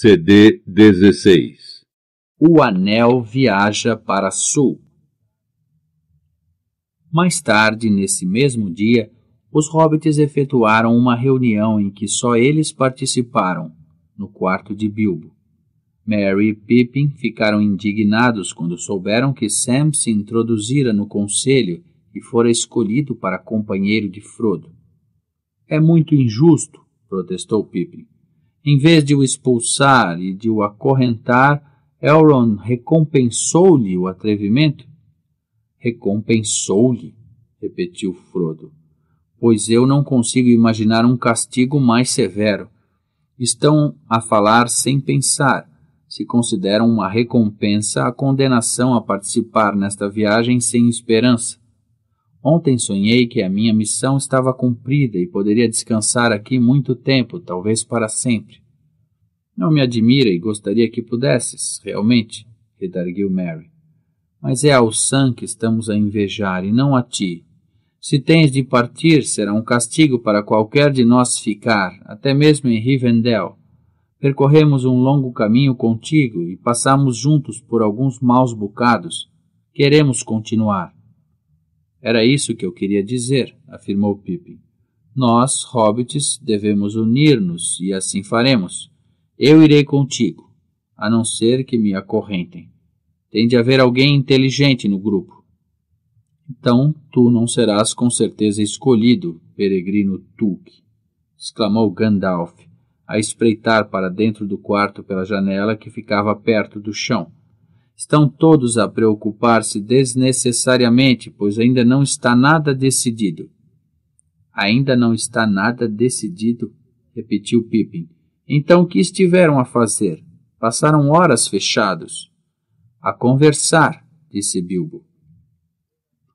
CD 16 O anel viaja para sul. Mais tarde, nesse mesmo dia, os hobbits efetuaram uma reunião em que só eles participaram, no quarto de Bilbo. Mary e Pippin ficaram indignados quando souberam que Sam se introduzira no conselho e fora escolhido para companheiro de Frodo. É muito injusto, protestou Pippin. Em vez de o expulsar e de o acorrentar, Elrond recompensou-lhe o atrevimento? Recompensou-lhe, repetiu Frodo, pois eu não consigo imaginar um castigo mais severo. Estão a falar sem pensar. Se consideram uma recompensa a condenação a participar nesta viagem sem esperança. Ontem sonhei que a minha missão estava cumprida e poderia descansar aqui muito tempo, talvez para sempre. Não me admira e gostaria que pudesses, realmente, redarguiu Mary. Mas é ao Sam que estamos a invejar e não a ti. Se tens de partir, será um castigo para qualquer de nós ficar, até mesmo em Rivendell. Percorremos um longo caminho contigo e passamos juntos por alguns maus bocados. Queremos continuar. Era isso que eu queria dizer, afirmou Pippin. Nós, hobbits, devemos unir-nos e assim faremos. Eu irei contigo, a não ser que me acorrentem. Tem de haver alguém inteligente no grupo. Então tu não serás com certeza escolhido, peregrino Tuque, exclamou Gandalf, a espreitar para dentro do quarto pela janela que ficava perto do chão Estão todos a preocupar-se desnecessariamente, pois ainda não está nada decidido. Ainda não está nada decidido, repetiu Pippin. Então o que estiveram a fazer? Passaram horas fechados. A conversar, disse Bilbo.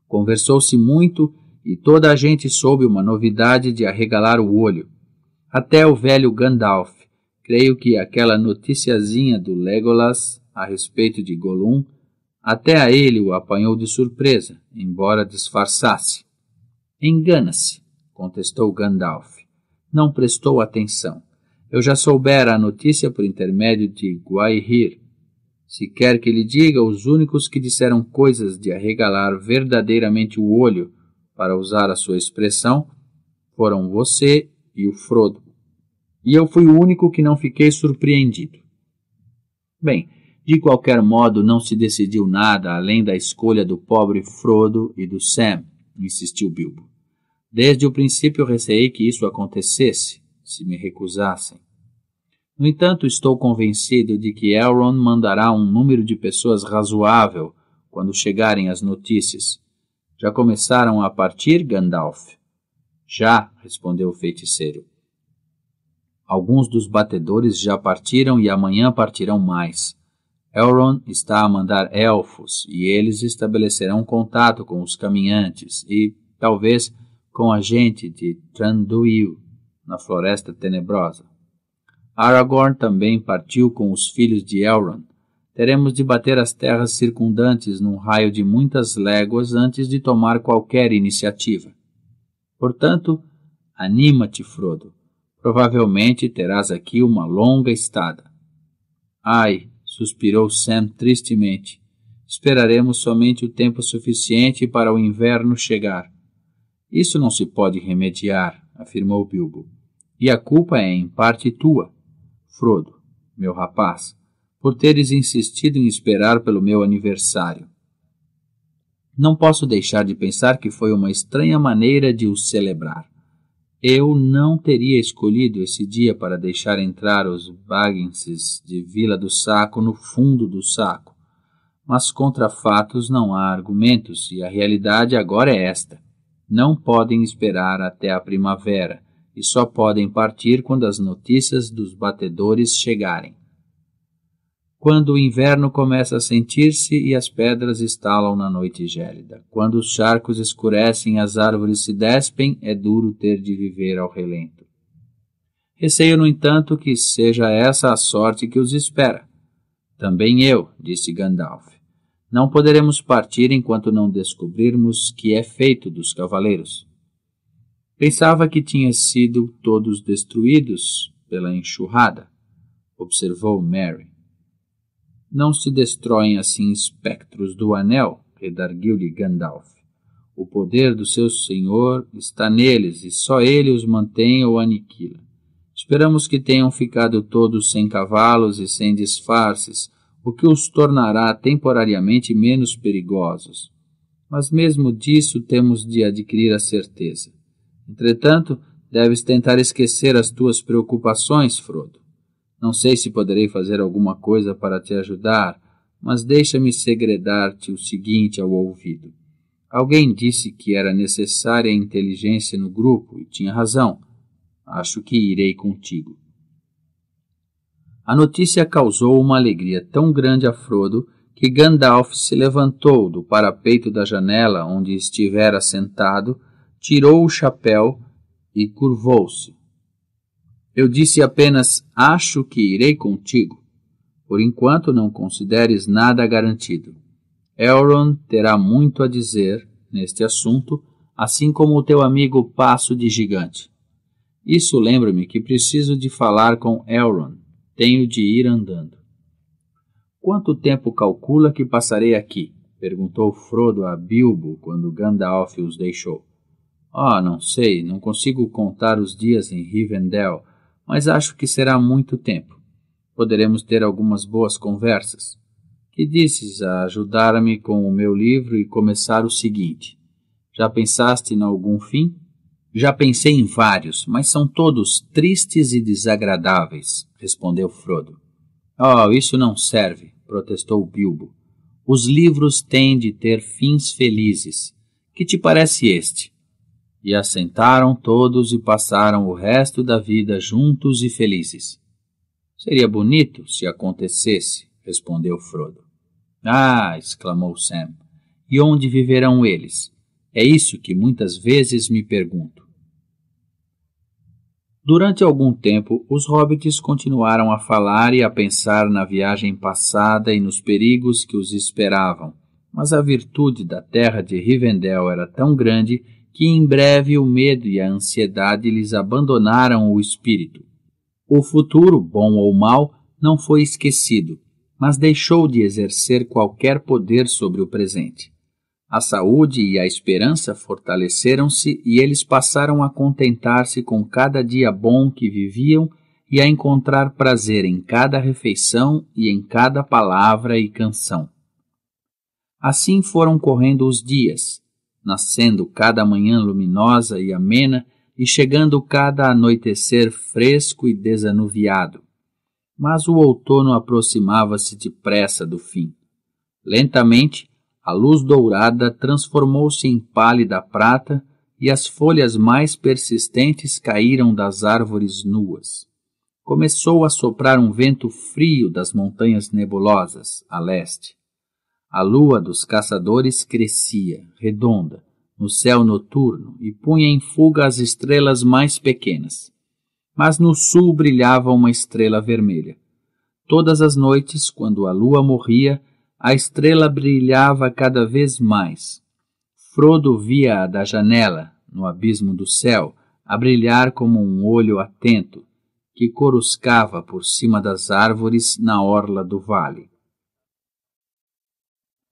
Conversou-se muito e toda a gente soube uma novidade de arregalar o olho. Até o velho Gandalf. Creio que aquela noticiazinha do Legolas a respeito de Golum, até a ele o apanhou de surpresa, embora disfarçasse. Engana-se, contestou Gandalf. Não prestou atenção. Eu já soubera a notícia por intermédio de Guaihir. Se quer que lhe diga, os únicos que disseram coisas de arregalar verdadeiramente o olho, para usar a sua expressão, foram você e o Frodo. E eu fui o único que não fiquei surpreendido. Bem, de qualquer modo, não se decidiu nada além da escolha do pobre Frodo e do Sam, insistiu Bilbo. Desde o princípio receei que isso acontecesse, se me recusassem. No entanto, estou convencido de que Elrond mandará um número de pessoas razoável quando chegarem as notícias. Já começaram a partir, Gandalf? Já, respondeu o feiticeiro. Alguns dos batedores já partiram e amanhã partirão mais. Elrond está a mandar elfos e eles estabelecerão contato com os caminhantes e, talvez, com a gente de Tranduil, na Floresta Tenebrosa. Aragorn também partiu com os filhos de Elrond. Teremos de bater as terras circundantes num raio de muitas léguas antes de tomar qualquer iniciativa. Portanto, anima-te, Frodo. Provavelmente terás aqui uma longa estada. Ai, suspirou Sam tristemente. Esperaremos somente o tempo suficiente para o inverno chegar. Isso não se pode remediar, afirmou Bilbo. E a culpa é, em parte, tua. Frodo, meu rapaz, por teres insistido em esperar pelo meu aniversário. Não posso deixar de pensar que foi uma estranha maneira de o celebrar. Eu não teria escolhido esse dia para deixar entrar os baguenses de Vila do Saco no fundo do saco. Mas contra fatos não há argumentos e a realidade agora é esta. Não podem esperar até a primavera e só podem partir quando as notícias dos batedores chegarem quando o inverno começa a sentir-se e as pedras estalam na noite gélida. Quando os charcos escurecem e as árvores se despem, é duro ter de viver ao relento. Receio, no entanto, que seja essa a sorte que os espera. Também eu, disse Gandalf. Não poderemos partir enquanto não descobrirmos que é feito dos cavaleiros. Pensava que tinham sido todos destruídos pela enxurrada, observou Mary não se destroem assim espectros do anel, redarguiu-lhe Gandalf. O poder do seu senhor está neles e só ele os mantém ou aniquila. Esperamos que tenham ficado todos sem cavalos e sem disfarces, o que os tornará temporariamente menos perigosos. Mas mesmo disso temos de adquirir a certeza. Entretanto, deves tentar esquecer as tuas preocupações, Frodo. Não sei se poderei fazer alguma coisa para te ajudar, mas deixa-me segredar-te o seguinte ao ouvido. Alguém disse que era necessária inteligência no grupo e tinha razão. Acho que irei contigo. A notícia causou uma alegria tão grande a Frodo que Gandalf se levantou do parapeito da janela onde estivera sentado, tirou o chapéu e curvou-se. Eu disse apenas: Acho que irei contigo. Por enquanto não consideres nada garantido. Elrond terá muito a dizer neste assunto, assim como o teu amigo Passo de Gigante. Isso lembra-me que preciso de falar com Elrond. Tenho de ir andando. Quanto tempo calcula que passarei aqui? perguntou Frodo a Bilbo quando Gandalf os deixou. Ah, oh, não sei, não consigo contar os dias em Rivendell mas acho que será muito tempo. Poderemos ter algumas boas conversas. Que dizes a ajudar-me com o meu livro e começar o seguinte? Já pensaste em algum fim? Já pensei em vários, mas são todos tristes e desagradáveis, respondeu Frodo. Oh, isso não serve, protestou Bilbo. Os livros têm de ter fins felizes. Que te parece este? E assentaram todos e passaram o resto da vida juntos e felizes. Seria bonito se acontecesse, respondeu Frodo. Ah! exclamou Sam. E onde viverão eles? É isso que muitas vezes me pergunto. Durante algum tempo, os hobbits continuaram a falar e a pensar na viagem passada e nos perigos que os esperavam, mas a virtude da terra de Rivendell era tão grande que em breve o medo e a ansiedade lhes abandonaram o espírito. O futuro, bom ou mau, não foi esquecido, mas deixou de exercer qualquer poder sobre o presente. A saúde e a esperança fortaleceram-se e eles passaram a contentar-se com cada dia bom que viviam e a encontrar prazer em cada refeição e em cada palavra e canção. Assim foram correndo os dias, nascendo cada manhã luminosa e amena e chegando cada anoitecer fresco e desanuviado. Mas o outono aproximava-se depressa do fim. Lentamente, a luz dourada transformou-se em pálida prata e as folhas mais persistentes caíram das árvores nuas. Começou a soprar um vento frio das montanhas nebulosas a leste. A lua dos caçadores crescia, redonda, no céu noturno e punha em fuga as estrelas mais pequenas. Mas no sul brilhava uma estrela vermelha. Todas as noites, quando a lua morria, a estrela brilhava cada vez mais. Frodo via-a da janela, no abismo do céu, a brilhar como um olho atento, que coruscava por cima das árvores na orla do vale.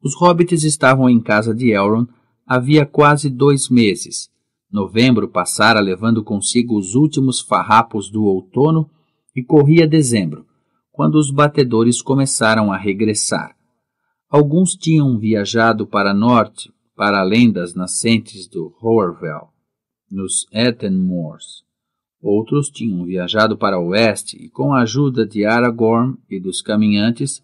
Os hobbits estavam em casa de Elrond havia quase dois meses. Novembro passara levando consigo os últimos farrapos do outono e corria dezembro, quando os batedores começaram a regressar. Alguns tinham viajado para norte, para além das nascentes do Horvel, nos Etenmoors. Outros tinham viajado para o oeste e, com a ajuda de Aragorn e dos caminhantes,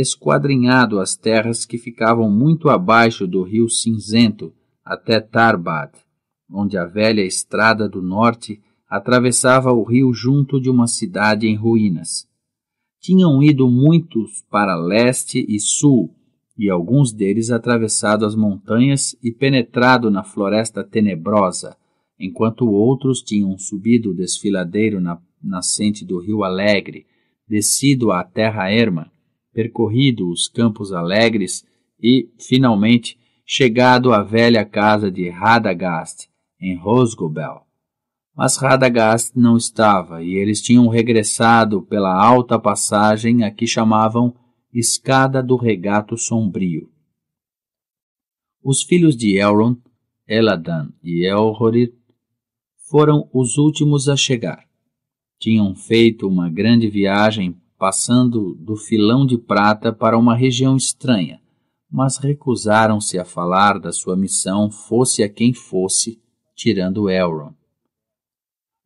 esquadrinhado as terras que ficavam muito abaixo do rio Cinzento até Tarbad, onde a velha estrada do norte atravessava o rio junto de uma cidade em ruínas. Tinham ido muitos para leste e sul, e alguns deles atravessado as montanhas e penetrado na floresta tenebrosa, enquanto outros tinham subido o desfiladeiro na nascente do rio Alegre, descido à terra erma percorrido os campos alegres e, finalmente, chegado à velha casa de Radagast, em Rosgobel. Mas Radagast não estava e eles tinham regressado pela alta passagem a que chamavam Escada do Regato Sombrio. Os filhos de Elrond, Eladan e Elrorid foram os últimos a chegar. Tinham feito uma grande viagem passando do filão de prata para uma região estranha, mas recusaram-se a falar da sua missão, fosse a quem fosse, tirando Elrond.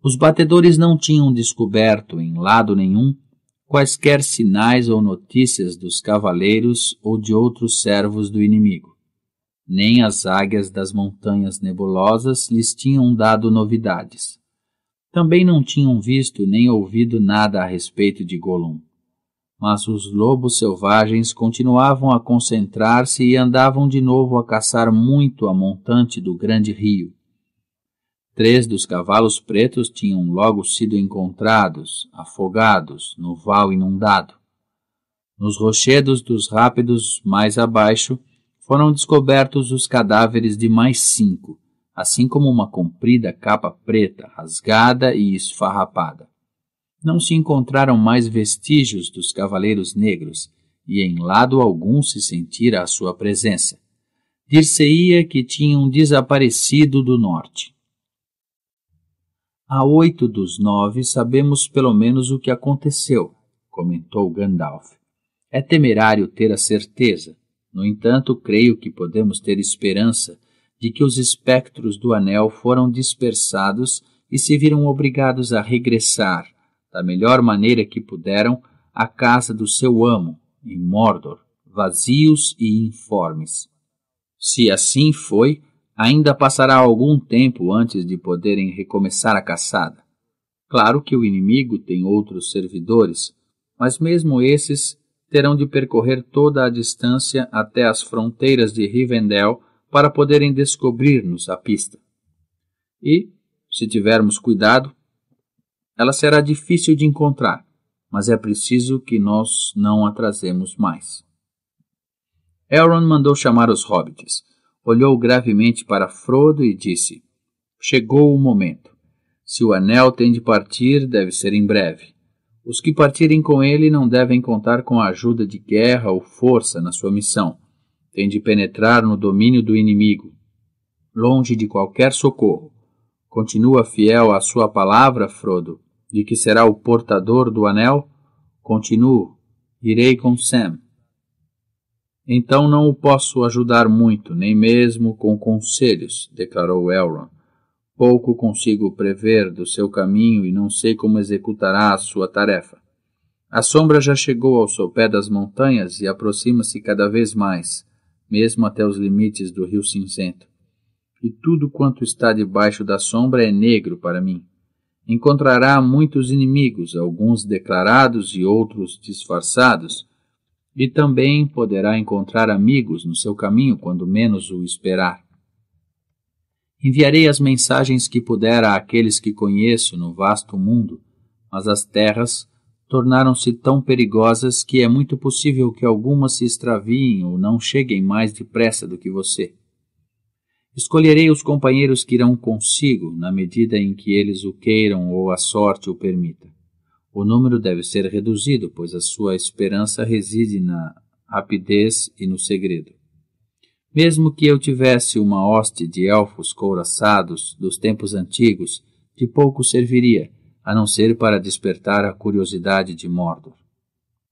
Os batedores não tinham descoberto, em lado nenhum, quaisquer sinais ou notícias dos cavaleiros ou de outros servos do inimigo. Nem as águias das montanhas nebulosas lhes tinham dado novidades. Também não tinham visto nem ouvido nada a respeito de Gollum. Mas os lobos selvagens continuavam a concentrar-se e andavam de novo a caçar muito a montante do grande rio. Três dos cavalos pretos tinham logo sido encontrados, afogados, no val inundado. Nos rochedos dos rápidos mais abaixo foram descobertos os cadáveres de mais cinco, assim como uma comprida capa preta, rasgada e esfarrapada. Não se encontraram mais vestígios dos cavaleiros negros, e em lado algum se sentira a sua presença. Dir-se-ia que tinham desaparecido do norte. A oito dos nove sabemos pelo menos o que aconteceu, comentou Gandalf. É temerário ter a certeza. No entanto, creio que podemos ter esperança de que os espectros do anel foram dispersados e se viram obrigados a regressar, da melhor maneira que puderam, à casa do seu amo, em Mordor, vazios e informes. Se assim foi, ainda passará algum tempo antes de poderem recomeçar a caçada. Claro que o inimigo tem outros servidores, mas mesmo esses terão de percorrer toda a distância até as fronteiras de Rivendell para poderem descobrir-nos a pista. E, se tivermos cuidado, ela será difícil de encontrar, mas é preciso que nós não atrasemos mais. Elrond mandou chamar os hobbits, olhou gravemente para Frodo e disse: Chegou o momento. Se o anel tem de partir, deve ser em breve. Os que partirem com ele não devem contar com a ajuda de guerra ou força na sua missão tem de penetrar no domínio do inimigo, longe de qualquer socorro. Continua fiel à sua palavra, Frodo, de que será o portador do anel? Continuo, irei com Sam. Então não o posso ajudar muito, nem mesmo com conselhos, declarou Elrond. Pouco consigo prever do seu caminho e não sei como executará a sua tarefa. A sombra já chegou ao sopé das montanhas e aproxima-se cada vez mais mesmo até os limites do rio cinzento. E tudo quanto está debaixo da sombra é negro para mim. Encontrará muitos inimigos, alguns declarados e outros disfarçados, e também poderá encontrar amigos no seu caminho quando menos o esperar. Enviarei as mensagens que puder àqueles que conheço no vasto mundo, mas as terras tornaram-se tão perigosas que é muito possível que algumas se extraviem ou não cheguem mais depressa do que você. Escolherei os companheiros que irão consigo, na medida em que eles o queiram ou a sorte o permita. O número deve ser reduzido, pois a sua esperança reside na rapidez e no segredo. Mesmo que eu tivesse uma hoste de elfos couraçados dos tempos antigos, de pouco serviria a não ser para despertar a curiosidade de Mordor.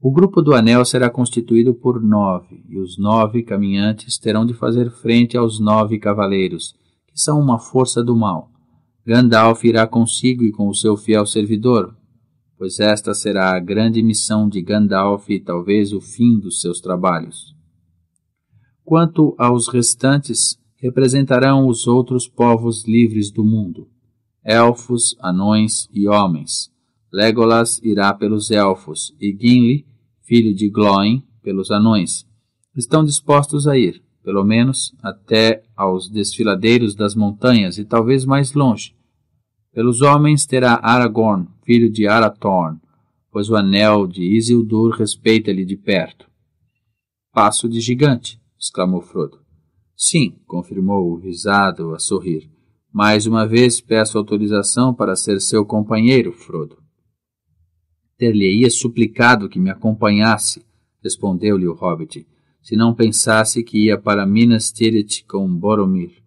O grupo do Anel será constituído por nove, e os nove caminhantes terão de fazer frente aos nove cavaleiros, que são uma força do mal. Gandalf irá consigo e com o seu fiel servidor, pois esta será a grande missão de Gandalf e talvez o fim dos seus trabalhos. Quanto aos restantes, representarão os outros povos livres do mundo elfos, anões e homens. Legolas irá pelos elfos e Gimli, filho de Glóin, pelos anões. Estão dispostos a ir, pelo menos até aos desfiladeiros das montanhas e talvez mais longe. Pelos homens terá Aragorn, filho de Arathorn, pois o anel de Isildur respeita-lhe de perto. Passo de gigante! exclamou Frodo. Sim, confirmou o risado a sorrir. Mais uma vez peço autorização para ser seu companheiro, Frodo. Ter-lhe-ia suplicado que me acompanhasse, respondeu-lhe o hobbit, se não pensasse que ia para Minas Tirith com Boromir.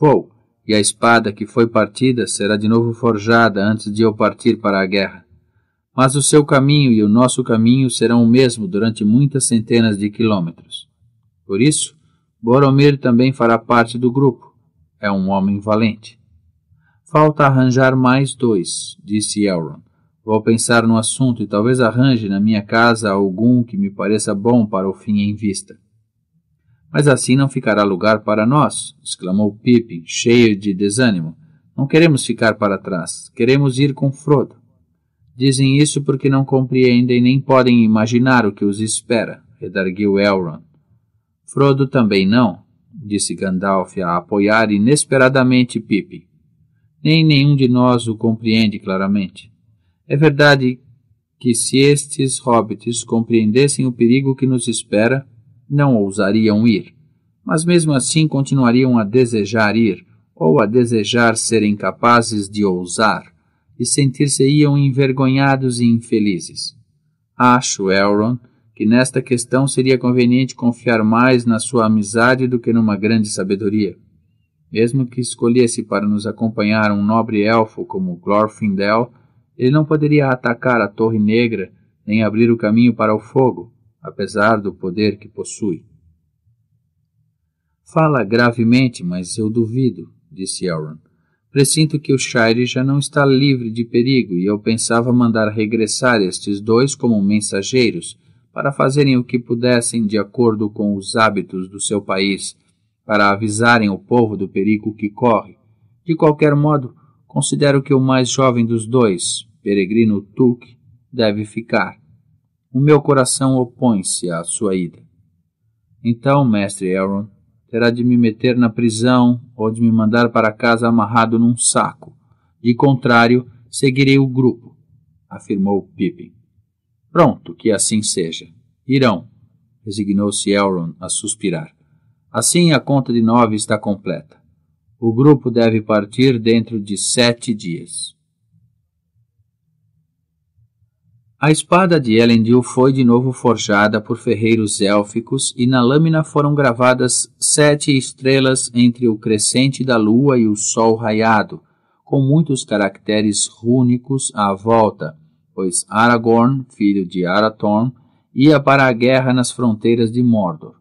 Vou, e a espada que foi partida será de novo forjada antes de eu partir para a guerra. Mas o seu caminho e o nosso caminho serão o mesmo durante muitas centenas de quilômetros. Por isso, Boromir também fará parte do grupo é um homem valente. Falta arranjar mais dois, disse Elrond. Vou pensar no assunto e talvez arranje na minha casa algum que me pareça bom para o fim em vista. Mas assim não ficará lugar para nós, exclamou Pippin, cheio de desânimo. Não queremos ficar para trás, queremos ir com Frodo. Dizem isso porque não compreendem nem podem imaginar o que os espera, redarguiu Elrond. Frodo também não, disse Gandalf a apoiar inesperadamente Pippin. Nem nenhum de nós o compreende claramente. É verdade que se estes hobbits compreendessem o perigo que nos espera, não ousariam ir, mas mesmo assim continuariam a desejar ir, ou a desejar serem capazes de ousar, e sentir-se-iam envergonhados e infelizes. Acho, Elrond, que nesta questão seria conveniente confiar mais na sua amizade do que numa grande sabedoria. Mesmo que escolhesse para nos acompanhar um nobre elfo como Glorfindel, ele não poderia atacar a Torre Negra nem abrir o caminho para o fogo, apesar do poder que possui. Fala gravemente, mas eu duvido, disse Elrond. Presinto que o Shire já não está livre de perigo e eu pensava mandar regressar estes dois como mensageiros, para fazerem o que pudessem de acordo com os hábitos do seu país, para avisarem o povo do perigo que corre. De qualquer modo, considero que o mais jovem dos dois, peregrino Tuk, deve ficar. O meu coração opõe-se à sua ida. Então, mestre Aaron, terá de me meter na prisão ou de me mandar para casa amarrado num saco. De contrário, seguirei o grupo, afirmou Pippin. Pronto, que assim seja. Irão, resignou-se Elrond a suspirar. Assim a conta de nove está completa. O grupo deve partir dentro de sete dias. A espada de Elendil foi de novo forjada por ferreiros élficos e na lâmina foram gravadas sete estrelas entre o crescente da lua e o sol raiado, com muitos caracteres rúnicos à volta, pois Aragorn, filho de Arathorn, ia para a guerra nas fronteiras de Mordor.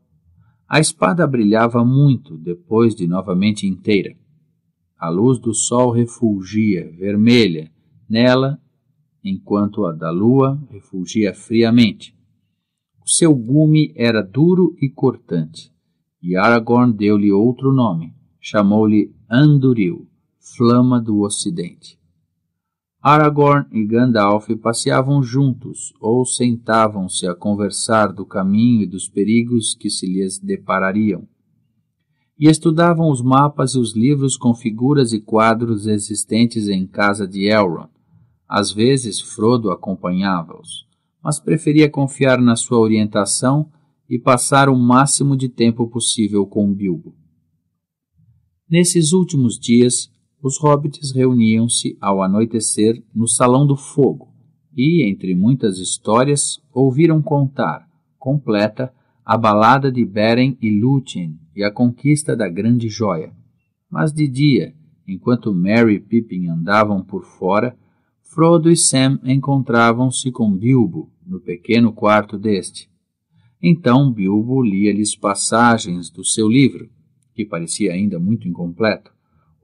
A espada brilhava muito depois de novamente inteira. A luz do sol refulgia, vermelha, nela, enquanto a da lua refulgia friamente. O seu gume era duro e cortante, e Aragorn deu-lhe outro nome. Chamou-lhe Anduril, Flama do Ocidente. Aragorn e Gandalf passeavam juntos ou sentavam-se a conversar do caminho e dos perigos que se lhes deparariam. E estudavam os mapas e os livros com figuras e quadros existentes em casa de Elrond. Às vezes Frodo acompanhava-os, mas preferia confiar na sua orientação e passar o máximo de tempo possível com Bilbo. Nesses últimos dias, os hobbits reuniam-se ao anoitecer no Salão do Fogo e, entre muitas histórias, ouviram contar, completa, a balada de Beren e Lúthien e a conquista da grande joia. Mas de dia, enquanto Mary e Pippin andavam por fora, Frodo e Sam encontravam-se com Bilbo no pequeno quarto deste. Então Bilbo lia-lhes passagens do seu livro, que parecia ainda muito incompleto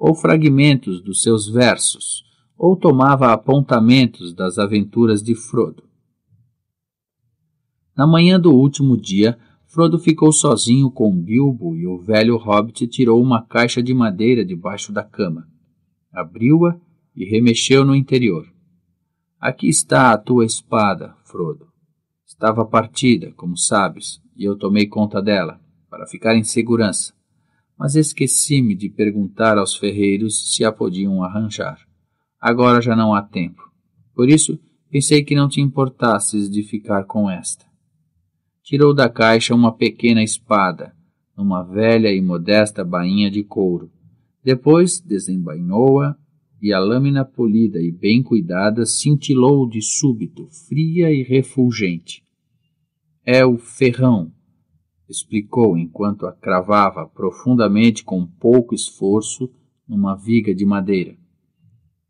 ou fragmentos dos seus versos, ou tomava apontamentos das aventuras de Frodo. Na manhã do último dia, Frodo ficou sozinho com Bilbo e o velho hobbit tirou uma caixa de madeira debaixo da cama. Abriu-a e remexeu no interior. Aqui está a tua espada, Frodo. Estava partida, como sabes, e eu tomei conta dela, para ficar em segurança mas esqueci-me de perguntar aos ferreiros se a podiam arranjar. Agora já não há tempo. Por isso, pensei que não te importasses de ficar com esta. Tirou da caixa uma pequena espada, numa velha e modesta bainha de couro. Depois desembainhou-a e a lâmina polida e bem cuidada cintilou de súbito, fria e refulgente. É o ferrão, explicou enquanto a cravava profundamente com pouco esforço numa viga de madeira.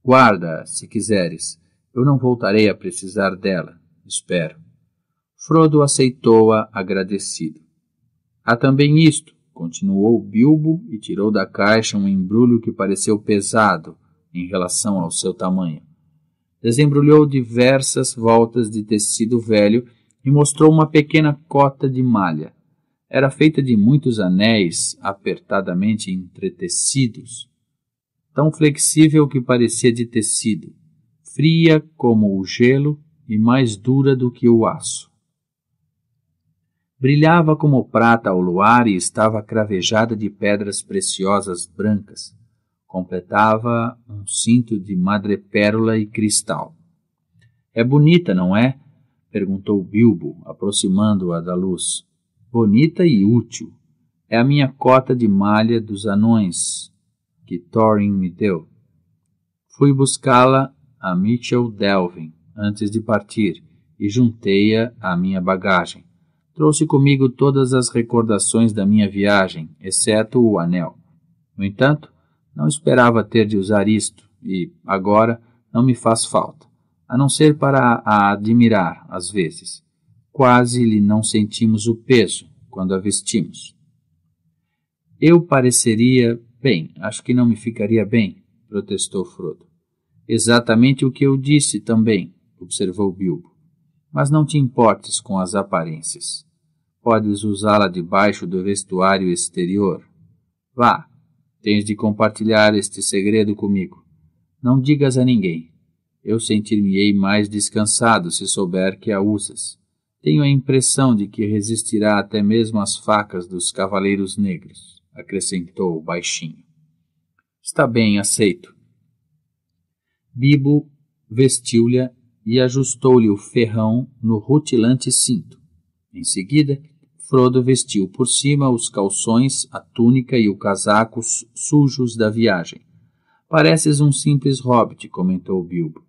Guarda, se quiseres. Eu não voltarei a precisar dela, espero. Frodo aceitou-a agradecido. Há também isto, continuou Bilbo e tirou da caixa um embrulho que pareceu pesado em relação ao seu tamanho. Desembrulhou diversas voltas de tecido velho e mostrou uma pequena cota de malha era feita de muitos anéis apertadamente entretecidos, tão flexível que parecia de tecido, fria como o gelo e mais dura do que o aço. Brilhava como prata ao luar e estava cravejada de pedras preciosas brancas. Completava um cinto de madrepérola e cristal. É bonita, não é? perguntou Bilbo, aproximando-a da luz bonita e útil. É a minha cota de malha dos anões que Thorin me deu. Fui buscá-la a Mitchell Delvin antes de partir e juntei-a à minha bagagem. Trouxe comigo todas as recordações da minha viagem, exceto o anel. No entanto, não esperava ter de usar isto e, agora, não me faz falta, a não ser para a admirar, às vezes quase lhe não sentimos o peso quando a vestimos. Eu pareceria bem, acho que não me ficaria bem, protestou Frodo. Exatamente o que eu disse também, observou Bilbo. Mas não te importes com as aparências. Podes usá-la debaixo do vestuário exterior. Vá, tens de compartilhar este segredo comigo. Não digas a ninguém. Eu sentir-me-ei mais descansado se souber que a usas tenho a impressão de que resistirá até mesmo às facas dos cavaleiros negros, acrescentou baixinho. Está bem, aceito. Bibo vestiu-lhe e ajustou-lhe o ferrão no rutilante cinto. Em seguida, Frodo vestiu por cima os calções, a túnica e o casaco sujos da viagem. Pareces um simples hobbit, comentou Bilbo.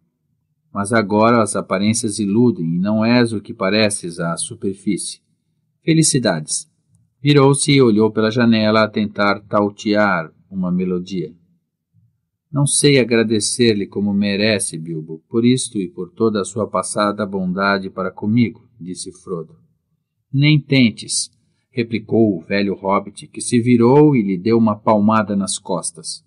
Mas agora as aparências iludem e não és o que pareces à superfície. Felicidades. Virou-se e olhou pela janela a tentar tautear uma melodia. Não sei agradecer-lhe como merece, Bilbo, por isto e por toda a sua passada bondade para comigo, disse Frodo. Nem tentes, replicou o velho hobbit, que se virou e lhe deu uma palmada nas costas.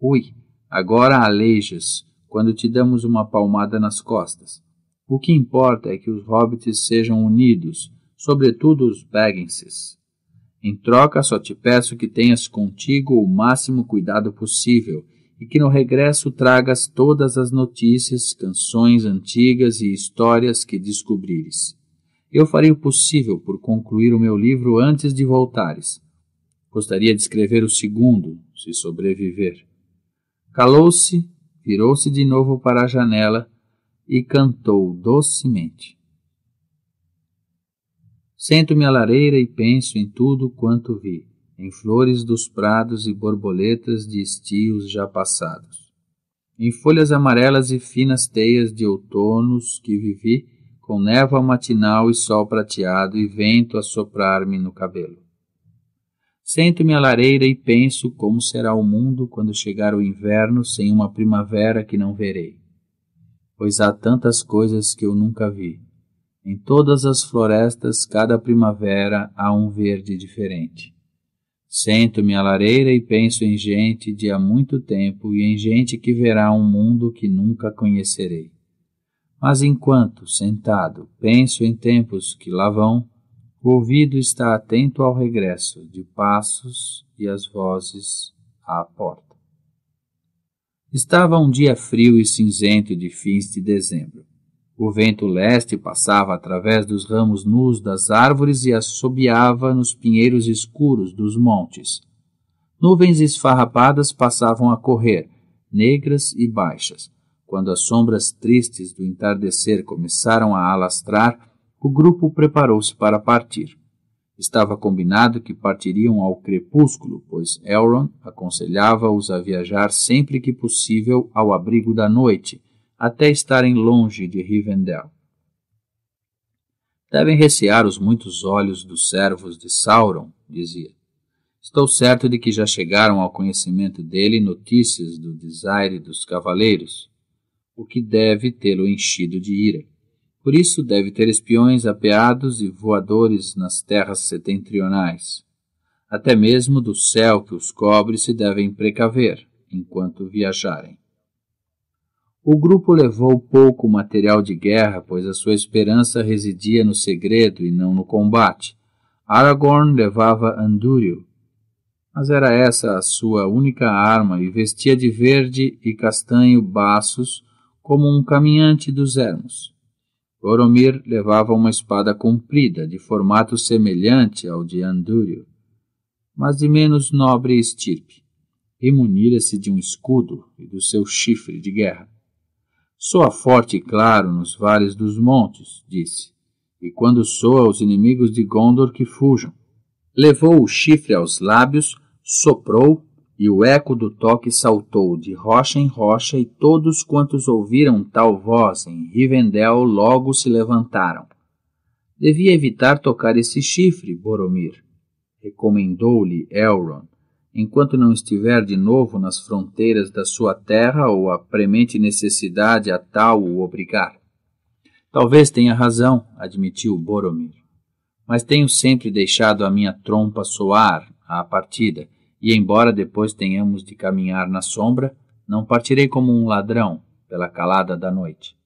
Ui, agora aleijas, quando te damos uma palmada nas costas. O que importa é que os hobbits sejam unidos, sobretudo os Bagginses. Em troca, só te peço que tenhas contigo o máximo cuidado possível e que no regresso tragas todas as notícias, canções antigas e histórias que descobrires. Eu farei o possível por concluir o meu livro antes de voltares. Gostaria de escrever o segundo, se sobreviver. Calou-se virou-se de novo para a janela e cantou docemente. Sento-me à lareira e penso em tudo quanto vi, em flores dos prados e borboletas de estios já passados, em folhas amarelas e finas teias de outonos que vivi, com névoa matinal e sol prateado e vento a soprar-me no cabelo. Sento-me à lareira e penso como será o mundo quando chegar o inverno sem uma primavera que não verei. Pois há tantas coisas que eu nunca vi. Em todas as florestas, cada primavera há um verde diferente. Sento-me à lareira e penso em gente de há muito tempo e em gente que verá um mundo que nunca conhecerei. Mas enquanto, sentado, penso em tempos que lá vão, o ouvido está atento ao regresso de passos e as vozes à porta. Estava um dia frio e cinzento de fins de dezembro. O vento leste passava através dos ramos nus das árvores e assobiava nos pinheiros escuros dos montes. Nuvens esfarrapadas passavam a correr, negras e baixas. Quando as sombras tristes do entardecer começaram a alastrar, o grupo preparou-se para partir. Estava combinado que partiriam ao crepúsculo, pois Elrond aconselhava-os a viajar sempre que possível ao abrigo da noite, até estarem longe de Rivendell. Devem recear os muitos olhos dos servos de Sauron, dizia. Estou certo de que já chegaram ao conhecimento dele notícias do desaire dos cavaleiros, o que deve tê-lo enchido de ira. Por isso deve ter espiões apeados e voadores nas terras setentrionais. Até mesmo do céu que os cobre se devem precaver, enquanto viajarem. O grupo levou pouco material de guerra, pois a sua esperança residia no segredo e não no combate. Aragorn levava Andúrio, mas era essa a sua única arma e vestia de verde e castanho baços como um caminhante dos ermos. Boromir levava uma espada comprida, de formato semelhante ao de Andúrio, mas de menos nobre estirpe. E munira-se de um escudo e do seu chifre de guerra. Soa forte e claro nos vales dos montes, disse, e quando soa os inimigos de Gondor que fujam. Levou o chifre aos lábios, soprou e o eco do toque saltou de rocha em rocha, e todos quantos ouviram tal voz em Rivendell logo se levantaram. Devia evitar tocar esse chifre, Boromir, recomendou-lhe Elrond, enquanto não estiver de novo nas fronteiras da sua terra ou a premente necessidade a tal o obrigar. Talvez tenha razão, admitiu Boromir, mas tenho sempre deixado a minha trompa soar à partida e embora depois tenhamos de caminhar na sombra, não partirei como um ladrão pela calada da noite.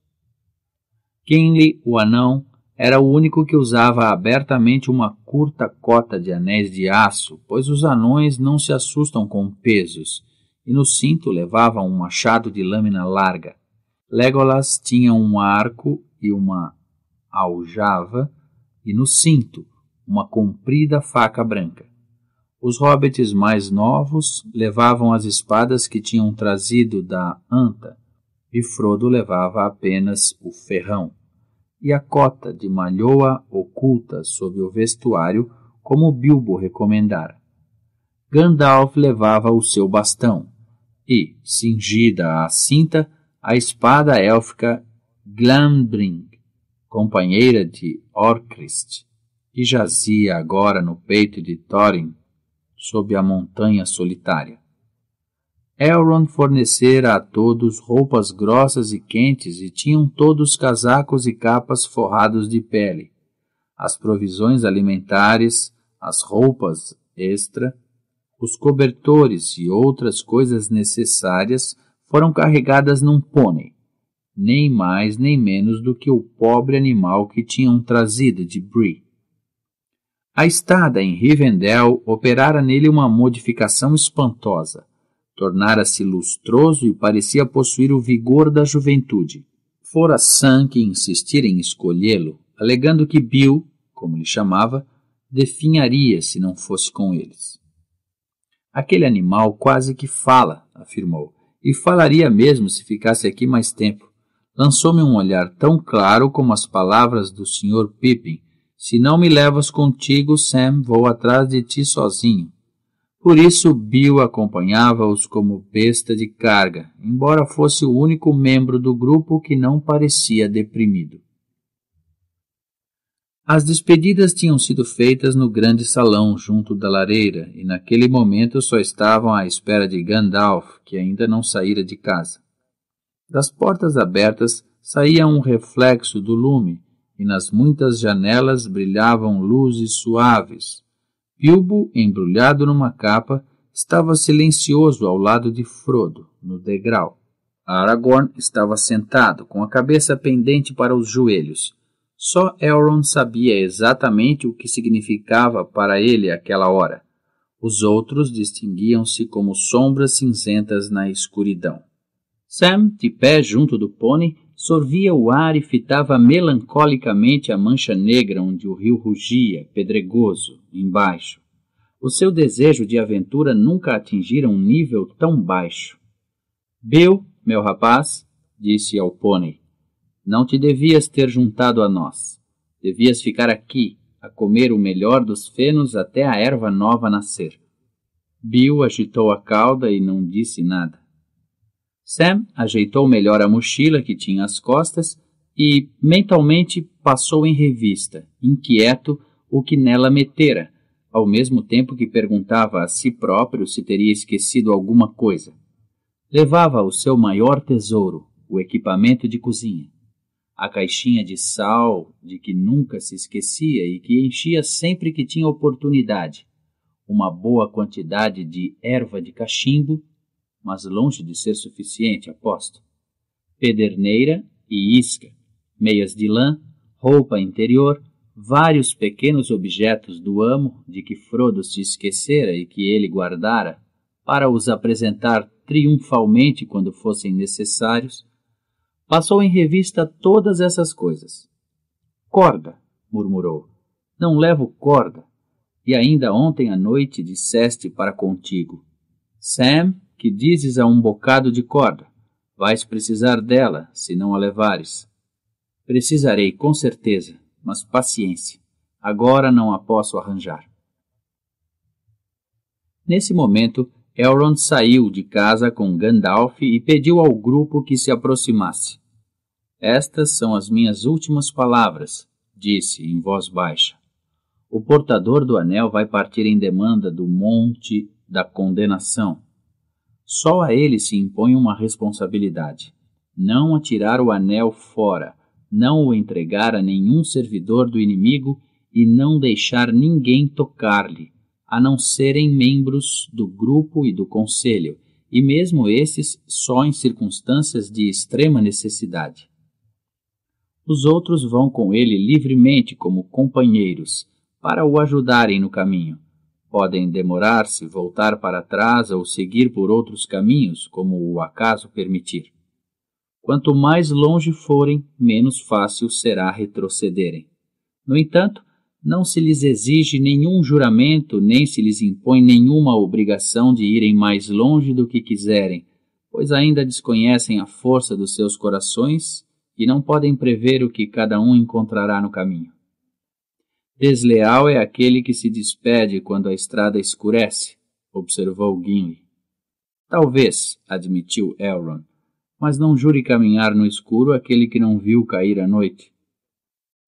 Kinley, o anão, era o único que usava abertamente uma curta cota de anéis de aço, pois os anões não se assustam com pesos, e no cinto levava um machado de lâmina larga. Legolas tinha um arco e uma aljava, e no cinto uma comprida faca branca. Os hobbits mais novos levavam as espadas que tinham trazido da anta, e Frodo levava apenas o ferrão, e a cota de malhoa oculta sob o vestuário, como Bilbo recomendara. Gandalf levava o seu bastão, e, cingida à cinta, a espada élfica Glambring, companheira de Orcrist, que jazia agora no peito de Thorin sob a montanha solitária. Elrond fornecera a todos roupas grossas e quentes e tinham todos casacos e capas forrados de pele. As provisões alimentares, as roupas extra, os cobertores e outras coisas necessárias foram carregadas num pônei, nem mais nem menos do que o pobre animal que tinham trazido de Bree. A estada em Rivendell operara nele uma modificação espantosa. Tornara-se lustroso e parecia possuir o vigor da juventude. Fora Sam que insistira em escolhê-lo, alegando que Bill, como lhe chamava, definharia se não fosse com eles. Aquele animal quase que fala, afirmou, e falaria mesmo se ficasse aqui mais tempo. Lançou-me um olhar tão claro como as palavras do Sr. Pippin, se não me levas contigo, Sam, vou atrás de ti sozinho. Por isso, Bill acompanhava-os como besta de carga, embora fosse o único membro do grupo que não parecia deprimido. As despedidas tinham sido feitas no grande salão junto da lareira, e naquele momento só estavam à espera de Gandalf, que ainda não saíra de casa. Das portas abertas saía um reflexo do lume, e nas muitas janelas brilhavam luzes suaves. Bilbo, embrulhado numa capa, estava silencioso ao lado de Frodo, no degrau. Aragorn estava sentado, com a cabeça pendente para os joelhos. Só Elrond sabia exatamente o que significava para ele aquela hora. Os outros distinguiam-se como sombras cinzentas na escuridão. Sam, de pé junto do pônei, sorvia o ar e fitava melancolicamente a mancha negra onde o rio rugia, pedregoso, embaixo. O seu desejo de aventura nunca atingira um nível tão baixo. Bill, meu rapaz, disse ao pônei, não te devias ter juntado a nós. Devias ficar aqui, a comer o melhor dos fenos até a erva nova nascer. Bill agitou a cauda e não disse nada. Sam ajeitou melhor a mochila que tinha às costas e mentalmente passou em revista, inquieto, o que nela metera, ao mesmo tempo que perguntava a si próprio se teria esquecido alguma coisa. Levava o seu maior tesouro, o equipamento de cozinha. A caixinha de sal, de que nunca se esquecia e que enchia sempre que tinha oportunidade. Uma boa quantidade de erva de cachimbo mas longe de ser suficiente, aposto. Pederneira e isca, meias de lã, roupa interior, vários pequenos objetos do amo de que Frodo se esquecera e que ele guardara, para os apresentar triunfalmente quando fossem necessários, passou em revista todas essas coisas. Corda, murmurou. Não levo corda. E ainda ontem à noite disseste para contigo: Sam, que dizes a um bocado de corda: Vais precisar dela, se não a levares. Precisarei, com certeza, mas paciência. Agora não a posso arranjar. Nesse momento, Elrond saiu de casa com Gandalf e pediu ao grupo que se aproximasse. Estas são as minhas últimas palavras, disse em voz baixa. O portador do anel vai partir em demanda do monte da condenação. Só a ele se impõe uma responsabilidade: não atirar o anel fora, não o entregar a nenhum servidor do inimigo e não deixar ninguém tocar-lhe, a não serem membros do grupo e do conselho, e mesmo esses só em circunstâncias de extrema necessidade. Os outros vão com ele livremente como companheiros, para o ajudarem no caminho, podem demorar-se, voltar para trás ou seguir por outros caminhos, como o acaso permitir. Quanto mais longe forem, menos fácil será retrocederem. No entanto, não se lhes exige nenhum juramento, nem se lhes impõe nenhuma obrigação de irem mais longe do que quiserem, pois ainda desconhecem a força dos seus corações e não podem prever o que cada um encontrará no caminho. Desleal é aquele que se despede quando a estrada escurece, observou Gimli. Talvez, admitiu Elrond, mas não jure caminhar no escuro aquele que não viu cair a noite.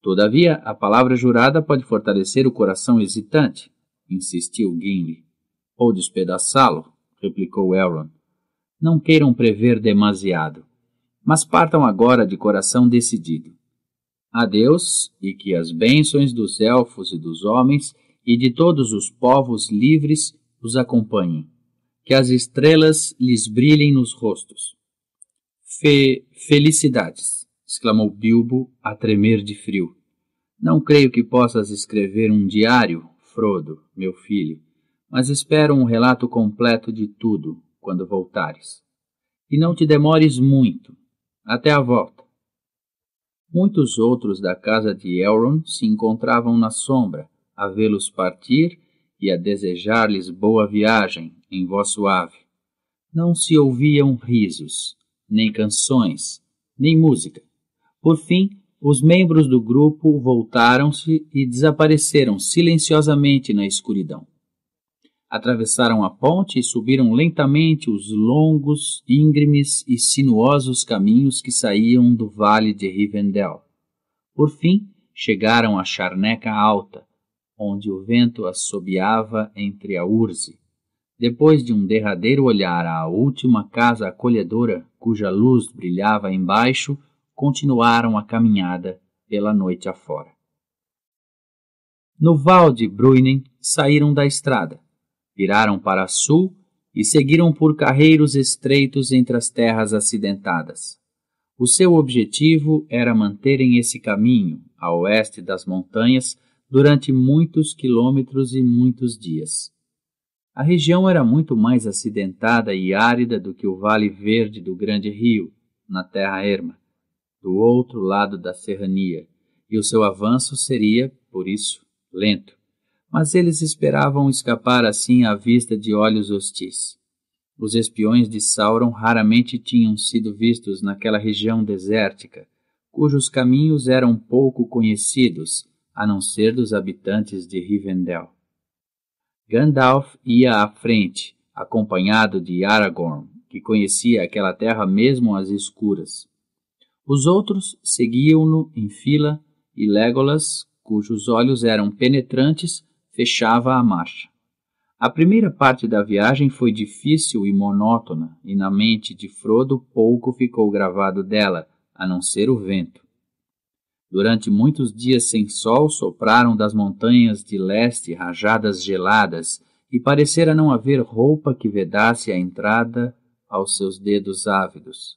Todavia, a palavra jurada pode fortalecer o coração hesitante, insistiu Gimli. Ou despedaçá-lo, replicou Elrond. Não queiram prever demasiado, mas partam agora de coração decidido a Deus e que as bênçãos dos elfos e dos homens e de todos os povos livres os acompanhem. Que as estrelas lhes brilhem nos rostos. Fe felicidades! exclamou Bilbo a tremer de frio. Não creio que possas escrever um diário, Frodo, meu filho, mas espero um relato completo de tudo quando voltares. E não te demores muito. Até a volta. Muitos outros da casa de Elrond se encontravam na sombra, a vê-los partir e a desejar-lhes boa viagem, em voz suave. Não se ouviam risos, nem canções, nem música. Por fim, os membros do grupo voltaram-se e desapareceram silenciosamente na escuridão. Atravessaram a ponte e subiram lentamente os longos, íngremes e sinuosos caminhos que saíam do vale de Rivendell. Por fim, chegaram à charneca alta, onde o vento assobiava entre a urze. Depois de um derradeiro olhar à última casa acolhedora, cuja luz brilhava embaixo, continuaram a caminhada pela noite afora. No Val de Bruinen saíram da estrada viraram para sul e seguiram por carreiros estreitos entre as terras acidentadas. O seu objetivo era manterem esse caminho, a oeste das montanhas, durante muitos quilômetros e muitos dias. A região era muito mais acidentada e árida do que o Vale Verde do Grande Rio, na Terra Erma, do outro lado da serrania, e o seu avanço seria, por isso, lento mas eles esperavam escapar assim à vista de olhos hostis. Os espiões de Sauron raramente tinham sido vistos naquela região desértica, cujos caminhos eram pouco conhecidos, a não ser dos habitantes de Rivendell. Gandalf ia à frente, acompanhado de Aragorn, que conhecia aquela terra mesmo às escuras. Os outros seguiam-no em fila, e Legolas, cujos olhos eram penetrantes, fechava a marcha. A primeira parte da viagem foi difícil e monótona, e na mente de Frodo pouco ficou gravado dela, a não ser o vento. Durante muitos dias sem sol sopraram das montanhas de leste rajadas geladas, e parecera não haver roupa que vedasse a entrada aos seus dedos ávidos.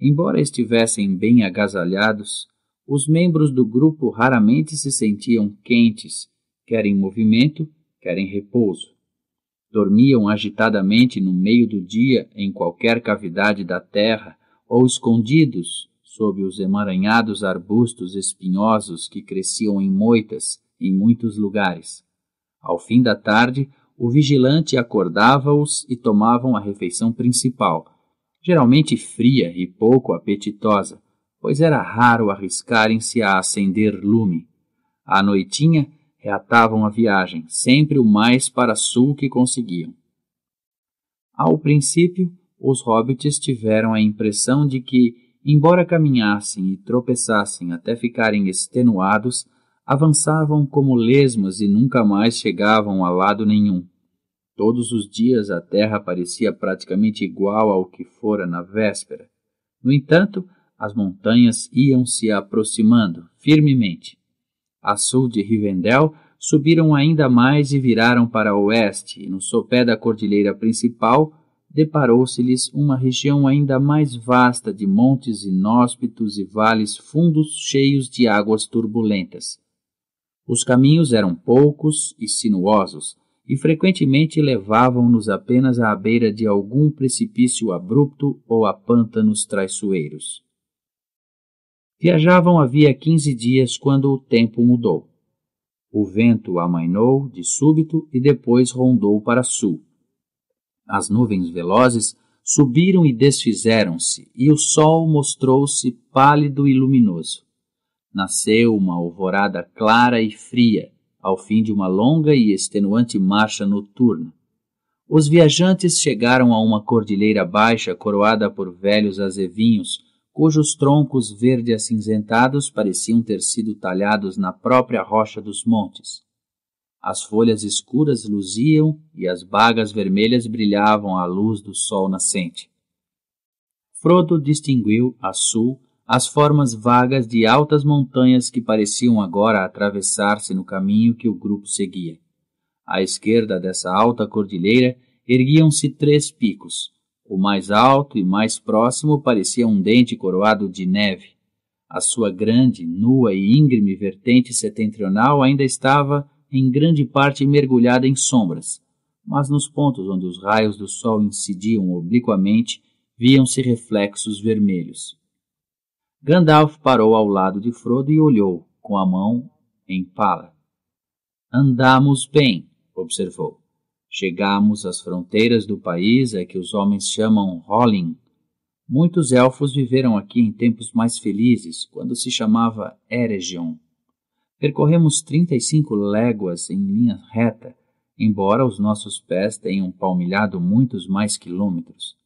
Embora estivessem bem agasalhados, os membros do grupo raramente se sentiam quentes querem movimento, querem repouso. Dormiam agitadamente no meio do dia em qualquer cavidade da terra ou escondidos sob os emaranhados arbustos espinhosos que cresciam em moitas em muitos lugares. Ao fim da tarde, o vigilante acordava-os e tomavam a refeição principal, geralmente fria e pouco apetitosa, pois era raro arriscarem-se a acender lume. À noitinha, reatavam a viagem, sempre o mais para sul que conseguiam. Ao princípio, os hobbits tiveram a impressão de que, embora caminhassem e tropeçassem até ficarem extenuados, avançavam como lesmas e nunca mais chegavam a lado nenhum. Todos os dias a terra parecia praticamente igual ao que fora na véspera. No entanto, as montanhas iam se aproximando firmemente a sul de Rivendell, subiram ainda mais e viraram para o oeste, e no sopé da cordilheira principal deparou-se-lhes uma região ainda mais vasta de montes inóspitos e vales fundos cheios de águas turbulentas. Os caminhos eram poucos e sinuosos, e frequentemente levavam-nos apenas à beira de algum precipício abrupto ou a pântanos traiçoeiros. Viajavam havia quinze dias quando o tempo mudou. O vento amainou de súbito e depois rondou para sul. As nuvens velozes subiram e desfizeram-se, e o sol mostrou-se pálido e luminoso. Nasceu uma alvorada clara e fria, ao fim de uma longa e extenuante marcha noturna. Os viajantes chegaram a uma cordilheira baixa coroada por velhos azevinhos, cujos troncos verde acinzentados pareciam ter sido talhados na própria rocha dos montes. As folhas escuras luziam e as bagas vermelhas brilhavam à luz do sol nascente. Frodo distinguiu, a sul, as formas vagas de altas montanhas que pareciam agora atravessar-se no caminho que o grupo seguia. À esquerda dessa alta cordilheira erguiam-se três picos, o mais alto e mais próximo parecia um dente coroado de neve. A sua grande, nua e íngreme vertente setentrional ainda estava, em grande parte, mergulhada em sombras, mas nos pontos onde os raios do sol incidiam obliquamente, viam-se reflexos vermelhos. Gandalf parou ao lado de Frodo e olhou, com a mão em pala. Andamos bem, observou. Chegamos às fronteiras do país a é que os homens chamam Holling. Muitos elfos viveram aqui em tempos mais felizes, quando se chamava Eregion. Percorremos 35 léguas em linha reta, embora os nossos pés tenham palmilhado muitos mais quilômetros.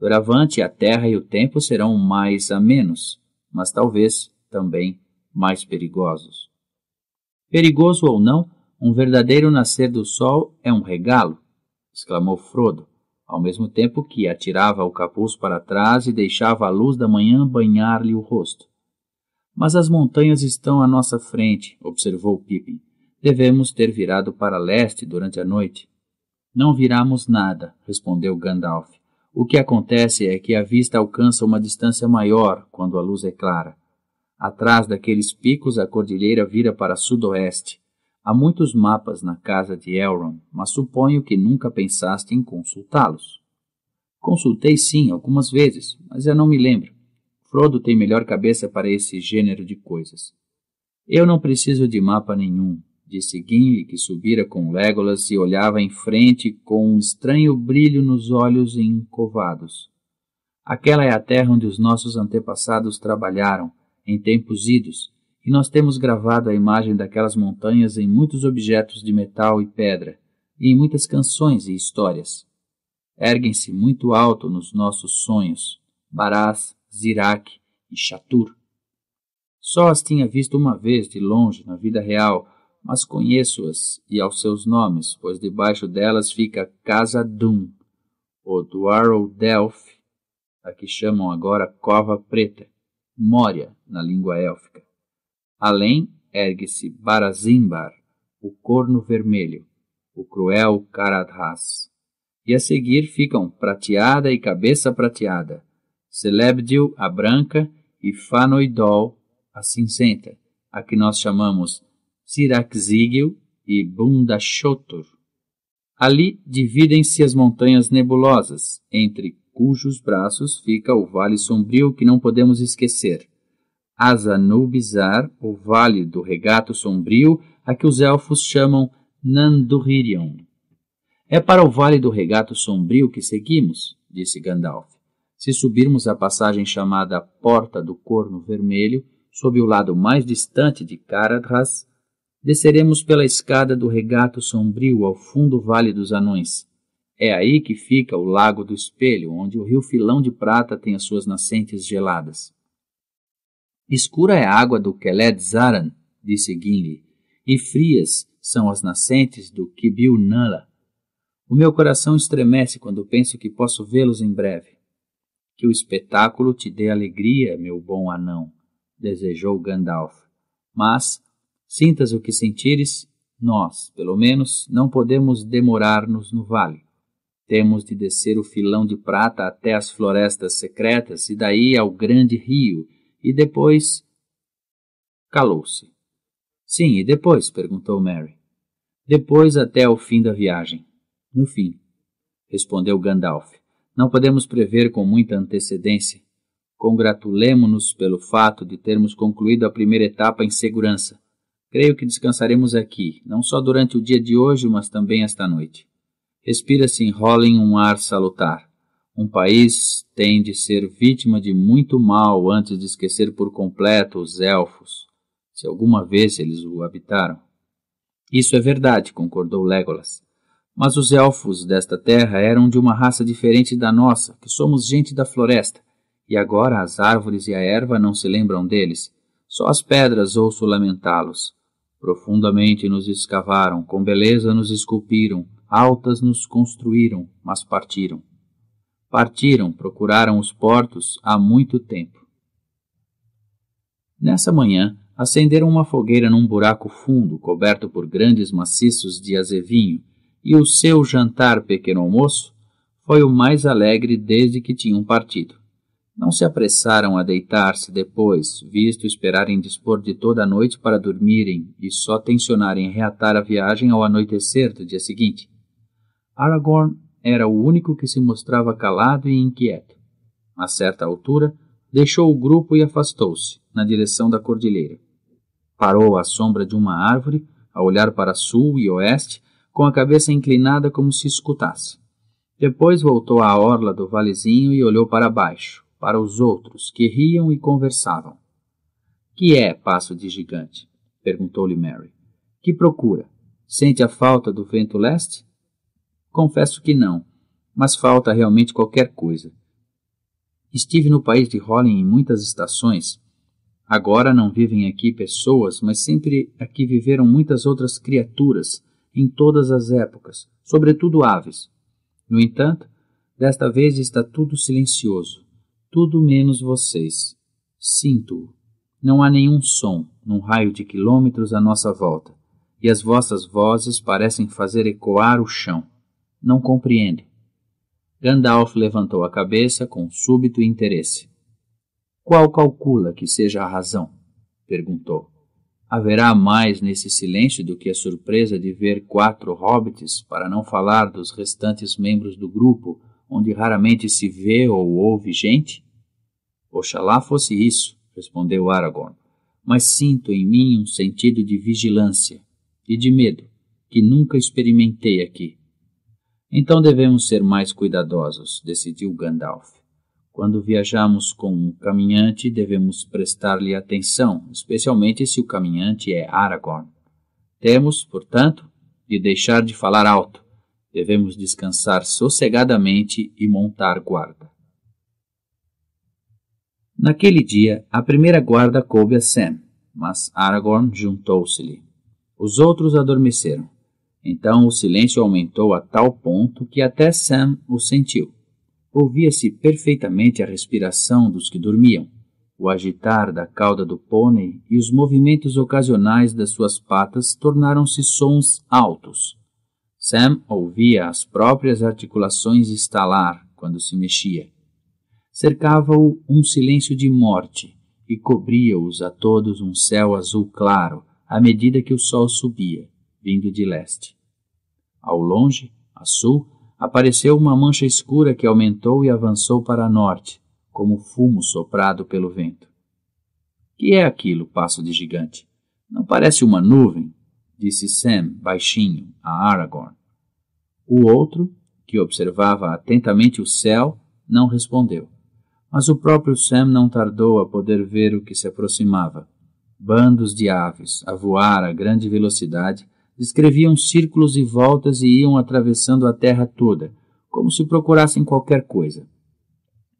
Doravante, a terra e o tempo serão mais amenos, mas talvez também mais perigosos. Perigoso ou não, um verdadeiro nascer do sol é um regalo! exclamou Frodo, ao mesmo tempo que atirava o capuz para trás e deixava a luz da manhã banhar-lhe o rosto. Mas as montanhas estão à nossa frente, observou Pippin. Devemos ter virado para leste durante a noite. Não viramos nada, respondeu Gandalf. O que acontece é que a vista alcança uma distância maior quando a luz é clara. Atrás daqueles picos, a cordilheira vira para sudoeste. Há muitos mapas na casa de Elrond, mas suponho que nunca pensaste em consultá-los. Consultei sim, algumas vezes, mas eu não me lembro. Frodo tem melhor cabeça para esse gênero de coisas. Eu não preciso de mapa nenhum, disse Gimli, que subira com Legolas e olhava em frente com um estranho brilho nos olhos encovados. Aquela é a terra onde os nossos antepassados trabalharam, em tempos idos, e nós temos gravado a imagem daquelas montanhas em muitos objetos de metal e pedra, e em muitas canções e histórias. Erguem-se muito alto nos nossos sonhos, Baraz, Zirac e Chatur. Só as tinha visto uma vez de longe na vida real, mas conheço-as e aos seus nomes, pois debaixo delas fica Casa Dum, ou Duaro Delf, a que chamam agora Cova Preta, Moria na língua élfica. Além, ergue-se Barazimbar, o corno vermelho, o cruel Karadhas. E a seguir ficam Prateada e Cabeça Prateada, Celebdil, a branca, e Fanoidol, a cinzenta, a que nós chamamos Siraxigil e Bundashotur. Ali dividem-se as montanhas nebulosas, entre cujos braços fica o vale sombrio que não podemos esquecer Azanubizar, o vale do regato sombrio, a que os elfos chamam Nanduririon. É para o vale do regato sombrio que seguimos, disse Gandalf. Se subirmos a passagem chamada Porta do Corno Vermelho, sob o lado mais distante de Caradhras, desceremos pela escada do regato sombrio ao fundo do Vale dos Anões. É aí que fica o Lago do Espelho, onde o rio Filão de Prata tem as suas nascentes geladas. Escura é a água do Keled Zaran, disse Gimli, e frias são as nascentes do Kibiu Nala. O meu coração estremece quando penso que posso vê-los em breve. Que o espetáculo te dê alegria, meu bom anão, desejou Gandalf. Mas, sintas o que sentires, nós, pelo menos, não podemos demorar-nos no vale. Temos de descer o filão de prata até as florestas secretas e daí ao grande rio, e depois. Calou-se. Sim, e depois? perguntou Mary. Depois até o fim da viagem. No fim, respondeu Gandalf. Não podemos prever com muita antecedência. Congratulemo-nos pelo fato de termos concluído a primeira etapa em segurança. Creio que descansaremos aqui, não só durante o dia de hoje, mas também esta noite. Respira-se em em um ar salutar. Um país tem de ser vítima de muito mal antes de esquecer por completo os elfos, se alguma vez eles o habitaram. Isso é verdade, concordou Legolas. Mas os elfos desta terra eram de uma raça diferente da nossa, que somos gente da floresta, e agora as árvores e a erva não se lembram deles. Só as pedras ouço lamentá-los. Profundamente nos escavaram, com beleza nos esculpiram, altas nos construíram, mas partiram partiram, procuraram os portos há muito tempo. Nessa manhã, acenderam uma fogueira num buraco fundo, coberto por grandes maciços de azevinho, e o seu jantar pequeno almoço foi o mais alegre desde que tinham partido. Não se apressaram a deitar-se depois, visto esperarem dispor de toda a noite para dormirem e só tensionarem reatar a viagem ao anoitecer do dia seguinte. Aragorn era o único que se mostrava calado e inquieto. A certa altura, deixou o grupo e afastou-se, na direção da cordilheira. Parou à sombra de uma árvore, a olhar para sul e oeste, com a cabeça inclinada como se escutasse. Depois voltou à orla do valezinho e olhou para baixo, para os outros, que riam e conversavam. Que é, passo de gigante? perguntou-lhe Mary. Que procura? Sente a falta do vento leste? Confesso que não, mas falta realmente qualquer coisa. Estive no país de Holland em muitas estações. Agora não vivem aqui pessoas, mas sempre aqui viveram muitas outras criaturas, em todas as épocas, sobretudo aves. No entanto, desta vez está tudo silencioso, tudo menos vocês. Sinto-o. Não há nenhum som, num raio de quilômetros à nossa volta, e as vossas vozes parecem fazer ecoar o chão. Não compreendo. Gandalf levantou a cabeça com súbito interesse. Qual calcula que seja a razão? perguntou. Haverá mais nesse silêncio do que a surpresa de ver quatro hobbits, para não falar dos restantes membros do grupo, onde raramente se vê ou ouve gente? Oxalá fosse isso, respondeu Aragorn, mas sinto em mim um sentido de vigilância e de medo que nunca experimentei aqui então devemos ser mais cuidadosos, decidiu Gandalf. Quando viajamos com um caminhante, devemos prestar-lhe atenção, especialmente se o caminhante é Aragorn. Temos, portanto, de deixar de falar alto. Devemos descansar sossegadamente e montar guarda. Naquele dia, a primeira guarda coube a Sam, mas Aragorn juntou-se-lhe. Os outros adormeceram. Então o silêncio aumentou a tal ponto que até Sam o sentiu. Ouvia-se perfeitamente a respiração dos que dormiam, o agitar da cauda do pônei e os movimentos ocasionais das suas patas tornaram-se sons altos. Sam ouvia as próprias articulações estalar quando se mexia. Cercava-o um silêncio de morte e cobria-os a todos um céu azul claro à medida que o sol subia vindo de leste. Ao longe, a sul, apareceu uma mancha escura que aumentou e avançou para norte, como fumo soprado pelo vento. Que é aquilo, passo de gigante? Não parece uma nuvem? disse Sam, baixinho, a Aragorn. O outro, que observava atentamente o céu, não respondeu. Mas o próprio Sam não tardou a poder ver o que se aproximava. Bandos de aves, a voar a grande velocidade, descreviam círculos e voltas e iam atravessando a terra toda, como se procurassem qualquer coisa.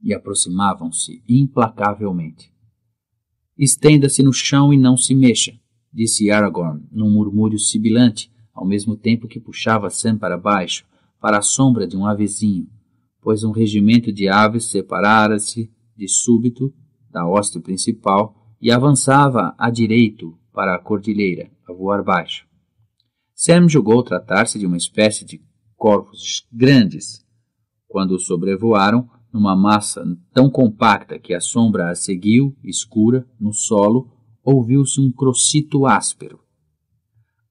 E aproximavam-se implacavelmente. Estenda-se no chão e não se mexa, disse Aragorn, num murmúrio sibilante, ao mesmo tempo que puxava Sam para baixo, para a sombra de um avezinho, pois um regimento de aves separara-se de súbito da hoste principal e avançava a direito para a cordilheira, a voar baixo. Sam julgou tratar-se de uma espécie de corvos grandes. Quando sobrevoaram, numa massa tão compacta que a sombra a seguiu, escura, no solo, ouviu-se um crocito áspero.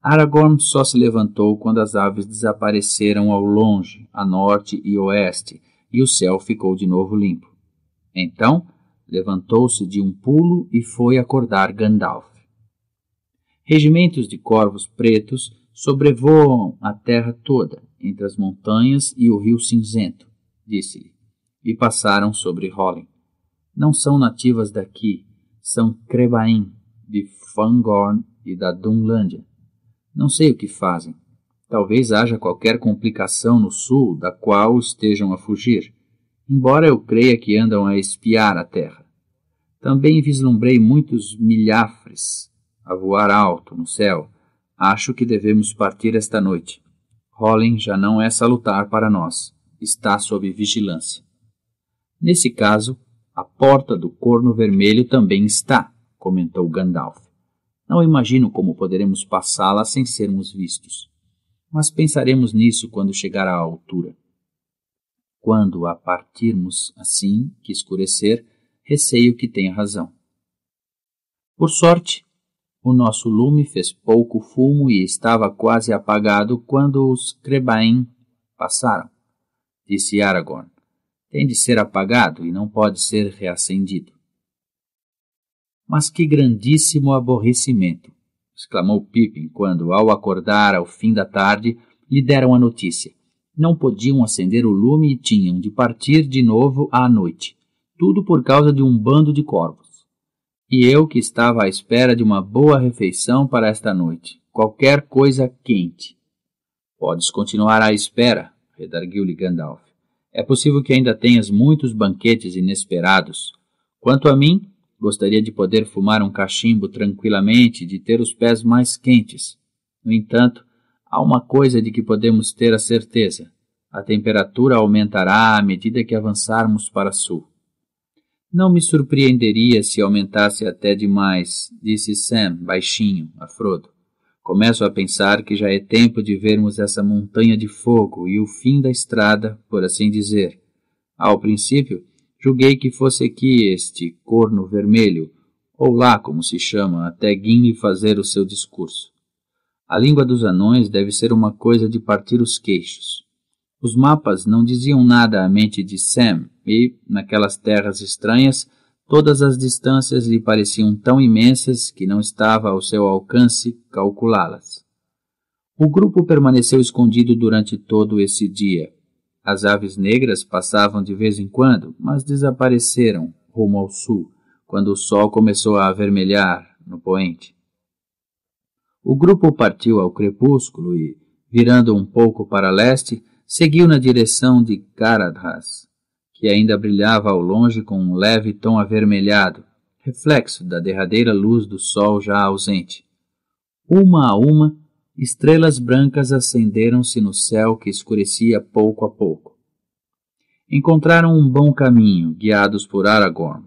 Aragorn só se levantou quando as aves desapareceram ao longe, a norte e oeste, e o céu ficou de novo limpo. Então, levantou-se de um pulo e foi acordar Gandalf. Regimentos de corvos pretos Sobrevoam a terra toda, entre as montanhas e o rio cinzento, disse-lhe, e passaram sobre Holly. Não são nativas daqui, são Crebaim, de Fangorn e da Dunlândia. Não sei o que fazem. Talvez haja qualquer complicação no sul da qual estejam a fugir, embora eu creia que andam a espiar a terra. Também vislumbrei muitos milhafres a voar alto no céu, Acho que devemos partir esta noite. Holling já não é salutar para nós. Está sob vigilância. Nesse caso, a porta do corno vermelho também está, comentou Gandalf. Não imagino como poderemos passá-la sem sermos vistos. Mas pensaremos nisso quando chegar à altura. Quando a partirmos assim que escurecer, receio que tenha razão. Por sorte, o nosso lume fez pouco fumo e estava quase apagado quando os Crebaim passaram. Disse Aragorn: Tem de ser apagado e não pode ser reacendido. Mas que grandíssimo aborrecimento! exclamou Pippin quando, ao acordar ao fim da tarde, lhe deram a notícia. Não podiam acender o lume e tinham de partir de novo à noite, tudo por causa de um bando de corvos. E eu que estava à espera de uma boa refeição para esta noite, qualquer coisa quente. Podes continuar à espera, redarguiu-lhe Gandalf. É possível que ainda tenhas muitos banquetes inesperados. Quanto a mim, gostaria de poder fumar um cachimbo tranquilamente, de ter os pés mais quentes. No entanto, há uma coisa de que podemos ter a certeza: a temperatura aumentará à medida que avançarmos para sul. Não me surpreenderia se aumentasse até demais, disse Sam, baixinho, a Frodo. Começo a pensar que já é tempo de vermos essa montanha de fogo e o fim da estrada, por assim dizer. Ao princípio, julguei que fosse aqui este corno vermelho, ou lá como se chama, até Gimli fazer o seu discurso. A língua dos anões deve ser uma coisa de partir os queixos. Os mapas não diziam nada à mente de Sam e, naquelas terras estranhas, todas as distâncias lhe pareciam tão imensas que não estava ao seu alcance calculá-las. O grupo permaneceu escondido durante todo esse dia. As aves negras passavam de vez em quando, mas desapareceram rumo ao sul, quando o sol começou a avermelhar no poente. O grupo partiu ao crepúsculo e, virando um pouco para leste, seguiu na direção de Caradhas, que ainda brilhava ao longe com um leve tom avermelhado, reflexo da derradeira luz do sol já ausente. Uma a uma, estrelas brancas acenderam-se no céu que escurecia pouco a pouco. Encontraram um bom caminho, guiados por Aragorn.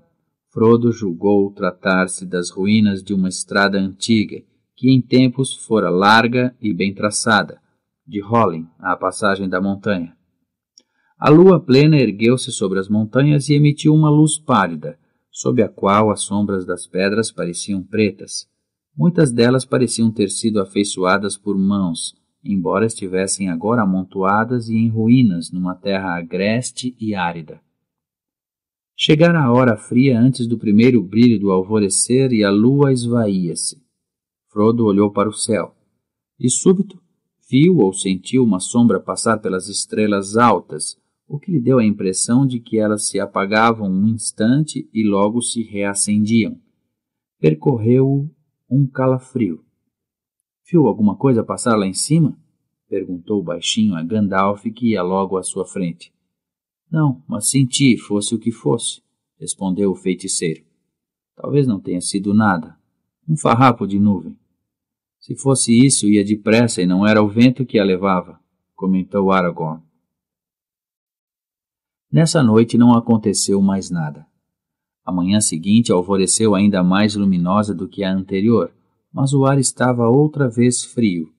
Frodo julgou tratar-se das ruínas de uma estrada antiga, que em tempos fora larga e bem traçada de Holling, à passagem da montanha. A lua plena ergueu-se sobre as montanhas e emitiu uma luz pálida, sob a qual as sombras das pedras pareciam pretas. Muitas delas pareciam ter sido afeiçoadas por mãos, embora estivessem agora amontoadas e em ruínas numa terra agreste e árida. Chegara a hora fria antes do primeiro brilho do alvorecer e a lua esvaía-se. Frodo olhou para o céu. E súbito Viu ou sentiu uma sombra passar pelas estrelas altas, o que lhe deu a impressão de que elas se apagavam um instante e logo se reacendiam. Percorreu-o um calafrio. Viu alguma coisa passar lá em cima? perguntou baixinho a Gandalf, que ia logo à sua frente. Não, mas senti, fosse o que fosse, respondeu o feiticeiro. Talvez não tenha sido nada. Um farrapo de nuvem. Se fosse isso, ia depressa e não era o vento que a levava, comentou Aragorn. Nessa noite não aconteceu mais nada. A manhã seguinte alvoreceu ainda mais luminosa do que a anterior, mas o ar estava outra vez frio.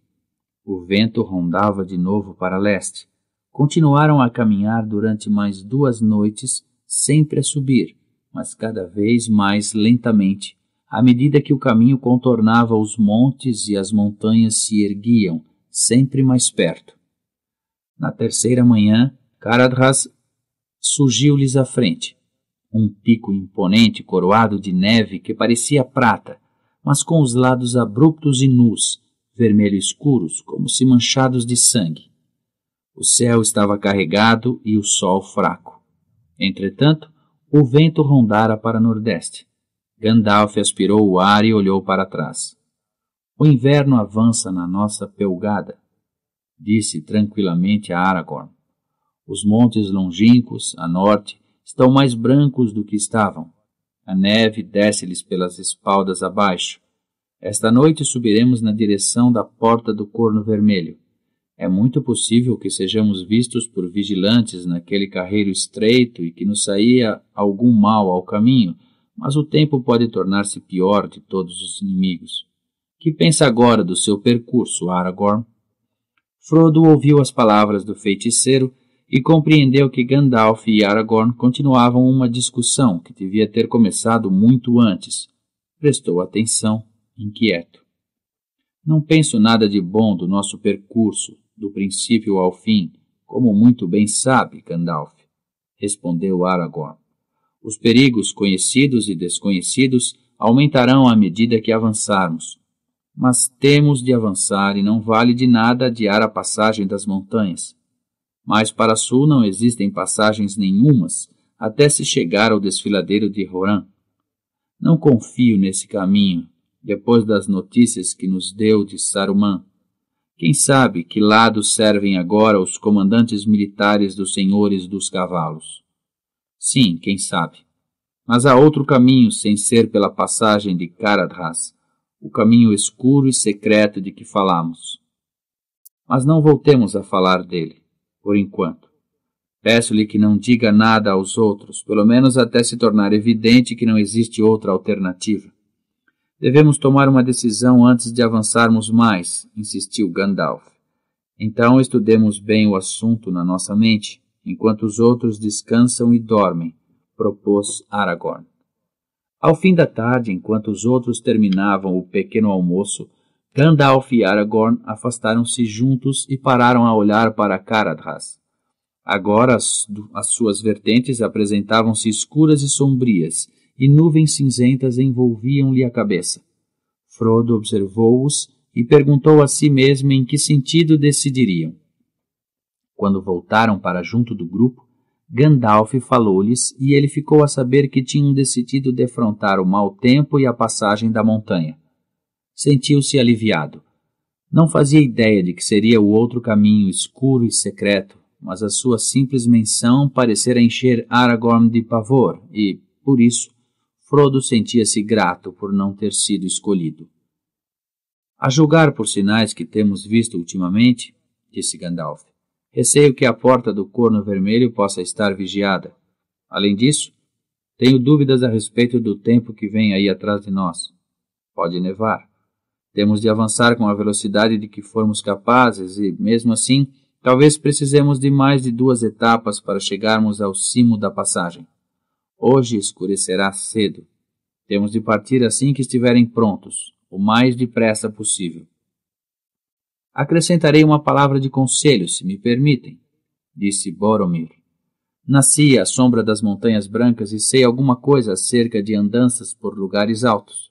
O vento rondava de novo para leste. Continuaram a caminhar durante mais duas noites, sempre a subir, mas cada vez mais lentamente, à medida que o caminho contornava os montes e as montanhas se erguiam, sempre mais perto. Na terceira manhã, Caradras surgiu-lhes à frente. Um pico imponente coroado de neve que parecia prata, mas com os lados abruptos e nus, vermelho escuros, como se manchados de sangue. O céu estava carregado e o sol fraco. Entretanto, o vento rondara para nordeste. Gandalf aspirou o ar e olhou para trás. O inverno avança na nossa pelgada, disse tranquilamente a Aragorn. Os montes longínquos, a norte, estão mais brancos do que estavam. A neve desce-lhes pelas espaldas abaixo. Esta noite subiremos na direção da porta do Corno Vermelho. É muito possível que sejamos vistos por vigilantes naquele carreiro estreito e que nos saia algum mal ao caminho mas o tempo pode tornar-se pior de todos os inimigos. Que pensa agora do seu percurso, Aragorn? Frodo ouviu as palavras do feiticeiro e compreendeu que Gandalf e Aragorn continuavam uma discussão que devia ter começado muito antes. Prestou atenção, inquieto. Não penso nada de bom do nosso percurso, do princípio ao fim, como muito bem sabe, Gandalf, respondeu Aragorn. Os perigos conhecidos e desconhecidos aumentarão à medida que avançarmos. Mas temos de avançar e não vale de nada adiar a passagem das montanhas. Mas para sul não existem passagens nenhumas até se chegar ao desfiladeiro de Roran. Não confio nesse caminho, depois das notícias que nos deu de Saruman. Quem sabe que lado servem agora os comandantes militares dos senhores dos cavalos? Sim, quem sabe. Mas há outro caminho sem ser pela passagem de Caradhas, o caminho escuro e secreto de que falamos. Mas não voltemos a falar dele, por enquanto. Peço-lhe que não diga nada aos outros, pelo menos até se tornar evidente que não existe outra alternativa. Devemos tomar uma decisão antes de avançarmos mais, insistiu Gandalf. Então estudemos bem o assunto na nossa mente enquanto os outros descansam e dormem, propôs Aragorn. Ao fim da tarde, enquanto os outros terminavam o pequeno almoço, Gandalf e Aragorn afastaram-se juntos e pararam a olhar para Caradhras. Agora as, as suas vertentes apresentavam-se escuras e sombrias, e nuvens cinzentas envolviam-lhe a cabeça. Frodo observou-os e perguntou a si mesmo em que sentido decidiriam. Quando voltaram para junto do grupo, Gandalf falou-lhes e ele ficou a saber que tinham decidido defrontar o mau tempo e a passagem da montanha. Sentiu-se aliviado. Não fazia ideia de que seria o outro caminho escuro e secreto, mas a sua simples menção parecera encher Aragorn de pavor e, por isso, Frodo sentia-se grato por não ter sido escolhido. A julgar por sinais que temos visto ultimamente, disse Gandalf, Receio que a porta do corno vermelho possa estar vigiada. Além disso, tenho dúvidas a respeito do tempo que vem aí atrás de nós. Pode nevar. Temos de avançar com a velocidade de que formos capazes e, mesmo assim, talvez precisemos de mais de duas etapas para chegarmos ao cimo da passagem. Hoje escurecerá cedo. Temos de partir assim que estiverem prontos, o mais depressa possível. Acrescentarei uma palavra de conselho, se me permitem, disse Boromir. Nasci à sombra das montanhas brancas e sei alguma coisa acerca de andanças por lugares altos.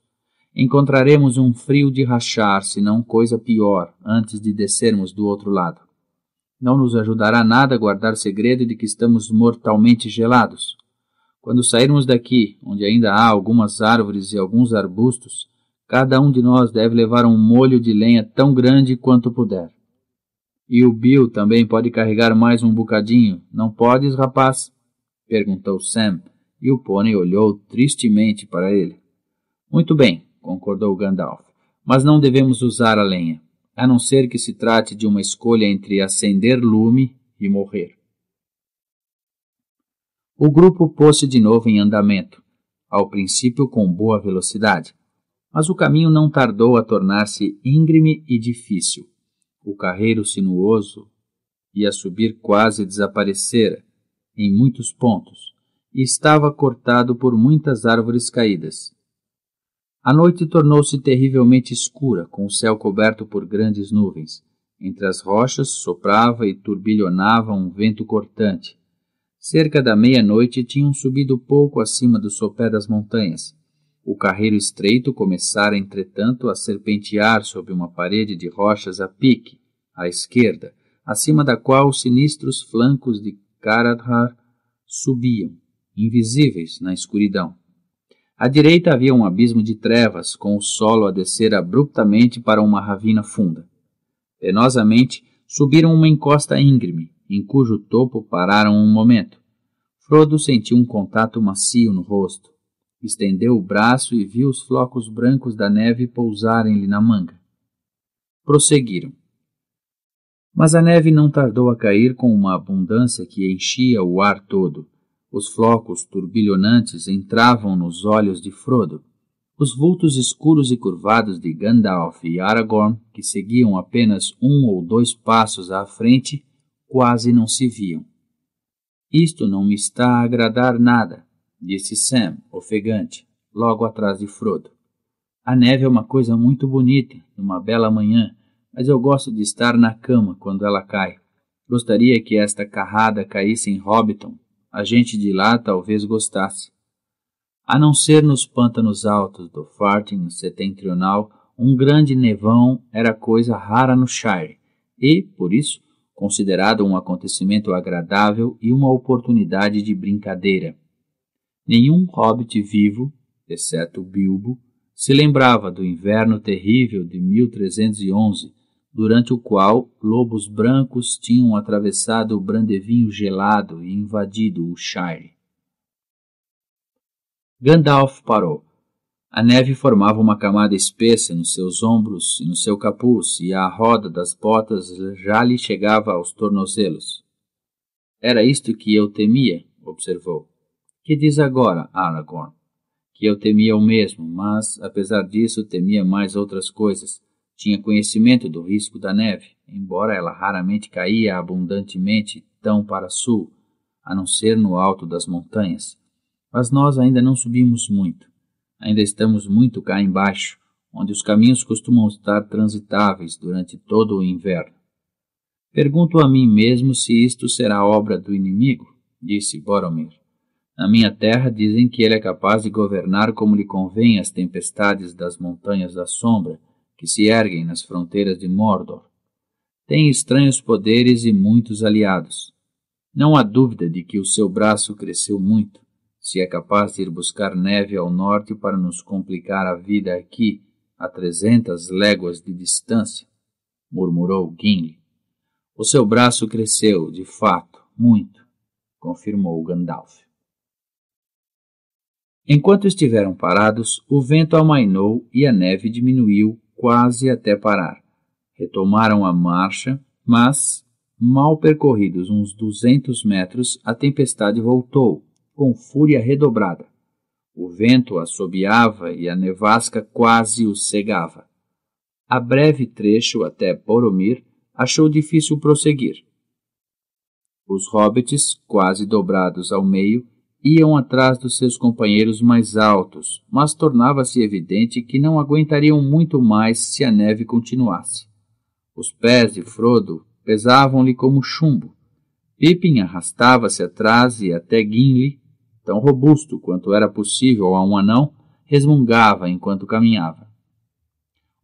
Encontraremos um frio de rachar, se não coisa pior, antes de descermos do outro lado. Não nos ajudará nada guardar segredo de que estamos mortalmente gelados. Quando sairmos daqui, onde ainda há algumas árvores e alguns arbustos, Cada um de nós deve levar um molho de lenha tão grande quanto puder. E o Bill também pode carregar mais um bocadinho, não podes, rapaz? perguntou Sam, e o pônei olhou tristemente para ele. Muito bem, concordou Gandalf, mas não devemos usar a lenha, a não ser que se trate de uma escolha entre acender lume e morrer. O grupo pôs-se de novo em andamento, ao princípio com boa velocidade, mas o caminho não tardou a tornar-se íngreme e difícil. O carreiro sinuoso ia subir quase desaparecera, em muitos pontos, e estava cortado por muitas árvores caídas. A noite tornou-se terrivelmente escura, com o céu coberto por grandes nuvens. Entre as rochas soprava e turbilhonava um vento cortante. Cerca da meia-noite tinham subido pouco acima do sopé das montanhas o carreiro estreito começara, entretanto, a serpentear sob uma parede de rochas a pique, à esquerda, acima da qual os sinistros flancos de Karadhar subiam, invisíveis na escuridão. À direita havia um abismo de trevas, com o solo a descer abruptamente para uma ravina funda. Penosamente, subiram uma encosta íngreme, em cujo topo pararam um momento. Frodo sentiu um contato macio no rosto. Estendeu o braço e viu os flocos brancos da neve pousarem-lhe na manga. Prosseguiram. Mas a neve não tardou a cair com uma abundância que enchia o ar todo. Os flocos turbilhonantes entravam nos olhos de Frodo. Os vultos escuros e curvados de Gandalf e Aragorn, que seguiam apenas um ou dois passos à frente, quase não se viam. Isto não me está a agradar nada, disse Sam, ofegante, logo atrás de Frodo. A neve é uma coisa muito bonita, numa bela manhã, mas eu gosto de estar na cama quando ela cai. Gostaria que esta carrada caísse em Hobbiton. A gente de lá talvez gostasse. A não ser nos pântanos altos do Farting setentrional, um grande nevão era coisa rara no Shire e, por isso, considerado um acontecimento agradável e uma oportunidade de brincadeira. Nenhum hobbit vivo, exceto Bilbo, se lembrava do inverno terrível de 1311, durante o qual lobos brancos tinham atravessado o Brandevinho gelado e invadido o Shire. Gandalf parou. A neve formava uma camada espessa nos seus ombros e no seu capuz, e a roda das botas já lhe chegava aos tornozelos. Era isto que eu temia, observou. Que diz agora Aragorn? Que eu temia o mesmo, mas, apesar disso, temia mais outras coisas. Tinha conhecimento do risco da neve, embora ela raramente caía abundantemente tão para sul, a não ser no alto das montanhas. Mas nós ainda não subimos muito. Ainda estamos muito cá embaixo, onde os caminhos costumam estar transitáveis durante todo o inverno. Pergunto a mim mesmo se isto será obra do inimigo, disse Boromir. Na minha terra dizem que ele é capaz de governar como lhe convém as tempestades das montanhas da sombra que se erguem nas fronteiras de Mordor. Tem estranhos poderes e muitos aliados. Não há dúvida de que o seu braço cresceu muito, se é capaz de ir buscar neve ao norte para nos complicar a vida aqui, a trezentas léguas de distância, murmurou Gimli. O seu braço cresceu, de fato, muito, confirmou Gandalf. Enquanto estiveram parados, o vento amainou e a neve diminuiu quase até parar. Retomaram a marcha, mas, mal percorridos uns duzentos metros, a tempestade voltou, com fúria redobrada. O vento assobiava e a nevasca quase o cegava. A breve trecho até Boromir achou difícil prosseguir. Os hobbits, quase dobrados ao meio, iam atrás dos seus companheiros mais altos, mas tornava-se evidente que não aguentariam muito mais se a neve continuasse. Os pés de Frodo pesavam-lhe como chumbo. Pippin arrastava-se atrás e até Gimli, tão robusto quanto era possível a um anão, resmungava enquanto caminhava.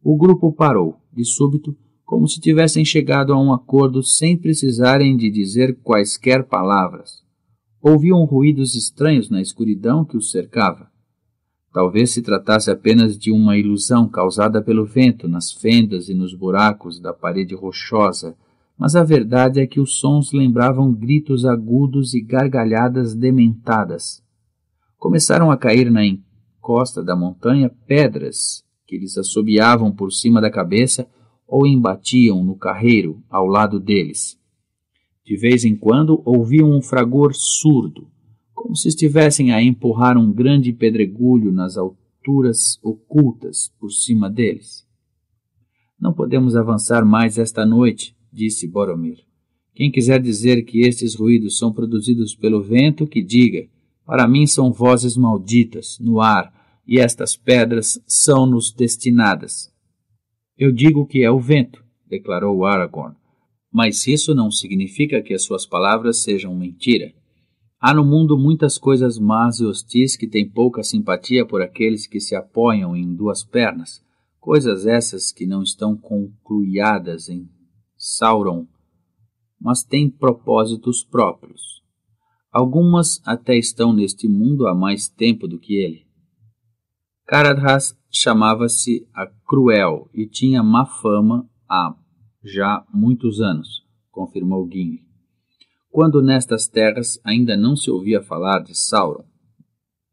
O grupo parou, de súbito, como se tivessem chegado a um acordo sem precisarem de dizer quaisquer palavras ouviam ruídos estranhos na escuridão que os cercava. Talvez se tratasse apenas de uma ilusão causada pelo vento nas fendas e nos buracos da parede rochosa, mas a verdade é que os sons lembravam gritos agudos e gargalhadas dementadas. Começaram a cair na encosta da montanha pedras que lhes assobiavam por cima da cabeça ou embatiam no carreiro ao lado deles. De vez em quando ouviam um fragor surdo, como se estivessem a empurrar um grande pedregulho nas alturas ocultas por cima deles. Não podemos avançar mais esta noite, disse Boromir. Quem quiser dizer que estes ruídos são produzidos pelo vento, que diga. Para mim são vozes malditas no ar, e estas pedras são-nos destinadas. Eu digo que é o vento, declarou Aragorn mas isso não significa que as suas palavras sejam mentira. Há no mundo muitas coisas más e hostis que têm pouca simpatia por aqueles que se apoiam em duas pernas, coisas essas que não estão concluídas em Sauron, mas têm propósitos próprios. Algumas até estão neste mundo há mais tempo do que ele. Caradhas chamava-se a Cruel e tinha má fama há já muitos anos, confirmou Ging. Quando nestas terras ainda não se ouvia falar de Sauron.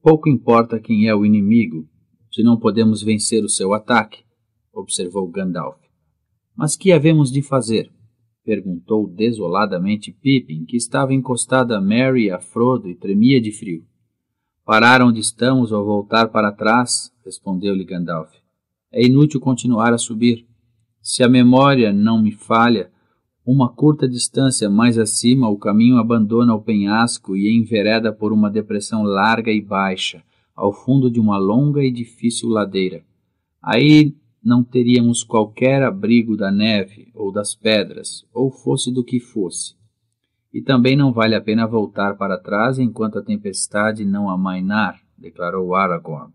Pouco importa quem é o inimigo, se não podemos vencer o seu ataque, observou Gandalf. Mas que havemos de fazer? perguntou desoladamente Pippin, que estava encostada a Mary e a Frodo e tremia de frio. Parar onde estamos ou voltar para trás, respondeu-lhe Gandalf. É inútil continuar a subir. Se a memória não me falha, uma curta distância mais acima, o caminho abandona o penhasco e envereda por uma depressão larga e baixa, ao fundo de uma longa e difícil ladeira. Aí não teríamos qualquer abrigo da neve ou das pedras, ou fosse do que fosse. E também não vale a pena voltar para trás enquanto a tempestade não amainar, declarou Aragorn.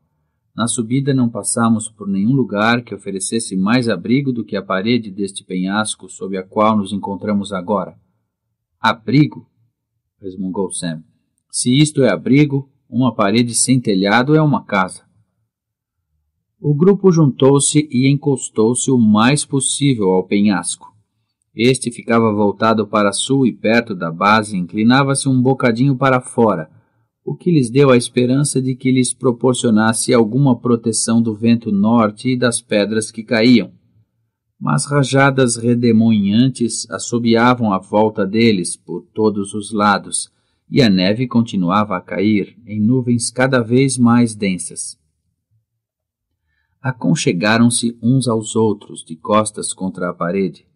Na subida não passamos por nenhum lugar que oferecesse mais abrigo do que a parede deste penhasco sob a qual nos encontramos agora. Abrigo? resmungou Sam. Se isto é abrigo, uma parede sem telhado é uma casa. O grupo juntou-se e encostou-se o mais possível ao penhasco. Este ficava voltado para sul e perto da base inclinava-se um bocadinho para fora o que lhes deu a esperança de que lhes proporcionasse alguma proteção do vento norte e das pedras que caíam. Mas rajadas redemoinhantes assobiavam à volta deles por todos os lados, e a neve continuava a cair em nuvens cada vez mais densas. Aconchegaram-se uns aos outros, de costas contra a parede.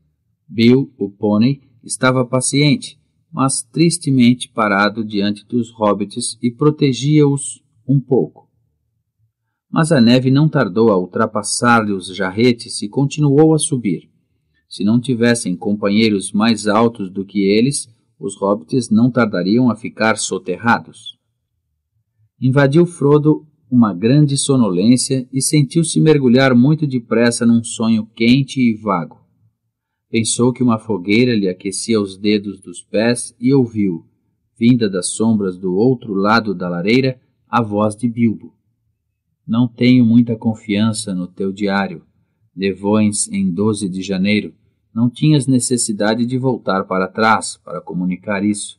Bill, o pônei, estava paciente, mas tristemente parado diante dos hobbits e protegia-os um pouco. Mas a neve não tardou a ultrapassar-lhe os jarretes e continuou a subir. Se não tivessem companheiros mais altos do que eles, os hobbits não tardariam a ficar soterrados. Invadiu Frodo uma grande sonolência e sentiu-se mergulhar muito depressa num sonho quente e vago. Pensou que uma fogueira lhe aquecia os dedos dos pés e ouviu, vinda das sombras do outro lado da lareira, a voz de Bilbo. Não tenho muita confiança no teu diário. Devões em 12 de janeiro. Não tinhas necessidade de voltar para trás para comunicar isso.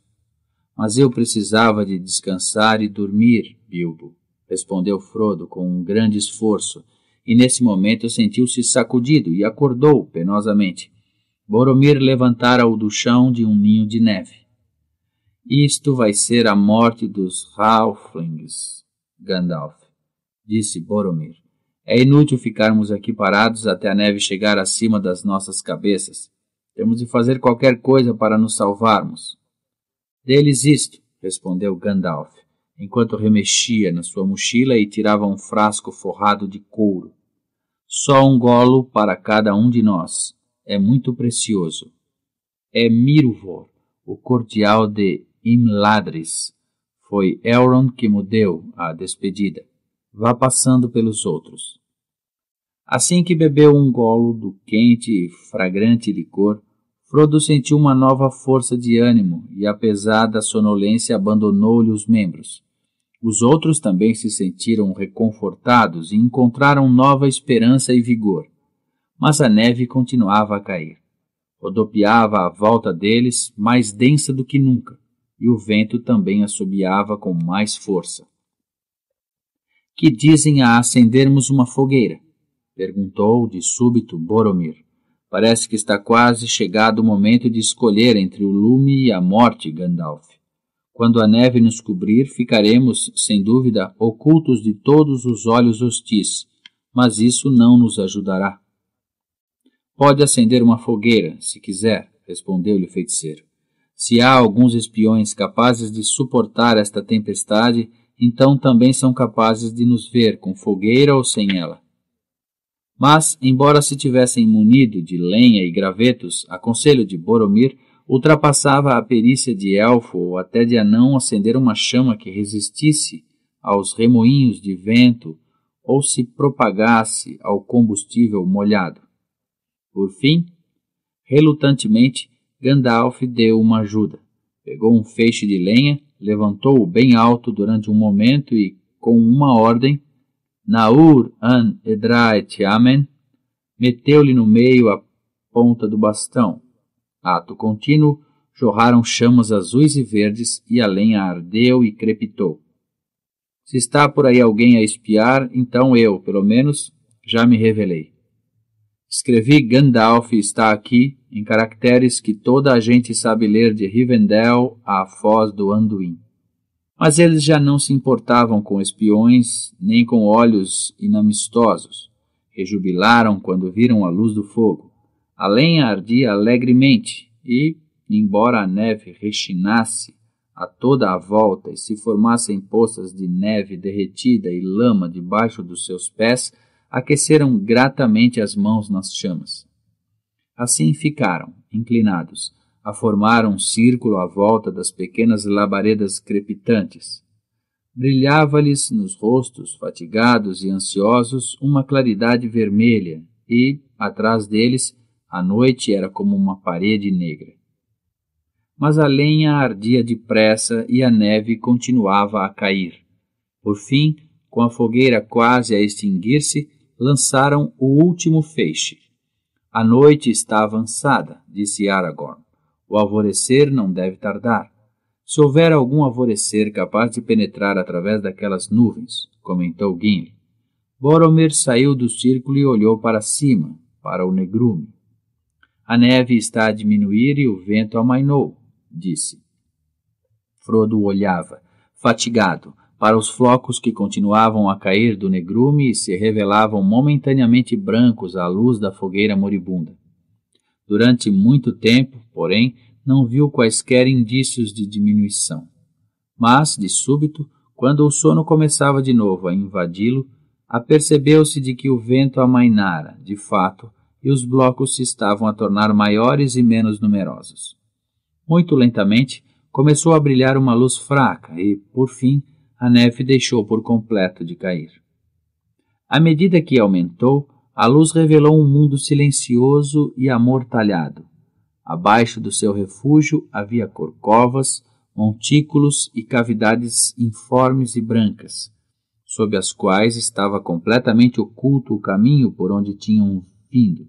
Mas eu precisava de descansar e dormir, Bilbo, respondeu Frodo com um grande esforço, e nesse momento sentiu-se sacudido e acordou penosamente. Boromir levantara-o do chão de um ninho de neve. Isto vai ser a morte dos Halflings, Gandalf, disse Boromir. É inútil ficarmos aqui parados até a neve chegar acima das nossas cabeças. Temos de fazer qualquer coisa para nos salvarmos. Deles isto, respondeu Gandalf, enquanto remexia na sua mochila e tirava um frasco forrado de couro. Só um golo para cada um de nós é muito precioso. É Miruvor, o cordial de Imladris. Foi Elrond que me deu a despedida. Vá passando pelos outros. Assim que bebeu um golo do quente e fragrante licor, Frodo sentiu uma nova força de ânimo e, apesar da sonolência, abandonou-lhe os membros. Os outros também se sentiram reconfortados e encontraram nova esperança e vigor mas a neve continuava a cair. Rodopiava à volta deles, mais densa do que nunca, e o vento também assobiava com mais força. Que dizem a acendermos uma fogueira? perguntou de súbito Boromir. Parece que está quase chegado o momento de escolher entre o lume e a morte, Gandalf. Quando a neve nos cobrir, ficaremos, sem dúvida, ocultos de todos os olhos hostis, mas isso não nos ajudará. Pode acender uma fogueira, se quiser, respondeu-lhe o feiticeiro. Se há alguns espiões capazes de suportar esta tempestade, então também são capazes de nos ver com fogueira ou sem ela. Mas, embora se tivessem munido de lenha e gravetos, a conselho de Boromir, ultrapassava a perícia de elfo ou até de anão acender uma chama que resistisse aos remoinhos de vento ou se propagasse ao combustível molhado. Por fim, relutantemente, Gandalf deu uma ajuda. Pegou um feixe de lenha, levantou-o bem alto durante um momento e, com uma ordem, Naur an edraet amen, meteu-lhe no meio a ponta do bastão. Ato contínuo, jorraram chamas azuis e verdes e a lenha ardeu e crepitou. Se está por aí alguém a espiar, então eu, pelo menos, já me revelei. Escrevi Gandalf está aqui em caracteres que toda a gente sabe ler de Rivendell à Foz do Anduin. Mas eles já não se importavam com espiões nem com olhos inamistosos. Rejubilaram quando viram a luz do fogo. A lenha ardia alegremente e, embora a neve rechinasse a toda a volta e se formassem poças de neve derretida e lama debaixo dos seus pés, aqueceram gratamente as mãos nas chamas. Assim ficaram, inclinados, a formar um círculo à volta das pequenas labaredas crepitantes. Brilhava-lhes nos rostos, fatigados e ansiosos, uma claridade vermelha e, atrás deles, a noite era como uma parede negra. Mas a lenha ardia depressa e a neve continuava a cair. Por fim, com a fogueira quase a extinguir-se, lançaram o último feixe. A noite está avançada, disse Aragorn. O alvorecer não deve tardar. Se houver algum alvorecer capaz de penetrar através daquelas nuvens, comentou Gimli. Boromir saiu do círculo e olhou para cima, para o negrume. A neve está a diminuir e o vento amainou, disse. Frodo olhava, fatigado, para os flocos que continuavam a cair do negrume e se revelavam momentaneamente brancos à luz da fogueira moribunda. Durante muito tempo, porém, não viu quaisquer indícios de diminuição. Mas, de súbito, quando o sono começava de novo a invadi-lo, apercebeu-se de que o vento amainara, de fato, e os blocos se estavam a tornar maiores e menos numerosos. Muito lentamente, começou a brilhar uma luz fraca e, por fim, a neve deixou por completo de cair. À medida que aumentou, a luz revelou um mundo silencioso e amortalhado. Abaixo do seu refúgio havia corcovas, montículos e cavidades informes e brancas, sob as quais estava completamente oculto o caminho por onde tinham vindo.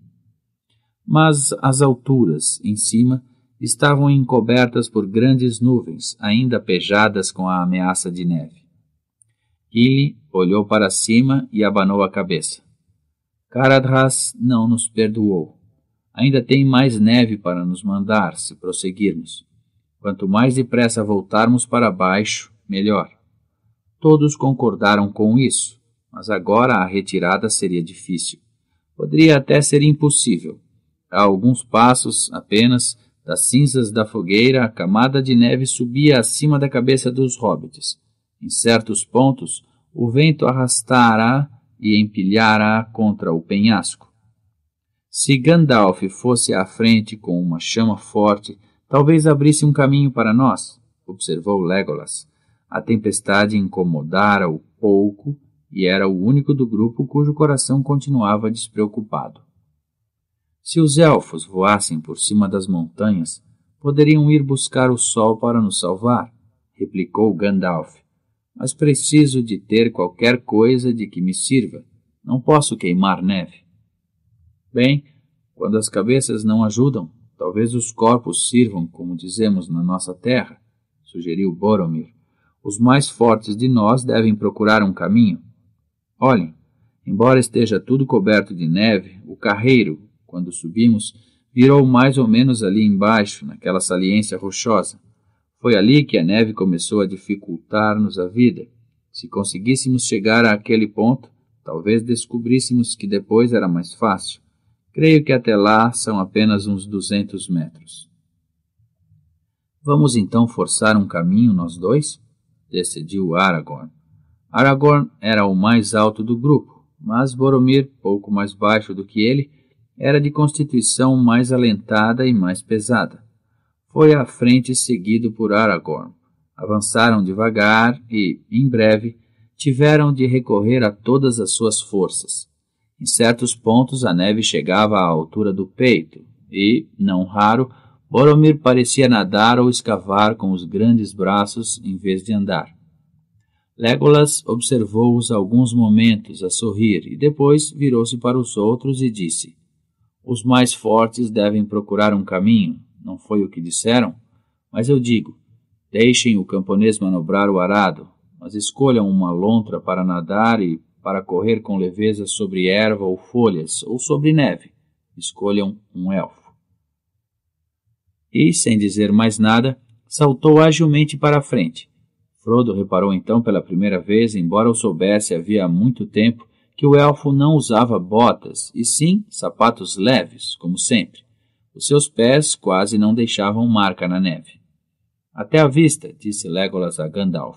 Mas as alturas, em cima, estavam encobertas por grandes nuvens, ainda pejadas com a ameaça de neve. Ele olhou para cima e abanou a cabeça. Caradras não nos perdoou. Ainda tem mais neve para nos mandar, se prosseguirmos. Quanto mais depressa voltarmos para baixo, melhor. Todos concordaram com isso, mas agora a retirada seria difícil. Poderia até ser impossível. A alguns passos, apenas, das cinzas da fogueira, a camada de neve subia acima da cabeça dos hobbits. Em certos pontos, o vento arrastara e empilhara contra o penhasco. Se Gandalf fosse à frente com uma chama forte, talvez abrisse um caminho para nós, observou Legolas. A tempestade incomodara-o pouco e era o único do grupo cujo coração continuava despreocupado. Se os elfos voassem por cima das montanhas, poderiam ir buscar o sol para nos salvar, replicou Gandalf. Mas preciso de ter qualquer coisa de que me sirva. Não posso queimar neve. Bem, quando as cabeças não ajudam, talvez os corpos sirvam, como dizemos na nossa terra, sugeriu Boromir. Os mais fortes de nós devem procurar um caminho. Olhem, embora esteja tudo coberto de neve, o carreiro, quando subimos, virou mais ou menos ali embaixo, naquela saliência rochosa. Foi ali que a neve começou a dificultar-nos a vida. Se conseguíssemos chegar àquele ponto, talvez descobríssemos que depois era mais fácil. Creio que até lá são apenas uns duzentos metros. Vamos então forçar um caminho nós dois? Decidiu Aragorn. Aragorn era o mais alto do grupo, mas Boromir, pouco mais baixo do que ele, era de constituição mais alentada e mais pesada. Foi à frente seguido por Aragorn. Avançaram devagar e, em breve, tiveram de recorrer a todas as suas forças. Em certos pontos a neve chegava à altura do peito e, não raro, Boromir parecia nadar ou escavar com os grandes braços em vez de andar. Legolas observou-os alguns momentos a sorrir e depois virou-se para os outros e disse: os mais fortes devem procurar um caminho. Não foi o que disseram? Mas eu digo: deixem o camponês manobrar o arado, mas escolham uma lontra para nadar e para correr com leveza sobre erva ou folhas, ou sobre neve. Escolham um elfo. E, sem dizer mais nada, saltou agilmente para a frente. Frodo reparou então pela primeira vez, embora o soubesse havia muito tempo, que o elfo não usava botas, e sim sapatos leves, como sempre. Os seus pés quase não deixavam marca na neve. Até a vista, disse Legolas a Gandalf.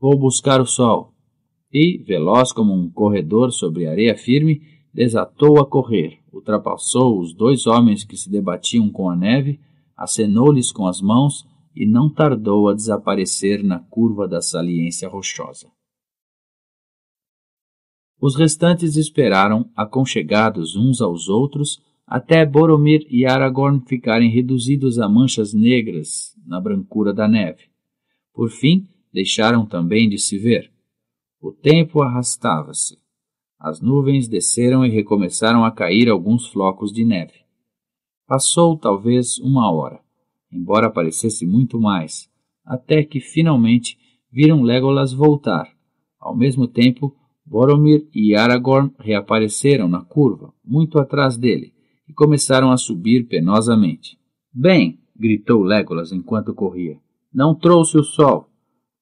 Vou buscar o sol. E, veloz como um corredor sobre areia firme, desatou a correr, ultrapassou os dois homens que se debatiam com a neve, acenou-lhes com as mãos e não tardou a desaparecer na curva da saliência rochosa. Os restantes esperaram, aconchegados uns aos outros, até Boromir e Aragorn ficarem reduzidos a manchas negras na brancura da neve. Por fim, deixaram também de se ver. O tempo arrastava-se. As nuvens desceram e recomeçaram a cair alguns flocos de neve. Passou talvez uma hora, embora parecesse muito mais, até que finalmente viram Legolas voltar, ao mesmo tempo Boromir e Aragorn reapareceram na curva, muito atrás dele, e começaram a subir penosamente. Bem, gritou Legolas enquanto corria, não trouxe o sol.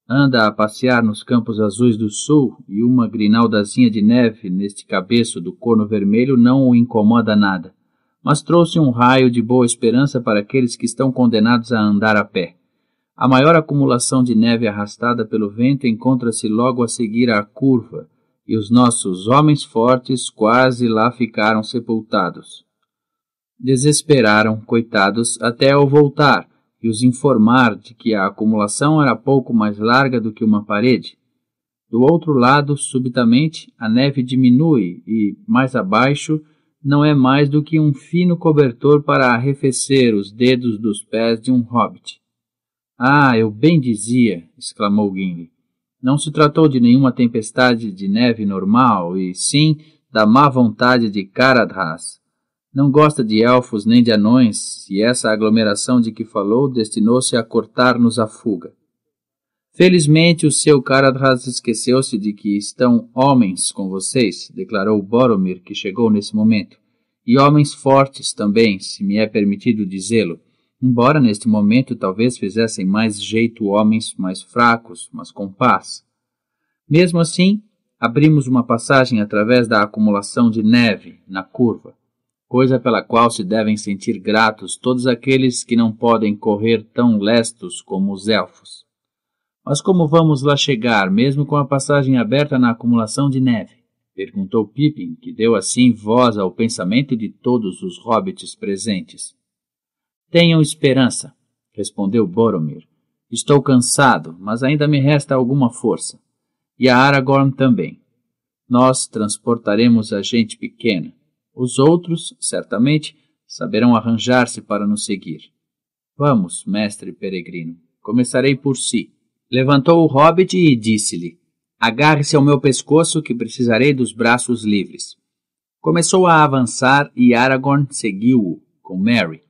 Anda a passear nos campos azuis do sul e uma grinaldazinha de neve neste cabeço do corno vermelho não o incomoda nada, mas trouxe um raio de boa esperança para aqueles que estão condenados a andar a pé. A maior acumulação de neve arrastada pelo vento encontra-se logo a seguir à curva, e os nossos homens fortes quase lá ficaram sepultados. Desesperaram, coitados, até ao voltar e os informar de que a acumulação era pouco mais larga do que uma parede. Do outro lado, subitamente, a neve diminui e, mais abaixo, não é mais do que um fino cobertor para arrefecer os dedos dos pés de um hobbit. Ah, eu bem dizia! exclamou Gimli. Não se tratou de nenhuma tempestade de neve normal, e sim da má vontade de Karadras. Não gosta de elfos nem de anões, e essa aglomeração de que falou destinou-se a cortar-nos a fuga. Felizmente o seu Karadras esqueceu-se de que estão homens com vocês, declarou Boromir, que chegou nesse momento, e homens fortes também, se me é permitido dizê-lo embora neste momento talvez fizessem mais jeito homens mais fracos, mas com paz. Mesmo assim, abrimos uma passagem através da acumulação de neve na curva, coisa pela qual se devem sentir gratos todos aqueles que não podem correr tão lestos como os elfos. Mas como vamos lá chegar, mesmo com a passagem aberta na acumulação de neve? perguntou Pippin, que deu assim voz ao pensamento de todos os hobbits presentes. Tenham esperança, respondeu Boromir. Estou cansado, mas ainda me resta alguma força. E a Aragorn também. Nós transportaremos a gente pequena. Os outros, certamente, saberão arranjar-se para nos seguir. Vamos, mestre peregrino. Começarei por si. Levantou o hobbit e disse-lhe: Agarre-se ao meu pescoço, que precisarei dos braços livres. Começou a avançar e Aragorn seguiu-o, com Mary.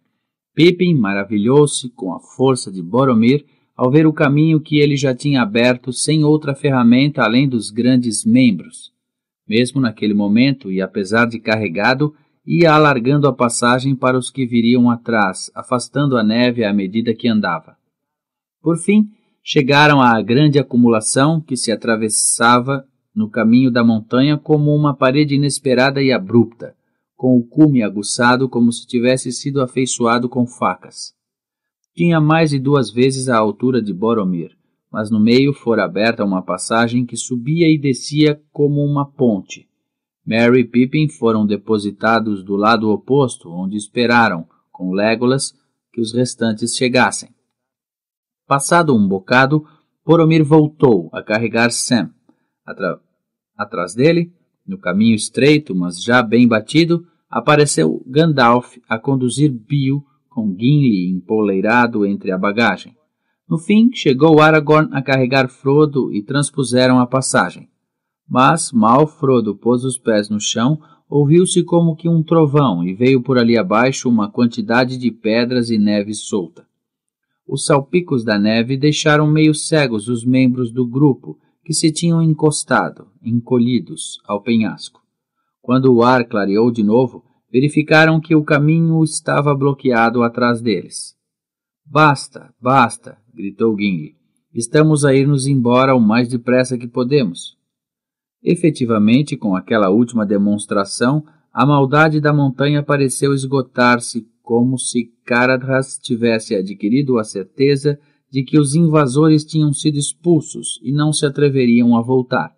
Pippin maravilhou-se com a força de Boromir ao ver o caminho que ele já tinha aberto sem outra ferramenta além dos grandes membros. Mesmo naquele momento, e apesar de carregado, ia alargando a passagem para os que viriam atrás, afastando a neve à medida que andava. Por fim, chegaram à grande acumulação que se atravessava no caminho da montanha como uma parede inesperada e abrupta com o cume aguçado como se tivesse sido afeiçoado com facas. Tinha mais de duas vezes a altura de Boromir, mas no meio fora aberta uma passagem que subia e descia como uma ponte. Mary e Pippin foram depositados do lado oposto, onde esperaram, com Legolas, que os restantes chegassem. Passado um bocado, Boromir voltou a carregar Sam. Atra... Atrás dele, no caminho estreito, mas já bem batido, apareceu Gandalf a conduzir Bio com Gimli empoleirado entre a bagagem. No fim, chegou Aragorn a carregar Frodo e transpuseram a passagem. Mas, mal Frodo pôs os pés no chão, ouviu-se como que um trovão e veio por ali abaixo uma quantidade de pedras e neve solta. Os salpicos da neve deixaram meio cegos os membros do grupo que se tinham encostado, encolhidos, ao penhasco. Quando o ar clareou de novo, verificaram que o caminho estava bloqueado atrás deles. Basta, basta, gritou Ging. Estamos a ir-nos embora o mais depressa que podemos. Efetivamente, com aquela última demonstração, a maldade da montanha pareceu esgotar-se, como se Karadras tivesse adquirido a certeza de que os invasores tinham sido expulsos e não se atreveriam a voltar.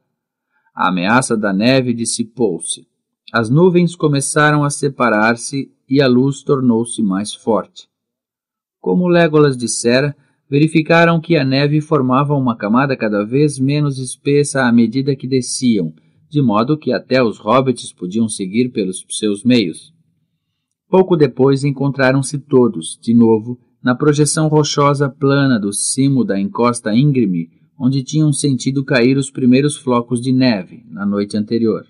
A ameaça da neve dissipou-se. As nuvens começaram a separar-se e a luz tornou-se mais forte. Como Legolas dissera, verificaram que a neve formava uma camada cada vez menos espessa à medida que desciam, de modo que até os hobbits podiam seguir pelos seus meios. Pouco depois encontraram-se todos, de novo, na projeção rochosa plana do cimo da encosta íngreme, onde tinham sentido cair os primeiros flocos de neve na noite anterior.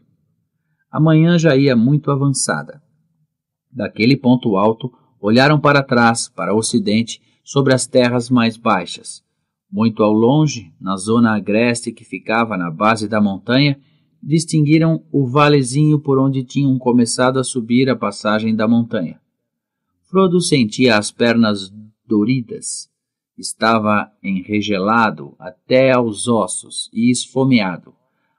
A manhã já ia muito avançada. Daquele ponto alto, olharam para trás, para o ocidente, sobre as terras mais baixas. Muito ao longe, na zona agreste que ficava na base da montanha, distinguiram o valezinho por onde tinham começado a subir a passagem da montanha. Frodo sentia as pernas doridas. Estava enregelado até aos ossos e esfomeado.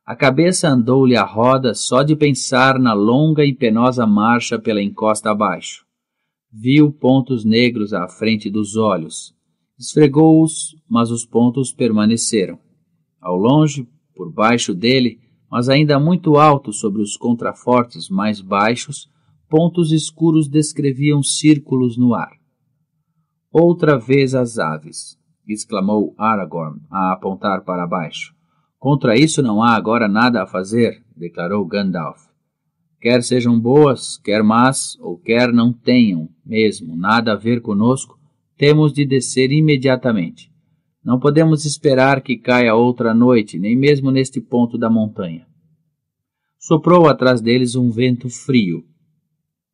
A cabeça andou-lhe a roda só de pensar na longa e penosa marcha pela encosta abaixo. Viu pontos negros à frente dos olhos. Esfregou-os, mas os pontos permaneceram. Ao longe, por baixo dele, mas ainda muito alto sobre os contrafortes mais baixos, pontos escuros descreviam círculos no ar. Outra vez as aves! exclamou Aragorn, a apontar para baixo. Contra isso não há agora nada a fazer, declarou Gandalf. Quer sejam boas, quer más, ou quer não tenham, mesmo, nada a ver conosco, temos de descer imediatamente. Não podemos esperar que caia outra noite, nem mesmo neste ponto da montanha. Soprou atrás deles um vento frio.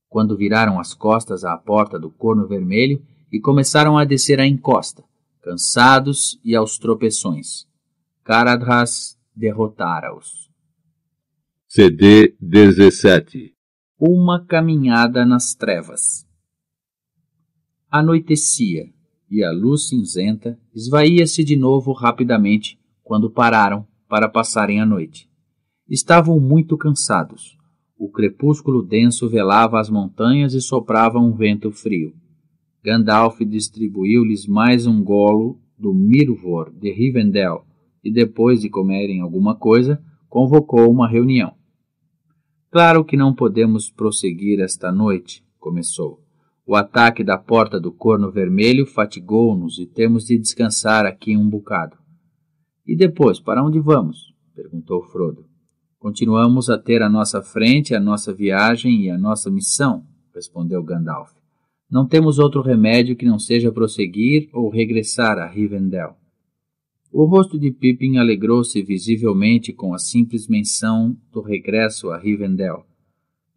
Quando viraram as costas à porta do corno vermelho e começaram a descer a encosta, cansados e aos tropeções. Caradhas derrotara-os. CD 17 Uma caminhada nas trevas. Anoitecia e a luz cinzenta esvaía-se de novo rapidamente quando pararam para passarem a noite. Estavam muito cansados. O crepúsculo denso velava as montanhas e soprava um vento frio. Gandalf distribuiu-lhes mais um golo do Mirvor de Rivendell e depois de comerem alguma coisa, convocou uma reunião. Claro que não podemos prosseguir esta noite, começou. O ataque da porta do corno vermelho fatigou-nos e temos de descansar aqui um bocado. E depois, para onde vamos? perguntou Frodo. Continuamos a ter à nossa frente a nossa viagem e a nossa missão, respondeu Gandalf. Não temos outro remédio que não seja prosseguir ou regressar a Rivendell. O rosto de Pippin alegrou-se visivelmente com a simples menção do regresso a Rivendell.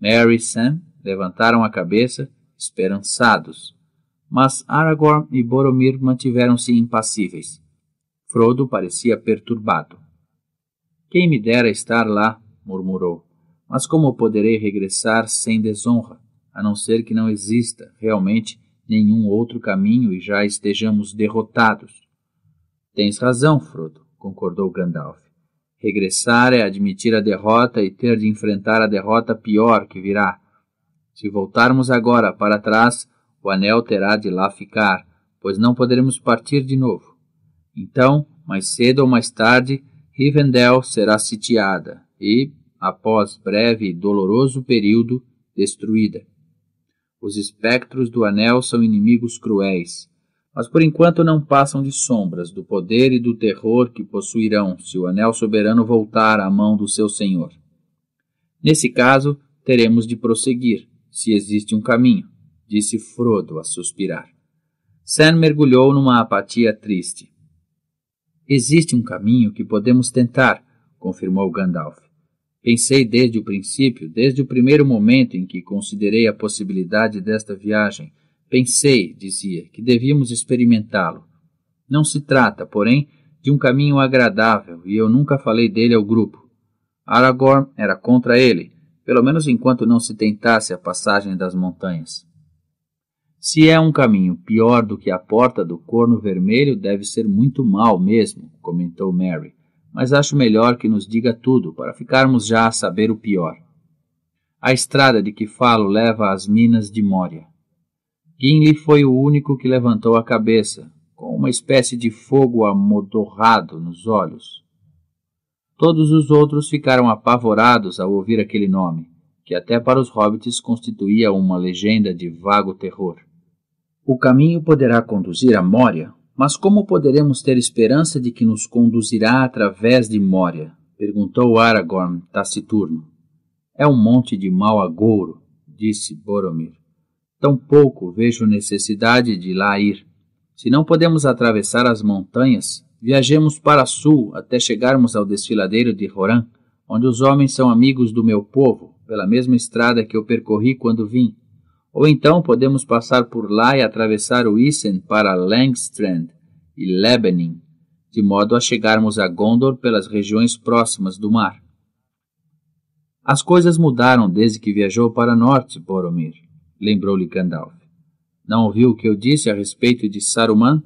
Mary e Sam levantaram a cabeça, esperançados. Mas Aragorn e Boromir mantiveram-se impassíveis. Frodo parecia perturbado. Quem me dera estar lá, murmurou. Mas como poderei regressar sem desonra, a não ser que não exista realmente nenhum outro caminho e já estejamos derrotados? Tens razão, Frodo, concordou Gandalf. Regressar é admitir a derrota e ter de enfrentar a derrota pior que virá. Se voltarmos agora para trás, o anel terá de lá ficar, pois não poderemos partir de novo. Então, mais cedo ou mais tarde, Rivendell será sitiada e, após breve e doloroso período, destruída. Os espectros do anel são inimigos cruéis mas por enquanto não passam de sombras do poder e do terror que possuirão se o anel soberano voltar à mão do seu senhor. Nesse caso, teremos de prosseguir, se existe um caminho, disse Frodo a suspirar. Sam mergulhou numa apatia triste. Existe um caminho que podemos tentar, confirmou Gandalf. Pensei desde o princípio, desde o primeiro momento em que considerei a possibilidade desta viagem, Pensei, dizia, que devíamos experimentá-lo. Não se trata, porém, de um caminho agradável e eu nunca falei dele ao grupo. Aragorn era contra ele, pelo menos enquanto não se tentasse a passagem das montanhas. Se é um caminho pior do que a porta do corno vermelho, deve ser muito mal mesmo, comentou Mary, mas acho melhor que nos diga tudo para ficarmos já a saber o pior. A estrada de que falo leva às minas de Moria. Gimli foi o único que levantou a cabeça, com uma espécie de fogo amodorrado nos olhos. Todos os outros ficaram apavorados ao ouvir aquele nome, que até para os hobbits constituía uma legenda de vago terror. O caminho poderá conduzir a Moria, mas como poderemos ter esperança de que nos conduzirá através de Moria? perguntou Aragorn, taciturno. É um monte de mau agouro, disse Boromir. Tampouco vejo necessidade de lá ir. Se não podemos atravessar as montanhas, viajemos para sul até chegarmos ao desfiladeiro de Roran, onde os homens são amigos do meu povo, pela mesma estrada que eu percorri quando vim. Ou então podemos passar por lá e atravessar o Isen para Langstrand e Lebanon, de modo a chegarmos a Gondor pelas regiões próximas do mar. As coisas mudaram desde que viajou para norte, Boromir lembrou-lhe Gandalf. Não ouviu o que eu disse a respeito de Saruman?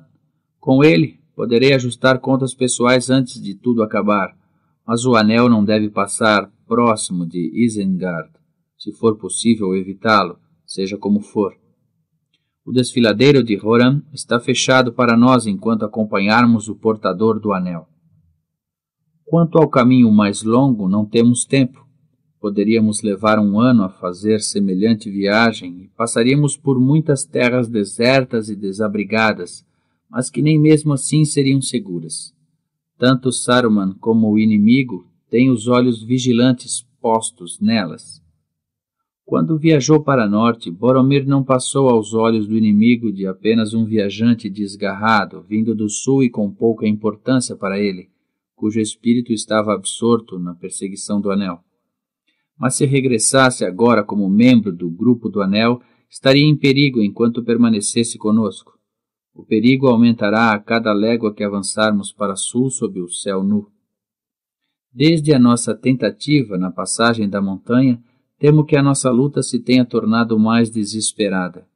Com ele, poderei ajustar contas pessoais antes de tudo acabar, mas o anel não deve passar próximo de Isengard, se for possível evitá-lo, seja como for. O desfiladeiro de Roran está fechado para nós enquanto acompanharmos o portador do anel. Quanto ao caminho mais longo, não temos tempo poderíamos levar um ano a fazer semelhante viagem e passaríamos por muitas terras desertas e desabrigadas, mas que nem mesmo assim seriam seguras. Tanto Saruman como o inimigo têm os olhos vigilantes postos nelas. Quando viajou para norte, Boromir não passou aos olhos do inimigo de apenas um viajante desgarrado, vindo do sul e com pouca importância para ele, cujo espírito estava absorto na perseguição do anel mas se regressasse agora como membro do grupo do Anel, estaria em perigo enquanto permanecesse conosco. O perigo aumentará a cada légua que avançarmos para sul sob o céu nu. Desde a nossa tentativa na passagem da montanha, temo que a nossa luta se tenha tornado mais desesperada.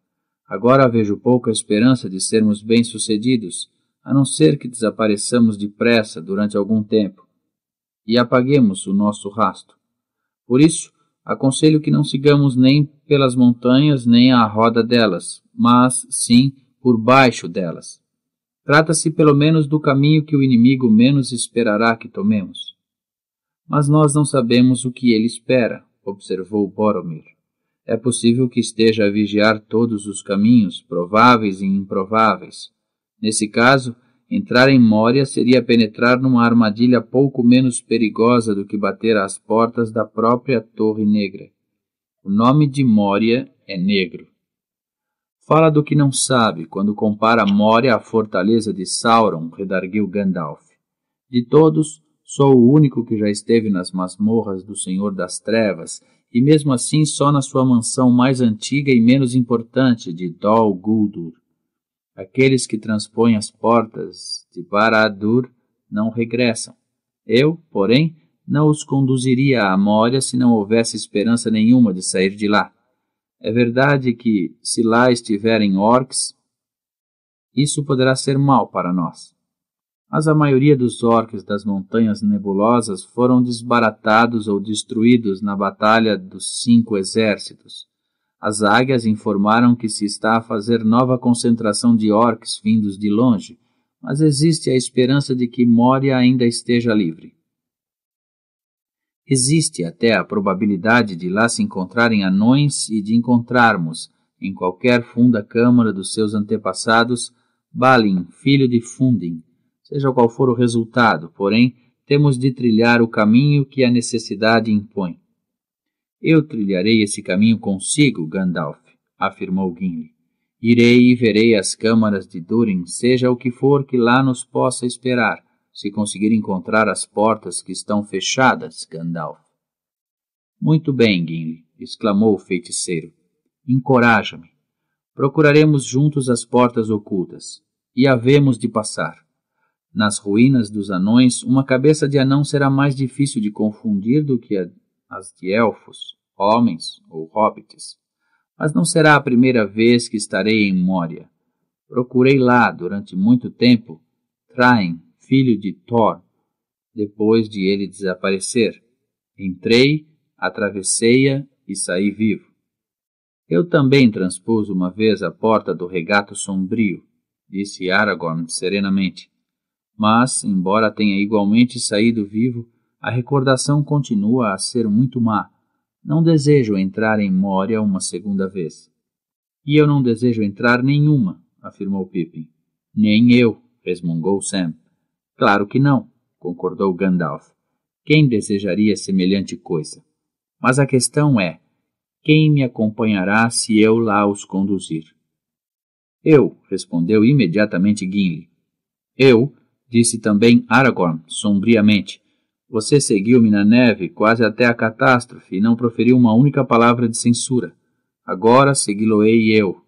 Agora vejo pouca esperança de sermos bem-sucedidos, a não ser que desapareçamos depressa durante algum tempo e apaguemos o nosso rasto. Por isso, aconselho que não sigamos nem pelas montanhas, nem à roda delas, mas sim por baixo delas. Trata-se pelo menos do caminho que o inimigo menos esperará que tomemos. Mas nós não sabemos o que ele espera, observou Boromir. É possível que esteja a vigiar todos os caminhos, prováveis e improváveis. Nesse caso, Entrar em Moria seria penetrar numa armadilha pouco menos perigosa do que bater às portas da própria Torre Negra. O nome de Moria é negro. Fala do que não sabe quando compara Moria à fortaleza de Sauron, redarguiu Gandalf. De todos, sou o único que já esteve nas masmorras do Senhor das Trevas, e mesmo assim só na sua mansão mais antiga e menos importante de Dol Guldur. Aqueles que transpõem as portas de Baradur não regressam. Eu, porém, não os conduziria à Mória se não houvesse esperança nenhuma de sair de lá. É verdade que, se lá estiverem orcs, isso poderá ser mal para nós. Mas a maioria dos orcs das Montanhas Nebulosas foram desbaratados ou destruídos na Batalha dos Cinco Exércitos as águias informaram que se está a fazer nova concentração de orcs vindos de longe, mas existe a esperança de que Moria ainda esteja livre. Existe até a probabilidade de lá se encontrarem anões e de encontrarmos, em qualquer funda câmara dos seus antepassados, Balin, filho de Fundin. Seja qual for o resultado, porém, temos de trilhar o caminho que a necessidade impõe. Eu trilharei esse caminho consigo, Gandalf, afirmou Gimli. Irei e verei as câmaras de Durin, seja o que for que lá nos possa esperar, se conseguir encontrar as portas que estão fechadas, Gandalf. Muito bem, Gimli, exclamou o feiticeiro. Encoraja-me. Procuraremos juntos as portas ocultas, e havemos de passar. Nas ruínas dos anões, uma cabeça de anão será mais difícil de confundir do que a as de elfos, homens ou hobbits. Mas não será a primeira vez que estarei em Moria. Procurei lá, durante muito tempo, Traen, filho de Thor, depois de ele desaparecer. Entrei, atravessei-a e saí vivo. Eu também transpus uma vez a porta do regato sombrio, disse Aragorn serenamente. Mas, embora tenha igualmente saído vivo, a recordação continua a ser muito má. Não desejo entrar em Moria uma segunda vez. E eu não desejo entrar nenhuma, afirmou Pippin. Nem eu, resmungou Sam. Claro que não, concordou Gandalf. Quem desejaria semelhante coisa? Mas a questão é: quem me acompanhará se eu lá os conduzir? Eu, respondeu imediatamente Gimli. Eu, disse também Aragorn, sombriamente, você seguiu-me na neve, quase até a catástrofe, e não proferiu uma única palavra de censura. Agora segui-lo-ei eu.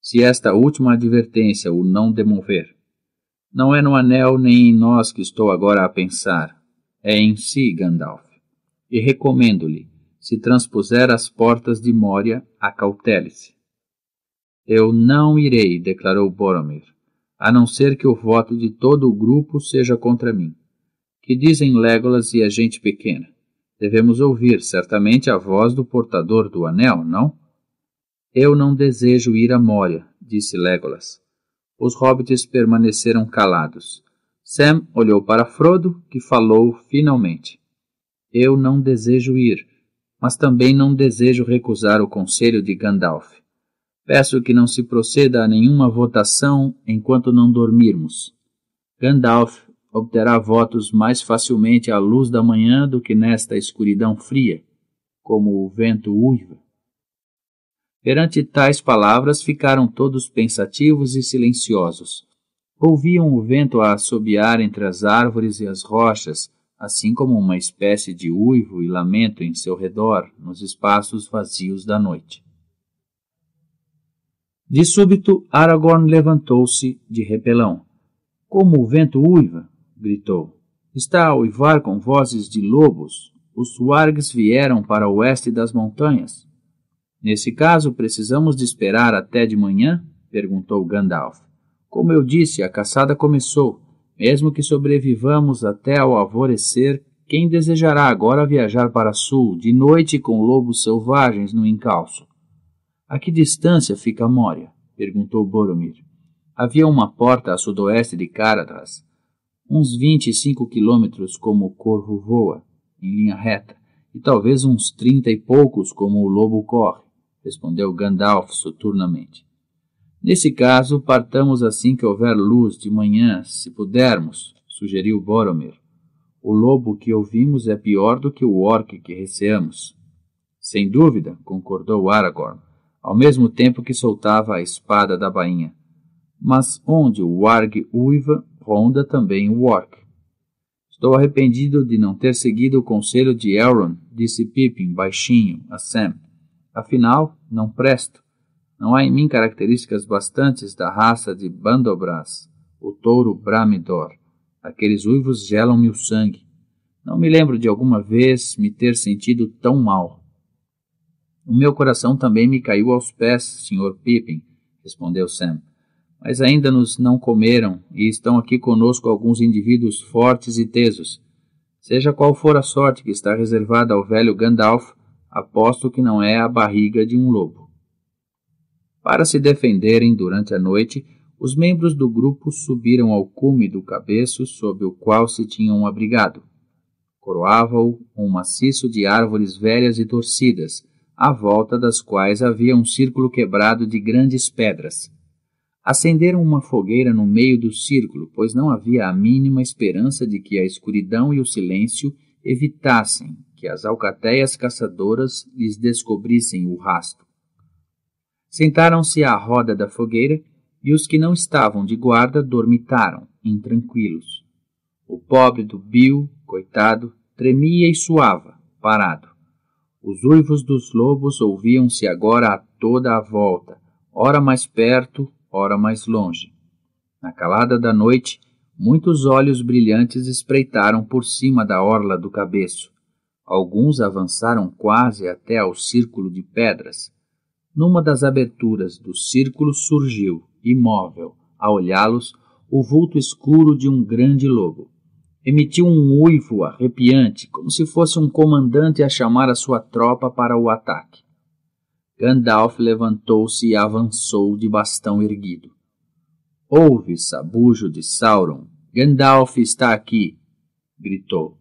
Se esta última advertência o não demover. Não é no anel nem em nós que estou agora a pensar. É em si, Gandalf. E recomendo-lhe, se transpuser as portas de Moria, acautele-se. Eu não irei, declarou Boromir, a não ser que o voto de todo o grupo seja contra mim que dizem Legolas e a gente pequena. Devemos ouvir, certamente, a voz do portador do anel, não? Eu não desejo ir a Moria, disse Legolas. Os hobbits permaneceram calados. Sam olhou para Frodo, que falou finalmente. Eu não desejo ir, mas também não desejo recusar o conselho de Gandalf. Peço que não se proceda a nenhuma votação enquanto não dormirmos. Gandalf obterá votos mais facilmente à luz da manhã do que nesta escuridão fria, como o vento uiva. Perante tais palavras ficaram todos pensativos e silenciosos. Ouviam o vento a assobiar entre as árvores e as rochas, assim como uma espécie de uivo e lamento em seu redor, nos espaços vazios da noite. De súbito, Aragorn levantou-se de repelão. Como o vento uiva, gritou. Está a uivar com vozes de lobos. Os suargues vieram para o oeste das montanhas. Nesse caso, precisamos de esperar até de manhã? perguntou Gandalf. Como eu disse, a caçada começou. Mesmo que sobrevivamos até ao alvorecer, quem desejará agora viajar para sul, de noite com lobos selvagens no encalço? A que distância fica Moria? perguntou Boromir. Havia uma porta a sudoeste de Caradas, uns 25 quilômetros como o corvo voa, em linha reta, e talvez uns trinta e poucos como o lobo corre, respondeu Gandalf soturnamente. Nesse caso, partamos assim que houver luz de manhã, se pudermos, sugeriu Boromir. O lobo que ouvimos é pior do que o orc que receamos. Sem dúvida, concordou Aragorn, ao mesmo tempo que soltava a espada da bainha. Mas onde o Arg uiva, ronda também o Orc. Estou arrependido de não ter seguido o conselho de Elrond, disse Pippin baixinho a Sam. Afinal, não presto. Não há em mim características bastantes da raça de Bandobras, o touro Bramidor. Aqueles uivos gelam-me o sangue. Não me lembro de alguma vez me ter sentido tão mal. O meu coração também me caiu aos pés, Sr. Pippin, respondeu Sam mas ainda nos não comeram, e estão aqui conosco alguns indivíduos fortes e tesos. Seja qual for a sorte que está reservada ao velho Gandalf, aposto que não é a barriga de um lobo. Para se defenderem durante a noite, os membros do grupo subiram ao cume do cabeço sob o qual se tinham abrigado. Coroava-o um maciço de árvores velhas e torcidas, à volta das quais havia um círculo quebrado de grandes pedras. Acenderam uma fogueira no meio do círculo, pois não havia a mínima esperança de que a escuridão e o silêncio evitassem que as alcatéias caçadoras lhes descobrissem o rasto. Sentaram-se à roda da fogueira e os que não estavam de guarda dormitaram, intranquilos. O pobre do Bill, coitado, tremia e suava, parado. Os uivos dos lobos ouviam-se agora a toda a volta, ora mais perto, ora mais longe. Na calada da noite, muitos olhos brilhantes espreitaram por cima da orla do cabeço. Alguns avançaram quase até ao círculo de pedras. Numa das aberturas do círculo surgiu, imóvel, a olhá-los, o vulto escuro de um grande lobo. Emitiu um uivo arrepiante, como se fosse um comandante a chamar a sua tropa para o ataque. Gandalf levantou-se e avançou de bastão erguido. Ouve, sabujo de Sauron, Gandalf está aqui! gritou.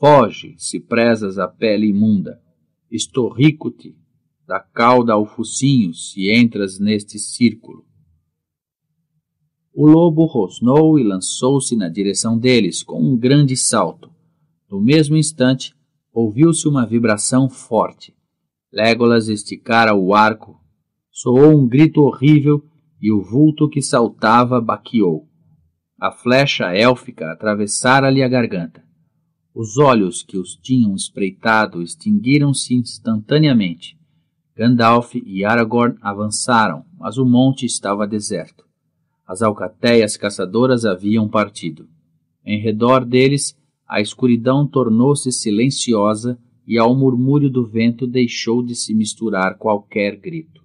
Foge, se prezas a pele imunda. Estorrico-te, da cauda ao focinho, se entras neste círculo. O lobo rosnou e lançou-se na direção deles com um grande salto. No mesmo instante, ouviu-se uma vibração forte. Legolas esticara o arco. Soou um grito horrível e o vulto que saltava baqueou. A flecha élfica atravessara-lhe a garganta. Os olhos que os tinham espreitado extinguiram-se instantaneamente. Gandalf e Aragorn avançaram, mas o monte estava deserto. As alcateias caçadoras haviam partido. Em redor deles, a escuridão tornou-se silenciosa e ao murmúrio do vento deixou de se misturar qualquer grito.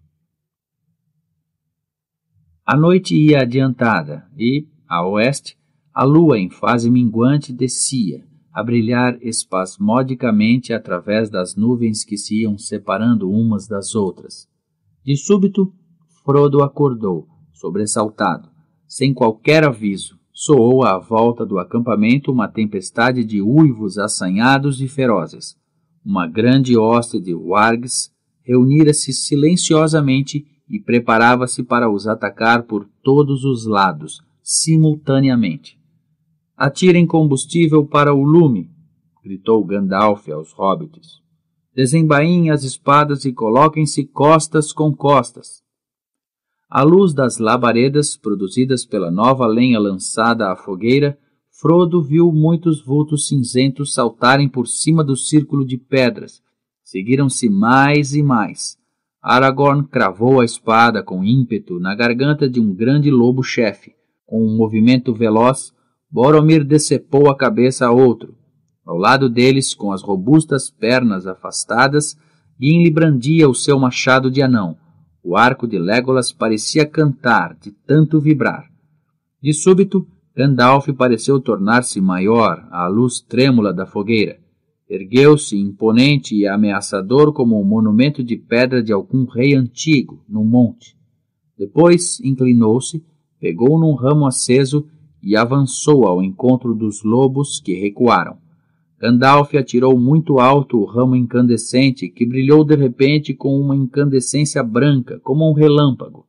A noite ia adiantada e, a oeste, a lua em fase minguante descia, a brilhar espasmodicamente através das nuvens que se iam separando umas das outras. De súbito, Frodo acordou, sobressaltado. Sem qualquer aviso, soou à volta do acampamento uma tempestade de uivos assanhados e ferozes uma grande hoste de wargs reunira-se silenciosamente e preparava-se para os atacar por todos os lados, simultaneamente. Atirem combustível para o lume! gritou Gandalf aos hobbits. Desembainhem as espadas e coloquem-se costas com costas. A luz das labaredas produzidas pela nova lenha lançada à fogueira Frodo viu muitos vultos cinzentos saltarem por cima do círculo de pedras. Seguiram-se mais e mais. Aragorn cravou a espada com ímpeto na garganta de um grande lobo-chefe. Com um movimento veloz, Boromir decepou a cabeça a outro. Ao lado deles, com as robustas pernas afastadas, Gimli brandia o seu machado de anão. O arco de Legolas parecia cantar, de tanto vibrar. De súbito, Gandalf pareceu tornar-se maior à luz trêmula da fogueira. Ergueu-se imponente e ameaçador como um monumento de pedra de algum rei antigo, num monte. Depois inclinou-se, pegou num ramo aceso e avançou ao encontro dos lobos que recuaram. Gandalf atirou muito alto o ramo incandescente, que brilhou de repente com uma incandescência branca, como um relâmpago.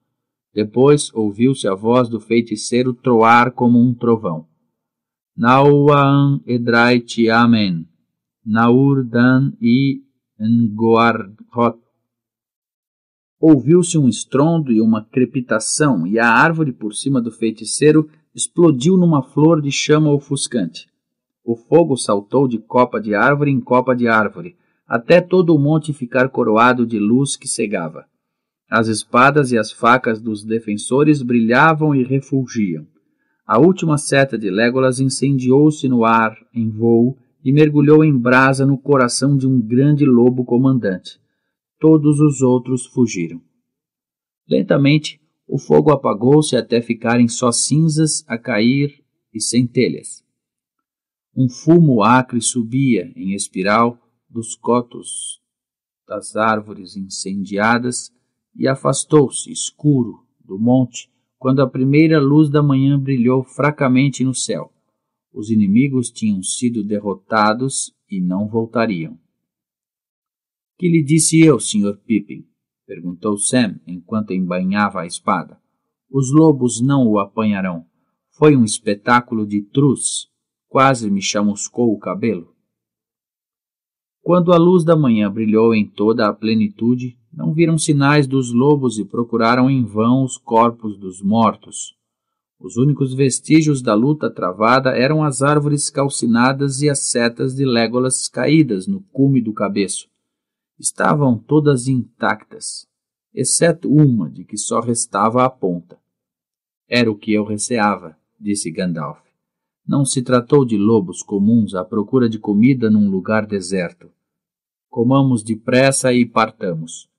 Depois ouviu-se a voz do feiticeiro troar como um trovão. Nauan edraite amen. Naur dan i ngoarhot. Ouviu-se um estrondo e uma crepitação, e a árvore por cima do feiticeiro explodiu numa flor de chama ofuscante. O fogo saltou de copa de árvore em copa de árvore, até todo o monte ficar coroado de luz que cegava. As espadas e as facas dos defensores brilhavam e refulgiam. A última seta de Legolas incendiou-se no ar, em voo, e mergulhou em brasa no coração de um grande lobo comandante. Todos os outros fugiram. Lentamente, o fogo apagou-se até ficarem só cinzas a cair e centelhas. Um fumo acre subia, em espiral, dos cotos das árvores incendiadas e afastou-se, escuro, do monte, quando a primeira luz da manhã brilhou fracamente no céu. Os inimigos tinham sido derrotados e não voltariam. Que lhe disse eu, Sr. Pippin? perguntou Sam enquanto embainhava a espada. Os lobos não o apanharão. Foi um espetáculo de truz. Quase me chamuscou o cabelo. Quando a luz da manhã brilhou em toda a plenitude, não viram sinais dos lobos e procuraram em vão os corpos dos mortos. Os únicos vestígios da luta travada eram as árvores calcinadas e as setas de léguas caídas no cume do cabeço. Estavam todas intactas, exceto uma de que só restava a ponta. Era o que eu receava, disse Gandalf. Não se tratou de lobos comuns à procura de comida num lugar deserto. Comamos depressa e partamos.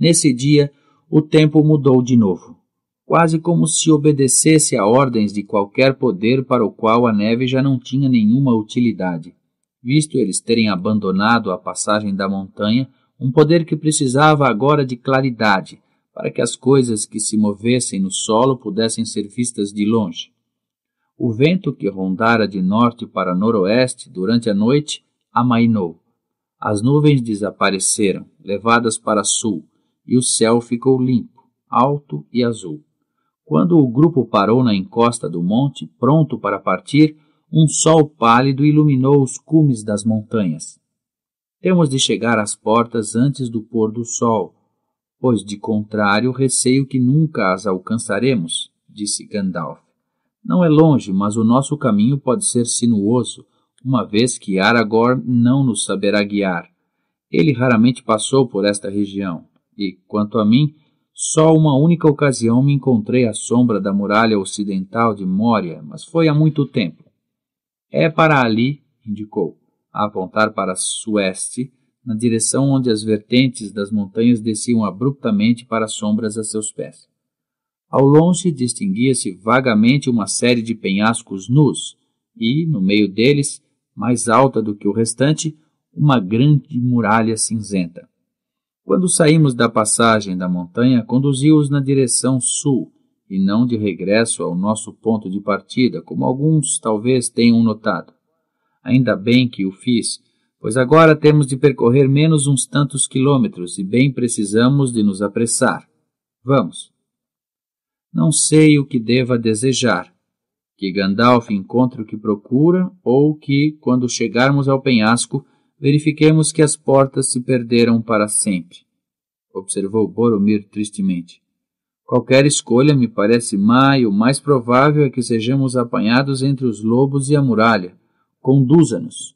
Nesse dia, o tempo mudou de novo, quase como se obedecesse a ordens de qualquer poder para o qual a neve já não tinha nenhuma utilidade, visto eles terem abandonado a passagem da montanha, um poder que precisava agora de claridade para que as coisas que se movessem no solo pudessem ser vistas de longe. O vento que rondara de norte para noroeste durante a noite amainou. As nuvens desapareceram, levadas para sul, e o céu ficou limpo, alto e azul. Quando o grupo parou na encosta do monte, pronto para partir, um sol pálido iluminou os cumes das montanhas. Temos de chegar às portas antes do pôr do sol, pois de contrário receio que nunca as alcançaremos, disse Gandalf. Não é longe, mas o nosso caminho pode ser sinuoso, uma vez que Aragorn não nos saberá guiar. Ele raramente passou por esta região e, quanto a mim, só uma única ocasião me encontrei à sombra da muralha ocidental de Moria, mas foi há muito tempo. É para ali, indicou, a apontar para sueste, na direção onde as vertentes das montanhas desciam abruptamente para sombras a seus pés. Ao longe distinguia-se vagamente uma série de penhascos nus e, no meio deles, mais alta do que o restante, uma grande muralha cinzenta. Quando saímos da passagem da montanha, conduziu-os na direção sul e não de regresso ao nosso ponto de partida, como alguns talvez tenham notado. Ainda bem que o fiz, pois agora temos de percorrer menos uns tantos quilômetros e bem precisamos de nos apressar. Vamos. Não sei o que deva desejar, que Gandalf encontre o que procura ou que, quando chegarmos ao penhasco, verifiquemos que as portas se perderam para sempre, observou Boromir tristemente. Qualquer escolha me parece má e o mais provável é que sejamos apanhados entre os lobos e a muralha. Conduza-nos.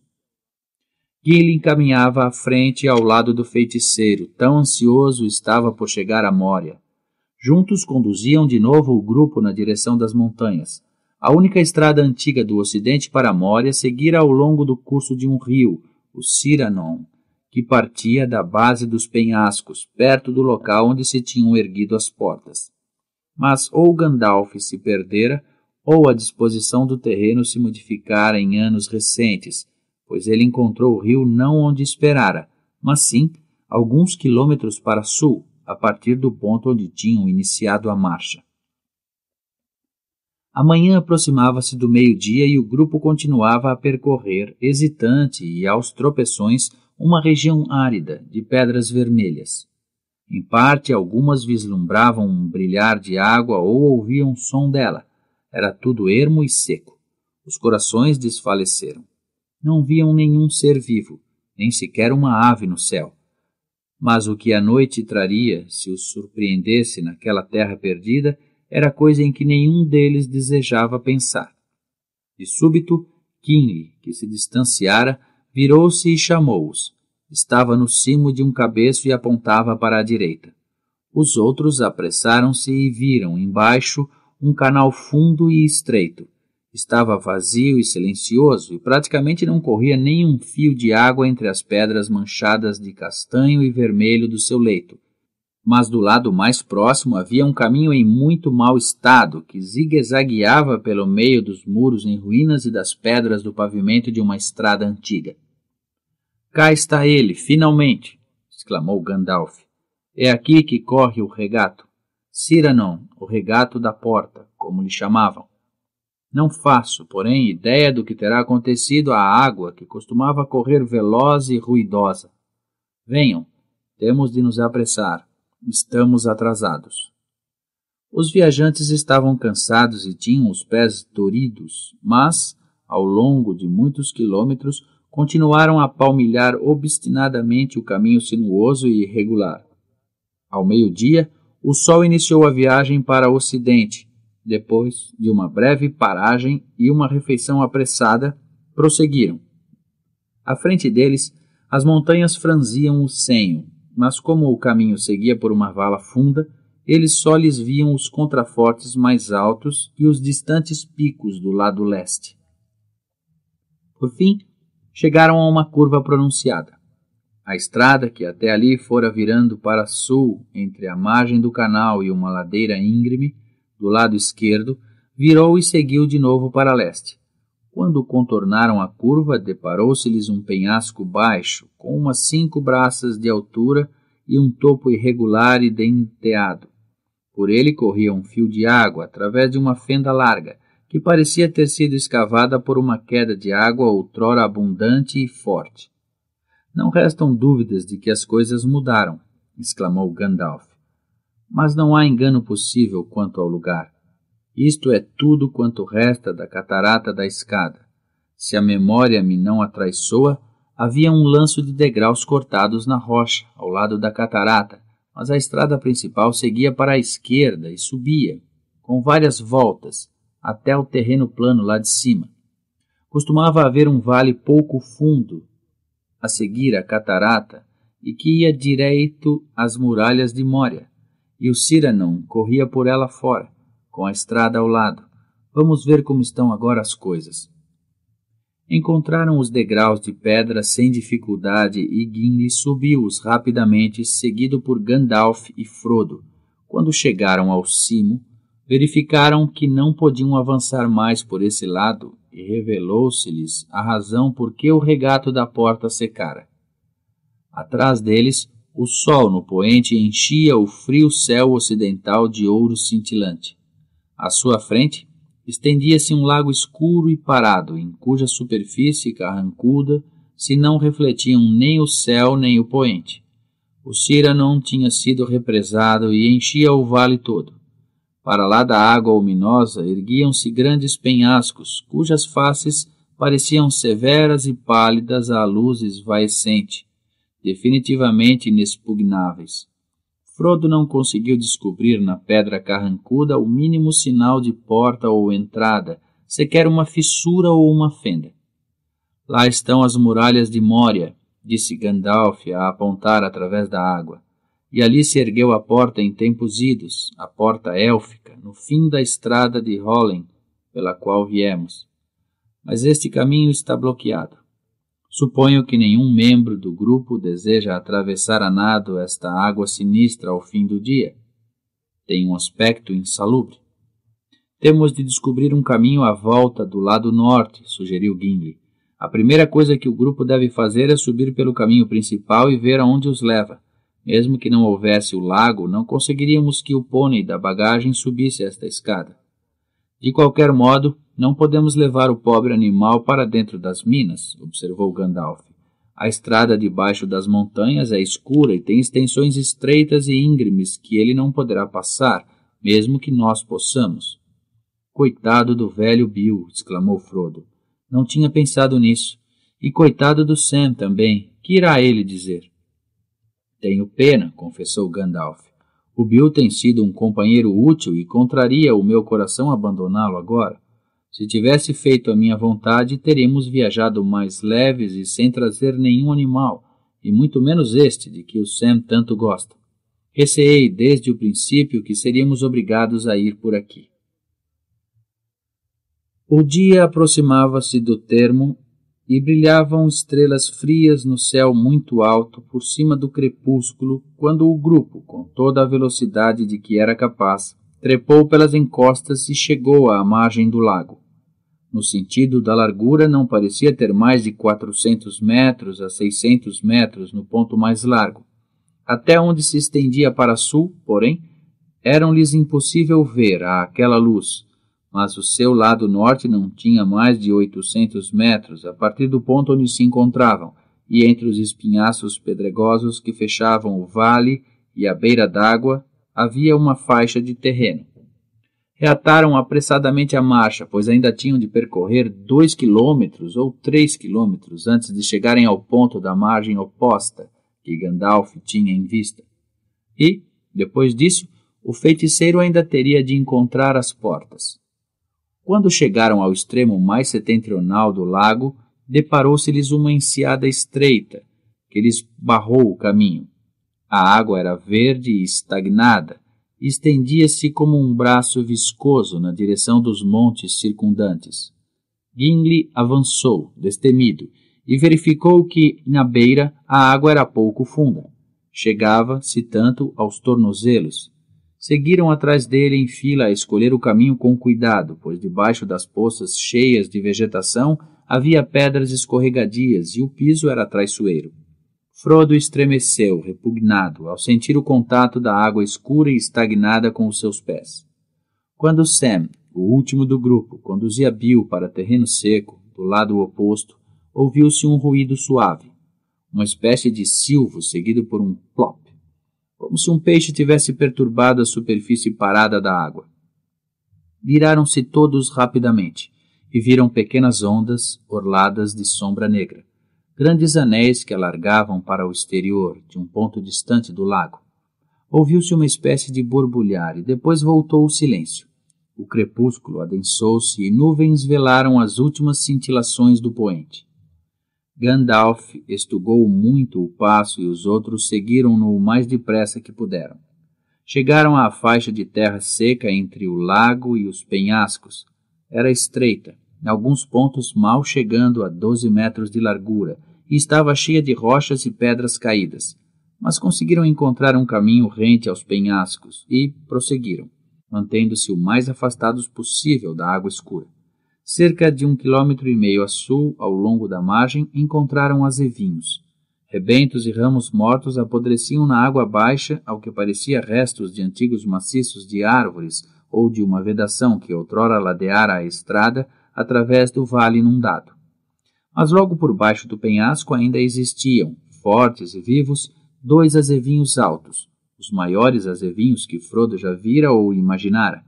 Gilly encaminhava à frente e ao lado do feiticeiro, tão ansioso estava por chegar a Moria. Juntos conduziam de novo o grupo na direção das montanhas. A única estrada antiga do ocidente para Moria seguira ao longo do curso de um rio, o Ciranon, que partia da base dos penhascos, perto do local onde se tinham erguido as portas. Mas ou Gandalf se perdera, ou a disposição do terreno se modificara em anos recentes, pois ele encontrou o rio não onde esperara, mas sim alguns quilômetros para sul, a partir do ponto onde tinham iniciado a marcha manhã aproximava-se do meio-dia e o grupo continuava a percorrer, hesitante e aos tropeções, uma região árida de pedras vermelhas. Em parte, algumas vislumbravam um brilhar de água ou ouviam o som dela. Era tudo ermo e seco. Os corações desfaleceram. Não viam nenhum ser vivo, nem sequer uma ave no céu. Mas o que a noite traria, se os surpreendesse naquela terra perdida, era coisa em que nenhum deles desejava pensar. De súbito, Kinley, que se distanciara, virou-se e chamou-os. Estava no cimo de um cabeço e apontava para a direita. Os outros apressaram-se e viram, embaixo, um canal fundo e estreito. Estava vazio e silencioso e praticamente não corria nem um fio de água entre as pedras manchadas de castanho e vermelho do seu leito, mas do lado mais próximo havia um caminho em muito mau estado, que zigue-zagueava pelo meio dos muros em ruínas e das pedras do pavimento de uma estrada antiga. Cá está ele, finalmente! exclamou Gandalf. É aqui que corre o regato. Ciranon, o regato da porta, como lhe chamavam. Não faço, porém, ideia do que terá acontecido à água que costumava correr veloz e ruidosa. Venham, temos de nos apressar. Estamos atrasados. Os viajantes estavam cansados e tinham os pés doridos, mas, ao longo de muitos quilômetros, continuaram a palmilhar obstinadamente o caminho sinuoso e irregular. Ao meio-dia, o sol iniciou a viagem para o ocidente. Depois de uma breve paragem e uma refeição apressada, prosseguiram. À frente deles, as montanhas franziam o senho, mas como o caminho seguia por uma vala funda, eles só lhes viam os contrafortes mais altos e os distantes picos do lado leste. Por fim, chegaram a uma curva pronunciada. A estrada, que até ali fora virando para sul entre a margem do canal e uma ladeira íngreme, do lado esquerdo, virou e seguiu de novo para leste. Quando contornaram a curva, deparou-se-lhes um penhasco baixo, com umas cinco braças de altura e um topo irregular e denteado. Por ele corria um fio de água através de uma fenda larga, que parecia ter sido escavada por uma queda de água outrora abundante e forte. Não restam dúvidas de que as coisas mudaram, exclamou Gandalf. Mas não há engano possível quanto ao lugar. Isto é tudo quanto resta da catarata da escada. Se a memória me não atraiçoa, havia um lanço de degraus cortados na rocha, ao lado da catarata, mas a estrada principal seguia para a esquerda e subia, com várias voltas, até o terreno plano lá de cima. Costumava haver um vale pouco fundo a seguir a catarata e que ia direito às muralhas de Moria, e o Ciranon corria por ela fora com a estrada ao lado. Vamos ver como estão agora as coisas. Encontraram os degraus de pedra sem dificuldade e Gimli subiu-os rapidamente, seguido por Gandalf e Frodo. Quando chegaram ao cimo, verificaram que não podiam avançar mais por esse lado e revelou-se-lhes a razão por que o regato da porta secara. Atrás deles, o sol no poente enchia o frio céu ocidental de ouro cintilante. À sua frente estendia-se um lago escuro e parado, em cuja superfície carrancuda se não refletiam nem o céu nem o poente. O não tinha sido represado e enchia o vale todo. Para lá da água ominosa erguiam-se grandes penhascos, cujas faces pareciam severas e pálidas à luz esvaecente, definitivamente inexpugnáveis. Frodo não conseguiu descobrir na pedra carrancuda o mínimo sinal de porta ou entrada, sequer uma fissura ou uma fenda. Lá estão as muralhas de Moria, disse Gandalf a apontar através da água. E ali se ergueu a porta em tempos idos, a porta élfica, no fim da estrada de Hollen, pela qual viemos. Mas este caminho está bloqueado. Suponho que nenhum membro do grupo deseja atravessar a nado esta água sinistra ao fim do dia. Tem um aspecto insalubre. Temos de descobrir um caminho à volta do lado norte, sugeriu Gimli. A primeira coisa que o grupo deve fazer é subir pelo caminho principal e ver aonde os leva. Mesmo que não houvesse o lago, não conseguiríamos que o pônei da bagagem subisse esta escada. De qualquer modo, não podemos levar o pobre animal para dentro das minas, observou Gandalf. A estrada debaixo das montanhas é escura e tem extensões estreitas e íngremes que ele não poderá passar, mesmo que nós possamos. Coitado do velho Bill, exclamou Frodo. Não tinha pensado nisso. E coitado do Sam também. Que irá ele dizer? Tenho pena, confessou Gandalf. O Bill tem sido um companheiro útil e contraria o meu coração abandoná-lo agora. Se tivesse feito a minha vontade, teríamos viajado mais leves e sem trazer nenhum animal, e muito menos este de que o Sam tanto gosta. Receei desde o princípio que seríamos obrigados a ir por aqui. O dia aproximava-se do termo e brilhavam estrelas frias no céu muito alto por cima do crepúsculo quando o grupo, com toda a velocidade de que era capaz, trepou pelas encostas e chegou à margem do lago. No sentido da largura, não parecia ter mais de 400 metros a 600 metros no ponto mais largo. Até onde se estendia para sul, porém, eram-lhes impossível ver àquela luz mas o seu lado norte não tinha mais de 800 metros a partir do ponto onde se encontravam, e entre os espinhaços pedregosos que fechavam o vale e a beira d'água havia uma faixa de terreno. Reataram apressadamente a marcha, pois ainda tinham de percorrer dois quilômetros ou três quilômetros antes de chegarem ao ponto da margem oposta que Gandalf tinha em vista. E, depois disso, o feiticeiro ainda teria de encontrar as portas. Quando chegaram ao extremo mais setentrional do lago, deparou-se-lhes uma enseada estreita, que lhes barrou o caminho. A água era verde e estagnada, e estendia-se como um braço viscoso na direção dos montes circundantes. Gimli avançou, destemido, e verificou que, na beira, a água era pouco funda. Chegava, se tanto, aos tornozelos, Seguiram atrás dele em fila a escolher o caminho com cuidado, pois debaixo das poças cheias de vegetação havia pedras escorregadias e o piso era traiçoeiro. Frodo estremeceu, repugnado, ao sentir o contato da água escura e estagnada com os seus pés. Quando Sam, o último do grupo, conduzia Bill para terreno seco, do lado oposto, ouviu-se um ruído suave, uma espécie de silvo seguido por um plop como se um peixe tivesse perturbado a superfície parada da água. Viraram-se todos rapidamente e viram pequenas ondas orladas de sombra negra, grandes anéis que alargavam para o exterior de um ponto distante do lago. Ouviu-se uma espécie de borbulhar e depois voltou o silêncio. O crepúsculo adensou-se e nuvens velaram as últimas cintilações do poente. Gandalf estugou muito o passo e os outros seguiram-no o mais depressa que puderam. Chegaram à faixa de terra seca entre o lago e os penhascos. Era estreita, em alguns pontos mal chegando a 12 metros de largura, e estava cheia de rochas e pedras caídas. Mas conseguiram encontrar um caminho rente aos penhascos e prosseguiram, mantendo-se o mais afastados possível da água escura. Cerca de um quilômetro e meio a sul, ao longo da margem, encontraram azevinhos. Rebentos e ramos mortos apodreciam na água baixa, ao que parecia restos de antigos maciços de árvores ou de uma vedação que outrora ladeara a estrada através do vale inundado. Mas logo por baixo do penhasco ainda existiam, fortes e vivos, dois azevinhos altos, os maiores azevinhos que Frodo já vira ou imaginara.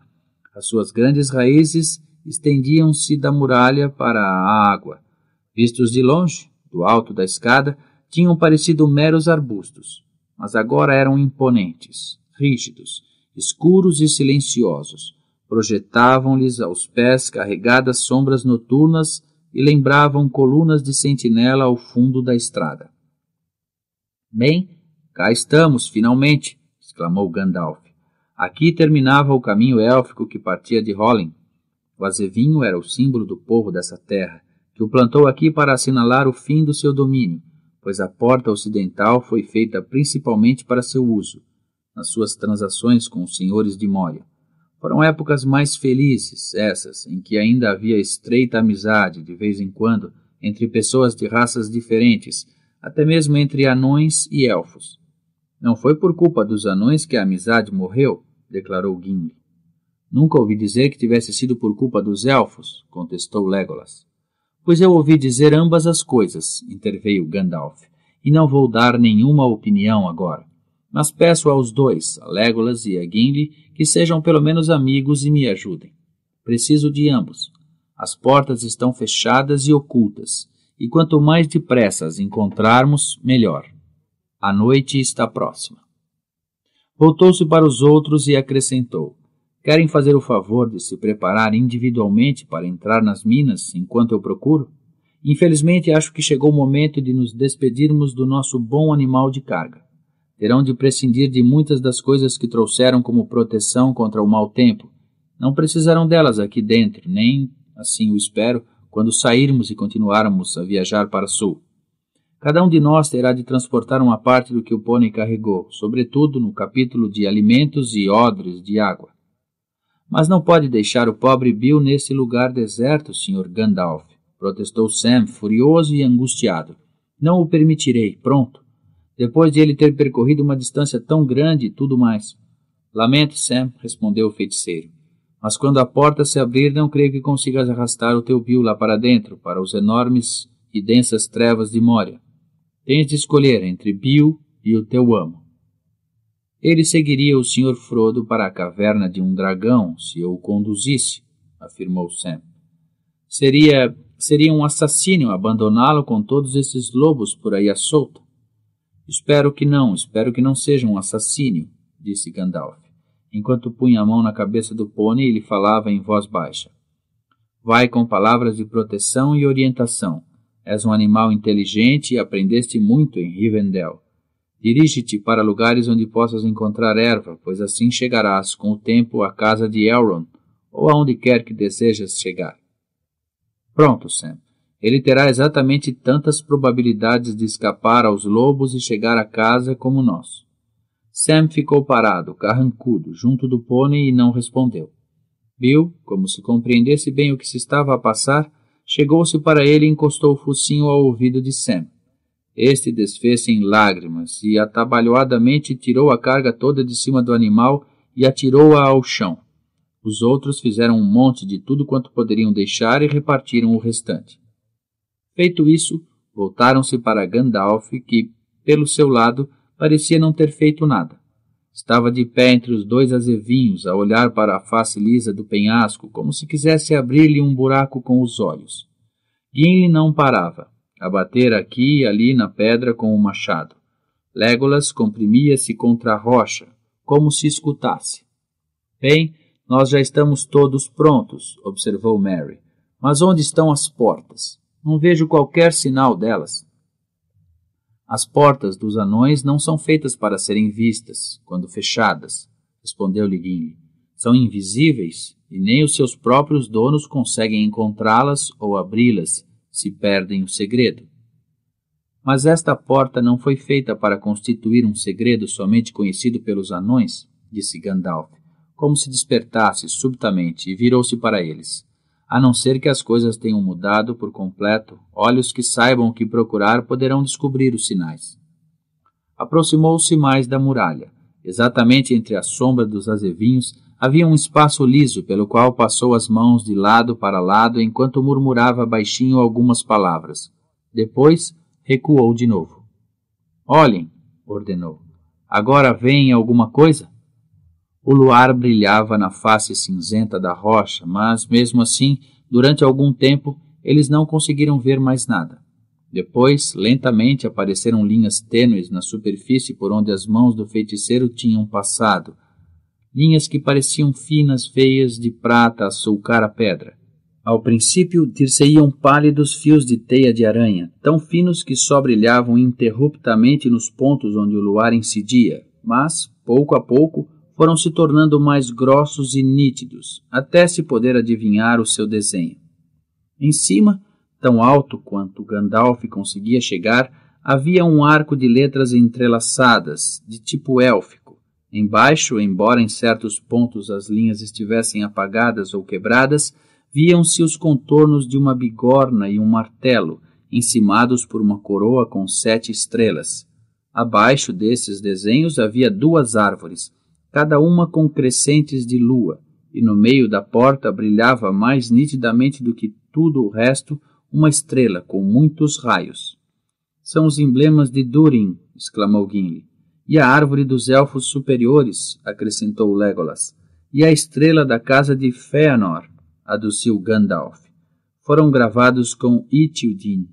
As suas grandes raízes estendiam-se da muralha para a água. Vistos de longe, do alto da escada, tinham parecido meros arbustos, mas agora eram imponentes, rígidos, escuros e silenciosos. Projetavam-lhes aos pés carregadas sombras noturnas e lembravam colunas de sentinela ao fundo da estrada. Bem, cá estamos, finalmente! exclamou Gandalf. Aqui terminava o caminho élfico que partia de Holland. O azevinho era o símbolo do povo dessa terra, que o plantou aqui para assinalar o fim do seu domínio, pois a porta ocidental foi feita principalmente para seu uso, nas suas transações com os senhores de Moria. Foram épocas mais felizes, essas, em que ainda havia estreita amizade, de vez em quando, entre pessoas de raças diferentes, até mesmo entre anões e elfos. Não foi por culpa dos anões que a amizade morreu, declarou Gimli. Nunca ouvi dizer que tivesse sido por culpa dos elfos, contestou Legolas. Pois eu ouvi dizer ambas as coisas, interveio Gandalf, e não vou dar nenhuma opinião agora. Mas peço aos dois, a Legolas e a Gimli, que sejam pelo menos amigos e me ajudem. Preciso de ambos. As portas estão fechadas e ocultas, e quanto mais depressa as encontrarmos, melhor. A noite está próxima. Voltou-se para os outros e acrescentou: Querem fazer o favor de se preparar individualmente para entrar nas minas enquanto eu procuro? Infelizmente, acho que chegou o momento de nos despedirmos do nosso bom animal de carga. Terão de prescindir de muitas das coisas que trouxeram como proteção contra o mau tempo. Não precisarão delas aqui dentro, nem, assim o espero, quando sairmos e continuarmos a viajar para o sul. Cada um de nós terá de transportar uma parte do que o pônei carregou, sobretudo no capítulo de alimentos e odres de água. Mas não pode deixar o pobre Bill nesse lugar deserto, Sr. Gandalf, protestou Sam, furioso e angustiado. Não o permitirei, pronto. Depois de ele ter percorrido uma distância tão grande e tudo mais. Lamento, Sam, respondeu o feiticeiro. Mas quando a porta se abrir, não creio que consigas arrastar o teu Bill lá para dentro, para os enormes e densas trevas de Moria. Tens de escolher entre Bill e o teu amo. Ele seguiria o Sr. Frodo para a caverna de um dragão se eu o conduzisse, afirmou Sam. Seria seria um assassino abandoná-lo com todos esses lobos por aí à solta. Espero que não, espero que não seja um assassínio, disse Gandalf, enquanto punha a mão na cabeça do pônei e lhe falava em voz baixa. Vai com palavras de proteção e orientação. És um animal inteligente e aprendeste muito em Rivendell. Dirige-te para lugares onde possas encontrar erva, pois assim chegarás com o tempo à casa de Elrond, ou aonde quer que desejas chegar. Pronto, Sam. Ele terá exatamente tantas probabilidades de escapar aos lobos e chegar à casa como nós. Sam ficou parado, carrancudo, junto do pônei e não respondeu. Bill, como se compreendesse bem o que se estava a passar, chegou-se para ele e encostou o focinho ao ouvido de Sam. Este desfez-se em lágrimas e atabalhoadamente tirou a carga toda de cima do animal e atirou-a ao chão. Os outros fizeram um monte de tudo quanto poderiam deixar e repartiram o restante. Feito isso, voltaram-se para Gandalf, que, pelo seu lado, parecia não ter feito nada. Estava de pé entre os dois azevinhos, a olhar para a face lisa do penhasco, como se quisesse abrir-lhe um buraco com os olhos. Gimli não parava a bater aqui e ali na pedra com o machado. Legolas comprimia-se contra a rocha, como se escutasse. Bem, nós já estamos todos prontos, observou Mary. Mas onde estão as portas? Não vejo qualquer sinal delas. As portas dos anões não são feitas para serem vistas, quando fechadas, respondeu-lhe Gimli. São invisíveis e nem os seus próprios donos conseguem encontrá-las ou abri-las se perdem o segredo. Mas esta porta não foi feita para constituir um segredo somente conhecido pelos anões, disse Gandalf, como se despertasse subitamente e virou-se para eles. A não ser que as coisas tenham mudado por completo, olhos que saibam o que procurar poderão descobrir os sinais. Aproximou-se mais da muralha. Exatamente entre a sombra dos azevinhos Havia um espaço liso pelo qual passou as mãos de lado para lado enquanto murmurava baixinho algumas palavras. Depois recuou de novo. Olhem, ordenou. Agora vem alguma coisa? O luar brilhava na face cinzenta da rocha, mas mesmo assim, durante algum tempo, eles não conseguiram ver mais nada. Depois, lentamente apareceram linhas tênues na superfície por onde as mãos do feiticeiro tinham passado linhas que pareciam finas veias de prata a sulcar a pedra. Ao princípio, dir-se-iam pálidos fios de teia de aranha, tão finos que só brilhavam interruptamente nos pontos onde o luar incidia, mas, pouco a pouco, foram se tornando mais grossos e nítidos, até se poder adivinhar o seu desenho. Em cima, tão alto quanto Gandalf conseguia chegar, havia um arco de letras entrelaçadas, de tipo élfico Embaixo, embora em certos pontos as linhas estivessem apagadas ou quebradas, viam-se os contornos de uma bigorna e um martelo, encimados por uma coroa com sete estrelas. Abaixo desses desenhos havia duas árvores, cada uma com crescentes de lua, e no meio da porta brilhava mais nitidamente do que tudo o resto uma estrela com muitos raios. São os emblemas de Durin, exclamou Gimli. E a árvore dos elfos superiores, acrescentou Legolas, e a estrela da casa de Fëanor, aduziu Gandalf, foram gravados com Itil'Din,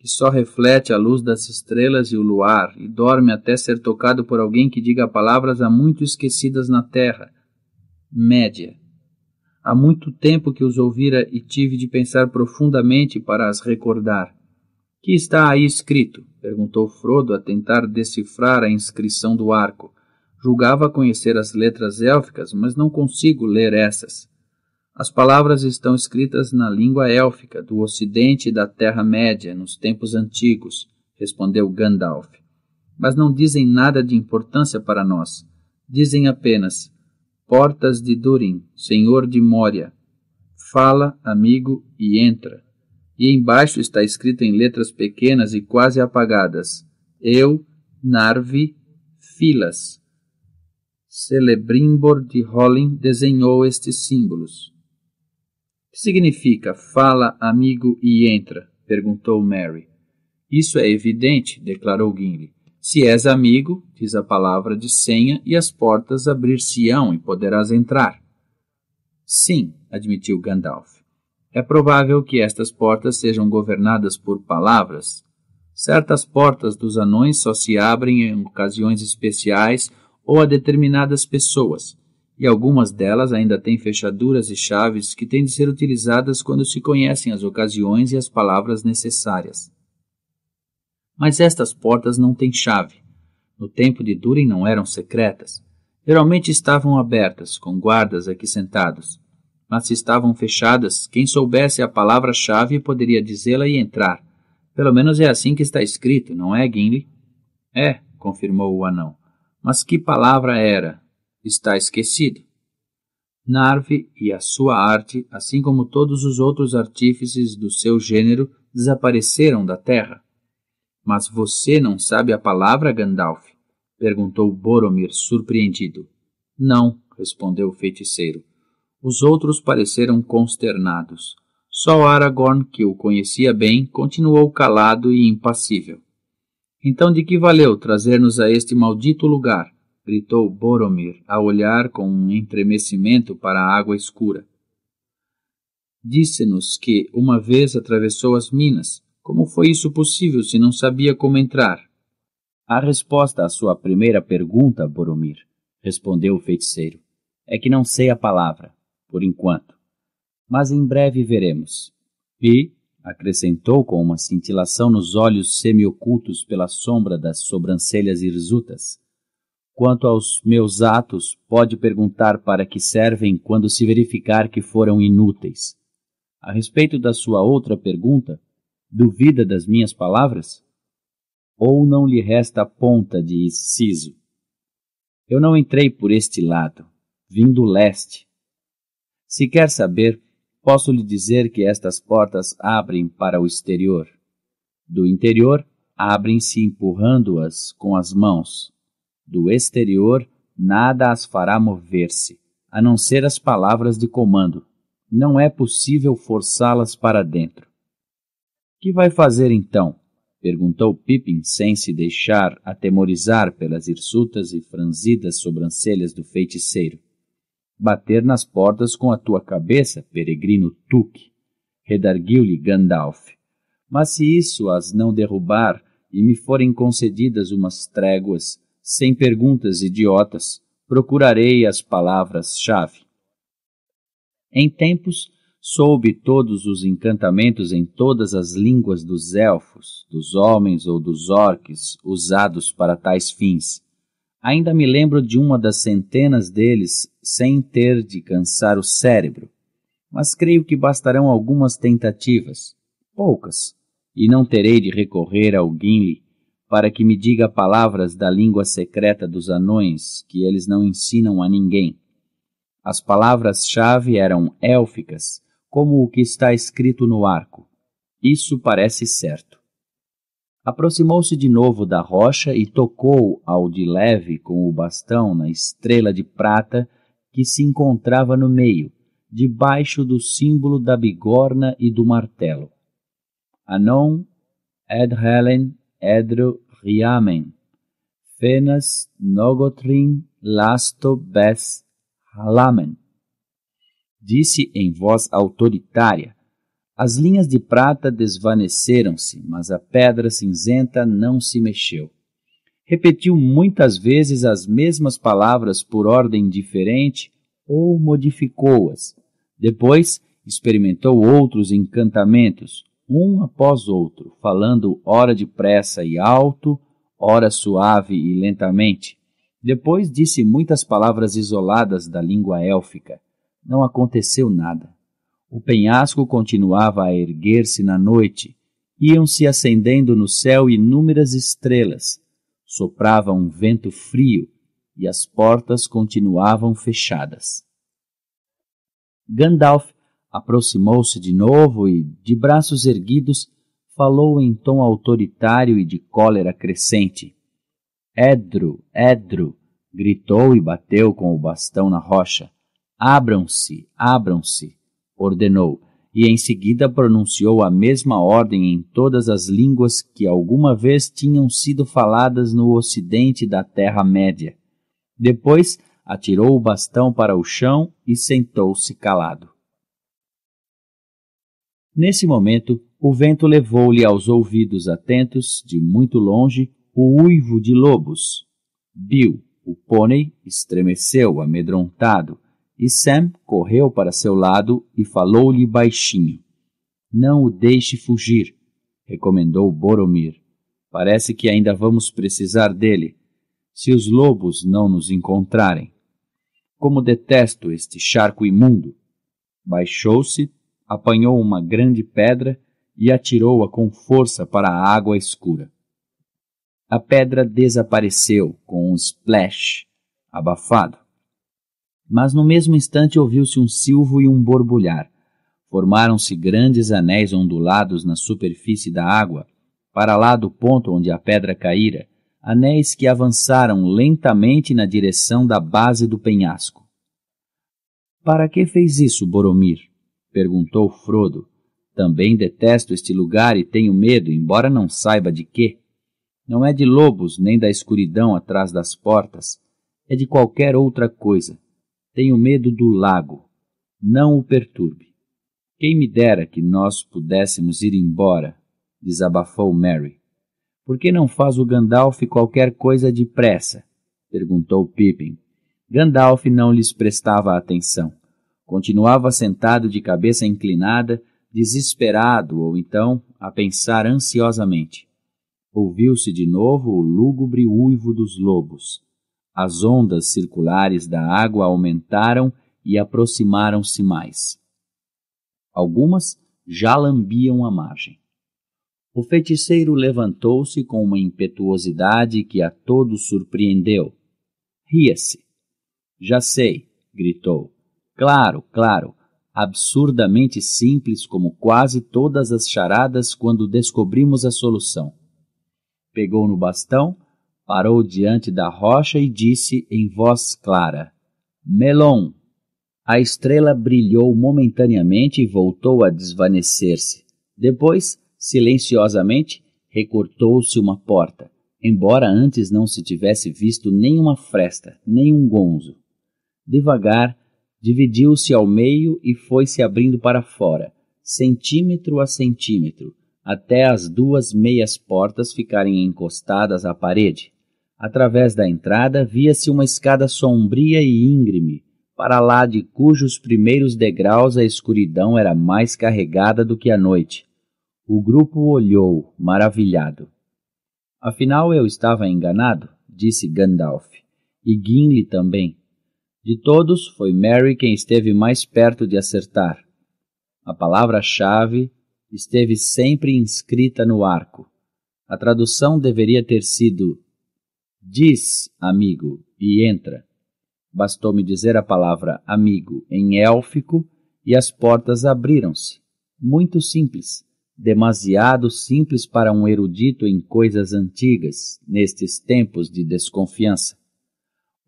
que só reflete a luz das estrelas e o luar, e dorme até ser tocado por alguém que diga palavras há muito esquecidas na terra. Média. Há muito tempo que os ouvira e tive de pensar profundamente para as recordar. Que está aí escrito? perguntou Frodo a tentar decifrar a inscrição do arco. Julgava conhecer as letras élficas, mas não consigo ler essas. As palavras estão escritas na língua élfica do ocidente e da Terra-média, nos tempos antigos, respondeu Gandalf. Mas não dizem nada de importância para nós. Dizem apenas: Portas de Durin, senhor de Moria. Fala, amigo, e entra e embaixo está escrito em letras pequenas e quase apagadas: Eu, Narvi, Filas. Celebrimbor de Holling desenhou estes símbolos. O que significa fala, amigo e entra? perguntou Mary. Isso é evidente, declarou Gimli. Se és amigo, diz a palavra de senha, e as portas abrir-se-ão e poderás entrar. Sim, admitiu Gandalf. É provável que estas portas sejam governadas por palavras. Certas portas dos anões só se abrem em ocasiões especiais ou a determinadas pessoas, e algumas delas ainda têm fechaduras e chaves que têm de ser utilizadas quando se conhecem as ocasiões e as palavras necessárias. Mas estas portas não têm chave. No tempo de Durin não eram secretas. Geralmente estavam abertas, com guardas aqui sentados mas se estavam fechadas, quem soubesse a palavra-chave poderia dizê-la e entrar. Pelo menos é assim que está escrito, não é, Gimli? É, confirmou o anão. Mas que palavra era? Está esquecido. Narve e a sua arte, assim como todos os outros artífices do seu gênero, desapareceram da terra. Mas você não sabe a palavra, Gandalf? perguntou Boromir, surpreendido. Não, respondeu o feiticeiro os outros pareceram consternados. Só Aragorn, que o conhecia bem, continuou calado e impassível. Então de que valeu trazer-nos a este maldito lugar? gritou Boromir, a olhar com um entremecimento para a água escura. Disse-nos que uma vez atravessou as minas. Como foi isso possível se não sabia como entrar? A resposta à sua primeira pergunta, Boromir, respondeu o feiticeiro, é que não sei a palavra por enquanto, mas em breve veremos. E, acrescentou com uma cintilação nos olhos semiocultos pela sombra das sobrancelhas hirsutas, quanto aos meus atos, pode perguntar para que servem quando se verificar que foram inúteis. A respeito da sua outra pergunta, duvida das minhas palavras? Ou não lhe resta a ponta de Ciso? Eu não entrei por este lado, vim do leste, se quer saber, posso lhe dizer que estas portas abrem para o exterior. Do interior, abrem-se empurrando-as com as mãos. Do exterior, nada as fará mover-se, a não ser as palavras de comando. Não é possível forçá-las para dentro. Que vai fazer então? perguntou Pippin sem se deixar atemorizar pelas hirsutas e franzidas sobrancelhas do feiticeiro bater nas portas com a tua cabeça, peregrino Tuque, redarguiu-lhe Gandalf. Mas se isso as não derrubar e me forem concedidas umas tréguas, sem perguntas idiotas, procurarei as palavras-chave. Em tempos, soube todos os encantamentos em todas as línguas dos elfos, dos homens ou dos orques usados para tais fins Ainda me lembro de uma das centenas deles sem ter de cansar o cérebro, mas creio que bastarão algumas tentativas, poucas, e não terei de recorrer ao Gimli para que me diga palavras da língua secreta dos anões que eles não ensinam a ninguém. As palavras-chave eram élficas, como o que está escrito no arco. Isso parece certo. Aproximou-se de novo da rocha e tocou ao de leve com o bastão na estrela de prata que se encontrava no meio, debaixo do símbolo da bigorna e do martelo. Anon Edhelen Edro Riamen Fenas Nogotrin Lasto Bes Halamen. Disse em voz autoritária, as linhas de prata desvaneceram-se, mas a pedra cinzenta não se mexeu. Repetiu muitas vezes as mesmas palavras por ordem diferente ou modificou-as. Depois experimentou outros encantamentos, um após outro, falando ora depressa e alto, ora suave e lentamente. Depois disse muitas palavras isoladas da língua élfica. Não aconteceu nada. O penhasco continuava a erguer-se na noite. Iam-se acendendo no céu inúmeras estrelas. Soprava um vento frio e as portas continuavam fechadas. Gandalf aproximou-se de novo e, de braços erguidos, falou em tom autoritário e de cólera crescente. Edro, Edro! gritou e bateu com o bastão na rocha. Abram-se, abram-se! ordenou, e em seguida pronunciou a mesma ordem em todas as línguas que alguma vez tinham sido faladas no ocidente da Terra-média. Depois atirou o bastão para o chão e sentou-se calado. Nesse momento, o vento levou-lhe aos ouvidos atentos, de muito longe, o uivo de lobos. Bill, o pônei, estremeceu, amedrontado, e Sam correu para seu lado e falou-lhe baixinho. Não o deixe fugir, recomendou Boromir. Parece que ainda vamos precisar dele, se os lobos não nos encontrarem. Como detesto este charco imundo! Baixou-se, apanhou uma grande pedra e atirou-a com força para a água escura. A pedra desapareceu com um splash abafado mas no mesmo instante ouviu-se um silvo e um borbulhar. Formaram-se grandes anéis ondulados na superfície da água, para lá do ponto onde a pedra caíra, anéis que avançaram lentamente na direção da base do penhasco. Para que fez isso, Boromir? perguntou Frodo. Também detesto este lugar e tenho medo, embora não saiba de quê. Não é de lobos nem da escuridão atrás das portas, é de qualquer outra coisa. Tenho medo do lago. Não o perturbe. Quem me dera que nós pudéssemos ir embora, desabafou Mary. Por que não faz o Gandalf qualquer coisa depressa? perguntou Pippin. Gandalf não lhes prestava atenção. Continuava sentado de cabeça inclinada, desesperado ou então a pensar ansiosamente. Ouviu-se de novo o lúgubre uivo dos lobos. As ondas circulares da água aumentaram e aproximaram-se mais. Algumas já lambiam a margem. O feiticeiro levantou-se com uma impetuosidade que a todos surpreendeu. Ria-se. Já sei, gritou. Claro, claro, absurdamente simples como quase todas as charadas quando descobrimos a solução. Pegou no bastão parou diante da rocha e disse em voz clara: Melon! A estrela brilhou momentaneamente e voltou a desvanecer-se. Depois, silenciosamente, recortou-se uma porta, embora antes não se tivesse visto nenhuma fresta, nenhum gonzo. Devagar, dividiu-se ao meio e foi se abrindo para fora, centímetro a centímetro, até as duas meias portas ficarem encostadas à parede. Através da entrada via-se uma escada sombria e íngreme, para lá de cujos primeiros degraus a escuridão era mais carregada do que a noite. O grupo olhou, maravilhado. Afinal, eu estava enganado, disse Gandalf, e Gimli também. De todos, foi Mary quem esteve mais perto de acertar. A palavra-chave esteve sempre inscrita no arco. A tradução deveria ter sido Diz, amigo, e entra. Bastou-me dizer a palavra amigo em élfico e as portas abriram-se. Muito simples, demasiado simples para um erudito em coisas antigas, nestes tempos de desconfiança.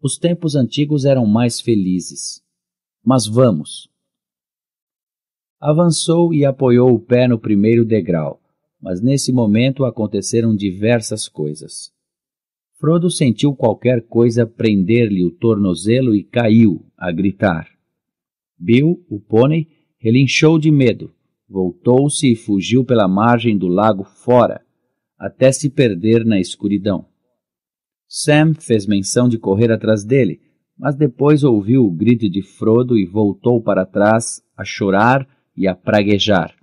Os tempos antigos eram mais felizes. Mas vamos. Avançou e apoiou o pé no primeiro degrau, mas nesse momento aconteceram diversas coisas. Frodo sentiu qualquer coisa prender-lhe o tornozelo e caiu, a gritar. Bill, o pônei, relinchou de medo, voltou-se e fugiu pela margem do lago fora, até se perder na escuridão. Sam fez menção de correr atrás dele, mas depois ouviu o grito de Frodo e voltou para trás, a chorar e a praguejar.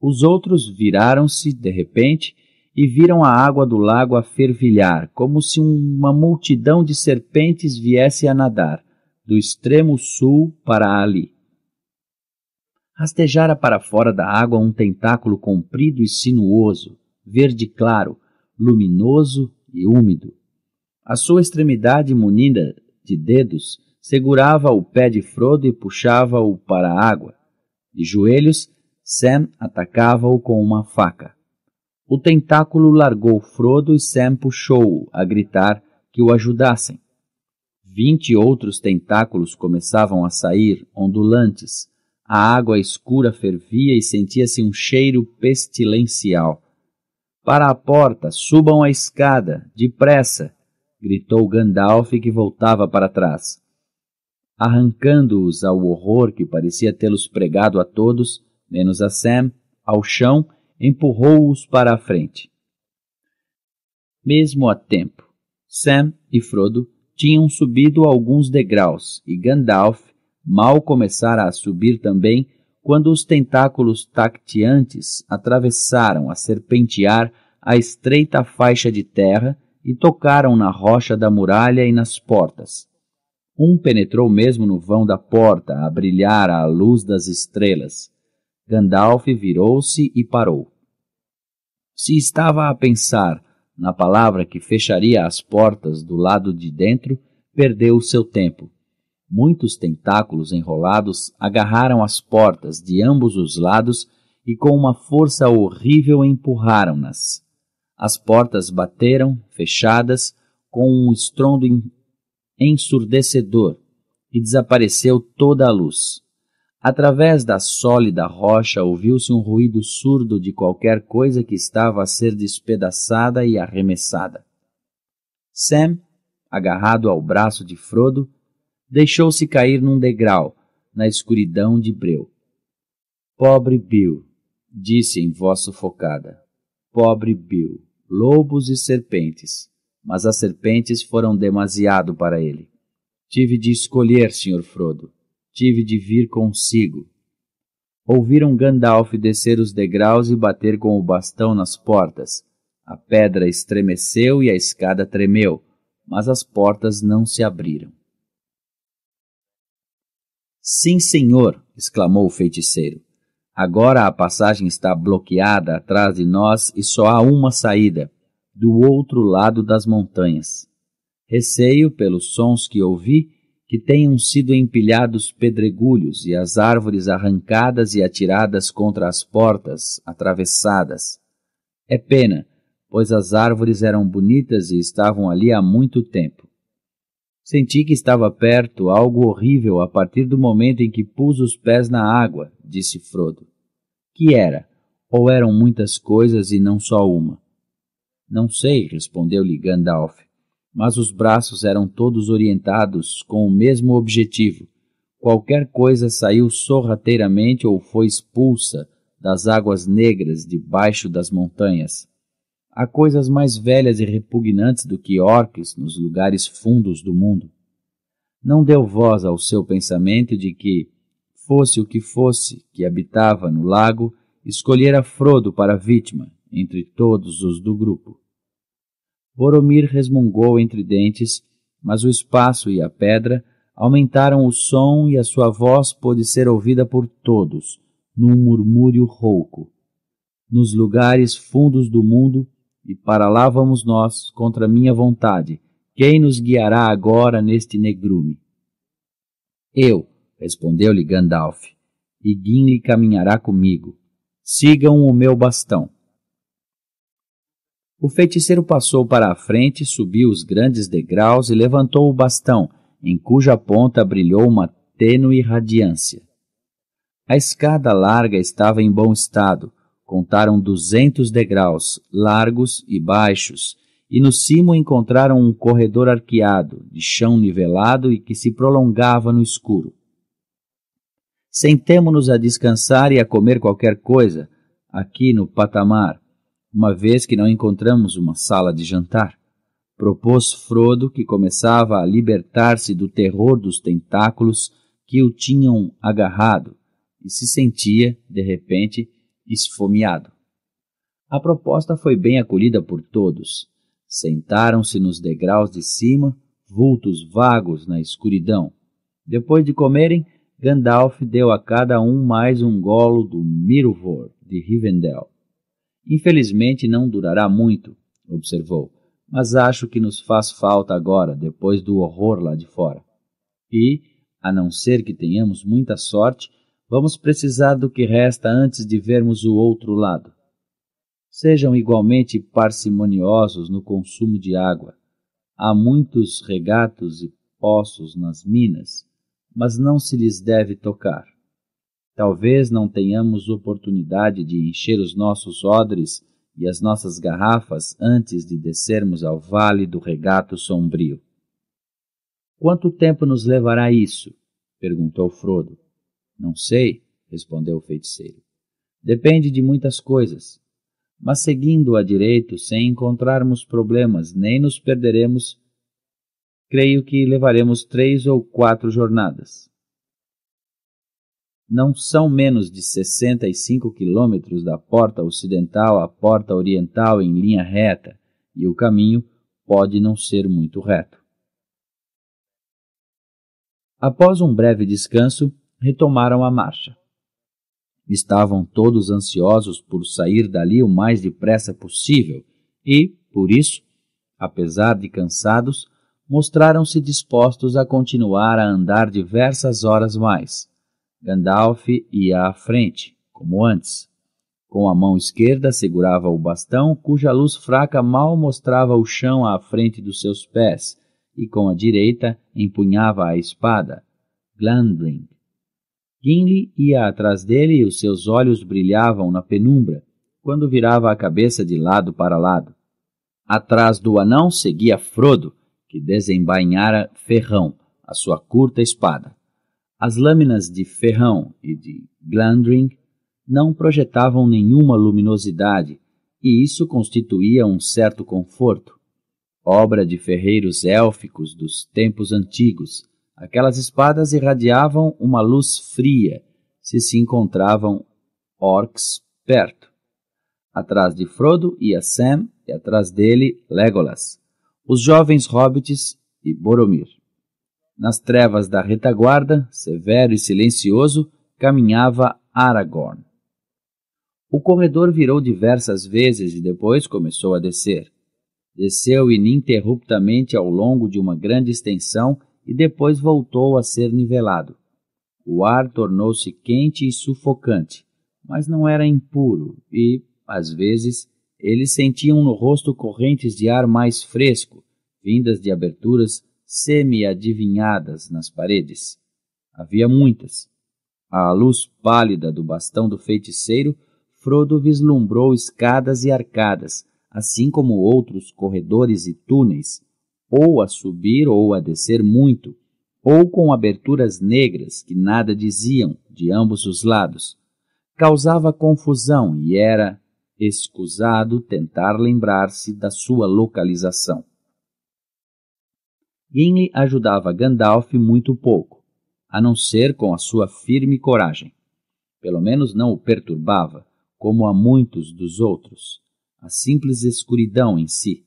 Os outros viraram-se, de repente, e viram a água do lago a fervilhar, como se uma multidão de serpentes viesse a nadar, do extremo sul para ali. Rastejara para fora da água um tentáculo comprido e sinuoso, verde claro, luminoso e úmido. A sua extremidade munida de dedos segurava o pé de Frodo e puxava-o para a água. De joelhos, Sam atacava-o com uma faca. O tentáculo largou Frodo e Sam puxou-o a gritar que o ajudassem. Vinte outros tentáculos começavam a sair, ondulantes. A água escura fervia e sentia-se um cheiro pestilencial. Para a porta, subam a escada, depressa! gritou Gandalf, que voltava para trás. Arrancando-os ao horror que parecia tê-los pregado a todos, menos a Sam, ao chão empurrou-os para a frente. Mesmo a tempo, Sam e Frodo tinham subido alguns degraus e Gandalf mal começara a subir também quando os tentáculos tacteantes atravessaram a serpentear a estreita faixa de terra e tocaram na rocha da muralha e nas portas. Um penetrou mesmo no vão da porta a brilhar à luz das estrelas. Gandalf virou-se e parou. Se estava a pensar na palavra que fecharia as portas do lado de dentro, perdeu o seu tempo. Muitos tentáculos enrolados agarraram as portas de ambos os lados e com uma força horrível empurraram-nas. As portas bateram, fechadas, com um estrondo ensurdecedor, e desapareceu toda a luz. Através da sólida rocha ouviu-se um ruído surdo de qualquer coisa que estava a ser despedaçada e arremessada. Sam, agarrado ao braço de Frodo, deixou-se cair num degrau, na escuridão de breu. Pobre Bill, disse em voz sufocada. Pobre Bill, lobos e serpentes. Mas as serpentes foram demasiado para ele. Tive de escolher, Sr. Frodo tive de vir consigo. Ouviram Gandalf descer os degraus e bater com o bastão nas portas. A pedra estremeceu e a escada tremeu, mas as portas não se abriram. Sim, senhor! exclamou o feiticeiro. Agora a passagem está bloqueada atrás de nós e só há uma saída, do outro lado das montanhas. Receio, pelos sons que ouvi, que tenham sido empilhados pedregulhos e as árvores arrancadas e atiradas contra as portas, atravessadas. É pena, pois as árvores eram bonitas e estavam ali há muito tempo. Senti que estava perto algo horrível a partir do momento em que pus os pés na água, disse Frodo. Que era? Ou eram muitas coisas e não só uma? Não sei, respondeu-lhe Gandalf mas os braços eram todos orientados com o mesmo objetivo. Qualquer coisa saiu sorrateiramente ou foi expulsa das águas negras debaixo das montanhas. Há coisas mais velhas e repugnantes do que orques nos lugares fundos do mundo. Não deu voz ao seu pensamento de que, fosse o que fosse que habitava no lago, escolhera Frodo para vítima entre todos os do grupo. Boromir resmungou entre dentes, mas o espaço e a pedra aumentaram o som e a sua voz pôde ser ouvida por todos, num murmúrio rouco. Nos lugares fundos do mundo, e para lá vamos nós, contra minha vontade. Quem nos guiará agora neste negrume? Eu, respondeu-lhe Gandalf, e Gimli caminhará comigo. Sigam o meu bastão. O feiticeiro passou para a frente, subiu os grandes degraus e levantou o bastão, em cuja ponta brilhou uma tênue radiância. A escada larga estava em bom estado. Contaram duzentos degraus, largos e baixos, e no cimo encontraram um corredor arqueado, de chão nivelado e que se prolongava no escuro. Sentemo-nos a descansar e a comer qualquer coisa, aqui no patamar, uma vez que não encontramos uma sala de jantar. Propôs Frodo que começava a libertar-se do terror dos tentáculos que o tinham agarrado e se sentia, de repente, esfomeado. A proposta foi bem acolhida por todos. Sentaram-se nos degraus de cima, vultos vagos na escuridão. Depois de comerem, Gandalf deu a cada um mais um golo do Miruvor de Rivendell. Infelizmente não durará muito, observou, mas acho que nos faz falta agora, depois do horror lá de fora. E, a não ser que tenhamos muita sorte, vamos precisar do que resta antes de vermos o outro lado. Sejam igualmente parcimoniosos no consumo de água. Há muitos regatos e poços nas minas, mas não se lhes deve tocar. Talvez não tenhamos oportunidade de encher os nossos odres e as nossas garrafas antes de descermos ao vale do regato sombrio. Quanto tempo nos levará isso? perguntou Frodo. Não sei, respondeu o feiticeiro. Depende de muitas coisas. Mas seguindo a direito, sem encontrarmos problemas nem nos perderemos, creio que levaremos três ou quatro jornadas não são menos de 65 quilômetros da porta ocidental à porta oriental em linha reta, e o caminho pode não ser muito reto. Após um breve descanso, retomaram a marcha. Estavam todos ansiosos por sair dali o mais depressa possível e, por isso, apesar de cansados, mostraram-se dispostos a continuar a andar diversas horas mais Gandalf ia à frente, como antes. Com a mão esquerda segurava o bastão, cuja luz fraca mal mostrava o chão à frente dos seus pés, e com a direita empunhava a espada. Glandring. Gimli ia atrás dele e os seus olhos brilhavam na penumbra, quando virava a cabeça de lado para lado. Atrás do anão seguia Frodo, que desembainhara ferrão a sua curta espada. As lâminas de ferrão e de glandring não projetavam nenhuma luminosidade, e isso constituía um certo conforto. Obra de ferreiros élficos dos tempos antigos, aquelas espadas irradiavam uma luz fria se se encontravam orcs perto. Atrás de Frodo ia Sam e atrás dele Legolas, os jovens hobbits e Boromir. Nas trevas da retaguarda, severo e silencioso, caminhava Aragorn. O corredor virou diversas vezes e depois começou a descer. Desceu ininterruptamente ao longo de uma grande extensão e depois voltou a ser nivelado. O ar tornou-se quente e sufocante, mas não era impuro e, às vezes, eles sentiam no rosto correntes de ar mais fresco, vindas de aberturas semi-adivinhadas nas paredes. Havia muitas. À luz pálida do bastão do feiticeiro, Frodo vislumbrou escadas e arcadas, assim como outros corredores e túneis, ou a subir ou a descer muito, ou com aberturas negras que nada diziam de ambos os lados. Causava confusão e era escusado tentar lembrar-se da sua localização. Gimli ajudava Gandalf muito pouco, a não ser com a sua firme coragem. Pelo menos não o perturbava, como a muitos dos outros, a simples escuridão em si.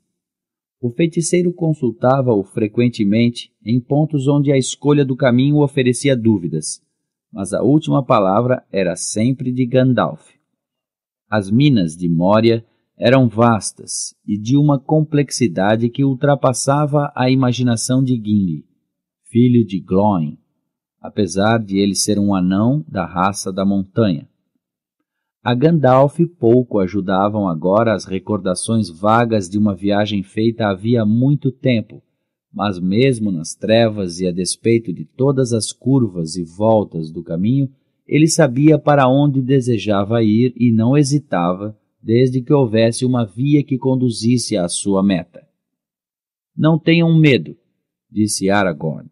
O feiticeiro consultava-o frequentemente em pontos onde a escolha do caminho oferecia dúvidas, mas a última palavra era sempre de Gandalf. As minas de Moria eram vastas e de uma complexidade que ultrapassava a imaginação de Gimli, filho de Gloin, apesar de ele ser um anão da raça da montanha. A Gandalf pouco ajudavam agora as recordações vagas de uma viagem feita havia muito tempo, mas mesmo nas trevas e a despeito de todas as curvas e voltas do caminho, ele sabia para onde desejava ir e não hesitava desde que houvesse uma via que conduzisse à sua meta. Não tenham medo, disse Aragorn.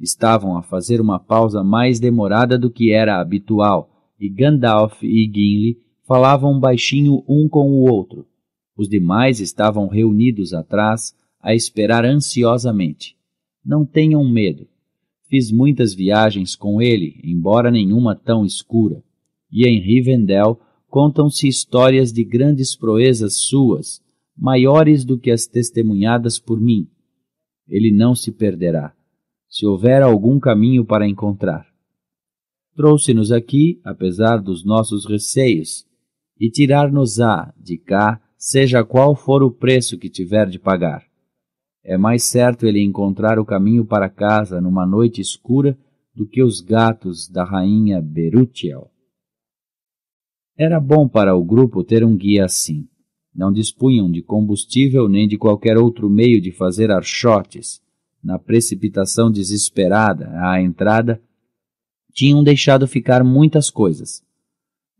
Estavam a fazer uma pausa mais demorada do que era habitual, e Gandalf e Gimli falavam baixinho um com o outro. Os demais estavam reunidos atrás, a esperar ansiosamente. Não tenham medo. Fiz muitas viagens com ele, embora nenhuma tão escura. E em Rivendell contam-se histórias de grandes proezas suas, maiores do que as testemunhadas por mim. Ele não se perderá, se houver algum caminho para encontrar. Trouxe-nos aqui, apesar dos nossos receios, e tirar-nos-á de cá, seja qual for o preço que tiver de pagar. É mais certo ele encontrar o caminho para casa numa noite escura do que os gatos da rainha Berutiel. Era bom para o grupo ter um guia assim. Não dispunham de combustível nem de qualquer outro meio de fazer archotes. Na precipitação desesperada à entrada, tinham deixado ficar muitas coisas,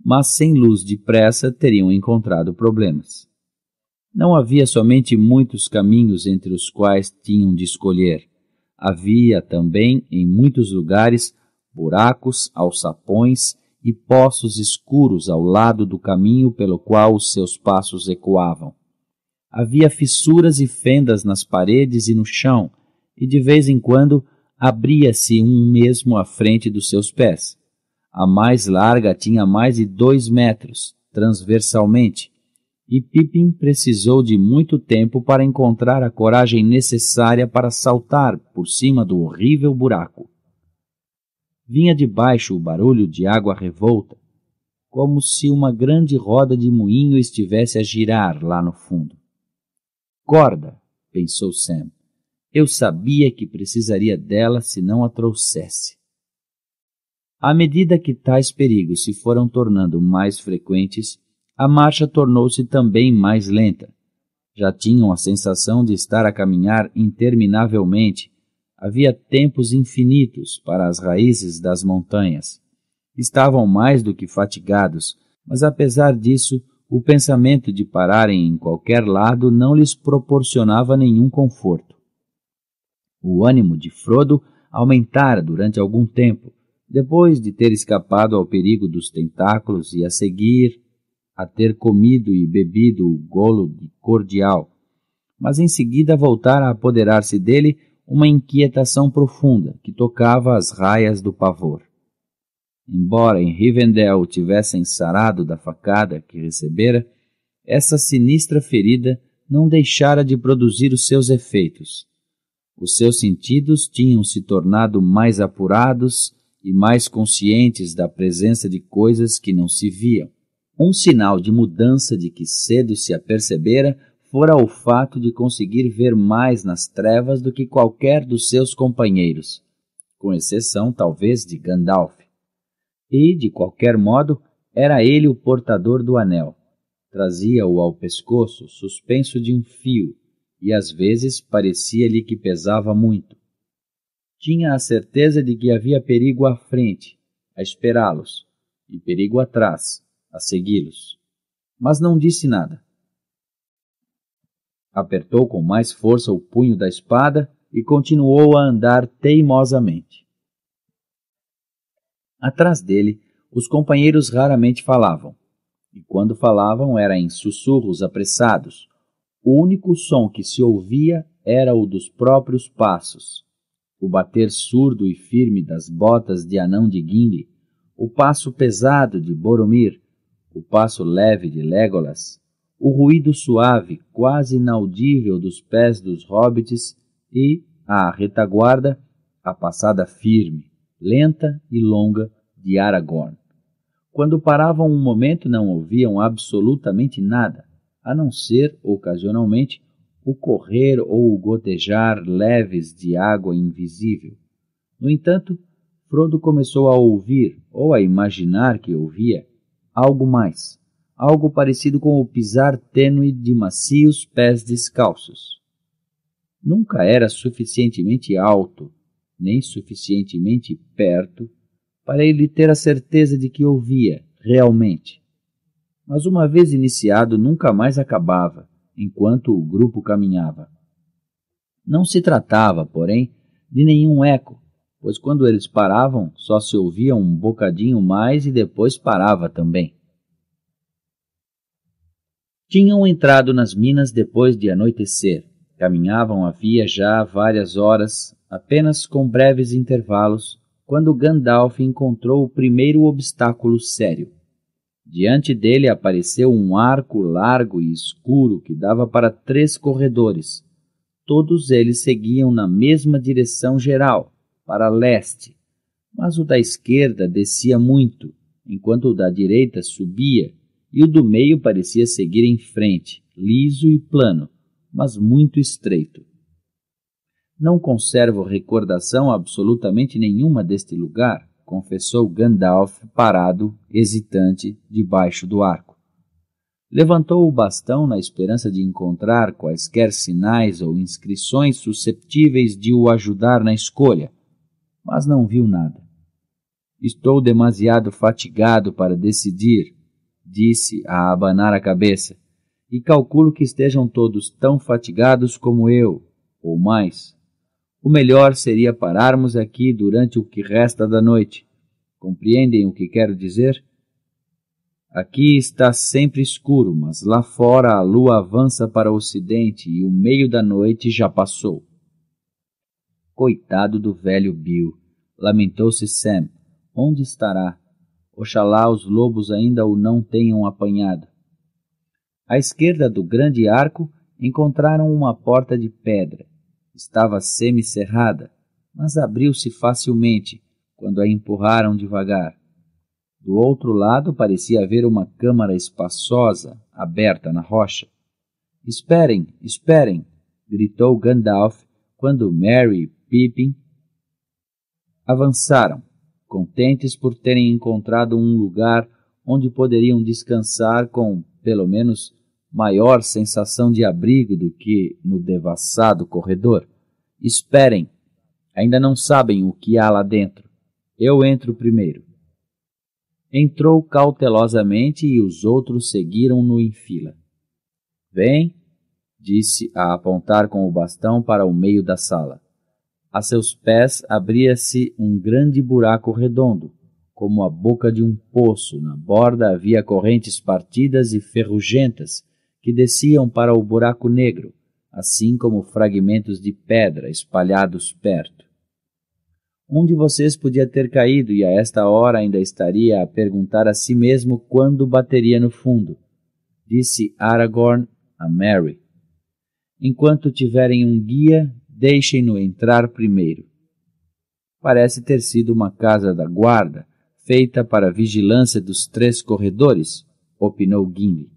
mas sem luz depressa teriam encontrado problemas. Não havia somente muitos caminhos entre os quais tinham de escolher. Havia também, em muitos lugares, buracos, alçapões, e poços escuros ao lado do caminho pelo qual os seus passos ecoavam. Havia fissuras e fendas nas paredes e no chão, e de vez em quando abria-se um mesmo à frente dos seus pés. A mais larga tinha mais de dois metros, transversalmente, e Pipim precisou de muito tempo para encontrar a coragem necessária para saltar por cima do horrível buraco vinha de baixo o barulho de água revolta, como se uma grande roda de moinho estivesse a girar lá no fundo. Corda, pensou Sam. Eu sabia que precisaria dela se não a trouxesse. À medida que tais perigos se foram tornando mais frequentes, a marcha tornou-se também mais lenta. Já tinham a sensação de estar a caminhar interminavelmente havia tempos infinitos para as raízes das montanhas. Estavam mais do que fatigados, mas apesar disso, o pensamento de pararem em qualquer lado não lhes proporcionava nenhum conforto. O ânimo de Frodo aumentara durante algum tempo, depois de ter escapado ao perigo dos tentáculos e a seguir a ter comido e bebido o golo de cordial, mas em seguida voltara a apoderar-se dele uma inquietação profunda que tocava as raias do pavor. Embora em Rivendell tivessem sarado da facada que recebera, essa sinistra ferida não deixara de produzir os seus efeitos. Os seus sentidos tinham se tornado mais apurados e mais conscientes da presença de coisas que não se viam. Um sinal de mudança de que cedo se apercebera fora o fato de conseguir ver mais nas trevas do que qualquer dos seus companheiros, com exceção talvez de Gandalf. E, de qualquer modo, era ele o portador do anel. Trazia-o ao pescoço, suspenso de um fio, e às vezes parecia-lhe que pesava muito. Tinha a certeza de que havia perigo à frente, a esperá-los, e perigo atrás, a segui-los. Mas não disse nada Apertou com mais força o punho da espada e continuou a andar teimosamente. Atrás dele, os companheiros raramente falavam, e quando falavam era em sussurros apressados. O único som que se ouvia era o dos próprios passos, o bater surdo e firme das botas de Anão de Gimli, o passo pesado de Boromir, o passo leve de Legolas, o ruído suave, quase inaudível dos pés dos hobbits e, à retaguarda, a passada firme, lenta e longa de Aragorn. Quando paravam um momento, não ouviam absolutamente nada, a não ser, ocasionalmente, o correr ou o gotejar leves de água invisível. No entanto, Frodo começou a ouvir, ou a imaginar que ouvia, algo mais algo parecido com o pisar tênue de macios pés descalços. Nunca era suficientemente alto, nem suficientemente perto, para ele ter a certeza de que ouvia realmente. Mas uma vez iniciado, nunca mais acabava, enquanto o grupo caminhava. Não se tratava, porém, de nenhum eco, pois quando eles paravam, só se ouvia um bocadinho mais e depois parava também. Tinham entrado nas minas depois de anoitecer. Caminhavam havia já várias horas, apenas com breves intervalos, quando Gandalf encontrou o primeiro obstáculo sério. Diante dele apareceu um arco largo e escuro que dava para três corredores. Todos eles seguiam na mesma direção geral, para leste, mas o da esquerda descia muito, enquanto o da direita subia e o do meio parecia seguir em frente, liso e plano, mas muito estreito. Não conservo recordação absolutamente nenhuma deste lugar, confessou Gandalf, parado, hesitante, debaixo do arco. Levantou o bastão na esperança de encontrar quaisquer sinais ou inscrições susceptíveis de o ajudar na escolha, mas não viu nada. Estou demasiado fatigado para decidir, disse a abanar a cabeça, e calculo que estejam todos tão fatigados como eu, ou mais. O melhor seria pararmos aqui durante o que resta da noite. Compreendem o que quero dizer? Aqui está sempre escuro, mas lá fora a lua avança para o ocidente e o meio da noite já passou. Coitado do velho Bill, lamentou-se Sam. Onde estará? Oxalá os lobos ainda o não tenham apanhado. À esquerda do grande arco encontraram uma porta de pedra. Estava semicerrada, mas abriu-se facilmente quando a empurraram devagar. Do outro lado parecia haver uma câmara espaçosa aberta na rocha. Esperem, esperem! gritou Gandalf quando Mary e Pippin avançaram contentes por terem encontrado um lugar onde poderiam descansar com, pelo menos, maior sensação de abrigo do que no devassado corredor. Esperem, ainda não sabem o que há lá dentro. Eu entro primeiro. Entrou cautelosamente e os outros seguiram-no em fila. Vem, disse a apontar com o bastão para o meio da sala. A seus pés abria-se um grande buraco redondo, como a boca de um poço. Na borda havia correntes partidas e ferrugentas que desciam para o buraco negro, assim como fragmentos de pedra espalhados perto. Um de vocês podia ter caído e a esta hora ainda estaria a perguntar a si mesmo quando bateria no fundo, disse Aragorn a Mary. Enquanto tiverem um guia, Deixem-no entrar primeiro. Parece ter sido uma casa da guarda, feita para a vigilância dos três corredores, opinou Gimli.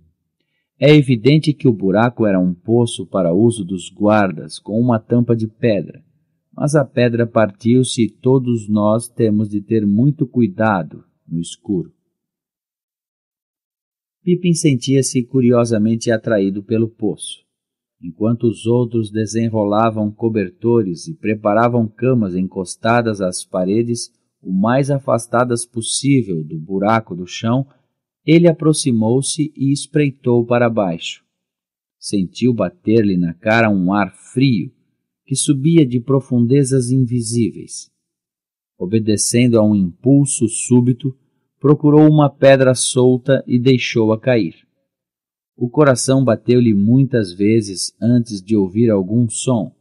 É evidente que o buraco era um poço para uso dos guardas, com uma tampa de pedra. Mas a pedra partiu-se e todos nós temos de ter muito cuidado no escuro. Pippin sentia-se curiosamente atraído pelo poço enquanto os outros desenrolavam cobertores e preparavam camas encostadas às paredes o mais afastadas possível do buraco do chão, ele aproximou-se e espreitou para baixo. Sentiu bater-lhe na cara um ar frio que subia de profundezas invisíveis. Obedecendo a um impulso súbito, procurou uma pedra solta e deixou-a cair o coração bateu-lhe muitas vezes antes de ouvir algum som.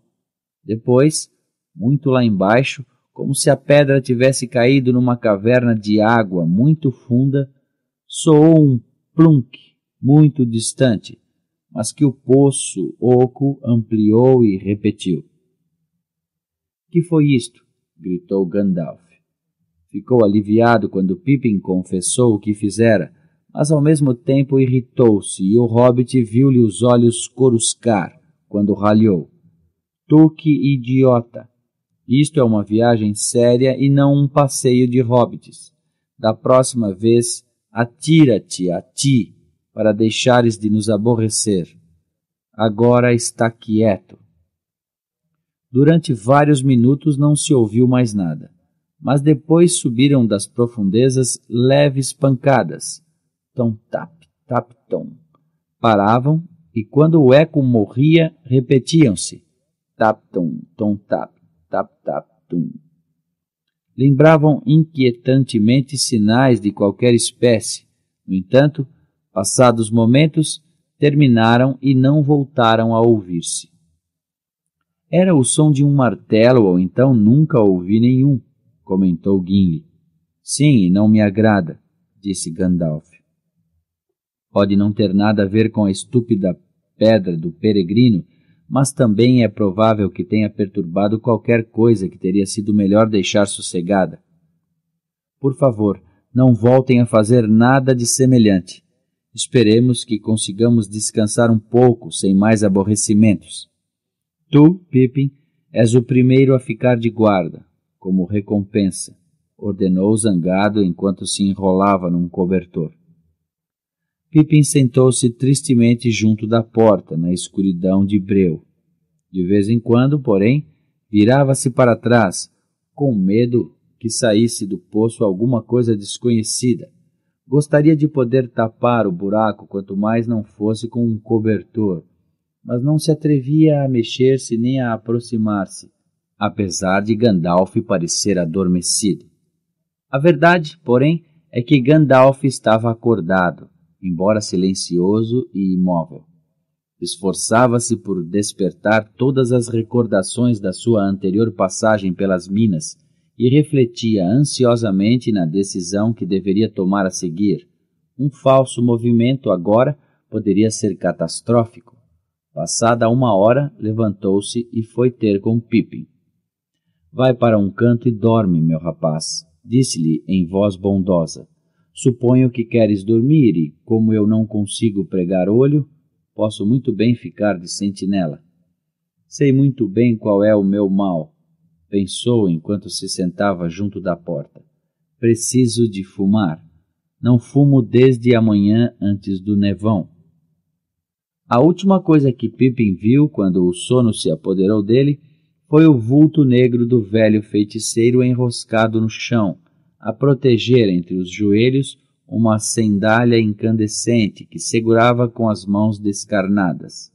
Depois, muito lá embaixo, como se a pedra tivesse caído numa caverna de água muito funda, soou um plunk muito distante, mas que o poço oco ampliou e repetiu. Que foi isto? gritou Gandalf. Ficou aliviado quando Pippin confessou o que fizera mas ao mesmo tempo irritou-se e o hobbit viu-lhe os olhos coruscar quando ralhou. Tu que idiota! Isto é uma viagem séria e não um passeio de hobbits. Da próxima vez, atira-te a ti para deixares de nos aborrecer. Agora está quieto. Durante vários minutos não se ouviu mais nada, mas depois subiram das profundezas leves pancadas tão tap, tap, tom. Paravam e quando o eco morria, repetiam-se tap, tom, tom, tap, tap, tap, tum. Lembravam inquietantemente sinais de qualquer espécie. No entanto, passados momentos, terminaram e não voltaram a ouvir-se. Era o som de um martelo, ou então nunca ouvi nenhum, comentou Gimli. Sim, não me agrada, disse Gandalf. Pode não ter nada a ver com a estúpida pedra do peregrino, mas também é provável que tenha perturbado qualquer coisa que teria sido melhor deixar sossegada. Por favor, não voltem a fazer nada de semelhante. Esperemos que consigamos descansar um pouco sem mais aborrecimentos. Tu, Pippin, és o primeiro a ficar de guarda, como recompensa, ordenou zangado enquanto se enrolava num cobertor. Pippin sentou-se tristemente junto da porta, na escuridão de breu. De vez em quando, porém, virava-se para trás, com medo que saísse do poço alguma coisa desconhecida. Gostaria de poder tapar o buraco, quanto mais não fosse com um cobertor, mas não se atrevia a mexer-se nem a aproximar-se, apesar de Gandalf parecer adormecido. A verdade, porém, é que Gandalf estava acordado embora silencioso e imóvel. Esforçava-se por despertar todas as recordações da sua anterior passagem pelas minas e refletia ansiosamente na decisão que deveria tomar a seguir. Um falso movimento agora poderia ser catastrófico. Passada uma hora, levantou-se e foi ter com Pippin. Vai para um canto e dorme, meu rapaz, disse-lhe em voz bondosa. Suponho que queres dormir e, como eu não consigo pregar olho, posso muito bem ficar de sentinela. Sei muito bem qual é o meu mal, pensou enquanto se sentava junto da porta. Preciso de fumar. Não fumo desde amanhã antes do nevão. A última coisa que Pippin viu quando o sono se apoderou dele foi o vulto negro do velho feiticeiro enroscado no chão a proteger entre os joelhos uma sandália incandescente que segurava com as mãos descarnadas.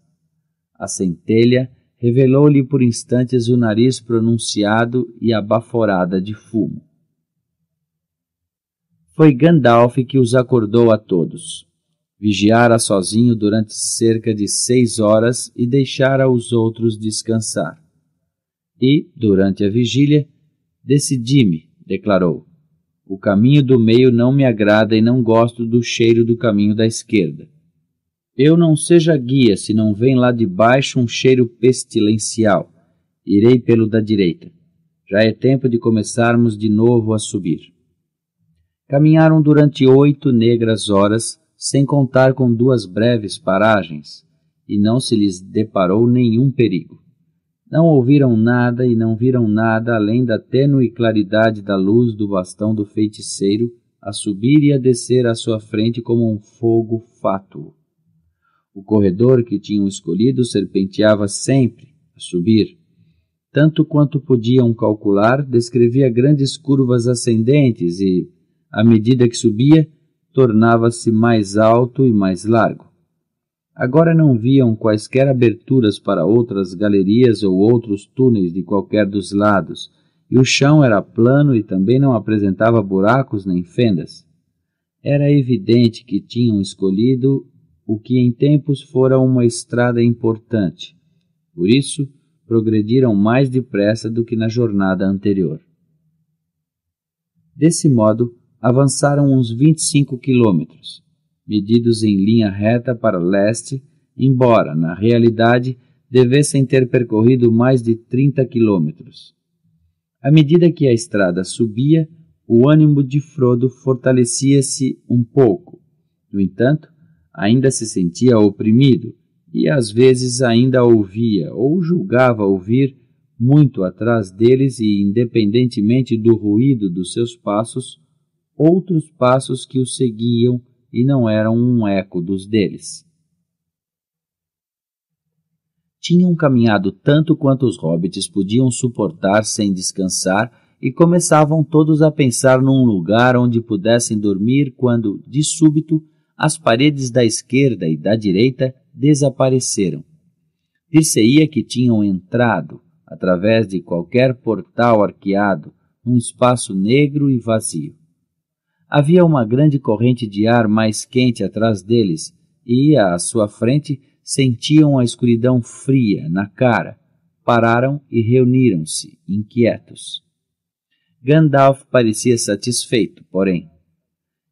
A centelha revelou-lhe por instantes o nariz pronunciado e abaforada de fumo. Foi Gandalf que os acordou a todos. Vigiara sozinho durante cerca de seis horas e deixara os outros descansar. E, durante a vigília, decidi-me, declarou o caminho do meio não me agrada e não gosto do cheiro do caminho da esquerda. Eu não seja guia se não vem lá de baixo um cheiro pestilencial. Irei pelo da direita. Já é tempo de começarmos de novo a subir. Caminharam durante oito negras horas, sem contar com duas breves paragens, e não se lhes deparou nenhum perigo. Não ouviram nada e não viram nada além da tênue claridade da luz do bastão do feiticeiro a subir e a descer à sua frente como um fogo fátuo. O corredor que tinham escolhido serpenteava sempre a subir. Tanto quanto podiam calcular, descrevia grandes curvas ascendentes e, à medida que subia, tornava-se mais alto e mais largo. Agora não viam quaisquer aberturas para outras galerias ou outros túneis de qualquer dos lados, e o chão era plano e também não apresentava buracos nem fendas. Era evidente que tinham escolhido o que em tempos fora uma estrada importante. Por isso, progrediram mais depressa do que na jornada anterior. Desse modo, avançaram uns 25 quilômetros medidos em linha reta para leste, embora, na realidade, devessem ter percorrido mais de 30 quilômetros. À medida que a estrada subia, o ânimo de Frodo fortalecia-se um pouco. No entanto, ainda se sentia oprimido e às vezes ainda ouvia ou julgava ouvir muito atrás deles e independentemente do ruído dos seus passos, outros passos que o seguiam e não eram um eco dos deles. Tinham caminhado tanto quanto os hobbits podiam suportar sem descansar e começavam todos a pensar num lugar onde pudessem dormir quando, de súbito, as paredes da esquerda e da direita desapareceram. Dir-se-ia que tinham entrado, através de qualquer portal arqueado, num espaço negro e vazio. Havia uma grande corrente de ar mais quente atrás deles e, à sua frente, sentiam a escuridão fria na cara. Pararam e reuniram-se, inquietos. Gandalf parecia satisfeito, porém.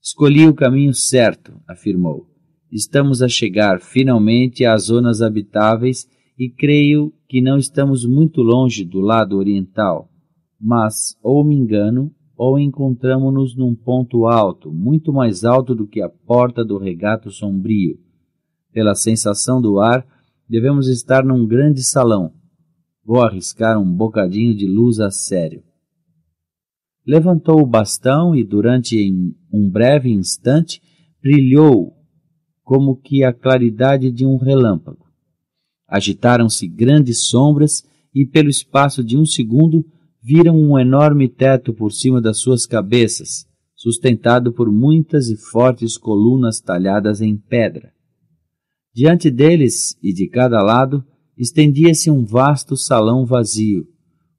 Escolhi o caminho certo, afirmou. Estamos a chegar finalmente às zonas habitáveis e creio que não estamos muito longe do lado oriental. Mas, ou me engano, ou encontramos-nos num ponto alto, muito mais alto do que a porta do regato sombrio. Pela sensação do ar, devemos estar num grande salão. Vou arriscar um bocadinho de luz a sério. Levantou o bastão e, durante um breve instante, brilhou como que a claridade de um relâmpago. Agitaram-se grandes sombras e, pelo espaço de um segundo, viram um enorme teto por cima das suas cabeças, sustentado por muitas e fortes colunas talhadas em pedra. Diante deles e de cada lado estendia-se um vasto salão vazio,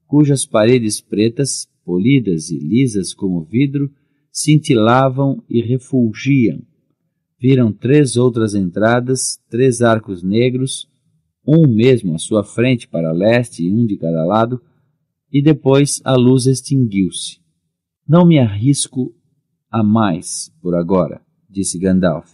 cujas paredes pretas, polidas e lisas como vidro, cintilavam e refulgiam. Viram três outras entradas, três arcos negros, um mesmo à sua frente para leste e um de cada lado, e depois a luz extinguiu-se. Não me arrisco a mais por agora, disse Gandalf.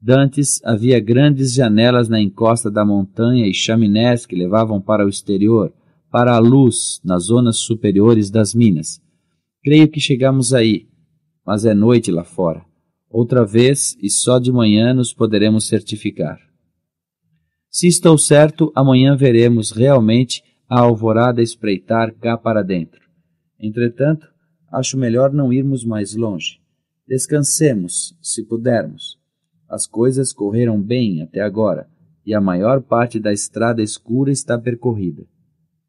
Dantes havia grandes janelas na encosta da montanha e chaminés que levavam para o exterior, para a luz, nas zonas superiores das minas. Creio que chegamos aí, mas é noite lá fora. Outra vez e só de manhã nos poderemos certificar. Se estou certo, amanhã veremos realmente a alvorada espreitar cá para dentro. Entretanto, acho melhor não irmos mais longe. Descansemos, se pudermos. As coisas correram bem até agora, e a maior parte da estrada escura está percorrida.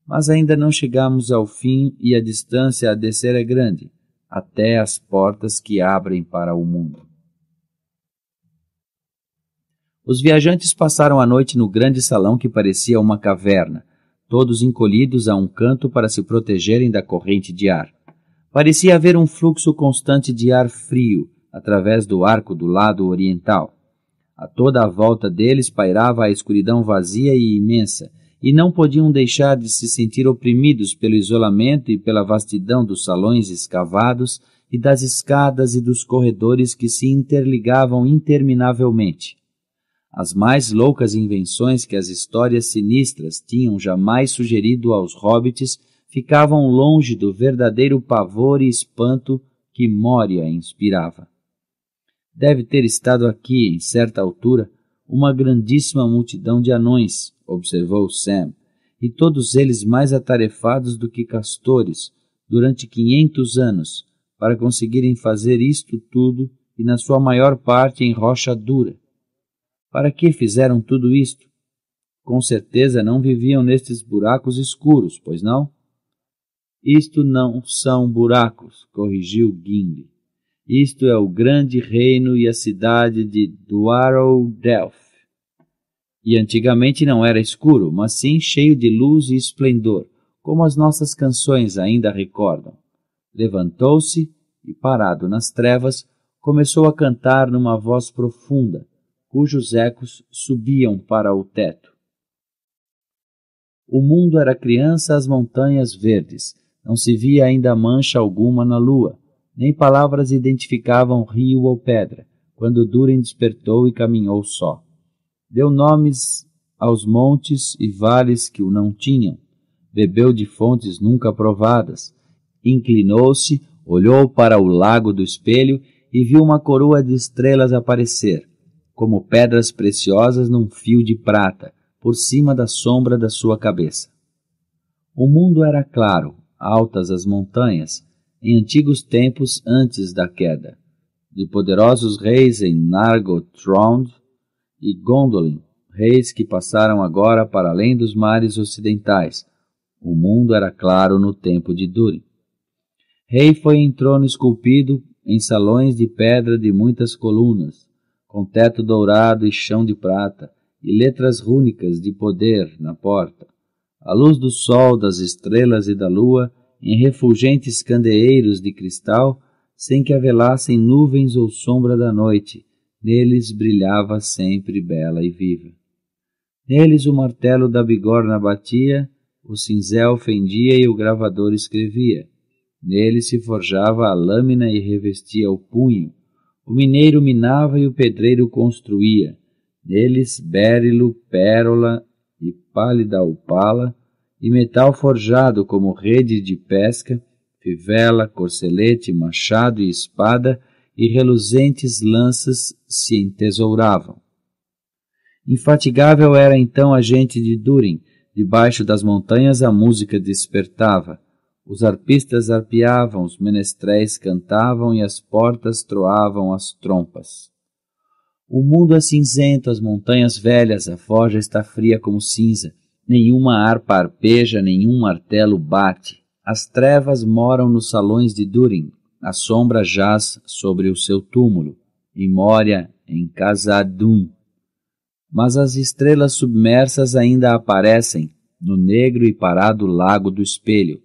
Mas ainda não chegamos ao fim e a distância a descer é grande, até as portas que abrem para o mundo. Os viajantes passaram a noite no grande salão que parecia uma caverna, todos encolhidos a um canto para se protegerem da corrente de ar. Parecia haver um fluxo constante de ar frio através do arco do lado oriental. A toda a volta deles pairava a escuridão vazia e imensa, e não podiam deixar de se sentir oprimidos pelo isolamento e pela vastidão dos salões escavados e das escadas e dos corredores que se interligavam interminavelmente as mais loucas invenções que as histórias sinistras tinham jamais sugerido aos hobbits ficavam longe do verdadeiro pavor e espanto que Moria inspirava. Deve ter estado aqui, em certa altura, uma grandíssima multidão de anões, observou Sam, e todos eles mais atarefados do que castores durante quinhentos anos para conseguirem fazer isto tudo e na sua maior parte em rocha dura para que fizeram tudo isto? Com certeza não viviam nestes buracos escuros, pois não? Isto não são buracos, corrigiu Ging. Isto é o grande reino e a cidade de Duarodelf. E antigamente não era escuro, mas sim cheio de luz e esplendor, como as nossas canções ainda recordam. Levantou-se e, parado nas trevas, começou a cantar numa voz profunda, cujos ecos subiam para o teto. O mundo era criança às montanhas verdes, não se via ainda mancha alguma na lua, nem palavras identificavam rio ou pedra, quando Durin despertou e caminhou só. Deu nomes aos montes e vales que o não tinham, bebeu de fontes nunca provadas, inclinou-se, olhou para o lago do espelho e viu uma coroa de estrelas aparecer, como pedras preciosas num fio de prata, por cima da sombra da sua cabeça. O mundo era claro, altas as montanhas, em antigos tempos antes da queda, de poderosos reis em Nargothrond e Gondolin, reis que passaram agora para além dos mares ocidentais. O mundo era claro no tempo de Durin. Rei foi em trono esculpido em salões de pedra de muitas colunas, com teto dourado e chão de prata, e letras rúnicas de poder na porta. A luz do sol, das estrelas e da lua, em refulgentes candeeiros de cristal, sem que avelassem nuvens ou sombra da noite, neles brilhava sempre bela e viva. Neles o martelo da bigorna batia, o cinzel fendia e o gravador escrevia. Neles se forjava a lâmina e revestia o punho, o mineiro minava e o pedreiro construía. Neles berilo, pérola e pálida opala, e metal forjado como rede de pesca, fivela, corcelete, machado e espada, e reluzentes lanças se entesouravam. Infatigável era então a gente de Durin, debaixo das montanhas a música despertava. Os arpistas arpeavam, os menestréis cantavam e as portas troavam as trompas. O mundo é cinzento, as montanhas velhas, a forja está fria como cinza. Nenhuma harpa arpeja, nenhum martelo bate. As trevas moram nos salões de Durin. A sombra jaz sobre o seu túmulo, e Moria em Casadum. Mas as estrelas submersas ainda aparecem no negro e parado lago do espelho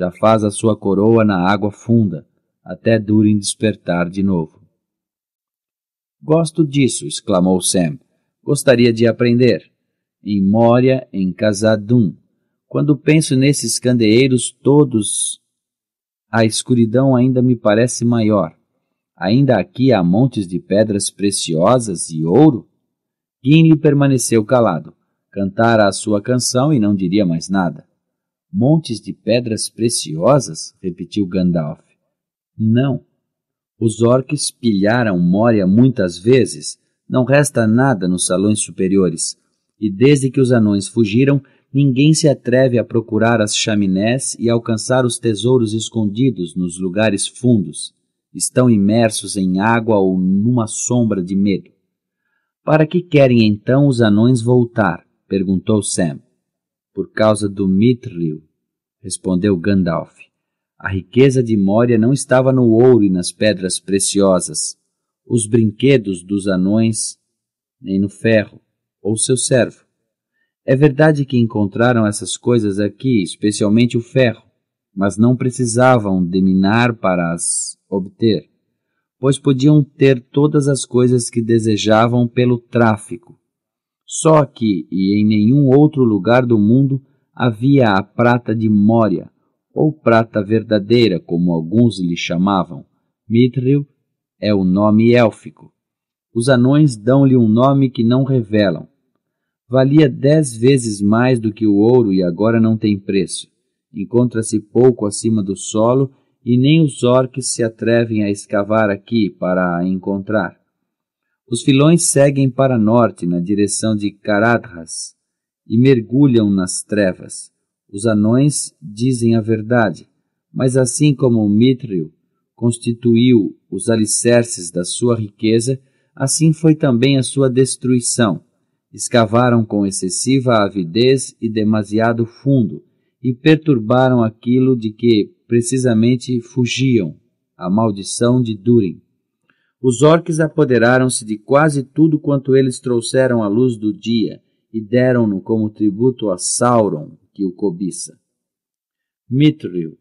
já faz a sua coroa na água funda, até durem despertar de novo. Gosto disso, exclamou Sam. Gostaria de aprender. Em Moria, em Casadum. Quando penso nesses candeeiros todos, a escuridão ainda me parece maior. Ainda aqui há montes de pedras preciosas e ouro? Gimli permaneceu calado. Cantara a sua canção e não diria mais nada montes de pedras preciosas? repetiu Gandalf. Não. Os orques pilharam Moria muitas vezes. Não resta nada nos salões superiores. E desde que os anões fugiram, ninguém se atreve a procurar as chaminés e alcançar os tesouros escondidos nos lugares fundos. Estão imersos em água ou numa sombra de medo. Para que querem então os anões voltar? perguntou Sam por causa do Mithril, respondeu Gandalf. A riqueza de Moria não estava no ouro e nas pedras preciosas, os brinquedos dos anões, nem no ferro, ou seu servo. É verdade que encontraram essas coisas aqui, especialmente o ferro, mas não precisavam de minar para as obter, pois podiam ter todas as coisas que desejavam pelo tráfico só aqui e em nenhum outro lugar do mundo havia a prata de Moria, ou prata verdadeira, como alguns lhe chamavam. Mithril é o nome élfico. Os anões dão-lhe um nome que não revelam. Valia dez vezes mais do que o ouro e agora não tem preço. Encontra-se pouco acima do solo e nem os orques se atrevem a escavar aqui para a encontrar. Os filões seguem para norte, na direção de Caradhas, e mergulham nas trevas. Os anões dizem a verdade, mas assim como o Mítrio constituiu os alicerces da sua riqueza, assim foi também a sua destruição. Escavaram com excessiva avidez e demasiado fundo, e perturbaram aquilo de que precisamente fugiam, a maldição de Durin. Os orques apoderaram-se de quase tudo quanto eles trouxeram à luz do dia e deram-no como tributo a Sauron, que o cobiça. Mithril,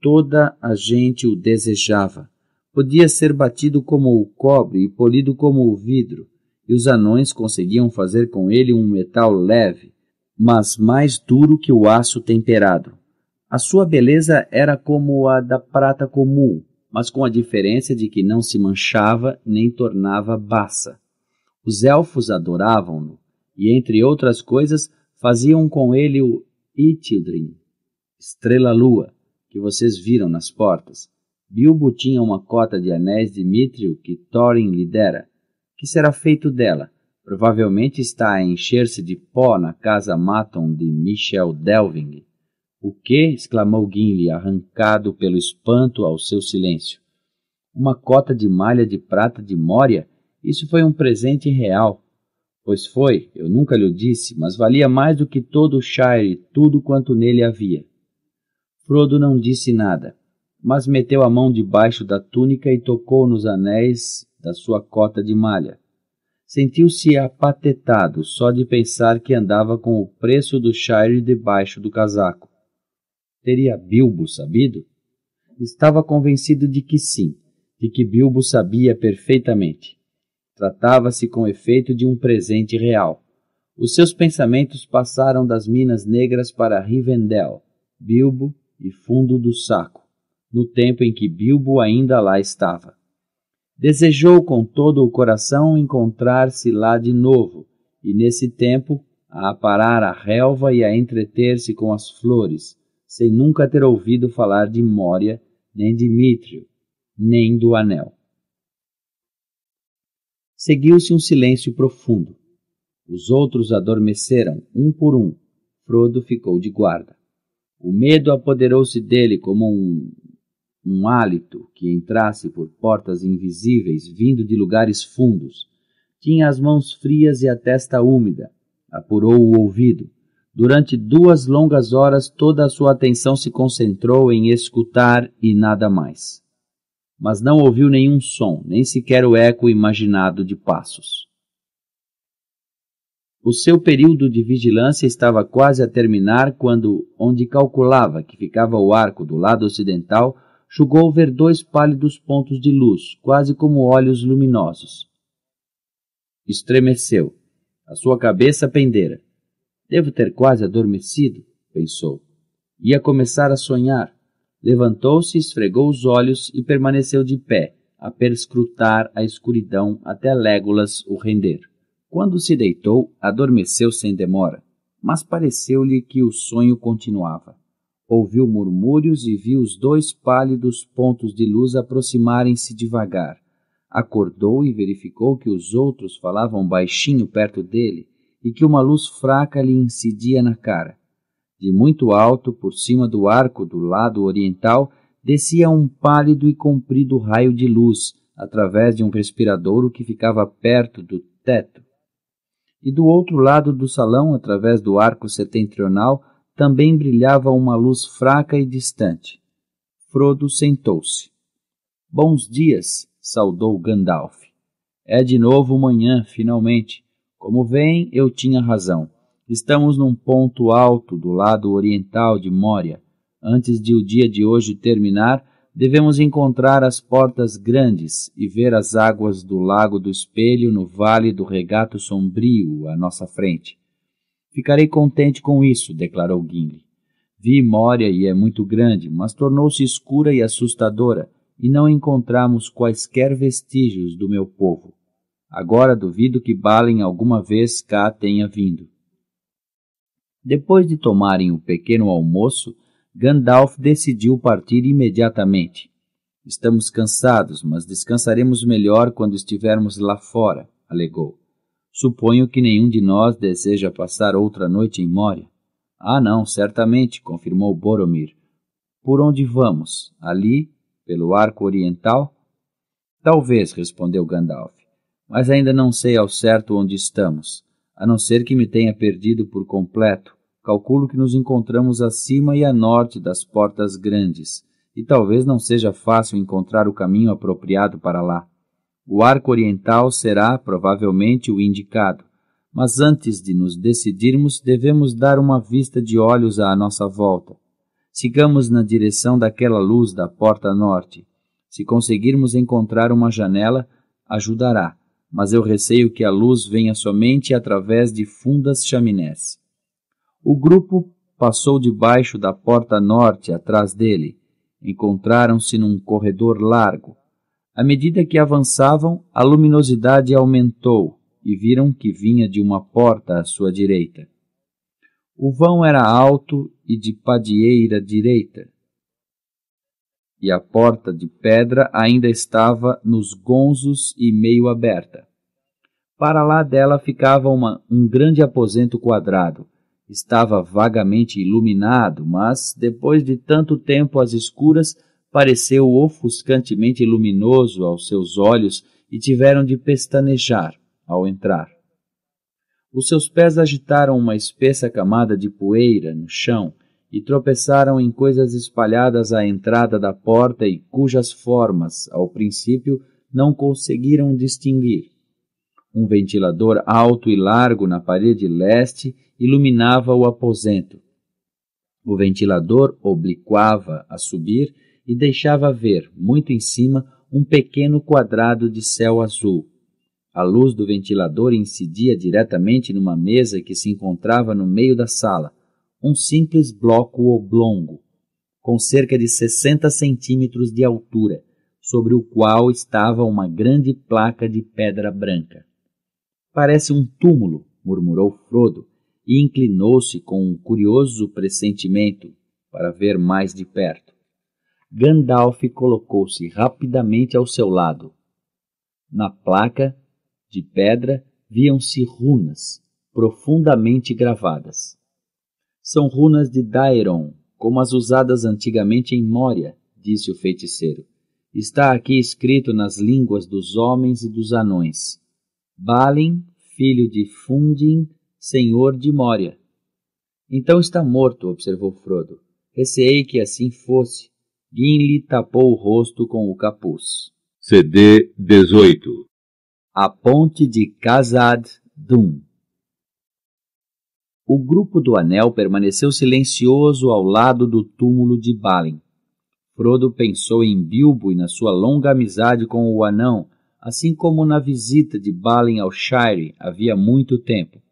toda a gente o desejava. Podia ser batido como o cobre e polido como o vidro, e os anões conseguiam fazer com ele um metal leve, mas mais duro que o aço temperado. A sua beleza era como a da prata comum, mas com a diferença de que não se manchava nem tornava baça. Os elfos adoravam-no e, entre outras coisas, faziam com ele o Itildrin, estrela-lua, que vocês viram nas portas. Bilbo tinha uma cota de anéis de Mithril que Thorin lhe dera. Que será feito dela? Provavelmente está a encher-se de pó na casa Maton de Michel Delving. O que? exclamou Gimli, arrancado pelo espanto ao seu silêncio. Uma cota de malha de prata de Moria? Isso foi um presente real. Pois foi, eu nunca lhe disse, mas valia mais do que todo o Shire, tudo quanto nele havia. Frodo não disse nada, mas meteu a mão debaixo da túnica e tocou nos anéis da sua cota de malha. Sentiu-se apatetado só de pensar que andava com o preço do Shire debaixo do casaco. Teria Bilbo sabido? Estava convencido de que sim, de que Bilbo sabia perfeitamente. Tratava-se com efeito de um presente real. Os seus pensamentos passaram das Minas Negras para Rivendell, Bilbo e Fundo do Saco, no tempo em que Bilbo ainda lá estava. Desejou com todo o coração encontrar-se lá de novo, e nesse tempo a aparar a relva e a entreter-se com as flores, sem nunca ter ouvido falar de Mória, nem de Mítrio, nem do Anel. Seguiu-se um silêncio profundo. Os outros adormeceram, um por um. Frodo ficou de guarda. O medo apoderou-se dele como um, um hálito que entrasse por portas invisíveis vindo de lugares fundos. Tinha as mãos frias e a testa úmida. Apurou o ouvido. Durante duas longas horas, toda a sua atenção se concentrou em escutar e nada mais. Mas não ouviu nenhum som, nem sequer o eco imaginado de passos. O seu período de vigilância estava quase a terminar quando, onde calculava que ficava o arco do lado ocidental, julgou ver dois pálidos pontos de luz, quase como olhos luminosos. Estremeceu. A sua cabeça pendera. Devo ter quase adormecido, pensou. Ia começar a sonhar. Levantou-se, esfregou os olhos e permaneceu de pé, a perscrutar a escuridão até Légolas o render. Quando se deitou, adormeceu sem demora, mas pareceu-lhe que o sonho continuava. Ouviu murmúrios e viu os dois pálidos pontos de luz aproximarem-se devagar. Acordou e verificou que os outros falavam baixinho perto dele e que uma luz fraca lhe incidia na cara. De muito alto, por cima do arco do lado oriental, descia um pálido e comprido raio de luz, através de um respiradouro que ficava perto do teto. E do outro lado do salão, através do arco setentrional, também brilhava uma luz fraca e distante. Frodo sentou-se. Bons dias, saudou Gandalf. É de novo manhã, finalmente. Como veem, eu tinha razão. Estamos num ponto alto do lado oriental de Moria. Antes de o dia de hoje terminar, devemos encontrar as portas grandes e ver as águas do Lago do Espelho no Vale do Regato Sombrio à nossa frente. Ficarei contente com isso, declarou Gimli. Vi Moria e é muito grande, mas tornou-se escura e assustadora, e não encontramos quaisquer vestígios do meu povo. Agora duvido que Balin alguma vez cá tenha vindo. Depois de tomarem o pequeno almoço, Gandalf decidiu partir imediatamente. Estamos cansados, mas descansaremos melhor quando estivermos lá fora, alegou. Suponho que nenhum de nós deseja passar outra noite em Moria. Ah, não, certamente, confirmou Boromir. Por onde vamos? Ali? Pelo arco oriental? Talvez, respondeu Gandalf mas ainda não sei ao certo onde estamos, a não ser que me tenha perdido por completo. Calculo que nos encontramos acima e a norte das Portas Grandes, e talvez não seja fácil encontrar o caminho apropriado para lá. O arco oriental será, provavelmente, o indicado, mas antes de nos decidirmos, devemos dar uma vista de olhos à nossa volta. Sigamos na direção daquela luz da porta norte. Se conseguirmos encontrar uma janela, ajudará mas eu receio que a luz venha somente através de fundas chaminés. O grupo passou debaixo da porta norte atrás dele. Encontraram-se num corredor largo. À medida que avançavam, a luminosidade aumentou e viram que vinha de uma porta à sua direita. O vão era alto e de padieira direita, e a porta de pedra ainda estava nos gonzos e meio aberta. Para lá dela ficava uma, um grande aposento quadrado. Estava vagamente iluminado, mas, depois de tanto tempo às escuras, pareceu ofuscantemente luminoso aos seus olhos e tiveram de pestanejar ao entrar. Os seus pés agitaram uma espessa camada de poeira no chão, e tropeçaram em coisas espalhadas à entrada da porta e cujas formas, ao princípio, não conseguiram distinguir. Um ventilador alto e largo na parede leste iluminava o aposento. O ventilador obliquava a subir e deixava ver, muito em cima, um pequeno quadrado de céu azul. A luz do ventilador incidia diretamente numa mesa que se encontrava no meio da sala um simples bloco oblongo, com cerca de 60 centímetros de altura, sobre o qual estava uma grande placa de pedra branca. Parece um túmulo, murmurou Frodo, e inclinou-se com um curioso pressentimento para ver mais de perto. Gandalf colocou-se rapidamente ao seu lado. Na placa de pedra viam-se runas profundamente gravadas. São runas de Dairon, como as usadas antigamente em Moria, disse o feiticeiro. Está aqui escrito nas línguas dos homens e dos anões. Balin, filho de Fundin, senhor de Moria. Então está morto, observou Frodo. Receei que assim fosse. Gimli tapou o rosto com o capuz. CD 18 A Ponte de Khazad-dûm o grupo do anel permaneceu silencioso ao lado do túmulo de Balin. Frodo pensou em Bilbo e na sua longa amizade com o anão, assim como na visita de Balin ao Shire havia muito tempo.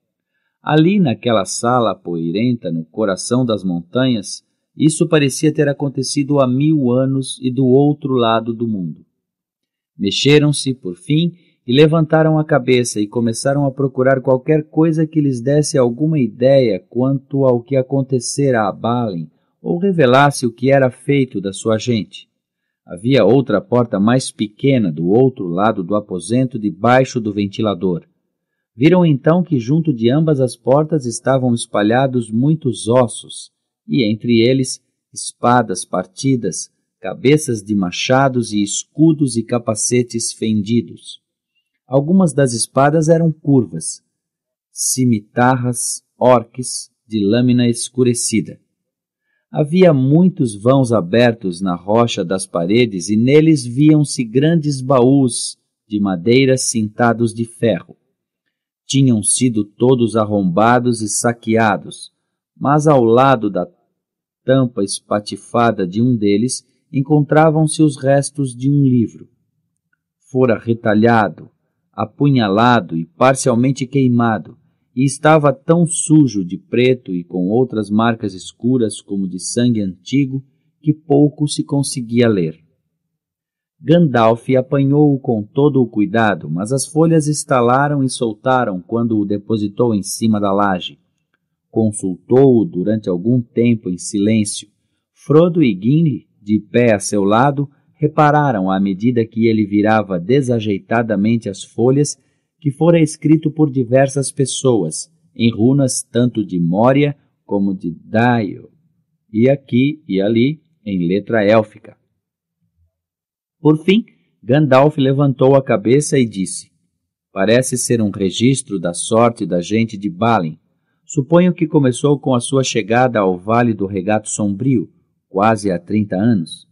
Ali, naquela sala poeirenta no coração das montanhas, isso parecia ter acontecido há mil anos e do outro lado do mundo. Mexeram-se, por fim, e levantaram a cabeça e começaram a procurar qualquer coisa que lhes desse alguma ideia quanto ao que acontecera a Balem ou revelasse o que era feito da sua gente. Havia outra porta mais pequena do outro lado do aposento debaixo do ventilador. Viram então que junto de ambas as portas estavam espalhados muitos ossos, e entre eles espadas partidas, cabeças de machados e escudos e capacetes fendidos. Algumas das espadas eram curvas, cimitarras, orques de lâmina escurecida. Havia muitos vãos abertos na rocha das paredes e neles viam-se grandes baús de madeira cintados de ferro. Tinham sido todos arrombados e saqueados, mas ao lado da tampa espatifada de um deles encontravam-se os restos de um livro. Fora retalhado, apunhalado e parcialmente queimado, e estava tão sujo de preto e com outras marcas escuras como de sangue antigo que pouco se conseguia ler. Gandalf apanhou-o com todo o cuidado, mas as folhas estalaram e soltaram quando o depositou em cima da laje. Consultou-o durante algum tempo em silêncio. Frodo e Gimli, de pé a seu lado, repararam, à medida que ele virava desajeitadamente as folhas, que fora escrito por diversas pessoas, em runas tanto de Mória como de Daio, e aqui e ali em letra élfica. Por fim, Gandalf levantou a cabeça e disse: Parece ser um registro da sorte da gente de Balin. Suponho que começou com a sua chegada ao Vale do Regato Sombrio, quase há trinta anos.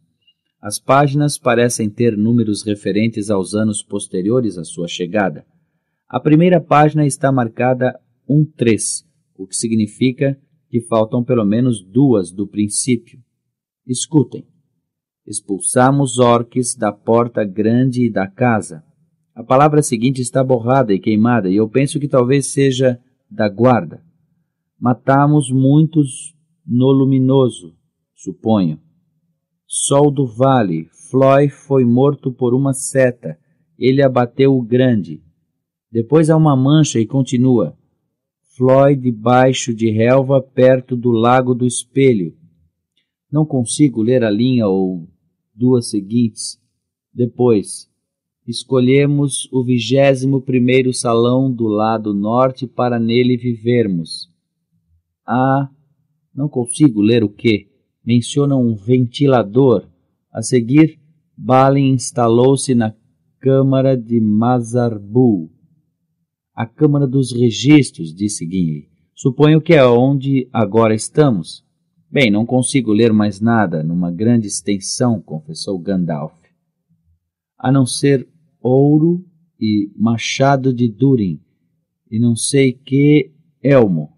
As páginas parecem ter números referentes aos anos posteriores à sua chegada. A primeira página está marcada 1-3, o que significa que faltam pelo menos duas do princípio. Escutem. Expulsamos orques da porta grande e da casa. A palavra seguinte está borrada e queimada, e eu penso que talvez seja da guarda. Matamos muitos no luminoso, suponho. Sol do Vale, Floy foi morto por uma seta, ele abateu o grande. Depois há uma mancha e continua. Floy debaixo de relva perto do lago do espelho. Não consigo ler a linha ou duas seguintes. Depois, escolhemos o vigésimo primeiro salão do lado norte para nele vivermos. Ah, não consigo ler o quê? menciona um ventilador. A seguir, Balin instalou-se na Câmara de Mazarbu. A Câmara dos Registros, disse Gimli. Suponho que é onde agora estamos. Bem, não consigo ler mais nada numa grande extensão, confessou Gandalf. A não ser ouro e machado de Durin, e não sei que elmo.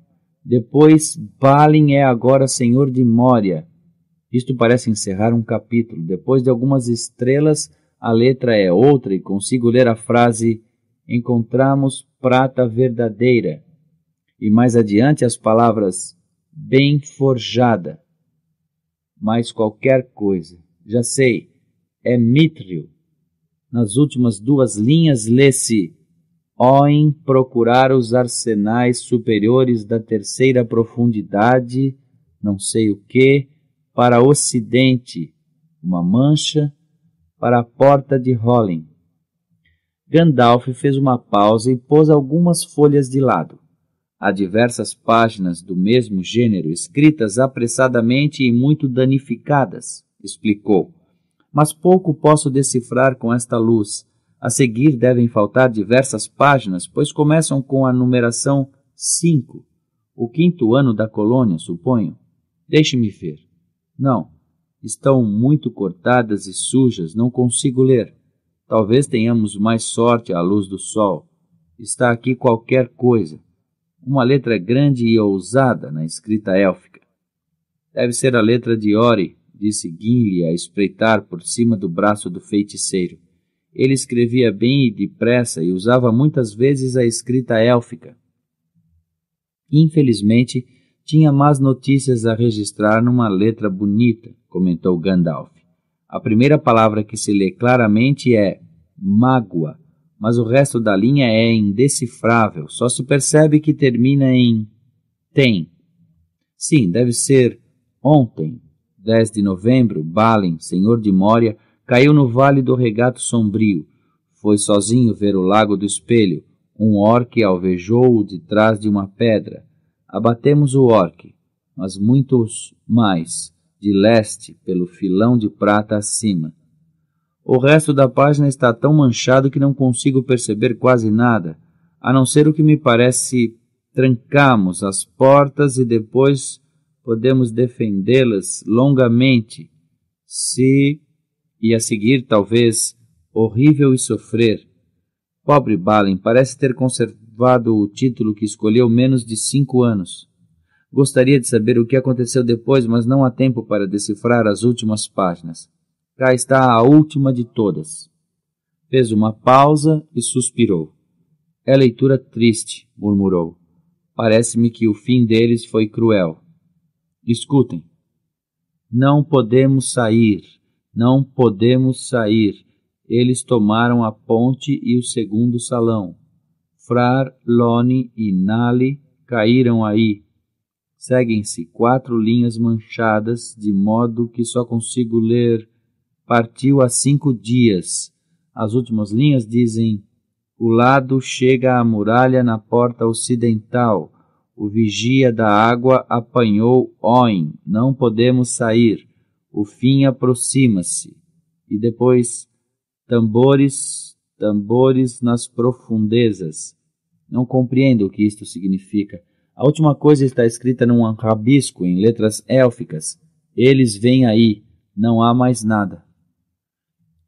Depois, Balin é agora senhor de Moria, isto parece encerrar um capítulo. Depois de algumas estrelas, a letra é outra e consigo ler a frase: Encontramos prata verdadeira. E mais adiante as palavras: bem forjada. mais qualquer coisa. Já sei, é mítrio. Nas últimas duas linhas lê-se: Oem procurar os arsenais superiores da terceira profundidade, não sei o que, para ocidente, uma mancha para a porta de Holling. Gandalf fez uma pausa e pôs algumas folhas de lado. Há diversas páginas do mesmo gênero escritas apressadamente e muito danificadas, explicou. Mas pouco posso decifrar com esta luz. A seguir devem faltar diversas páginas, pois começam com a numeração 5, o quinto ano da colônia, suponho. Deixe-me ver. Não, estão muito cortadas e sujas, não consigo ler. Talvez tenhamos mais sorte à luz do sol. Está aqui qualquer coisa. Uma letra grande e ousada na escrita élfica. Deve ser a letra de Ori, disse Gimli a espreitar por cima do braço do feiticeiro. Ele escrevia bem e depressa e usava muitas vezes a escrita élfica. Infelizmente, tinha más notícias a registrar numa letra bonita, comentou Gandalf. A primeira palavra que se lê claramente é mágoa, mas o resto da linha é indecifrável, só se percebe que termina em tem. Sim, deve ser ontem, 10 de novembro, Balin, senhor de Moria, caiu no vale do regato sombrio. Foi sozinho ver o lago do espelho. Um orque alvejou-o de trás de uma pedra. Abatemos o orque, mas muitos mais, de leste, pelo filão de prata acima. O resto da página está tão manchado que não consigo perceber quase nada, a não ser o que me parece trancamos as portas e depois podemos defendê-las longamente, se e a seguir talvez horrível e sofrer. Pobre Balin parece ter consertado conservado o título que escolheu menos de cinco anos. Gostaria de saber o que aconteceu depois, mas não há tempo para decifrar as últimas páginas. Cá está a última de todas. Fez uma pausa e suspirou. É leitura triste, murmurou. Parece-me que o fim deles foi cruel. Escutem. Não podemos sair. Não podemos sair. Eles tomaram a ponte e o segundo salão. Frar, Loni e Nali caíram aí. Seguem-se quatro linhas manchadas, de modo que só consigo ler partiu há cinco dias. As últimas linhas dizem: O lado chega à muralha na porta ocidental. O vigia da água apanhou Oin, não podemos sair. O fim aproxima-se. E depois, tambores tambores nas profundezas. Não compreendo o que isto significa. A última coisa está escrita num rabisco, em letras élficas. Eles vêm aí, não há mais nada.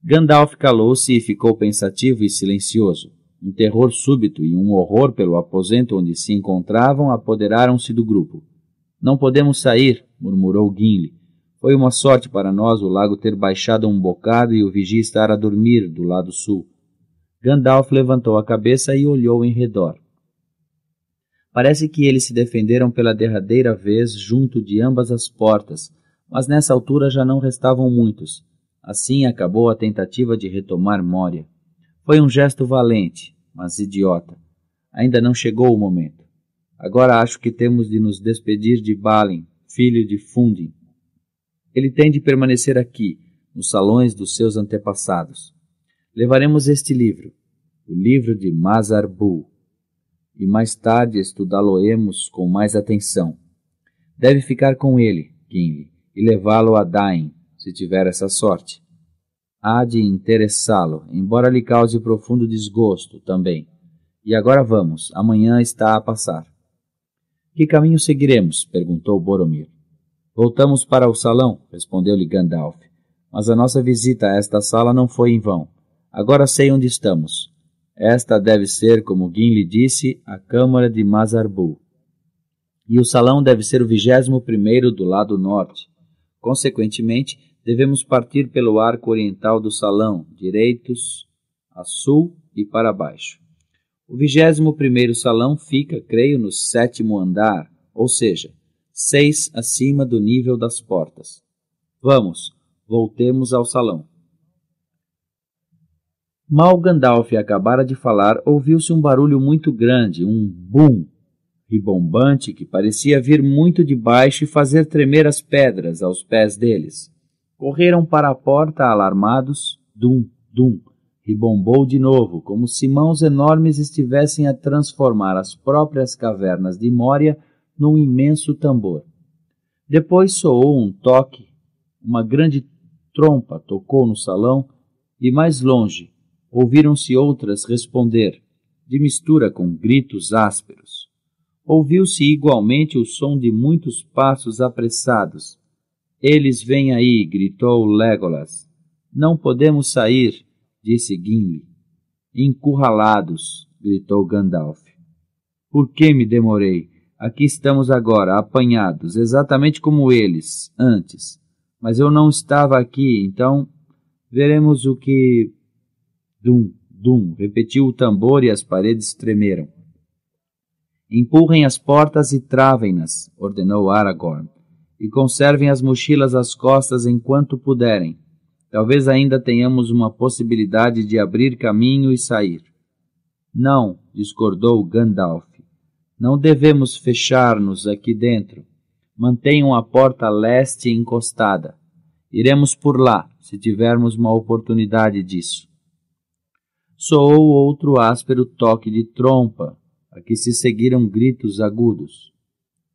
Gandalf calou-se e ficou pensativo e silencioso. Um terror súbito e um horror pelo aposento onde se encontravam apoderaram-se do grupo. Não podemos sair, murmurou Gimli. Foi uma sorte para nós o lago ter baixado um bocado e o vigia estar a dormir do lado sul. Gandalf levantou a cabeça e olhou em redor. Parece que eles se defenderam pela derradeira vez junto de ambas as portas, mas nessa altura já não restavam muitos. Assim acabou a tentativa de retomar Moria. Foi um gesto valente, mas idiota. Ainda não chegou o momento. Agora acho que temos de nos despedir de Balin, filho de Fundin. Ele tem de permanecer aqui, nos salões dos seus antepassados levaremos este livro, o livro de Mazarbu, e mais tarde estudá-lo-emos com mais atenção. Deve ficar com ele, Gimli, e levá-lo a Dain, se tiver essa sorte. Há de interessá-lo, embora lhe cause profundo desgosto também. E agora vamos, amanhã está a passar. Que caminho seguiremos? perguntou Boromir. Voltamos para o salão, respondeu-lhe Gandalf, mas a nossa visita a esta sala não foi em vão. Agora sei onde estamos. Esta deve ser, como Guin lhe disse, a câmara de Mazarbu. E o salão deve ser o vigésimo primeiro do lado norte. Consequentemente, devemos partir pelo arco oriental do salão, direitos a sul e para baixo. O vigésimo primeiro salão fica, creio, no sétimo andar, ou seja, seis acima do nível das portas. Vamos, voltemos ao salão. Mal Gandalf acabara de falar, ouviu-se um barulho muito grande, um bum, ribombante que parecia vir muito de baixo e fazer tremer as pedras aos pés deles. Correram para a porta alarmados, dum, dum, ribombou de novo, como se mãos enormes estivessem a transformar as próprias cavernas de Moria num imenso tambor. Depois soou um toque, uma grande trompa tocou no salão e mais longe, Ouviram-se outras responder, de mistura com gritos ásperos. Ouviu-se igualmente o som de muitos passos apressados. Eles vêm aí, gritou Legolas. Não podemos sair, disse Gimli. Encurralados, gritou Gandalf. Por que me demorei? Aqui estamos agora, apanhados, exatamente como eles, antes. Mas eu não estava aqui, então veremos o que dum, dum, repetiu o tambor e as paredes tremeram. Empurrem as portas e travem-nas, ordenou Aragorn, e conservem as mochilas às costas enquanto puderem. Talvez ainda tenhamos uma possibilidade de abrir caminho e sair. Não, discordou Gandalf. Não devemos fechar-nos aqui dentro. Mantenham a porta leste encostada. Iremos por lá, se tivermos uma oportunidade disso soou outro áspero toque de trompa, a que se seguiram gritos agudos.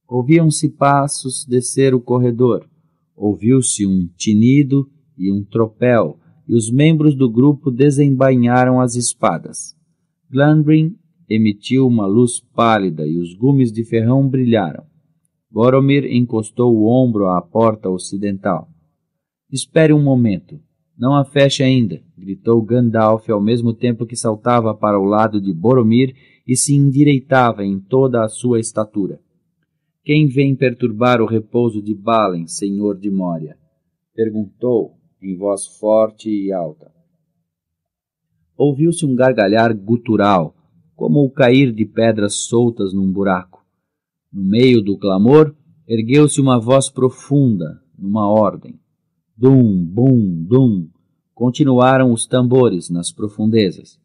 Ouviam-se passos descer o corredor, ouviu-se um tinido e um tropel, e os membros do grupo desembainharam as espadas. Glandrin emitiu uma luz pálida e os gumes de ferrão brilharam. Boromir encostou o ombro à porta ocidental. Espere um momento. Não a feche ainda gritou Gandalf ao mesmo tempo que saltava para o lado de Boromir e se endireitava em toda a sua estatura. Quem vem perturbar o repouso de Balin, senhor de Moria? perguntou em voz forte e alta. Ouviu-se um gargalhar gutural, como o cair de pedras soltas num buraco. No meio do clamor, ergueu-se uma voz profunda, numa ordem. Dum, bum, dum Continuaram os tambores nas profundezas.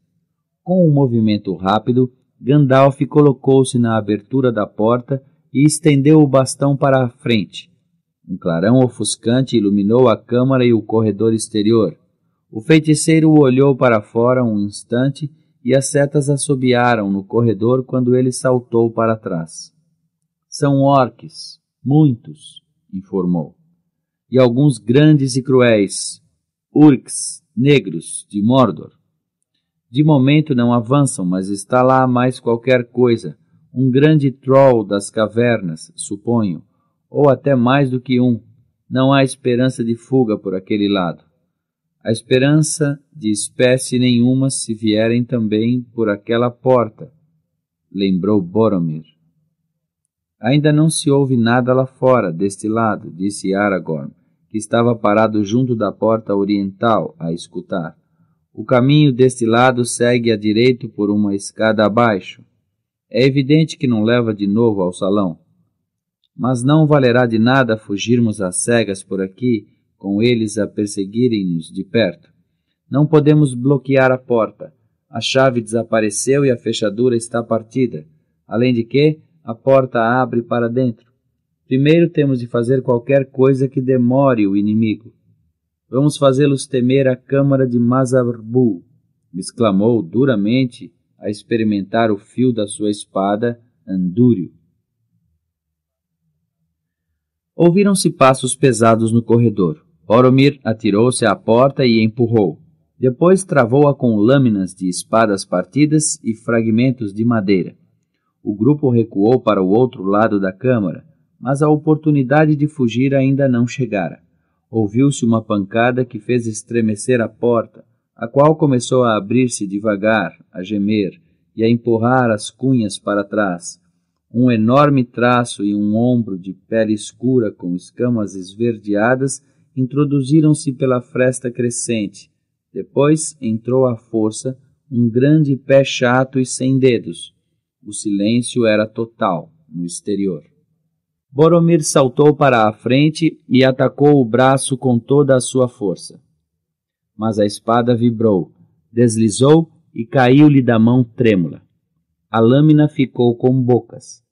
Com um movimento rápido, Gandalf colocou-se na abertura da porta e estendeu o bastão para a frente. Um clarão ofuscante iluminou a câmara e o corredor exterior. O feiticeiro olhou para fora um instante e as setas assobiaram no corredor quando ele saltou para trás. São orques, muitos, informou, e alguns grandes e cruéis. Urks, negros, de Mordor. De momento não avançam, mas está lá mais qualquer coisa, um grande troll das cavernas, suponho, ou até mais do que um. Não há esperança de fuga por aquele lado. A esperança de espécie nenhuma se vierem também por aquela porta, lembrou Boromir. Ainda não se ouve nada lá fora, deste lado, disse Aragorn que estava parado junto da porta oriental, a escutar. O caminho deste lado segue à direita por uma escada abaixo. É evidente que não leva de novo ao salão. Mas não valerá de nada fugirmos às cegas por aqui, com eles a perseguirem-nos de perto. Não podemos bloquear a porta. A chave desapareceu e a fechadura está partida. Além de que, a porta abre para dentro. Primeiro temos de fazer qualquer coisa que demore o inimigo. Vamos fazê-los temer a câmara de Mazarbu, exclamou duramente a experimentar o fio da sua espada, Andúrio. Ouviram-se passos pesados no corredor. Boromir atirou-se à porta e empurrou. Depois travou-a com lâminas de espadas partidas e fragmentos de madeira. O grupo recuou para o outro lado da câmara mas a oportunidade de fugir ainda não chegara. Ouviu-se uma pancada que fez estremecer a porta, a qual começou a abrir-se devagar, a gemer e a empurrar as cunhas para trás. Um enorme traço e um ombro de pele escura com escamas esverdeadas introduziram-se pela fresta crescente. Depois entrou à força um grande pé chato e sem dedos. O silêncio era total no exterior. Boromir saltou para a frente e atacou o braço com toda a sua força. Mas a espada vibrou, deslizou e caiu-lhe da mão trêmula. A lâmina ficou com bocas.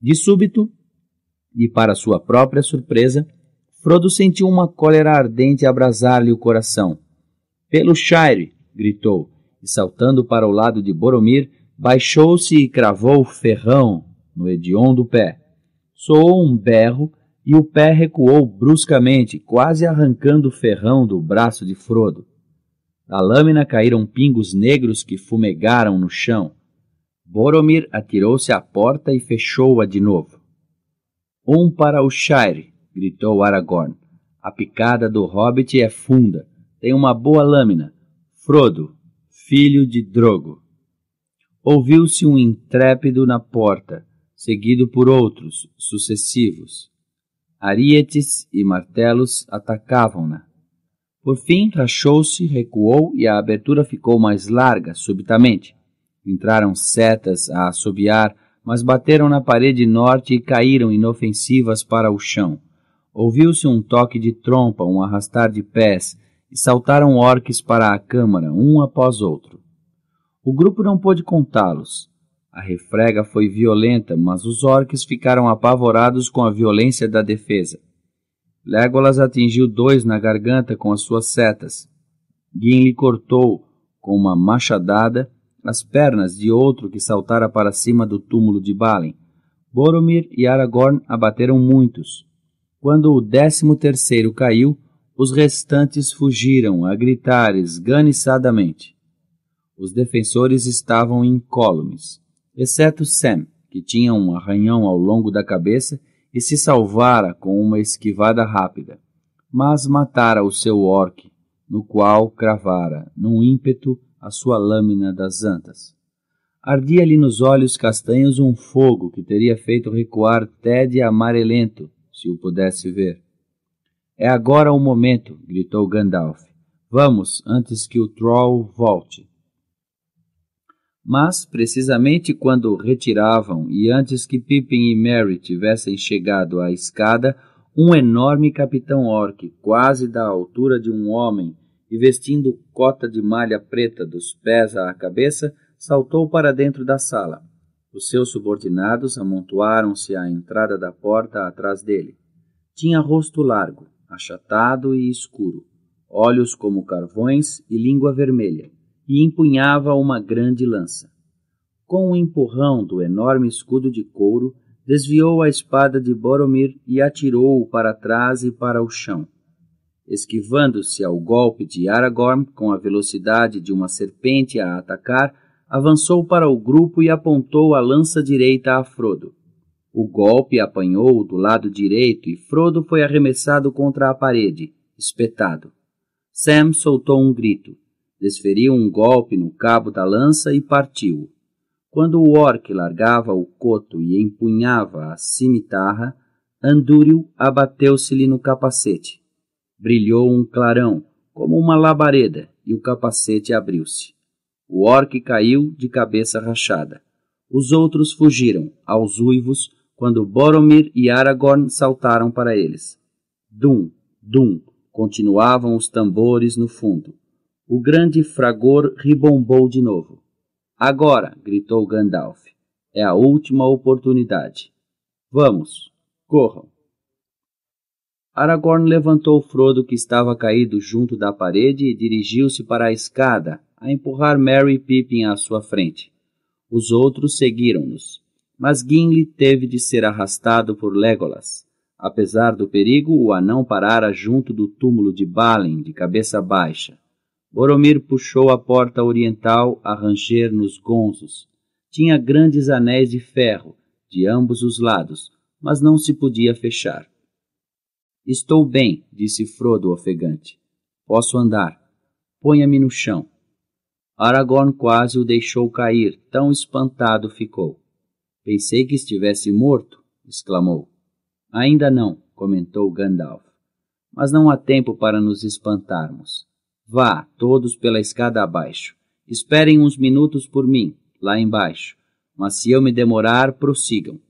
De súbito, e para sua própria surpresa, Frodo sentiu uma cólera ardente abrasar-lhe o coração. Pelo Shire! gritou, e saltando para o lado de Boromir, Baixou-se e cravou o ferrão no hediondo pé. Soou um berro e o pé recuou bruscamente, quase arrancando o ferrão do braço de Frodo. Da lâmina caíram pingos negros que fumegaram no chão. Boromir atirou-se à porta e fechou-a de novo. Um para o Shire, gritou Aragorn. A picada do hobbit é funda, tem uma boa lâmina. Frodo, filho de Drogo. Ouviu-se um intrépido na porta, seguido por outros, sucessivos. Arietes e martelos atacavam-na. Por fim, rachou-se, recuou e a abertura ficou mais larga, subitamente. Entraram setas a assobiar, mas bateram na parede norte e caíram inofensivas para o chão. Ouviu-se um toque de trompa, um arrastar de pés, e saltaram orques para a câmara, um após outro. O grupo não pôde contá-los. A refrega foi violenta, mas os orques ficaram apavorados com a violência da defesa. Legolas atingiu dois na garganta com as suas setas. Gimli cortou, com uma machadada, as pernas de outro que saltara para cima do túmulo de Balin. Boromir e Aragorn abateram muitos. Quando o décimo terceiro caiu, os restantes fugiram a gritar esganiçadamente. Os defensores estavam incólumes, exceto Sam, que tinha um arranhão ao longo da cabeça e se salvara com uma esquivada rápida, mas matara o seu orc, no qual cravara, num ímpeto, a sua lâmina das antas. Ardia-lhe nos olhos castanhos um fogo que teria feito recuar Ted amarelento, se o pudesse ver. É agora o momento, gritou Gandalf. Vamos, antes que o Troll volte. Mas, precisamente quando retiravam e antes que Pippin e Mary tivessem chegado à escada, um enorme capitão orc, quase da altura de um homem e vestindo cota de malha preta dos pés à cabeça, saltou para dentro da sala. Os seus subordinados amontoaram-se à entrada da porta atrás dele. Tinha rosto largo, achatado e escuro, olhos como carvões e língua vermelha e empunhava uma grande lança. Com o um empurrão do enorme escudo de couro, desviou a espada de Boromir e atirou-o para trás e para o chão. Esquivando-se ao golpe de Aragorn com a velocidade de uma serpente a atacar, avançou para o grupo e apontou a lança direita a Frodo. O golpe apanhou-o do lado direito e Frodo foi arremessado contra a parede, espetado. Sam soltou um grito desferiu um golpe no cabo da lança e partiu. Quando o orc largava o coto e empunhava a cimitarra, Andúrio abateu-se-lhe no capacete. Brilhou um clarão, como uma labareda, e o capacete abriu-se. O orc caiu de cabeça rachada. Os outros fugiram, aos uivos, quando Boromir e Aragorn saltaram para eles. Dum, dum, continuavam os tambores no fundo. O grande fragor ribombou de novo. Agora, gritou Gandalf, é a última oportunidade. Vamos, corram. Aragorn levantou Frodo que estava caído junto da parede e dirigiu-se para a escada, a empurrar Mary e Pippin à sua frente. Os outros seguiram-nos, mas Gimli teve de ser arrastado por Legolas. Apesar do perigo, o anão parara junto do túmulo de Balin, de cabeça baixa. Boromir puxou a porta oriental a ranger nos gonzos. Tinha grandes anéis de ferro, de ambos os lados, mas não se podia fechar. Estou bem, disse Frodo ofegante. Posso andar. Ponha-me no chão. Aragorn quase o deixou cair, tão espantado ficou. Pensei que estivesse morto, exclamou. Ainda não, comentou Gandalf. Mas não há tempo para nos espantarmos. Vá, todos pela escada abaixo. Esperem uns minutos por mim, lá embaixo. Mas se eu me demorar, prossigam.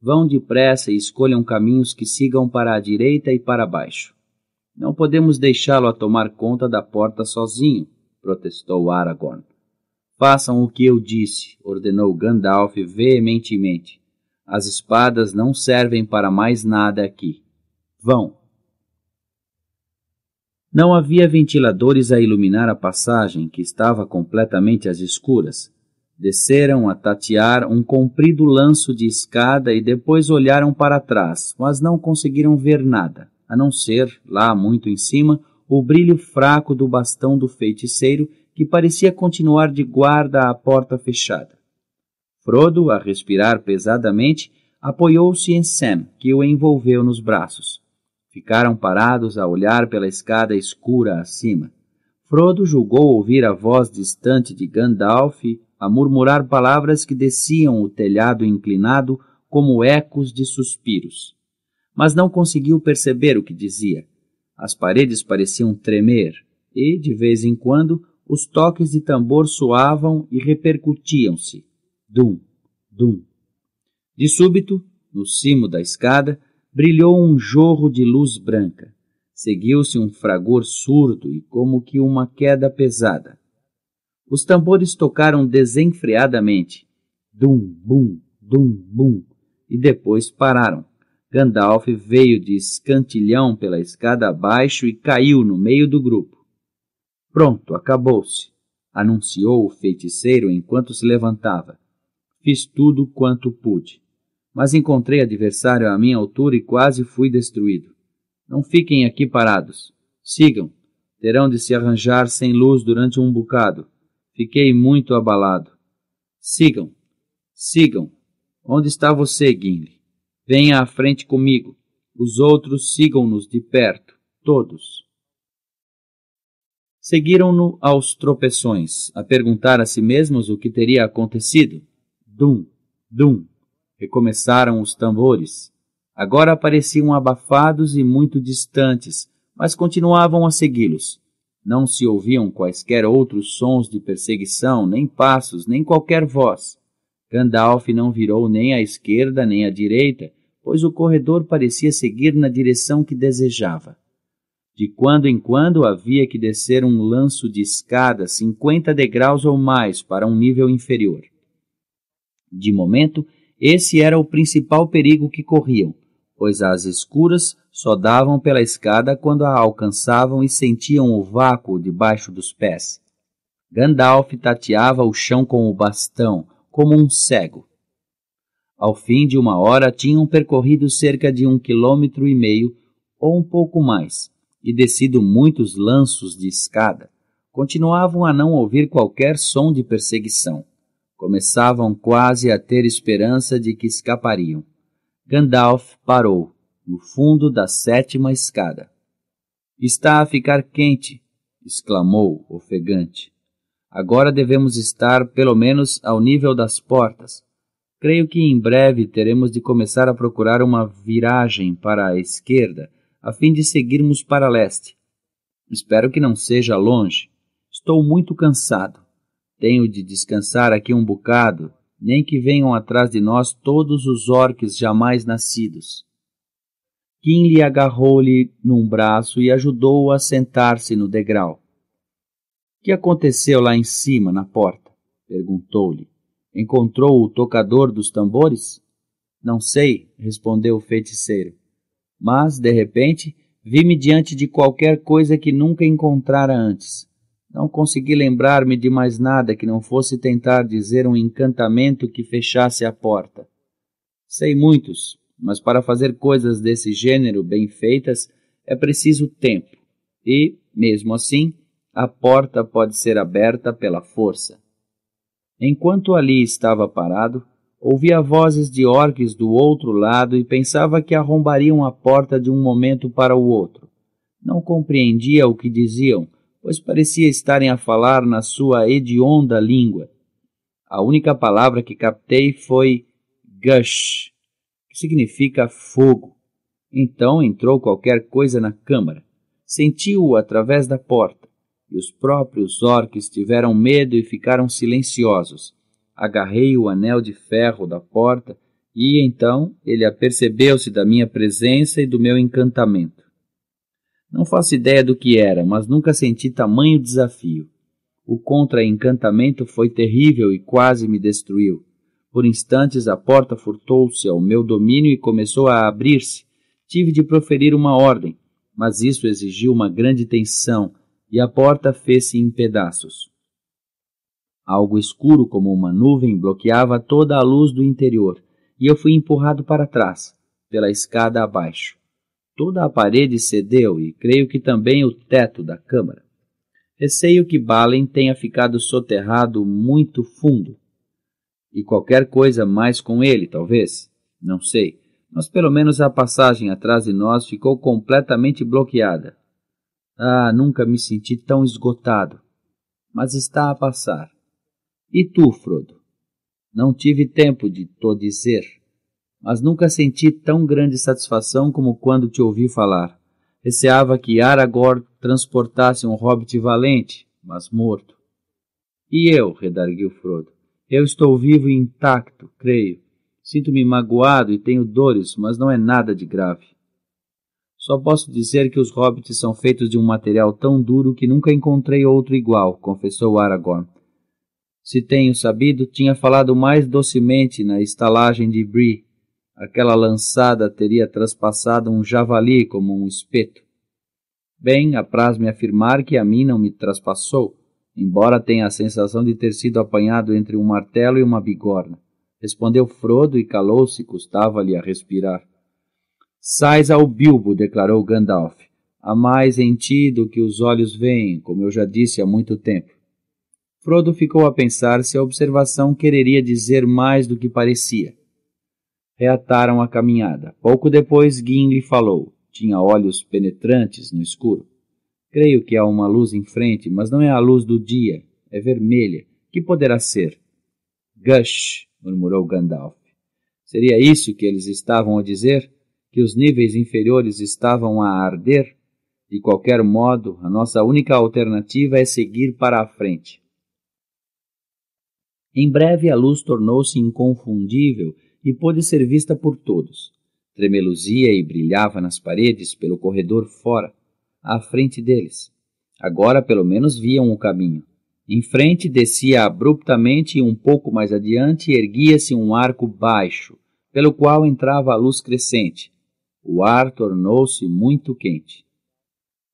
Vão depressa e escolham caminhos que sigam para a direita e para baixo. Não podemos deixá-lo a tomar conta da porta sozinho, protestou Aragorn. Façam o que eu disse, ordenou Gandalf veementemente. As espadas não servem para mais nada aqui. Vão, não havia ventiladores a iluminar a passagem, que estava completamente às escuras. Desceram a tatear um comprido lanço de escada e depois olharam para trás, mas não conseguiram ver nada, a não ser, lá muito em cima, o brilho fraco do bastão do feiticeiro, que parecia continuar de guarda à porta fechada. Frodo, a respirar pesadamente, apoiou-se em Sam, que o envolveu nos braços. Ficaram parados a olhar pela escada escura acima. Frodo julgou ouvir a voz distante de Gandalf a murmurar palavras que desciam o telhado inclinado como ecos de suspiros. Mas não conseguiu perceber o que dizia. As paredes pareciam tremer e, de vez em quando, os toques de tambor soavam e repercutiam-se. Dum, dum. De súbito, no cimo da escada, brilhou um jorro de luz branca. Seguiu-se um fragor surdo e como que uma queda pesada. Os tambores tocaram desenfreadamente. Dum, bum, dum, bum. E depois pararam. Gandalf veio de escantilhão pela escada abaixo e caiu no meio do grupo. Pronto, acabou-se, anunciou o feiticeiro enquanto se levantava. Fiz tudo quanto pude mas encontrei adversário à minha altura e quase fui destruído. Não fiquem aqui parados. Sigam. Terão de se arranjar sem luz durante um bocado. Fiquei muito abalado. Sigam. Sigam. Onde está você, Gimli? Venha à frente comigo. Os outros sigam-nos de perto, todos. Seguiram-no aos tropeções, a perguntar a si mesmos o que teria acontecido. Dum, dum, Recomeçaram os tambores. Agora pareciam abafados e muito distantes, mas continuavam a segui-los. Não se ouviam quaisquer outros sons de perseguição, nem passos, nem qualquer voz. Gandalf não virou nem à esquerda nem à direita, pois o corredor parecia seguir na direção que desejava. De quando em quando havia que descer um lanço de escada cinquenta degraus ou mais para um nível inferior. De momento, esse era o principal perigo que corriam, pois as escuras só davam pela escada quando a alcançavam e sentiam o vácuo debaixo dos pés. Gandalf tateava o chão com o bastão, como um cego. Ao fim de uma hora, tinham percorrido cerca de um quilômetro e meio, ou um pouco mais, e descido muitos lanços de escada. Continuavam a não ouvir qualquer som de perseguição. Começavam quase a ter esperança de que escapariam. Gandalf parou, no fundo da sétima escada. Está a ficar quente! exclamou, ofegante. Agora devemos estar, pelo menos, ao nível das portas. Creio que em breve teremos de começar a procurar uma viragem para a esquerda, a fim de seguirmos para leste. Espero que não seja longe. Estou muito cansado. Tenho de descansar aqui um bocado, nem que venham atrás de nós todos os orques jamais nascidos. lhe agarrou-lhe num braço e ajudou-o a sentar-se no degrau. Que aconteceu lá em cima, na porta? perguntou-lhe. Encontrou o tocador dos tambores? Não sei, respondeu o feiticeiro. Mas, de repente, vi-me diante de qualquer coisa que nunca encontrara antes. Não consegui lembrar-me de mais nada que não fosse tentar dizer um encantamento que fechasse a porta. Sei muitos, mas para fazer coisas desse gênero bem feitas é preciso tempo, e, mesmo assim, a porta pode ser aberta pela força. Enquanto ali estava parado, ouvia vozes de orques do outro lado e pensava que arrombariam a porta de um momento para o outro. Não compreendia o que diziam, pois parecia estarem a falar na sua hedionda língua. A única palavra que captei foi gush, que significa fogo. Então entrou qualquer coisa na câmara. Sentiu-o através da porta, e os próprios orques tiveram medo e ficaram silenciosos. Agarrei o anel de ferro da porta e então ele apercebeu-se da minha presença e do meu encantamento. Não faço ideia do que era, mas nunca senti tamanho desafio. O contra-encantamento foi terrível e quase me destruiu. Por instantes a porta furtou-se ao meu domínio e começou a abrir-se. Tive de proferir uma ordem, mas isso exigiu uma grande tensão e a porta fez-se em pedaços. Algo escuro como uma nuvem bloqueava toda a luz do interior e eu fui empurrado para trás, pela escada abaixo. Toda a parede cedeu e creio que também o teto da câmara. Receio que Balen tenha ficado soterrado muito fundo. E qualquer coisa mais com ele, talvez. Não sei. Mas pelo menos a passagem atrás de nós ficou completamente bloqueada. Ah, nunca me senti tão esgotado. Mas está a passar. E tu, Frodo? Não tive tempo de to dizer mas nunca senti tão grande satisfação como quando te ouvi falar. Receava que Aragorn transportasse um hobbit valente, mas morto. E eu, redarguiu Frodo, eu estou vivo e intacto, creio. Sinto-me magoado e tenho dores, mas não é nada de grave. Só posso dizer que os hobbits são feitos de um material tão duro que nunca encontrei outro igual, confessou Aragorn. Se tenho sabido, tinha falado mais docemente na estalagem de Bree, Aquela lançada teria traspassado um javali como um espeto. Bem, apraz-me afirmar que a mim não me traspassou, embora tenha a sensação de ter sido apanhado entre um martelo e uma bigorna. Respondeu Frodo e calou-se, custava-lhe a respirar. Sais ao bilbo, declarou Gandalf. Há mais em ti do que os olhos veem, como eu já disse há muito tempo. Frodo ficou a pensar se a observação quereria dizer mais do que parecia reataram a caminhada. Pouco depois, Guin lhe falou. Tinha olhos penetrantes no escuro. Creio que há uma luz em frente, mas não é a luz do dia. É vermelha. Que poderá ser? Gush, murmurou Gandalf. Seria isso que eles estavam a dizer? Que os níveis inferiores estavam a arder? De qualquer modo, a nossa única alternativa é seguir para a frente. Em breve a luz tornou-se inconfundível e pôde ser vista por todos. Tremeluzia e brilhava nas paredes pelo corredor fora, à frente deles. Agora pelo menos viam o caminho. Em frente descia abruptamente e um pouco mais adiante erguia-se um arco baixo, pelo qual entrava a luz crescente. O ar tornou-se muito quente.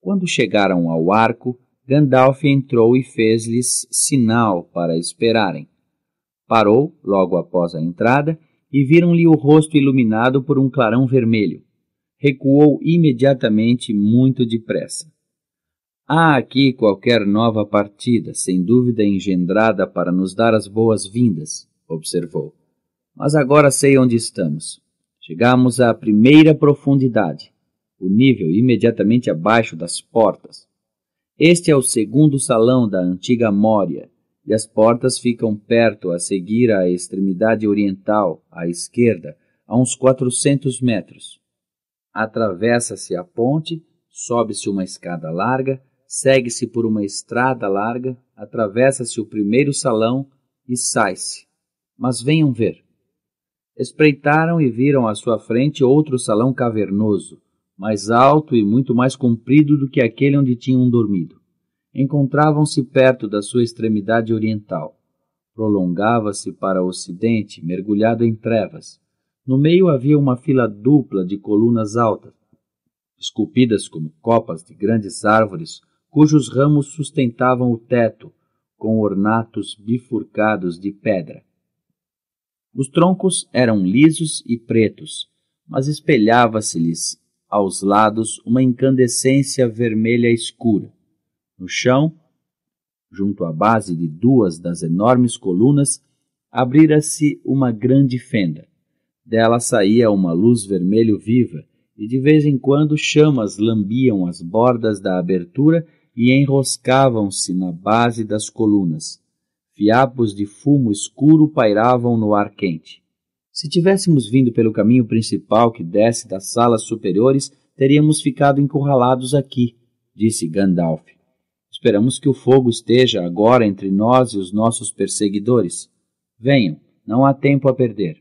Quando chegaram ao arco, Gandalf entrou e fez-lhes sinal para esperarem. Parou logo após a entrada e viram-lhe o rosto iluminado por um clarão vermelho. Recuou imediatamente, muito depressa. Há aqui qualquer nova partida, sem dúvida engendrada para nos dar as boas-vindas, observou. Mas agora sei onde estamos. Chegamos à primeira profundidade, o nível imediatamente abaixo das portas. Este é o segundo salão da antiga Mória, e as portas ficam perto a seguir à extremidade oriental, à esquerda, a uns 400 metros. Atravessa-se a ponte, sobe-se uma escada larga, segue-se por uma estrada larga, atravessa-se o primeiro salão e sai-se. Mas venham ver. Espreitaram e viram à sua frente outro salão cavernoso, mais alto e muito mais comprido do que aquele onde tinham dormido encontravam-se perto da sua extremidade oriental. Prolongava-se para o ocidente, mergulhado em trevas. No meio havia uma fila dupla de colunas altas, esculpidas como copas de grandes árvores, cujos ramos sustentavam o teto, com ornatos bifurcados de pedra. Os troncos eram lisos e pretos, mas espelhava-se-lhes aos lados uma incandescência vermelha escura. No chão, junto à base de duas das enormes colunas, abrira-se uma grande fenda. Dela saía uma luz vermelho viva, e de vez em quando chamas lambiam as bordas da abertura e enroscavam-se na base das colunas. Fiapos de fumo escuro pairavam no ar quente. Se tivéssemos vindo pelo caminho principal que desce das salas superiores, teríamos ficado encurralados aqui, disse Gandalf. Esperamos que o fogo esteja agora entre nós e os nossos perseguidores. Venham, não há tempo a perder.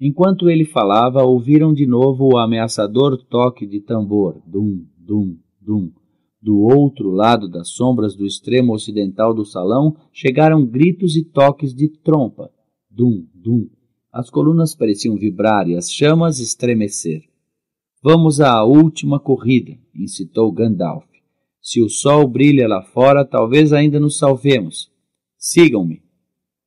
Enquanto ele falava, ouviram de novo o ameaçador toque de tambor, dum, dum, dum. Do outro lado das sombras do extremo ocidental do salão, chegaram gritos e toques de trompa, dum, dum. As colunas pareciam vibrar e as chamas estremecer. Vamos à última corrida, incitou Gandalf. Se o sol brilha lá fora, talvez ainda nos salvemos. Sigam-me.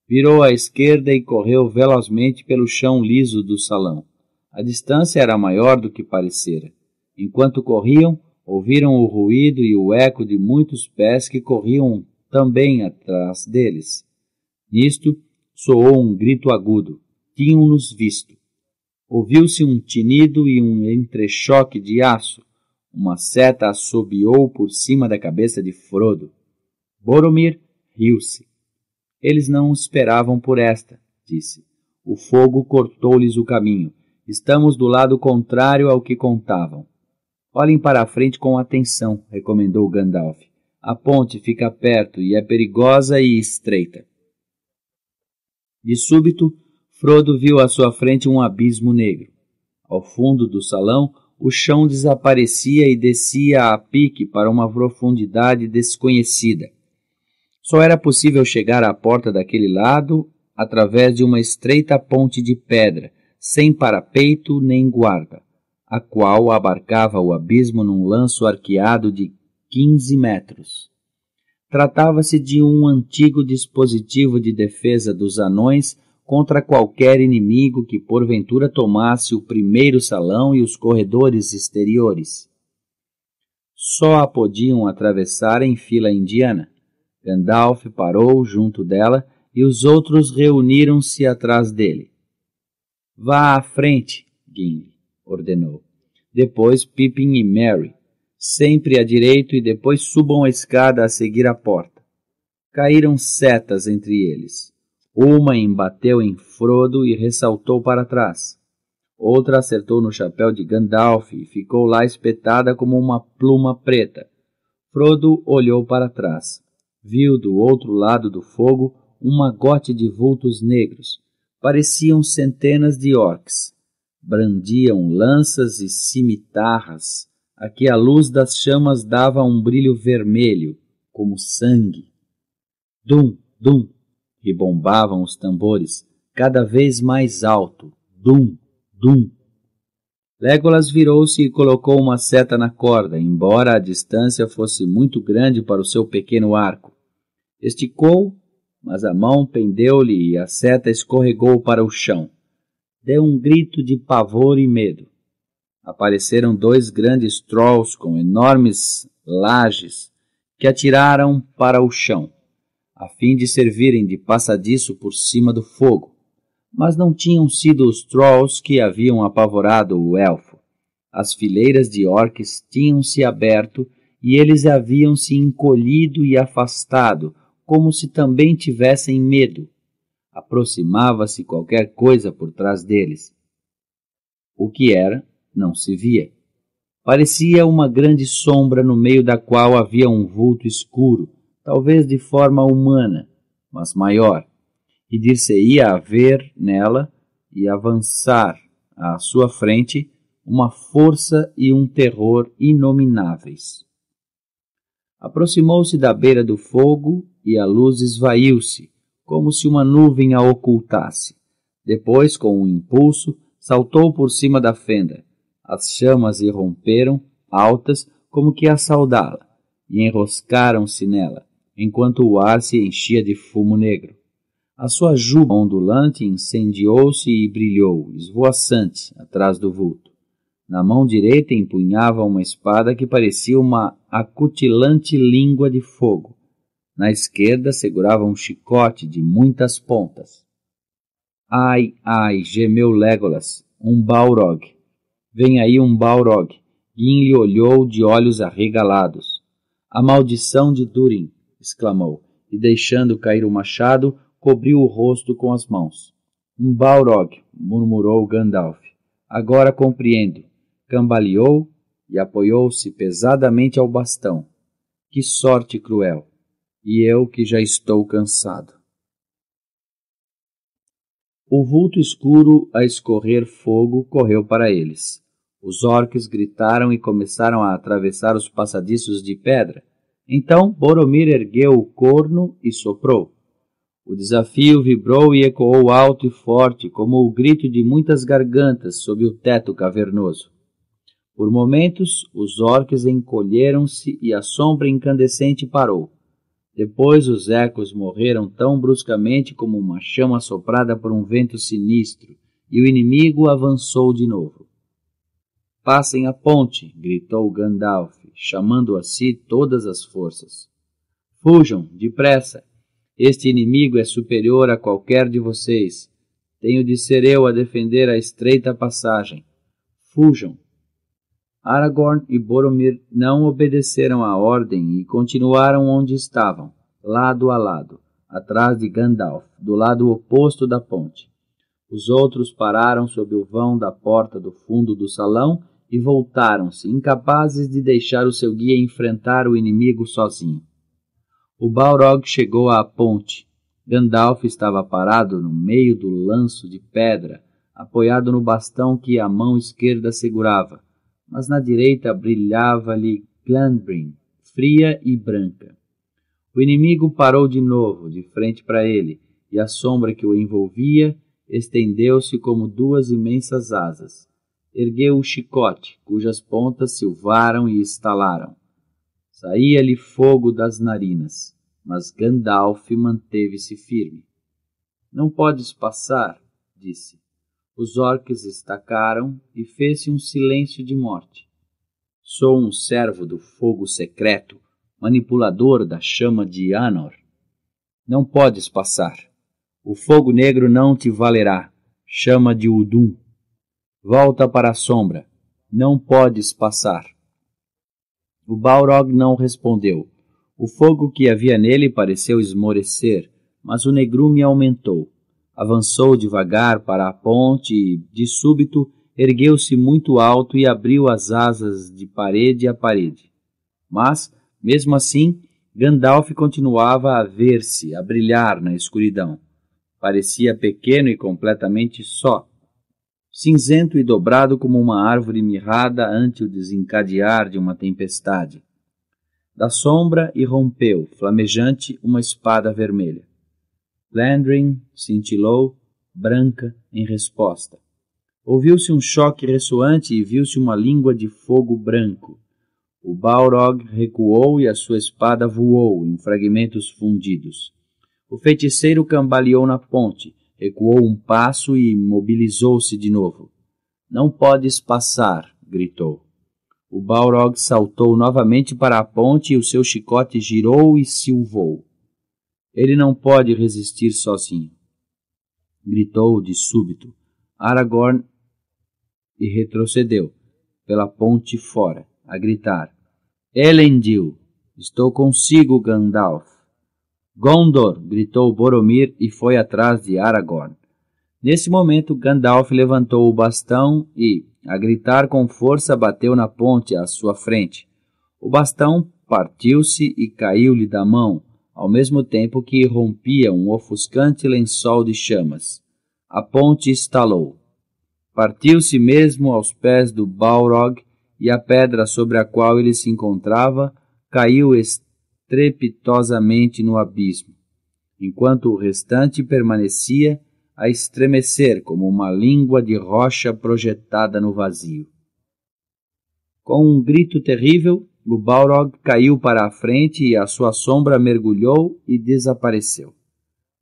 Virou à esquerda e correu velozmente pelo chão liso do salão. A distância era maior do que parecera. Enquanto corriam, ouviram o ruído e o eco de muitos pés que corriam também atrás deles. Nisto, soou um grito agudo. Tinham-nos visto. Ouviu-se um tinido e um entrechoque de aço. Uma seta assobiou por cima da cabeça de Frodo. Boromir riu-se. Eles não esperavam por esta, disse. O fogo cortou-lhes o caminho. Estamos do lado contrário ao que contavam. Olhem para a frente com atenção, recomendou Gandalf. A ponte fica perto e é perigosa e estreita. De súbito, Frodo viu à sua frente um abismo negro. Ao fundo do salão, o chão desaparecia e descia a pique para uma profundidade desconhecida. Só era possível chegar à porta daquele lado através de uma estreita ponte de pedra, sem parapeito nem guarda, a qual abarcava o abismo num lanço arqueado de quinze metros. Tratava-se de um antigo dispositivo de defesa dos anões contra qualquer inimigo que porventura tomasse o primeiro salão e os corredores exteriores. Só a podiam atravessar em fila indiana. Gandalf parou junto dela e os outros reuniram-se atrás dele. Vá à frente, Gimli, ordenou. Depois Pippin e Mary. Sempre à direita e depois subam a escada a seguir a porta. Caíram setas entre eles. Uma embateu em Frodo e ressaltou para trás. Outra acertou no chapéu de Gandalf e ficou lá espetada como uma pluma preta. Frodo olhou para trás. Viu do outro lado do fogo um magote de vultos negros. Pareciam centenas de orques. Brandiam lanças e cimitarras, a que a luz das chamas dava um brilho vermelho, como sangue. Dum, dum, Ribombavam os tambores, cada vez mais alto, dum, dum. Legolas virou-se e colocou uma seta na corda, embora a distância fosse muito grande para o seu pequeno arco. Esticou, mas a mão pendeu-lhe e a seta escorregou para o chão. Deu um grito de pavor e medo. Apareceram dois grandes trolls com enormes lajes que atiraram para o chão a fim de servirem de passadiço por cima do fogo. Mas não tinham sido os Trolls que haviam apavorado o elfo. As fileiras de orques tinham se aberto e eles haviam se encolhido e afastado, como se também tivessem medo. Aproximava-se qualquer coisa por trás deles. O que era, não se via. Parecia uma grande sombra no meio da qual havia um vulto escuro, talvez de forma humana, mas maior, e dir-se-ia haver nela e avançar à sua frente uma força e um terror inomináveis. Aproximou-se da beira do fogo e a luz esvaiu-se, como se uma nuvem a ocultasse. Depois, com um impulso, saltou por cima da fenda. As chamas irromperam, altas, como que a saudá-la, e enroscaram-se nela, enquanto o ar se enchia de fumo negro. A sua juba ondulante incendiou-se e brilhou, esvoaçante, atrás do vulto. Na mão direita empunhava uma espada que parecia uma acutilante língua de fogo. Na esquerda segurava um chicote de muitas pontas. Ai, ai, gemeu Legolas, um Balrog. Vem aí um Balrog. Gimli olhou de olhos arregalados. A maldição de Durin exclamou, e deixando cair o machado, cobriu o rosto com as mãos. Um Balrog, murmurou Gandalf. Agora compreendo. Cambaleou e apoiou-se pesadamente ao bastão. Que sorte cruel! E eu que já estou cansado. O vulto escuro a escorrer fogo correu para eles. Os orques gritaram e começaram a atravessar os passadiços de pedra, então Boromir ergueu o corno e soprou. O desafio vibrou e ecoou alto e forte, como o grito de muitas gargantas sob o teto cavernoso. Por momentos, os orques encolheram-se e a sombra incandescente parou. Depois, os ecos morreram tão bruscamente como uma chama soprada por um vento sinistro, e o inimigo avançou de novo. Passem a ponte! gritou Gandalf, chamando a si todas as forças. Fujam, depressa! Este inimigo é superior a qualquer de vocês. Tenho de ser eu a defender a estreita passagem. Fujam! Aragorn e Boromir não obedeceram à ordem e continuaram onde estavam, lado a lado, atrás de Gandalf, do lado oposto da ponte. Os outros pararam sob o vão da porta do fundo do salão e voltaram-se, incapazes de deixar o seu guia enfrentar o inimigo sozinho. O Balrog chegou à ponte. Gandalf estava parado no meio do lanço de pedra, apoiado no bastão que a mão esquerda segurava, mas na direita brilhava-lhe Glanbrin, fria e branca. O inimigo parou de novo, de frente para ele, e a sombra que o envolvia estendeu-se como duas imensas asas ergueu o chicote, cujas pontas silvaram e estalaram. Saía-lhe fogo das narinas, mas Gandalf manteve-se firme. Não podes passar, disse. Os orques estacaram e fez-se um silêncio de morte. Sou um servo do fogo secreto, manipulador da chama de Anor. Não podes passar. O fogo negro não te valerá. Chama de Udum. Volta para a sombra. Não podes passar. O Balrog não respondeu. O fogo que havia nele pareceu esmorecer, mas o negrume aumentou. Avançou devagar para a ponte e, de súbito, ergueu-se muito alto e abriu as asas de parede a parede. Mas, mesmo assim, Gandalf continuava a ver-se, a brilhar na escuridão. Parecia pequeno e completamente só, cinzento e dobrado como uma árvore mirrada ante o desencadear de uma tempestade. Da sombra irrompeu, flamejante, uma espada vermelha. Landrin cintilou, branca, em resposta. Ouviu-se um choque ressoante e viu-se uma língua de fogo branco. O Balrog recuou e a sua espada voou em fragmentos fundidos. O feiticeiro cambaleou na ponte, Recuou um passo e mobilizou-se de novo. Não podes passar, gritou. O Balrog saltou novamente para a ponte e o seu chicote girou e silvou. Ele não pode resistir sozinho. Gritou de súbito. Aragorn e retrocedeu pela ponte fora, a gritar: Elendil, estou consigo, Gandalf. Gondor! gritou Boromir e foi atrás de Aragorn. Nesse momento, Gandalf levantou o bastão e, a gritar com força, bateu na ponte à sua frente. O bastão partiu-se e caiu-lhe da mão, ao mesmo tempo que rompia um ofuscante lençol de chamas. A ponte estalou. Partiu-se mesmo aos pés do Balrog, e a pedra sobre a qual ele se encontrava caiu estalando trepitosamente no abismo, enquanto o restante permanecia a estremecer como uma língua de rocha projetada no vazio. Com um grito terrível, Lubalrog caiu para a frente e a sua sombra mergulhou e desapareceu.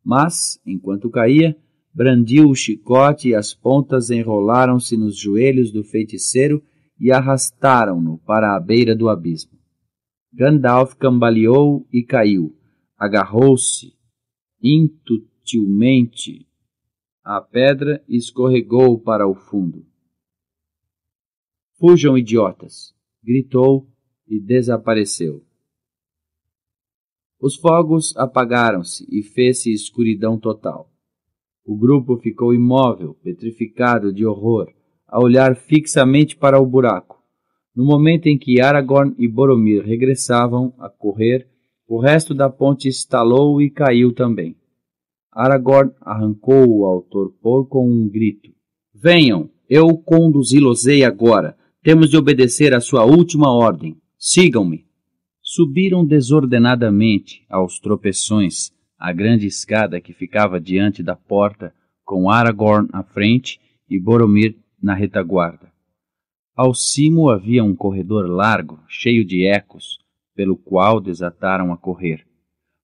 Mas, enquanto caía, brandiu o chicote e as pontas enrolaram-se nos joelhos do feiticeiro e arrastaram-no para a beira do abismo. Gandalf cambaleou e caiu. Agarrou-se intutilmente à pedra e escorregou para o fundo. Fujam, idiotas! gritou e desapareceu. Os fogos apagaram-se e fez-se escuridão total. O grupo ficou imóvel, petrificado de horror, a olhar fixamente para o buraco. No momento em que Aragorn e Boromir regressavam a correr, o resto da ponte estalou e caiu também. Aragorn arrancou-o ao torpor com um grito. Venham, eu conduzi-los-ei agora. Temos de obedecer à sua última ordem. Sigam-me. Subiram desordenadamente, aos tropeções, a grande escada que ficava diante da porta, com Aragorn à frente e Boromir na retaguarda. Ao cimo havia um corredor largo, cheio de ecos, pelo qual desataram a correr.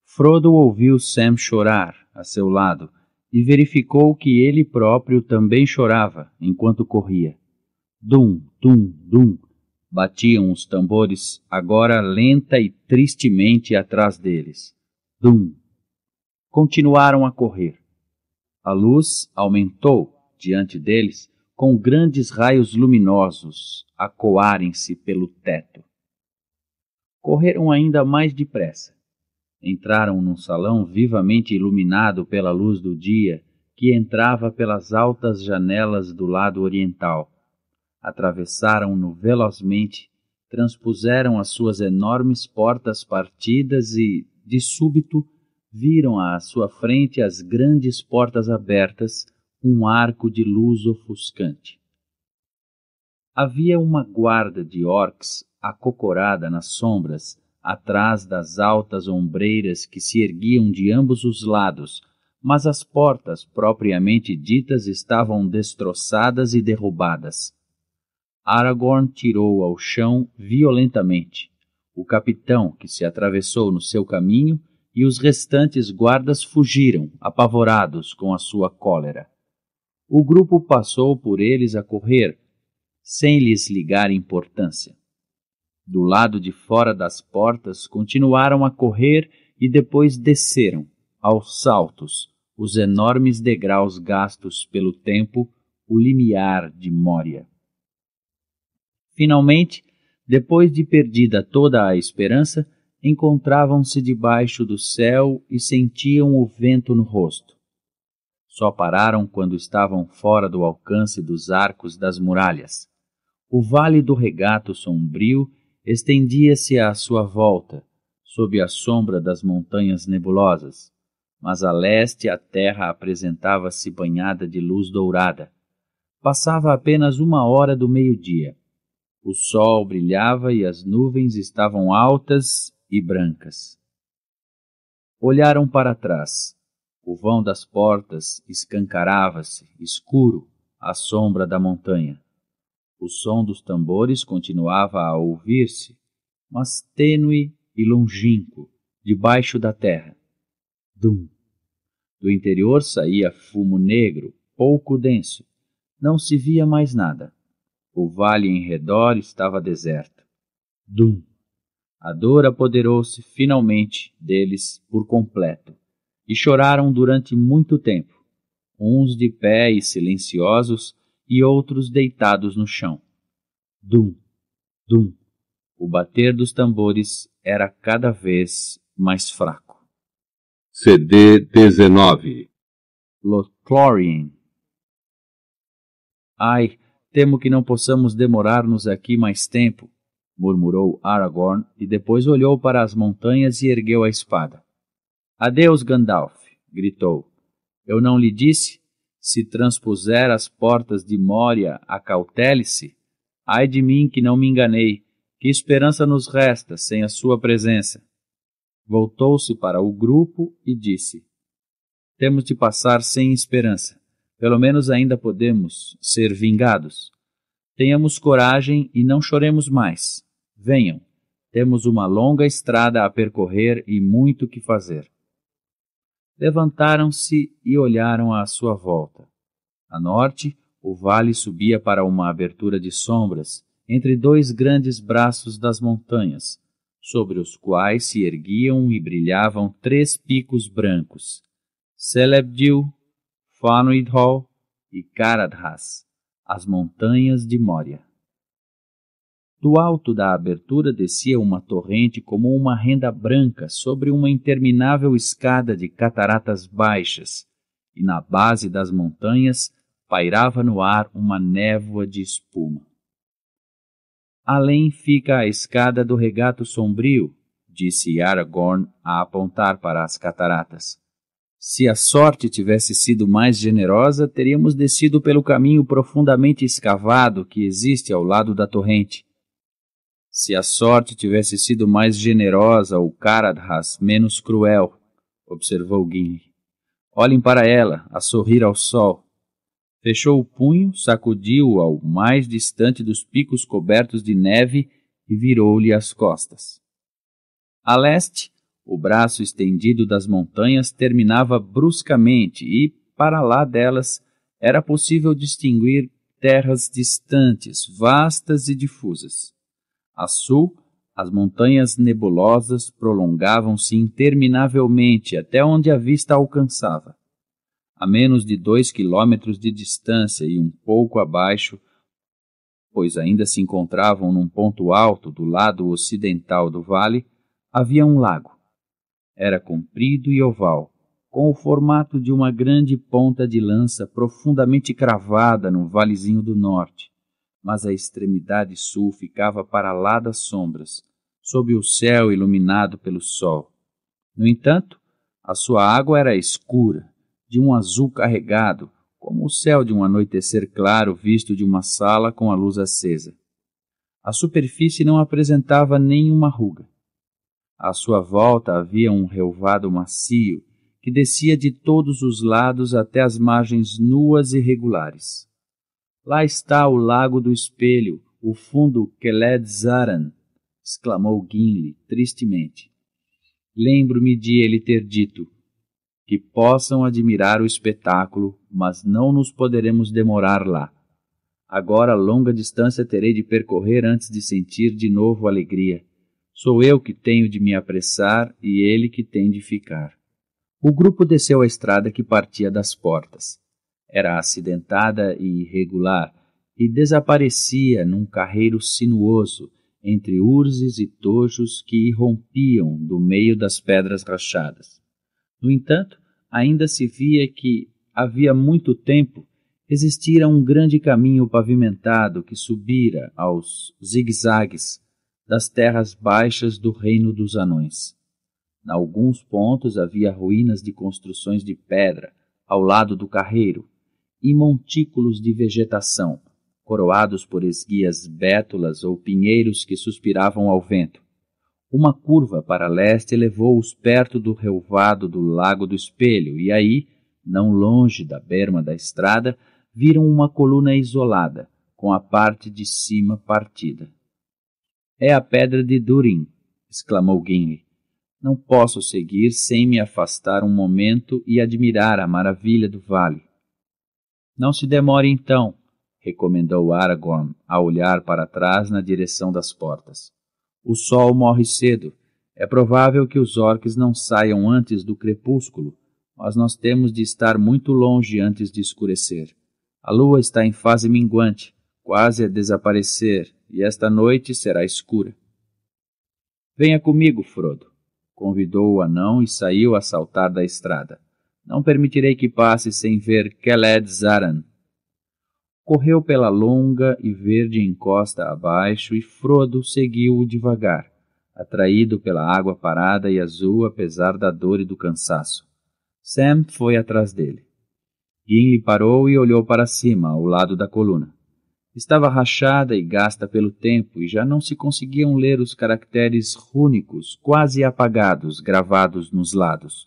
Frodo ouviu Sam chorar a seu lado e verificou que ele próprio também chorava enquanto corria. Dum, dum, dum, batiam os tambores, agora lenta e tristemente atrás deles. Dum. Continuaram a correr. A luz aumentou diante deles com grandes raios luminosos a coarem-se pelo teto. Correram ainda mais depressa. Entraram num salão vivamente iluminado pela luz do dia que entrava pelas altas janelas do lado oriental. Atravessaram-no velozmente, transpuseram as suas enormes portas partidas e, de súbito, viram à sua frente as grandes portas abertas um arco de luz ofuscante. Havia uma guarda de orques acocorada nas sombras, atrás das altas ombreiras que se erguiam de ambos os lados, mas as portas propriamente ditas estavam destroçadas e derrubadas. Aragorn tirou ao chão violentamente o capitão que se atravessou no seu caminho e os restantes guardas fugiram, apavorados com a sua cólera o grupo passou por eles a correr, sem lhes ligar importância. Do lado de fora das portas, continuaram a correr e depois desceram, aos saltos, os enormes degraus gastos pelo tempo, o limiar de Moria. Finalmente, depois de perdida toda a esperança, encontravam-se debaixo do céu e sentiam o vento no rosto. Só pararam quando estavam fora do alcance dos arcos das muralhas. O vale do regato sombrio estendia-se à sua volta, sob a sombra das montanhas nebulosas, mas a leste a terra apresentava-se banhada de luz dourada. Passava apenas uma hora do meio-dia. O sol brilhava e as nuvens estavam altas e brancas. Olharam para trás. O vão das portas escancarava-se, escuro, à sombra da montanha. O som dos tambores continuava a ouvir-se, mas tênue e longínquo, debaixo da terra. Dum! Do interior saía fumo negro, pouco denso. Não se via mais nada. O vale em redor estava deserto. Dum! A dor apoderou-se finalmente deles por completo e choraram durante muito tempo, uns de pé e silenciosos e outros deitados no chão. Dum, dum. O bater dos tambores era cada vez mais fraco. CD 19 Lothlórien Ai, temo que não possamos demorar-nos aqui mais tempo, murmurou Aragorn e depois olhou para as montanhas e ergueu a espada. Adeus, Gandalf, gritou. Eu não lhe disse? Se transpuser as portas de Moria, acautele-se. Ai de mim que não me enganei. Que esperança nos resta sem a sua presença? Voltou-se para o grupo e disse: Temos de passar sem esperança. Pelo menos ainda podemos ser vingados. Tenhamos coragem e não choremos mais. Venham, temos uma longa estrada a percorrer e muito que fazer levantaram-se e olharam à sua volta. A norte, o vale subia para uma abertura de sombras, entre dois grandes braços das montanhas, sobre os quais se erguiam e brilhavam três picos brancos, Celebdil, Fanuidhol e Karadhas, as montanhas de Moria. Do alto da abertura descia uma torrente como uma renda branca sobre uma interminável escada de cataratas baixas, e na base das montanhas pairava no ar uma névoa de espuma. Além fica a escada do regato sombrio, disse Aragorn a apontar para as cataratas. Se a sorte tivesse sido mais generosa, teríamos descido pelo caminho profundamente escavado que existe ao lado da torrente se a sorte tivesse sido mais generosa ou Karadhas menos cruel, observou Gimli. Olhem para ela, a sorrir ao sol. Fechou o punho, sacudiu-o ao mais distante dos picos cobertos de neve e virou-lhe as costas. A leste, o braço estendido das montanhas terminava bruscamente e, para lá delas, era possível distinguir terras distantes, vastas e difusas. A sul, as montanhas nebulosas prolongavam-se interminavelmente até onde a vista alcançava. A menos de dois quilômetros de distância e um pouco abaixo, pois ainda se encontravam num ponto alto do lado ocidental do vale, havia um lago. Era comprido e oval, com o formato de uma grande ponta de lança profundamente cravada no valezinho do norte mas a extremidade sul ficava para lá das sombras, sob o céu iluminado pelo sol. No entanto, a sua água era escura, de um azul carregado, como o céu de um anoitecer claro visto de uma sala com a luz acesa. A superfície não apresentava nenhuma ruga. À sua volta havia um relvado macio que descia de todos os lados até as margens nuas e regulares. Lá está o Lago do Espelho, o fundo Keled Zaran, exclamou Gimli tristemente. Lembro-me de ele ter dito que possam admirar o espetáculo, mas não nos poderemos demorar lá. Agora longa distância terei de percorrer antes de sentir de novo alegria. Sou eu que tenho de me apressar e ele que tem de ficar. O grupo desceu a estrada que partia das portas era acidentada e irregular e desaparecia num carreiro sinuoso entre urzes e tojos que irrompiam do meio das pedras rachadas. No entanto, ainda se via que, havia muito tempo, existira um grande caminho pavimentado que subira aos zigzags zagues das terras baixas do reino dos anões. Em alguns pontos havia ruínas de construções de pedra ao lado do carreiro, e montículos de vegetação, coroados por esguias bétulas ou pinheiros que suspiravam ao vento. Uma curva para leste levou-os perto do relvado do Lago do Espelho, e aí, não longe da berma da estrada, viram uma coluna isolada, com a parte de cima partida. É a pedra de Durin, exclamou Gimli. Não posso seguir sem me afastar um momento e admirar a maravilha do vale. Não se demore então, recomendou Aragorn a olhar para trás na direção das portas. O sol morre cedo. É provável que os orques não saiam antes do crepúsculo, mas nós temos de estar muito longe antes de escurecer. A lua está em fase minguante, quase a desaparecer, e esta noite será escura. Venha comigo, Frodo, convidou o anão e saiu a saltar da estrada. Não permitirei que passe sem ver Keled Zaran. Correu pela longa e verde encosta abaixo e Frodo seguiu-o devagar, atraído pela água parada e azul apesar da dor e do cansaço. Sam foi atrás dele. Gimli parou e olhou para cima, ao lado da coluna. Estava rachada e gasta pelo tempo e já não se conseguiam ler os caracteres rúnicos, quase apagados, gravados nos lados.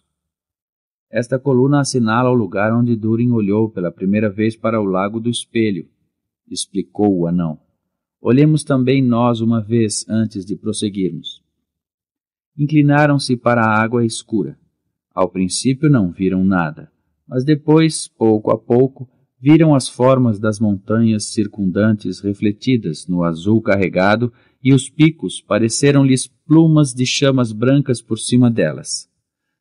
Esta coluna assinala o lugar onde Durin olhou pela primeira vez para o Lago do Espelho, explicou o anão. Olhemos também nós uma vez antes de prosseguirmos. Inclinaram-se para a água escura. Ao princípio não viram nada, mas depois, pouco a pouco, viram as formas das montanhas circundantes refletidas no azul carregado e os picos pareceram-lhes plumas de chamas brancas por cima delas.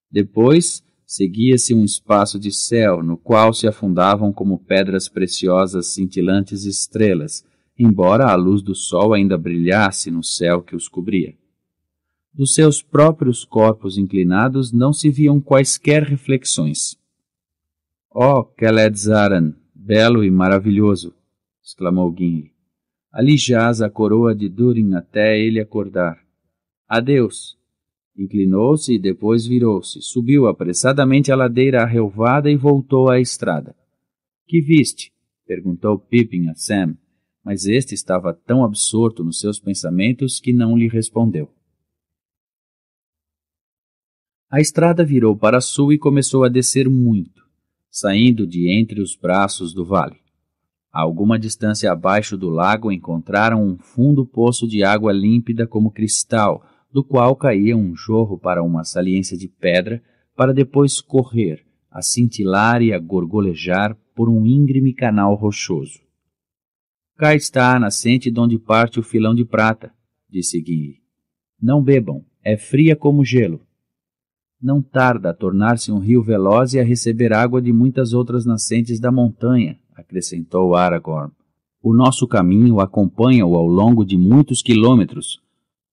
Depois, seguia-se um espaço de céu no qual se afundavam como pedras preciosas cintilantes estrelas, embora a luz do sol ainda brilhasse no céu que os cobria. Dos seus próprios corpos inclinados não se viam quaisquer reflexões. Ó oh, Keled-Zaran, belo e maravilhoso! exclamou Gimli. Ali jaz a coroa de Durin até ele acordar. Adeus, Inclinou-se e depois virou-se, subiu apressadamente a ladeira arrelvada e voltou à estrada. Que viste? perguntou Pippin a Sam, mas este estava tão absorto nos seus pensamentos que não lhe respondeu. A estrada virou para sul e começou a descer muito, saindo de entre os braços do vale. A alguma distância abaixo do lago encontraram um fundo poço de água límpida como cristal, do qual caía um jorro para uma saliência de pedra, para depois correr, a cintilar e a gorgolejar por um íngreme canal rochoso. Cá está a nascente de onde parte o filão de prata, disse Guinle. Não bebam, é fria como gelo. Não tarda a tornar-se um rio veloz e a receber água de muitas outras nascentes da montanha, acrescentou Aragorn. O nosso caminho acompanha-o ao longo de muitos quilômetros,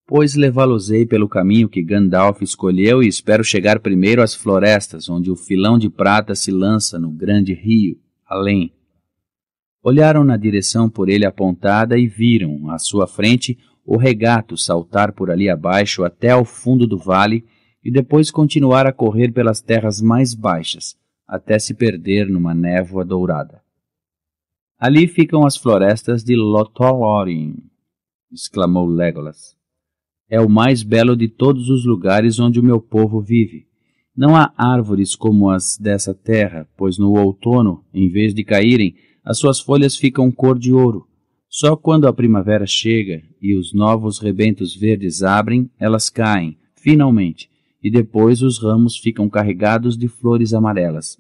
Pois levá-los-ei pelo caminho que Gandalf escolheu e espero chegar primeiro às florestas, onde o filão de prata se lança no grande rio, além. Olharam na direção por ele apontada e viram, à sua frente, o regato saltar por ali abaixo até ao fundo do vale e depois continuar a correr pelas terras mais baixas, até se perder numa névoa dourada. Ali ficam as florestas de Lothlórien, exclamou Legolas é o mais belo de todos os lugares onde o meu povo vive. Não há árvores como as dessa terra, pois no outono, em vez de caírem, as suas folhas ficam cor de ouro. Só quando a primavera chega e os novos rebentos verdes abrem, elas caem, finalmente, e depois os ramos ficam carregados de flores amarelas.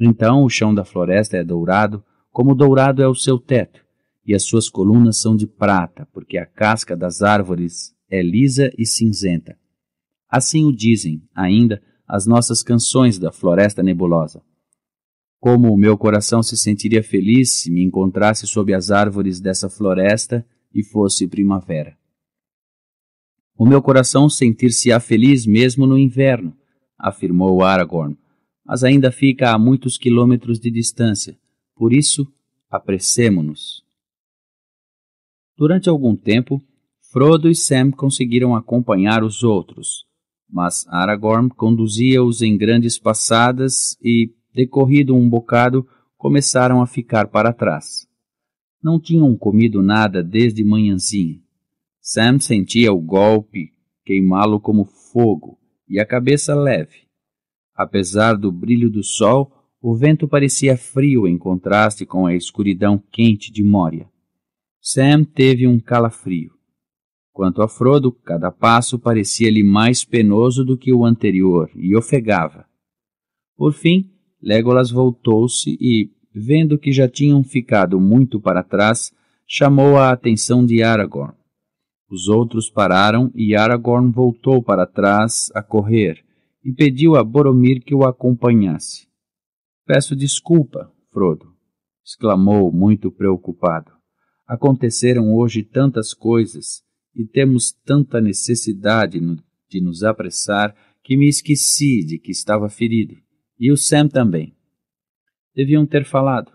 Então o chão da floresta é dourado, como dourado é o seu teto, e as suas colunas são de prata, porque a casca das árvores é lisa e cinzenta. Assim o dizem, ainda, as nossas canções da Floresta Nebulosa. Como o meu coração se sentiria feliz se me encontrasse sob as árvores dessa floresta e fosse primavera. O meu coração sentir-se-á feliz mesmo no inverno, afirmou Aragorn, mas ainda fica a muitos quilômetros de distância, por isso apressemo-nos. Durante algum tempo, Frodo e Sam conseguiram acompanhar os outros, mas Aragorn conduzia-os em grandes passadas e, decorrido um bocado, começaram a ficar para trás. Não tinham comido nada desde manhãzinha. Sam sentia o golpe queimá-lo como fogo e a cabeça leve. Apesar do brilho do sol, o vento parecia frio em contraste com a escuridão quente de Moria. Sam teve um calafrio. Quanto a Frodo, cada passo parecia-lhe mais penoso do que o anterior e ofegava. Por fim, Legolas voltou-se e, vendo que já tinham ficado muito para trás, chamou a atenção de Aragorn. Os outros pararam e Aragorn voltou para trás a correr e pediu a Boromir que o acompanhasse. Peço desculpa, Frodo, exclamou muito preocupado. Aconteceram hoje tantas coisas e temos tanta necessidade de nos apressar que me esqueci de que estava ferido, e o Sam também. Deviam ter falado.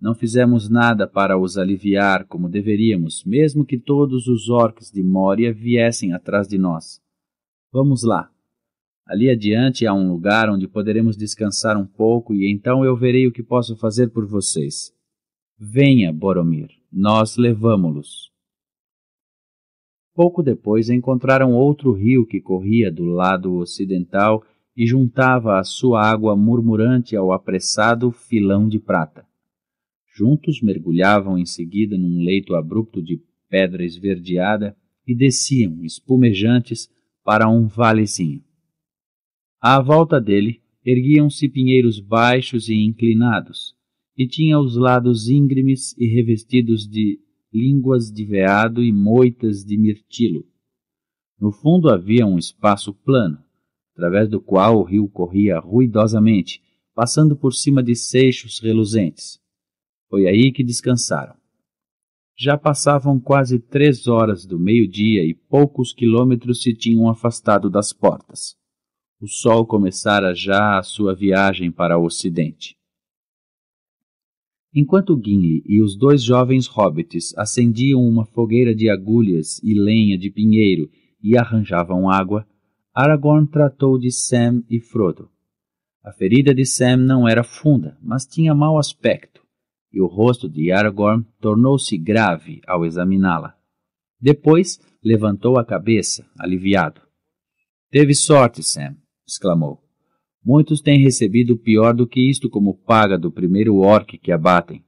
Não fizemos nada para os aliviar como deveríamos, mesmo que todos os orques de Moria viessem atrás de nós. Vamos lá. Ali adiante há um lugar onde poderemos descansar um pouco e então eu verei o que posso fazer por vocês. Venha, Boromir, nós levamo-los. Pouco depois encontraram outro rio que corria do lado ocidental e juntava a sua água murmurante ao apressado filão de prata. Juntos mergulhavam em seguida num leito abrupto de pedra esverdeada e desciam, espumejantes, para um valezinho. À volta dele erguiam-se pinheiros baixos e inclinados, e tinha os lados íngremes e revestidos de línguas de veado e moitas de mirtilo. No fundo havia um espaço plano, através do qual o rio corria ruidosamente, passando por cima de seixos reluzentes. Foi aí que descansaram. Já passavam quase três horas do meio-dia e poucos quilômetros se tinham afastado das portas. O sol começara já a sua viagem para o ocidente. Enquanto Gimli e os dois jovens hobbits acendiam uma fogueira de agulhas e lenha de pinheiro e arranjavam água, Aragorn tratou de Sam e Frodo. A ferida de Sam não era funda, mas tinha mau aspecto, e o rosto de Aragorn tornou-se grave ao examiná-la. Depois levantou a cabeça, aliviado. Teve sorte, Sam, exclamou. Muitos têm recebido pior do que isto como paga do primeiro orc que abatem.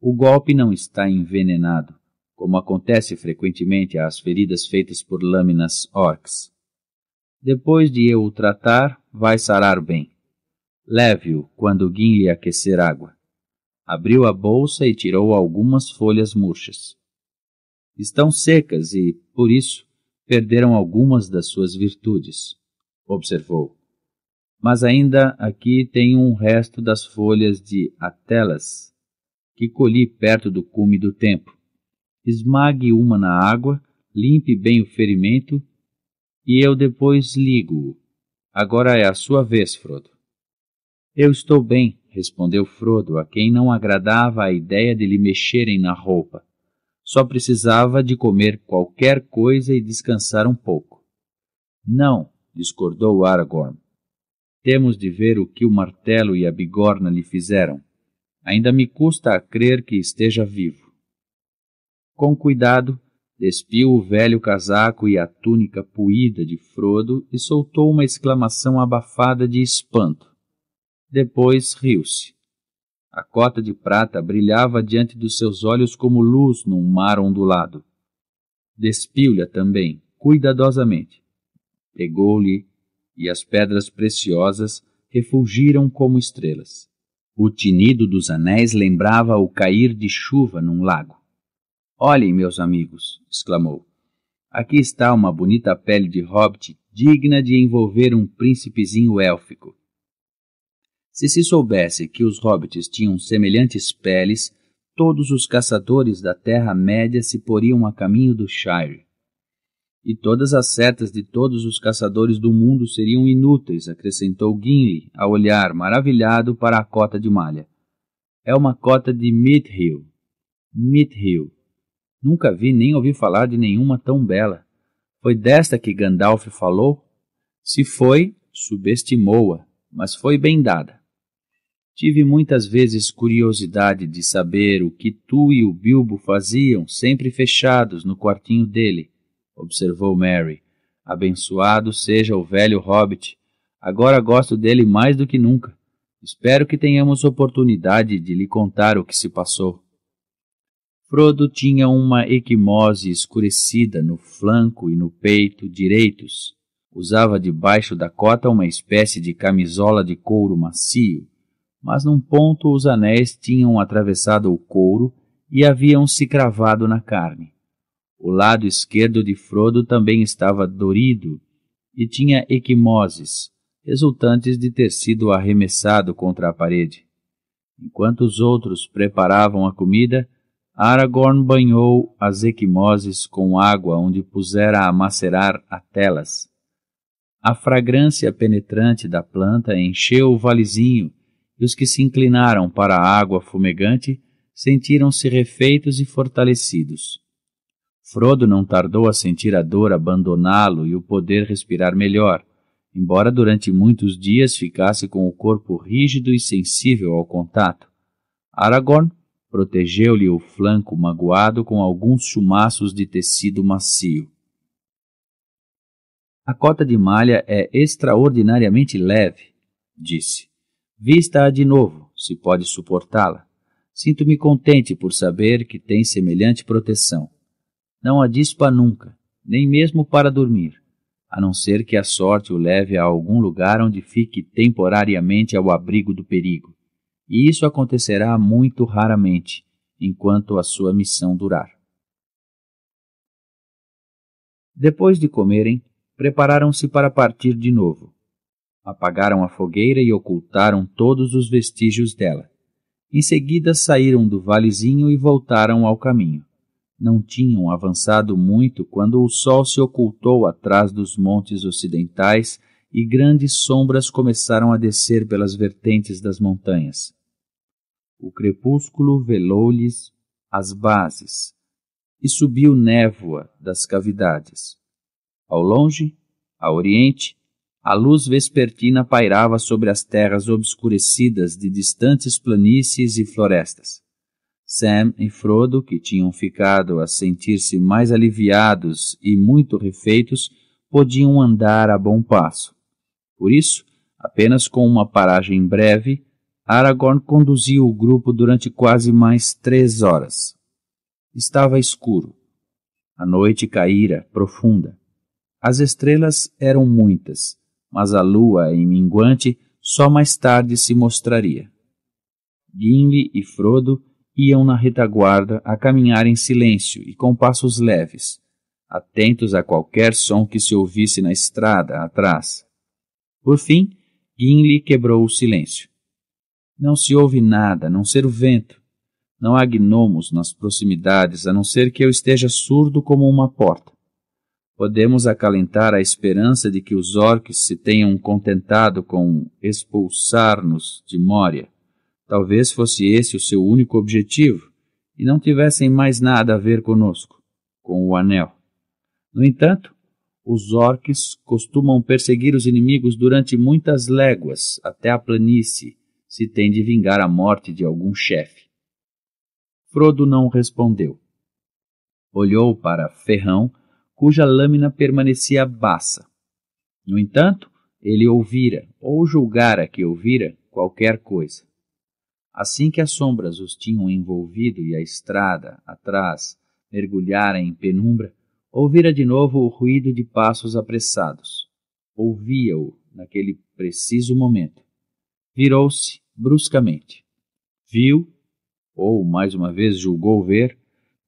O golpe não está envenenado, como acontece frequentemente às feridas feitas por lâminas orcs. Depois de eu o tratar, vai sarar bem. Leve-o quando Gin lhe aquecer água. Abriu a bolsa e tirou algumas folhas murchas. Estão secas e, por isso, perderam algumas das suas virtudes, observou mas ainda aqui tem um resto das folhas de atelas que colhi perto do cume do tempo. Esmague uma na água, limpe bem o ferimento e eu depois ligo-o. Agora é a sua vez, Frodo. Eu estou bem, respondeu Frodo, a quem não agradava a ideia de lhe mexerem na roupa. Só precisava de comer qualquer coisa e descansar um pouco. Não, discordou Aragorn. Temos de ver o que o martelo e a bigorna lhe fizeram. Ainda me custa a crer que esteja vivo. Com cuidado, despiu o velho casaco e a túnica puída de Frodo e soltou uma exclamação abafada de espanto. Depois riu-se. A cota de prata brilhava diante dos seus olhos como luz num mar ondulado. Despiu-lhe também, cuidadosamente. Pegou-lhe e as pedras preciosas refulgiram como estrelas. O tinido dos anéis lembrava o cair de chuva num lago. Olhem, meus amigos, exclamou. Aqui está uma bonita pele de hobbit digna de envolver um príncipezinho élfico. Se se soubesse que os hobbits tinham semelhantes peles, todos os caçadores da Terra-média se poriam a caminho do Shire. E todas as setas de todos os caçadores do mundo seriam inúteis, acrescentou Gimli, a olhar maravilhado para a cota de malha. É uma cota de Mithril. Mithril. Nunca vi nem ouvi falar de nenhuma tão bela. Foi desta que Gandalf falou? Se foi, subestimou-a, mas foi bem dada. Tive muitas vezes curiosidade de saber o que tu e o Bilbo faziam sempre fechados no quartinho dele, observou Mary. Abençoado seja o velho hobbit. Agora gosto dele mais do que nunca. Espero que tenhamos oportunidade de lhe contar o que se passou. Frodo tinha uma equimose escurecida no flanco e no peito direitos. Usava debaixo da cota uma espécie de camisola de couro macio, mas num ponto os anéis tinham atravessado o couro e haviam se cravado na carne. O lado esquerdo de Frodo também estava dorido e tinha equimoses, resultantes de ter sido arremessado contra a parede. Enquanto os outros preparavam a comida, Aragorn banhou as equimoses com água onde pusera a macerar telas. A fragrância penetrante da planta encheu o valizinho e os que se inclinaram para a água fumegante sentiram-se refeitos e fortalecidos. Frodo não tardou a sentir a dor abandoná-lo e o poder respirar melhor, embora durante muitos dias ficasse com o corpo rígido e sensível ao contato. Aragorn protegeu-lhe o flanco magoado com alguns chumaços de tecido macio. A cota de malha é extraordinariamente leve, disse. Vista-a de novo, se pode suportá-la. Sinto-me contente por saber que tem semelhante proteção não a dispa nunca, nem mesmo para dormir, a não ser que a sorte o leve a algum lugar onde fique temporariamente ao abrigo do perigo. E isso acontecerá muito raramente, enquanto a sua missão durar. Depois de comerem, prepararam-se para partir de novo. Apagaram a fogueira e ocultaram todos os vestígios dela. Em seguida saíram do valezinho e voltaram ao caminho não tinham avançado muito quando o sol se ocultou atrás dos montes ocidentais e grandes sombras começaram a descer pelas vertentes das montanhas. O crepúsculo velou-lhes as bases e subiu névoa das cavidades. Ao longe, a oriente, a luz vespertina pairava sobre as terras obscurecidas de distantes planícies e florestas. Sam e Frodo, que tinham ficado a sentir-se mais aliviados e muito refeitos, podiam andar a bom passo. Por isso, apenas com uma paragem breve, Aragorn conduziu o grupo durante quase mais três horas. Estava escuro. A noite caíra, profunda. As estrelas eram muitas, mas a lua em minguante só mais tarde se mostraria. Gimli e Frodo iam na retaguarda a caminhar em silêncio e com passos leves, atentos a qualquer som que se ouvisse na estrada atrás. Por fim, Gimli quebrou o silêncio. Não se ouve nada, a não ser o vento. Não há gnomos nas proximidades, a não ser que eu esteja surdo como uma porta. Podemos acalentar a esperança de que os orques se tenham contentado com expulsar-nos de Moria. Talvez fosse esse o seu único objetivo, e não tivessem mais nada a ver conosco, com o anel. No entanto, os orques costumam perseguir os inimigos durante muitas léguas até a planície, se tem de vingar a morte de algum chefe. Frodo não respondeu. Olhou para Ferrão, cuja lâmina permanecia baça. No entanto, ele ouvira, ou julgara que ouvira, qualquer coisa. Assim que as sombras os tinham envolvido e a estrada, atrás, mergulhara em penumbra, ouvira de novo o ruído de passos apressados. Ouvia-o naquele preciso momento. Virou-se bruscamente. Viu, ou mais uma vez julgou ver,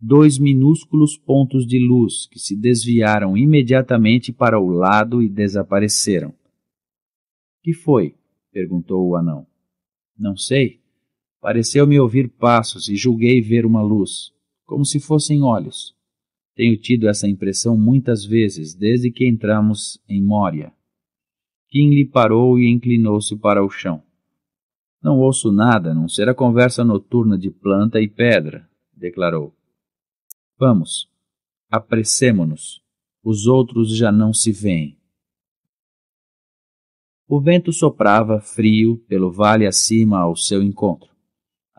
dois minúsculos pontos de luz que se desviaram imediatamente para o lado e desapareceram. Que foi? perguntou o anão. Não sei, Pareceu-me ouvir passos e julguei ver uma luz, como se fossem olhos. Tenho tido essa impressão muitas vezes desde que entramos em Moria. lhe parou e inclinou-se para o chão. Não ouço nada, a não ser a conversa noturna de planta e pedra, declarou. Vamos, apressemo-nos. Os outros já não se veem. O vento soprava frio pelo vale acima ao seu encontro.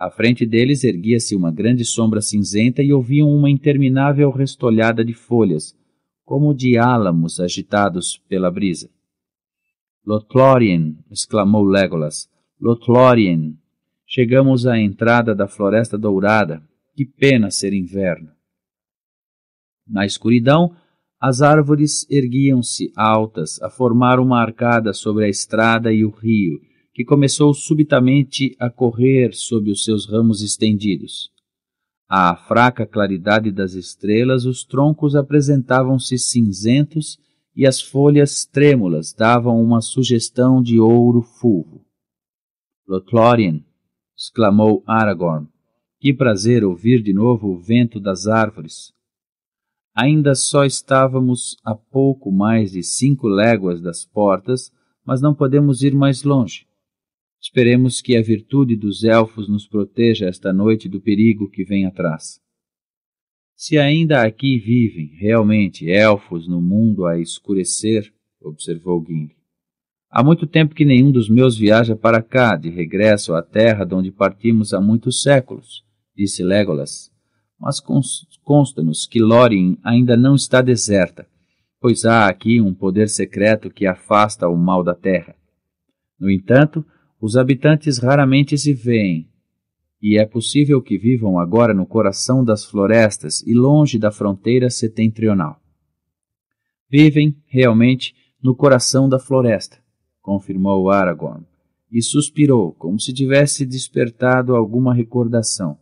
À frente deles erguia-se uma grande sombra cinzenta e ouviam uma interminável restolhada de folhas, como de álamos agitados pela brisa. Lothlórien! exclamou Legolas. Lothlórien! Chegamos à entrada da Floresta Dourada. Que pena ser inverno! Na escuridão, as árvores erguiam-se altas a formar uma arcada sobre a estrada e o rio, que começou subitamente a correr sob os seus ramos estendidos. À fraca claridade das estrelas, os troncos apresentavam-se cinzentos e as folhas trêmulas davam uma sugestão de ouro fulvo. Lothlórien! exclamou Aragorn. Que prazer ouvir de novo o vento das árvores! Ainda só estávamos a pouco mais de cinco léguas das portas, mas não podemos ir mais longe. Esperemos que a virtude dos elfos nos proteja esta noite do perigo que vem atrás. Se ainda aqui vivem realmente elfos no mundo a escurecer, observou Ging. Há muito tempo que nenhum dos meus viaja para cá, de regresso à terra de onde partimos há muitos séculos, disse Legolas. Mas consta-nos que Lórien ainda não está deserta, pois há aqui um poder secreto que afasta o mal da terra. No entanto, os habitantes raramente se veem, e é possível que vivam agora no coração das florestas e longe da fronteira setentrional. Vivem, realmente, no coração da floresta, confirmou Aragorn, e suspirou, como se tivesse despertado alguma recordação.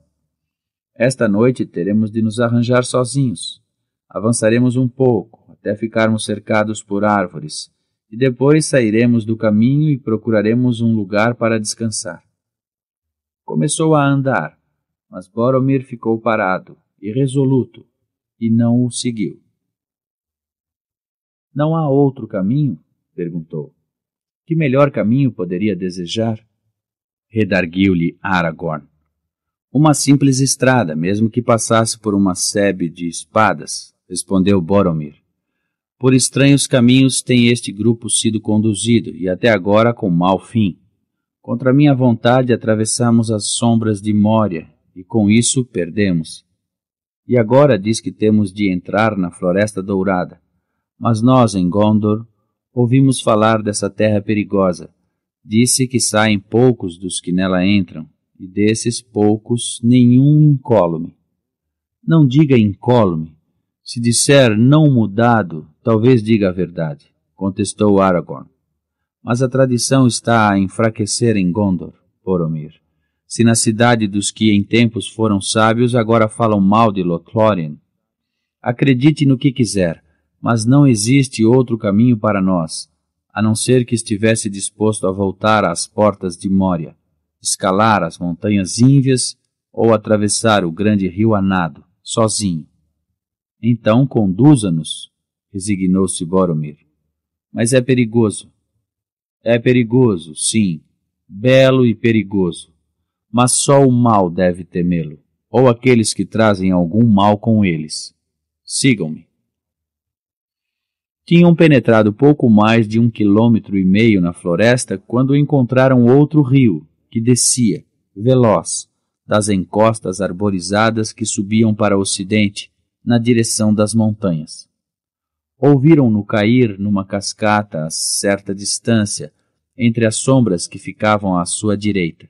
Esta noite teremos de nos arranjar sozinhos. Avançaremos um pouco, até ficarmos cercados por árvores, e depois sairemos do caminho e procuraremos um lugar para descansar. Começou a andar, mas Boromir ficou parado, irresoluto, e não o seguiu. Não há outro caminho? perguntou. Que melhor caminho poderia desejar? Redarguiu-lhe Aragorn. Uma simples estrada, mesmo que passasse por uma sebe de espadas, respondeu Boromir. Por estranhos caminhos tem este grupo sido conduzido, e até agora com mau fim. Contra minha vontade atravessamos as sombras de Moria, e com isso perdemos. E agora diz que temos de entrar na Floresta Dourada. Mas nós, em Gondor, ouvimos falar dessa terra perigosa. Disse que saem poucos dos que nela entram, e desses poucos nenhum incólume. Não diga incólume. Se disser não mudado, Talvez diga a verdade, contestou Aragorn. Mas a tradição está a enfraquecer em Gondor, Boromir. Se na cidade dos que em tempos foram sábios agora falam mal de Lothlórien. Acredite no que quiser, mas não existe outro caminho para nós, a não ser que estivesse disposto a voltar às portas de Moria, escalar as montanhas ínvias ou atravessar o grande rio Anado, sozinho. Então conduza-nos resignou-se Boromir. Mas é perigoso. É perigoso, sim, belo e perigoso. Mas só o mal deve temê-lo, ou aqueles que trazem algum mal com eles. Sigam-me. Tinham penetrado pouco mais de um quilômetro e meio na floresta quando encontraram outro rio, que descia, veloz, das encostas arborizadas que subiam para o ocidente, na direção das montanhas. Ouviram-no cair numa cascata a certa distância, entre as sombras que ficavam à sua direita.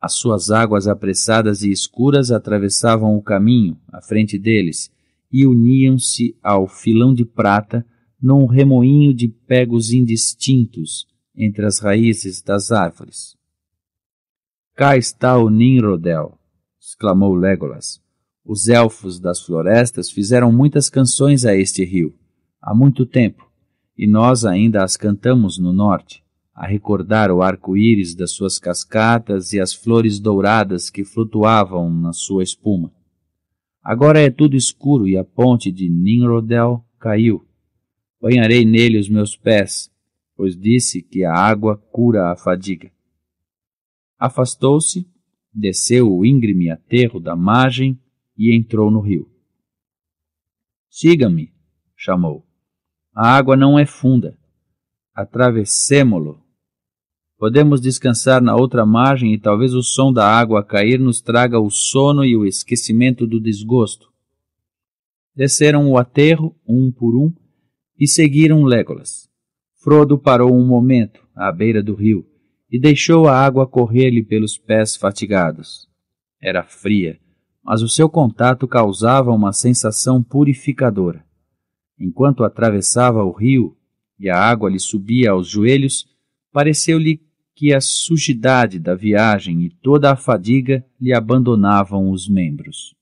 As suas águas apressadas e escuras atravessavam o caminho à frente deles e uniam-se ao filão de prata num remoinho de pegos indistintos entre as raízes das árvores. Cá está o Ninrodel, exclamou Legolas. Os elfos das florestas fizeram muitas canções a este rio há muito tempo, e nós ainda as cantamos no norte, a recordar o arco-íris das suas cascatas e as flores douradas que flutuavam na sua espuma. Agora é tudo escuro e a ponte de Ninrodel caiu. Banharei nele os meus pés, pois disse que a água cura a fadiga. Afastou-se, desceu o íngreme aterro da margem e entrou no rio. Siga-me, chamou. A água não é funda. Atravessemo-lo. Podemos descansar na outra margem e talvez o som da água a cair nos traga o sono e o esquecimento do desgosto. Desceram o aterro, um por um, e seguiram Legolas. Frodo parou um momento, à beira do rio, e deixou a água correr-lhe pelos pés fatigados. Era fria, mas o seu contato causava uma sensação purificadora enquanto atravessava o rio e a água lhe subia aos joelhos, pareceu-lhe que a sujidade da viagem e toda a fadiga lhe abandonavam os membros.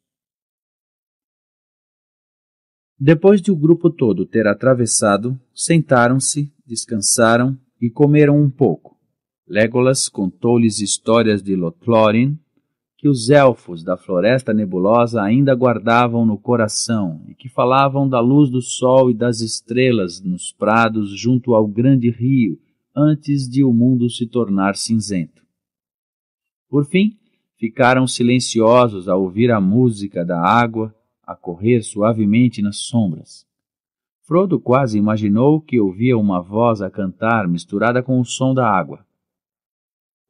Depois de o grupo todo ter atravessado, sentaram-se, descansaram e comeram um pouco. Legolas contou-lhes histórias de Lothlórien, que os elfos da floresta nebulosa ainda guardavam no coração e que falavam da luz do sol e das estrelas nos prados junto ao grande rio antes de o mundo se tornar cinzento. Por fim, ficaram silenciosos a ouvir a música da água a correr suavemente nas sombras. Frodo quase imaginou que ouvia uma voz a cantar misturada com o som da água.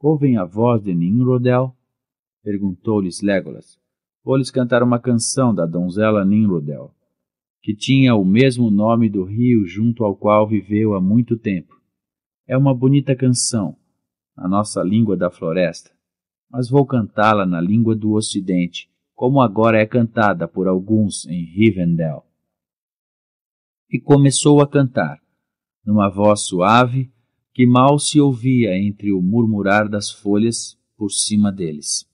Ouvem a voz de Ninrodel, Perguntou-lhes Legolas. Vou-lhes cantar uma canção da donzela Nimrodel, que tinha o mesmo nome do rio junto ao qual viveu há muito tempo. É uma bonita canção, na nossa língua da floresta, mas vou cantá-la na língua do ocidente, como agora é cantada por alguns em Rivendell. E começou a cantar, numa voz suave que mal se ouvia entre o murmurar das folhas por cima deles.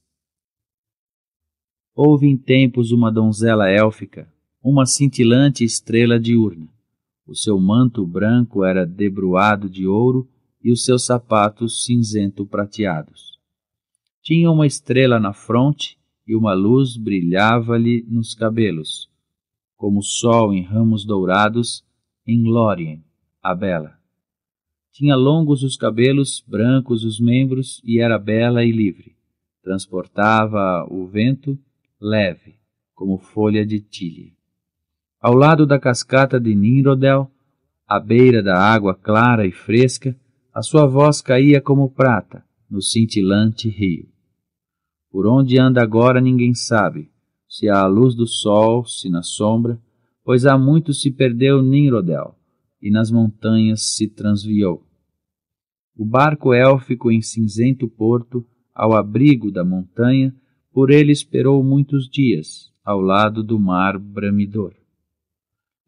Houve em tempos uma donzela élfica, uma cintilante estrela diurna. O seu manto branco era debruado de ouro e os seus sapatos cinzento prateados. Tinha uma estrela na fronte e uma luz brilhava-lhe nos cabelos, como o sol em ramos dourados em Lórien, a bela. Tinha longos os cabelos, brancos os membros e era bela e livre. Transportava o vento leve, como folha de tilha. Ao lado da cascata de Ninrodel, à beira da água clara e fresca, a sua voz caía como prata no cintilante rio. Por onde anda agora ninguém sabe, se à luz do sol, se na sombra, pois há muito se perdeu Ninrodel, e nas montanhas se transviou. O barco élfico em cinzento porto, ao abrigo da montanha, por ele esperou muitos dias, ao lado do mar bramidor.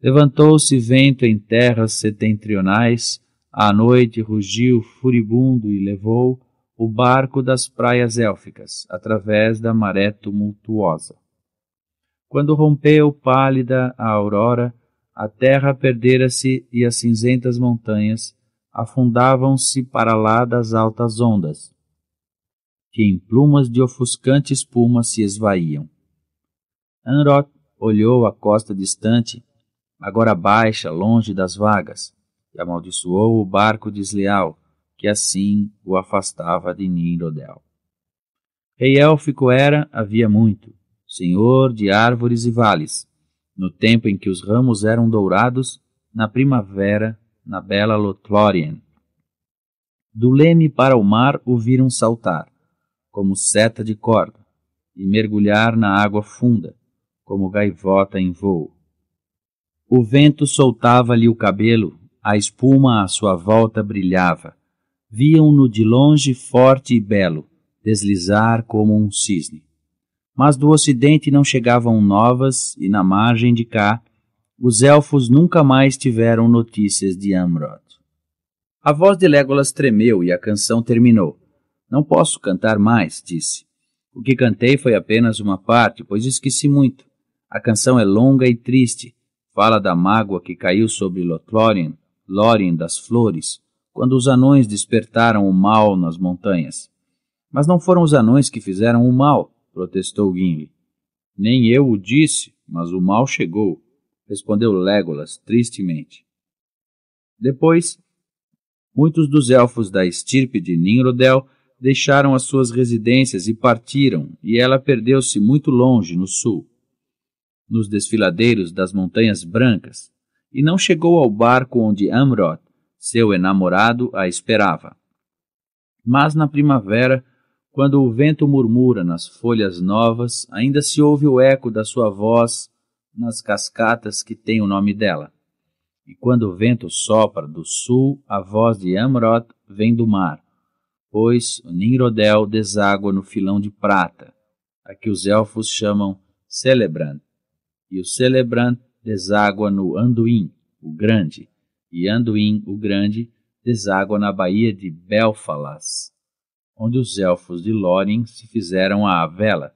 Levantou-se vento em terras setentrionais, à noite rugiu furibundo e levou o barco das praias élficas, através da maré tumultuosa. Quando rompeu pálida a aurora, a terra perdera-se e as cinzentas montanhas afundavam-se para lá das altas ondas, que em plumas de ofuscante espuma se esvaíam. Anrot olhou a costa distante, agora baixa, longe das vagas, e amaldiçoou o barco desleal, que assim o afastava de Ninrodel. Rei élfico era, havia muito, senhor de árvores e vales, no tempo em que os ramos eram dourados, na primavera, na bela Lothlórien. Do leme para o mar o viram saltar como seta de corda, e mergulhar na água funda, como gaivota em voo. O vento soltava-lhe o cabelo, a espuma à sua volta brilhava. Viam-no de longe forte e belo, deslizar como um cisne. Mas do ocidente não chegavam novas, e na margem de cá, os elfos nunca mais tiveram notícias de Amroth. A voz de Legolas tremeu e a canção terminou. Não posso cantar mais, disse. O que cantei foi apenas uma parte, pois esqueci muito. A canção é longa e triste. Fala da mágoa que caiu sobre Lothlórien, Lórien das flores, quando os anões despertaram o mal nas montanhas. Mas não foram os anões que fizeram o mal, protestou Gimli. Nem eu o disse, mas o mal chegou, respondeu Legolas tristemente. Depois, muitos dos elfos da estirpe de Ninrodel deixaram as suas residências e partiram, e ela perdeu-se muito longe no sul, nos desfiladeiros das Montanhas Brancas, e não chegou ao barco onde Amroth, seu enamorado, a esperava. Mas na primavera, quando o vento murmura nas folhas novas, ainda se ouve o eco da sua voz nas cascatas que têm o nome dela. E quando o vento sopra do sul, a voz de Amroth vem do mar Pois o Ninrodel deságua no filão de prata, a que os elfos chamam Celebrant, e o Celebrant deságua no Anduin, o Grande, e Anduin, o Grande, deságua na baía de Belfalas, onde os elfos de Lórien se fizeram à vela,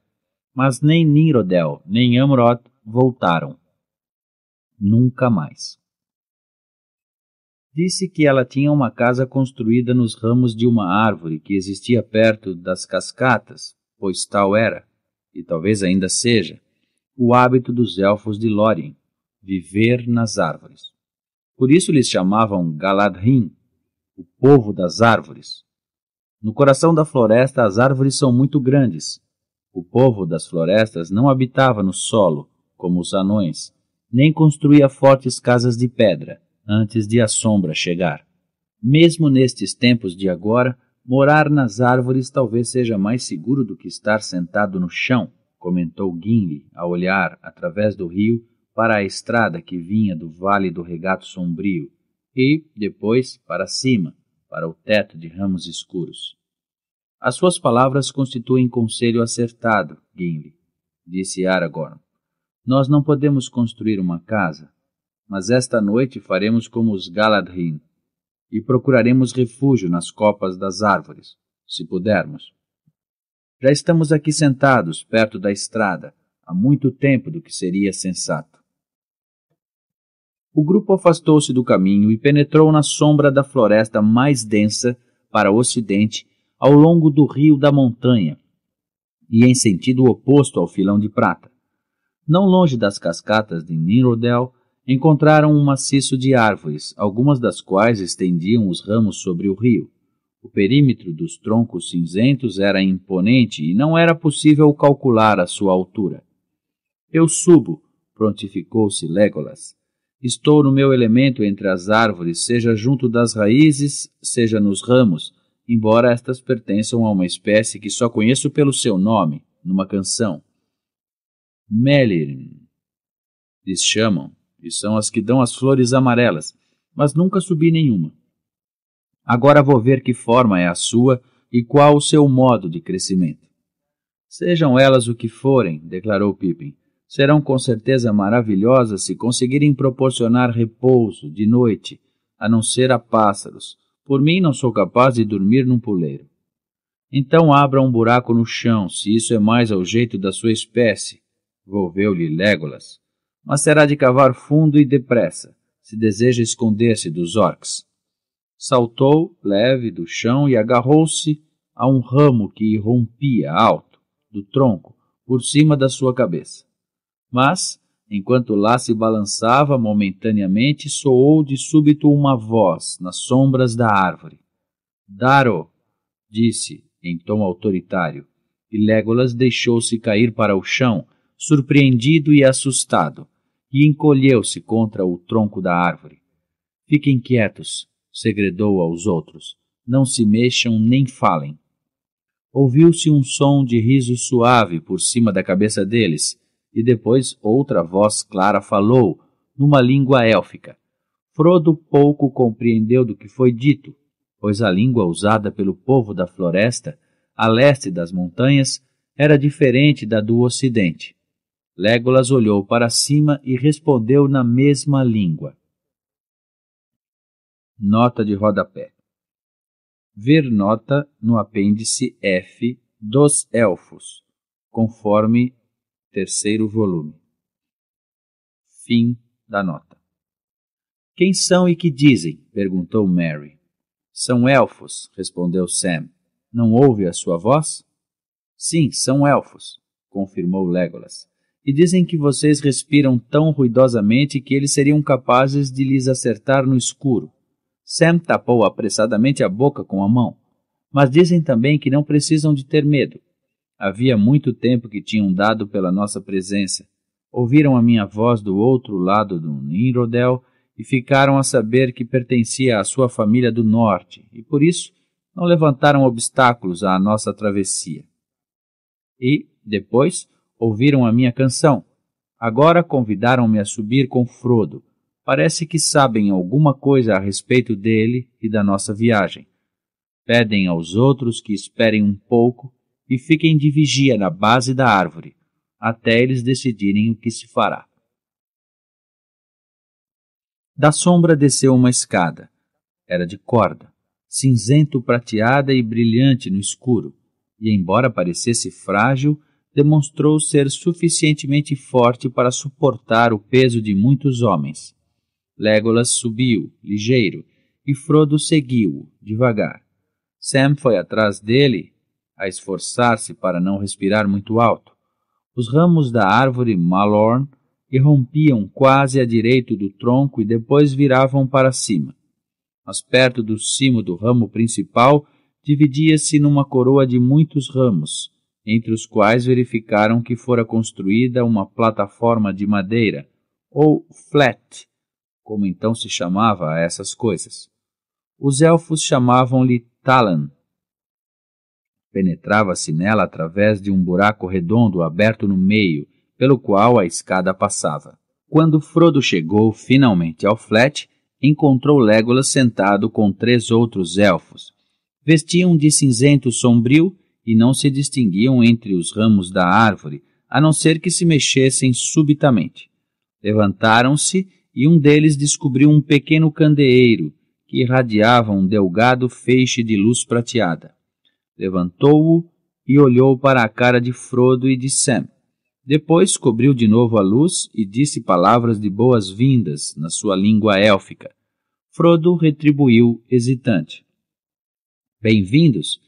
mas nem Ninrodel nem Amroth voltaram. Nunca mais. Disse que ela tinha uma casa construída nos ramos de uma árvore que existia perto das cascatas, pois tal era, e talvez ainda seja, o hábito dos elfos de Lórien, viver nas árvores. Por isso lhes chamavam Galadrim, o povo das árvores. No coração da floresta as árvores são muito grandes. O povo das florestas não habitava no solo, como os anões, nem construía fortes casas de pedra antes de a sombra chegar. Mesmo nestes tempos de agora, morar nas árvores talvez seja mais seguro do que estar sentado no chão, comentou Guinle, a olhar através do rio para a estrada que vinha do Vale do Regato Sombrio e, depois, para cima, para o teto de ramos escuros. As suas palavras constituem conselho acertado, Gimli, disse Aragorn. Nós não podemos construir uma casa, mas esta noite faremos como os Galadrim e procuraremos refúgio nas copas das árvores, se pudermos. Já estamos aqui sentados perto da estrada há muito tempo do que seria sensato. O grupo afastou-se do caminho e penetrou na sombra da floresta mais densa para o ocidente, ao longo do rio da montanha e em sentido oposto ao filão de prata. Não longe das cascatas de Nirodel, encontraram um maciço de árvores, algumas das quais estendiam os ramos sobre o rio. O perímetro dos troncos cinzentos era imponente e não era possível calcular a sua altura. Eu subo, prontificou-se Legolas. Estou no meu elemento entre as árvores, seja junto das raízes, seja nos ramos, embora estas pertençam a uma espécie que só conheço pelo seu nome, numa canção. Melirin, lhes chamam e são as que dão as flores amarelas, mas nunca subi nenhuma. Agora vou ver que forma é a sua e qual o seu modo de crescimento. Sejam elas o que forem, declarou Pippin, serão com certeza maravilhosas se conseguirem proporcionar repouso de noite, a não ser a pássaros. Por mim, não sou capaz de dormir num puleiro. Então abra um buraco no chão, se isso é mais ao jeito da sua espécie, volveu-lhe Legolas mas será de cavar fundo e depressa, se deseja esconder-se dos orcs. Saltou, leve, do chão e agarrou-se a um ramo que irrompia alto, do tronco, por cima da sua cabeça. Mas, enquanto lá se balançava momentaneamente, soou de súbito uma voz nas sombras da árvore. Daro! disse, em tom autoritário, e Legolas deixou-se cair para o chão, surpreendido e assustado, e encolheu-se contra o tronco da árvore. Fiquem quietos, segredou aos outros. Não se mexam nem falem. Ouviu-se um som de riso suave por cima da cabeça deles, e depois outra voz clara falou, numa língua élfica. Frodo pouco compreendeu do que foi dito, pois a língua usada pelo povo da floresta, a leste das montanhas, era diferente da do ocidente. Legolas olhou para cima e respondeu na mesma língua. Nota de rodapé. Ver nota no apêndice F dos Elfos, conforme terceiro volume. Fim da nota. Quem são e que dizem? perguntou Mary. São elfos, respondeu Sam. Não ouve a sua voz? Sim, são elfos, confirmou Legolas e dizem que vocês respiram tão ruidosamente que eles seriam capazes de lhes acertar no escuro. Sam tapou apressadamente a boca com a mão. Mas dizem também que não precisam de ter medo. Havia muito tempo que tinham dado pela nossa presença. Ouviram a minha voz do outro lado do Ninrodel e ficaram a saber que pertencia à sua família do norte, e por isso não levantaram obstáculos à nossa travessia. E, depois, ouviram a minha canção. Agora convidaram-me a subir com Frodo. Parece que sabem alguma coisa a respeito dele e da nossa viagem. Pedem aos outros que esperem um pouco e fiquem de vigia na base da árvore, até eles decidirem o que se fará. Da sombra desceu uma escada. Era de corda, cinzento prateada e brilhante no escuro, e embora parecesse frágil, demonstrou ser suficientemente forte para suportar o peso de muitos homens. Legolas subiu, ligeiro, e Frodo seguiu-o, devagar. Sam foi atrás dele, a esforçar-se para não respirar muito alto. Os ramos da árvore Malorn irrompiam quase a direito do tronco e depois viravam para cima. Mas perto do cimo do ramo principal, dividia-se numa coroa de muitos ramos, entre os quais verificaram que fora construída uma plataforma de madeira, ou flat, como então se chamava a essas coisas. Os elfos chamavam-lhe Talan. Penetrava-se nela através de um buraco redondo aberto no meio, pelo qual a escada passava. Quando Frodo chegou finalmente ao flat, encontrou Legolas sentado com três outros elfos. Vestiam de cinzento sombrio e não se distinguiam entre os ramos da árvore, a não ser que se mexessem subitamente. Levantaram-se e um deles descobriu um pequeno candeeiro que irradiava um delgado feixe de luz prateada. Levantou-o e olhou para a cara de Frodo e de Sam. Depois cobriu de novo a luz e disse palavras de boas-vindas na sua língua élfica. Frodo retribuiu hesitante. Bem-vindos,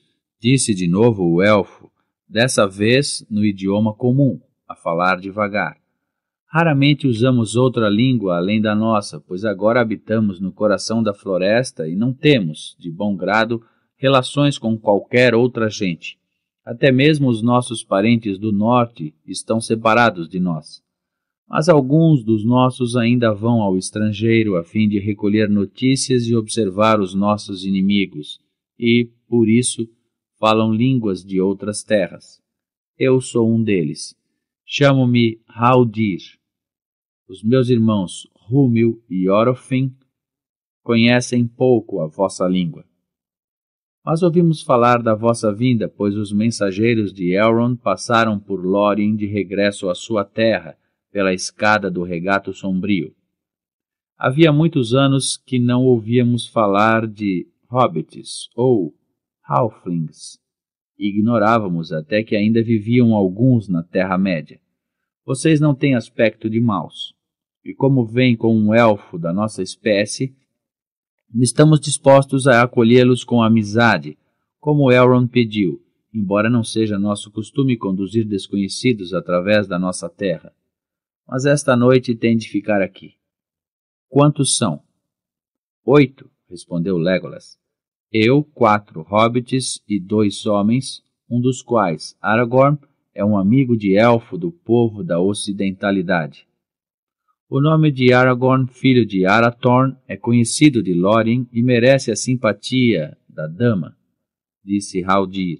Disse de novo o elfo, dessa vez no idioma comum, a falar devagar. Raramente usamos outra língua além da nossa, pois agora habitamos no coração da floresta e não temos, de bom grado, relações com qualquer outra gente. Até mesmo os nossos parentes do norte estão separados de nós. Mas alguns dos nossos ainda vão ao estrangeiro a fim de recolher notícias e observar os nossos inimigos, e, por isso, falam línguas de outras terras. Eu sou um deles. Chamo-me Haldir. Os meus irmãos Rúmil e Orofim conhecem pouco a vossa língua. Mas ouvimos falar da vossa vinda, pois os mensageiros de Elrond passaram por Lórien de regresso à sua terra, pela escada do regato sombrio. Havia muitos anos que não ouvíamos falar de hobbits ou Halflings. Ignorávamos até que ainda viviam alguns na Terra-média. Vocês não têm aspecto de maus. E como vêm com um elfo da nossa espécie, estamos dispostos a acolhê-los com amizade, como Elrond pediu, embora não seja nosso costume conduzir desconhecidos através da nossa terra. Mas esta noite tem de ficar aqui. Quantos são? Oito, respondeu Legolas. Eu, quatro hobbits e dois homens, um dos quais, Aragorn, é um amigo de elfo do povo da ocidentalidade. O nome de Aragorn, filho de Arathorn, é conhecido de Lórien e merece a simpatia da dama, disse Haldir.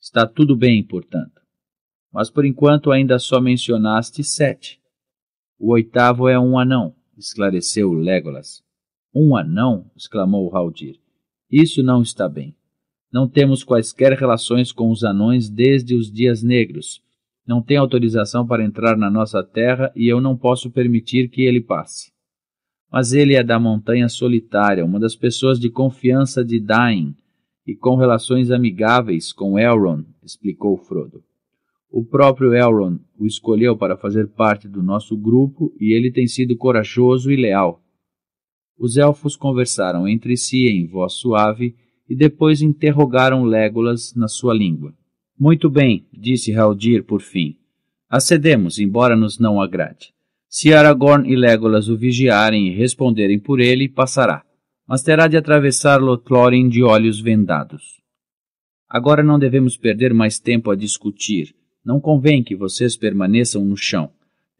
Está tudo bem, portanto. Mas por enquanto ainda só mencionaste sete. O oitavo é um anão, esclareceu Legolas. Um anão? exclamou Haldir. Isso não está bem. Não temos quaisquer relações com os anões desde os dias negros. Não tem autorização para entrar na nossa terra e eu não posso permitir que ele passe. Mas ele é da Montanha Solitária, uma das pessoas de confiança de Dain, e com relações amigáveis com Elrond, explicou Frodo. O próprio Elrond o escolheu para fazer parte do nosso grupo e ele tem sido corajoso e leal os elfos conversaram entre si em voz suave e depois interrogaram Legolas na sua língua. Muito bem, disse Haldir por fim. Acedemos, embora nos não agrade. Se Aragorn e Legolas o vigiarem e responderem por ele, passará. Mas terá de atravessar Lothlórien de olhos vendados. Agora não devemos perder mais tempo a discutir. Não convém que vocês permaneçam no chão.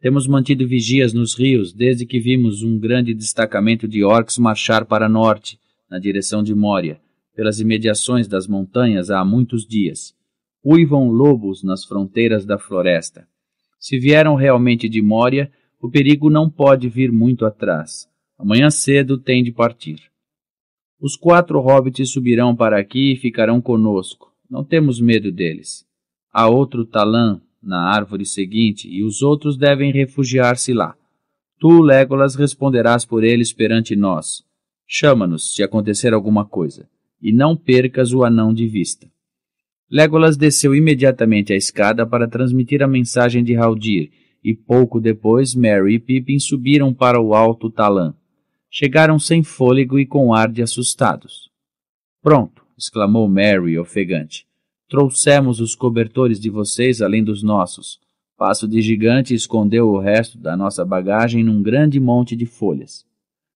Temos mantido vigias nos rios desde que vimos um grande destacamento de orcs marchar para norte, na direção de Moria, pelas imediações das montanhas há muitos dias. Uivam lobos nas fronteiras da floresta. Se vieram realmente de Moria, o perigo não pode vir muito atrás. Amanhã cedo tem de partir. Os quatro hobbits subirão para aqui e ficarão conosco. Não temos medo deles. Há outro Talan na árvore seguinte, e os outros devem refugiar-se lá. Tu, Legolas, responderás por eles perante nós. Chama-nos se acontecer alguma coisa, e não percas o anão de vista. Legolas desceu imediatamente a escada para transmitir a mensagem de Haldir, e pouco depois Mary e Pippin subiram para o alto talã. Chegaram sem fôlego e com ar de assustados. Pronto, exclamou Mary ofegante. Trouxemos os cobertores de vocês além dos nossos. Passo de Gigante escondeu o resto da nossa bagagem num grande monte de folhas.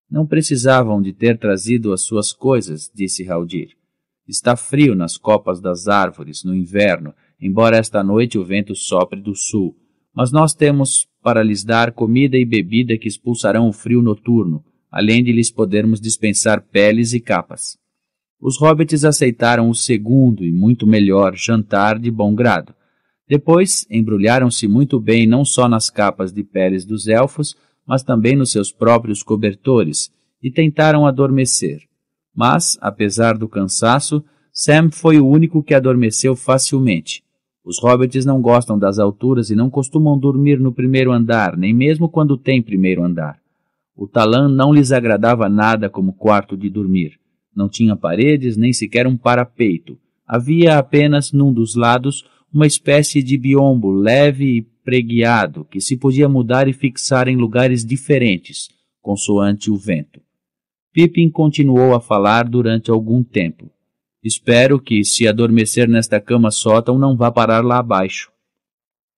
Não precisavam de ter trazido as suas coisas, disse Haldir. Está frio nas copas das árvores no inverno, embora esta noite o vento sopre do sul. Mas nós temos para lhes dar comida e bebida que expulsarão o frio noturno, além de lhes podermos dispensar peles e capas os hobbits aceitaram o segundo e muito melhor jantar de bom grado. Depois, embrulharam-se muito bem não só nas capas de peles dos elfos, mas também nos seus próprios cobertores, e tentaram adormecer. Mas, apesar do cansaço, Sam foi o único que adormeceu facilmente. Os hobbits não gostam das alturas e não costumam dormir no primeiro andar, nem mesmo quando tem primeiro andar. O Talan não lhes agradava nada como quarto de dormir. Não tinha paredes nem sequer um parapeito. Havia apenas num dos lados uma espécie de biombo leve e preguiado que se podia mudar e fixar em lugares diferentes, consoante o vento. Pippin continuou a falar durante algum tempo. Espero que, se adormecer nesta cama sótão, não vá parar lá abaixo.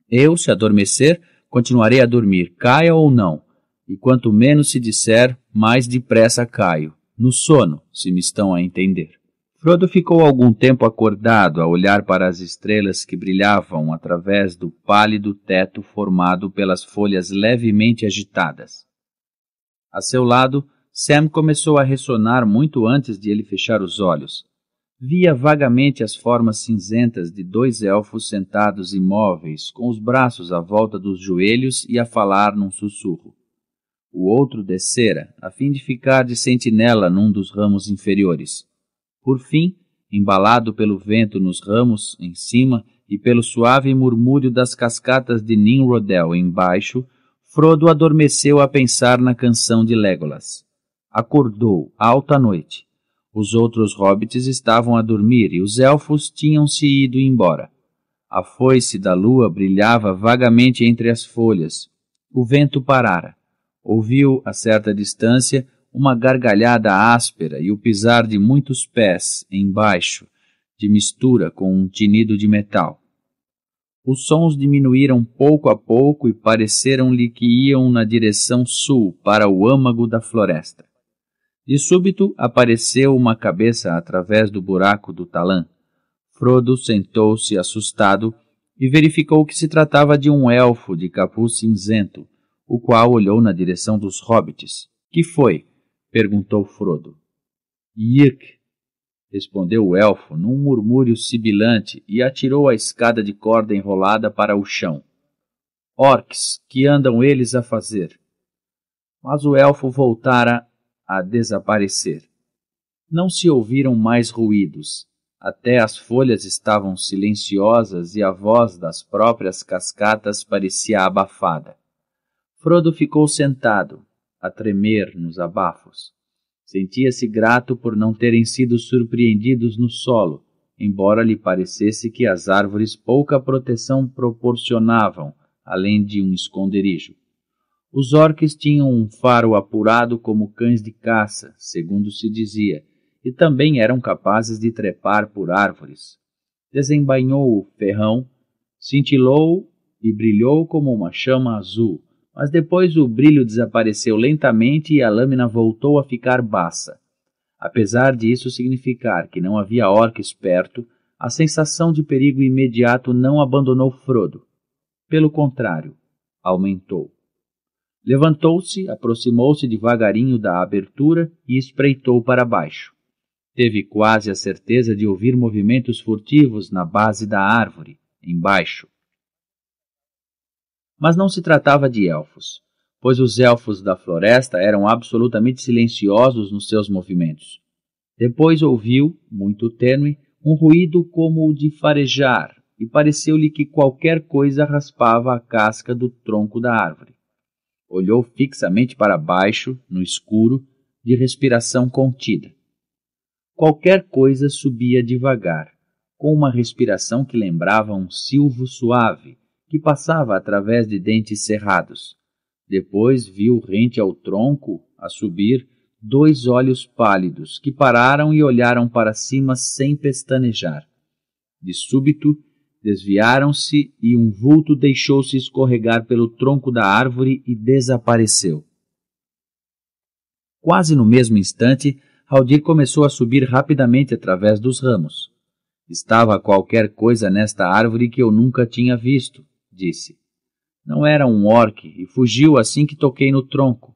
Eu, se adormecer, continuarei a dormir, caia ou não, e quanto menos se disser, mais depressa caio no sono, se me estão a entender. Frodo ficou algum tempo acordado a olhar para as estrelas que brilhavam através do pálido teto formado pelas folhas levemente agitadas. A seu lado, Sam começou a ressonar muito antes de ele fechar os olhos. Via vagamente as formas cinzentas de dois elfos sentados imóveis, com os braços à volta dos joelhos e a falar num sussurro o outro descera, a fim de ficar de sentinela num dos ramos inferiores. Por fim, embalado pelo vento nos ramos, em cima, e pelo suave murmúrio das cascatas de Ninrodel embaixo, Frodo adormeceu a pensar na canção de Legolas. Acordou, alta noite. Os outros hobbits estavam a dormir e os elfos tinham-se ido embora. A foice da lua brilhava vagamente entre as folhas. O vento parara ouviu, a certa distância, uma gargalhada áspera e o pisar de muitos pés, embaixo, de mistura com um tinido de metal. Os sons diminuíram pouco a pouco e pareceram-lhe que iam na direção sul, para o âmago da floresta. De súbito apareceu uma cabeça através do buraco do talã. Frodo sentou-se assustado e verificou que se tratava de um elfo de capuz cinzento, o qual olhou na direção dos hobbits. Que foi? perguntou Frodo. Irk, respondeu o elfo num murmúrio sibilante e atirou a escada de corda enrolada para o chão. Orques, que andam eles a fazer? Mas o elfo voltara a desaparecer. Não se ouviram mais ruídos. Até as folhas estavam silenciosas e a voz das próprias cascatas parecia abafada. Frodo ficou sentado, a tremer nos abafos. Sentia-se grato por não terem sido surpreendidos no solo, embora lhe parecesse que as árvores pouca proteção proporcionavam, além de um esconderijo. Os orques tinham um faro apurado como cães de caça, segundo se dizia, e também eram capazes de trepar por árvores. Desembainhou o ferrão, cintilou e brilhou como uma chama azul, mas depois o brilho desapareceu lentamente e a lâmina voltou a ficar baça. Apesar de isso significar que não havia orques perto, a sensação de perigo imediato não abandonou Frodo. Pelo contrário, aumentou. Levantou-se, aproximou-se devagarinho da abertura e espreitou para baixo. Teve quase a certeza de ouvir movimentos furtivos na base da árvore, embaixo. Mas não se tratava de elfos, pois os elfos da floresta eram absolutamente silenciosos nos seus movimentos. Depois ouviu, muito tênue, um ruído como o de farejar, e pareceu-lhe que qualquer coisa raspava a casca do tronco da árvore. Olhou fixamente para baixo, no escuro, de respiração contida. Qualquer coisa subia devagar, com uma respiração que lembrava um silvo suave, que passava através de dentes cerrados. Depois viu rente ao tronco, a subir, dois olhos pálidos que pararam e olharam para cima sem pestanejar. De súbito, desviaram-se e um vulto deixou-se escorregar pelo tronco da árvore e desapareceu. Quase no mesmo instante, Haldir começou a subir rapidamente através dos ramos. Estava qualquer coisa nesta árvore que eu nunca tinha visto disse. Não era um orque e fugiu assim que toquei no tronco.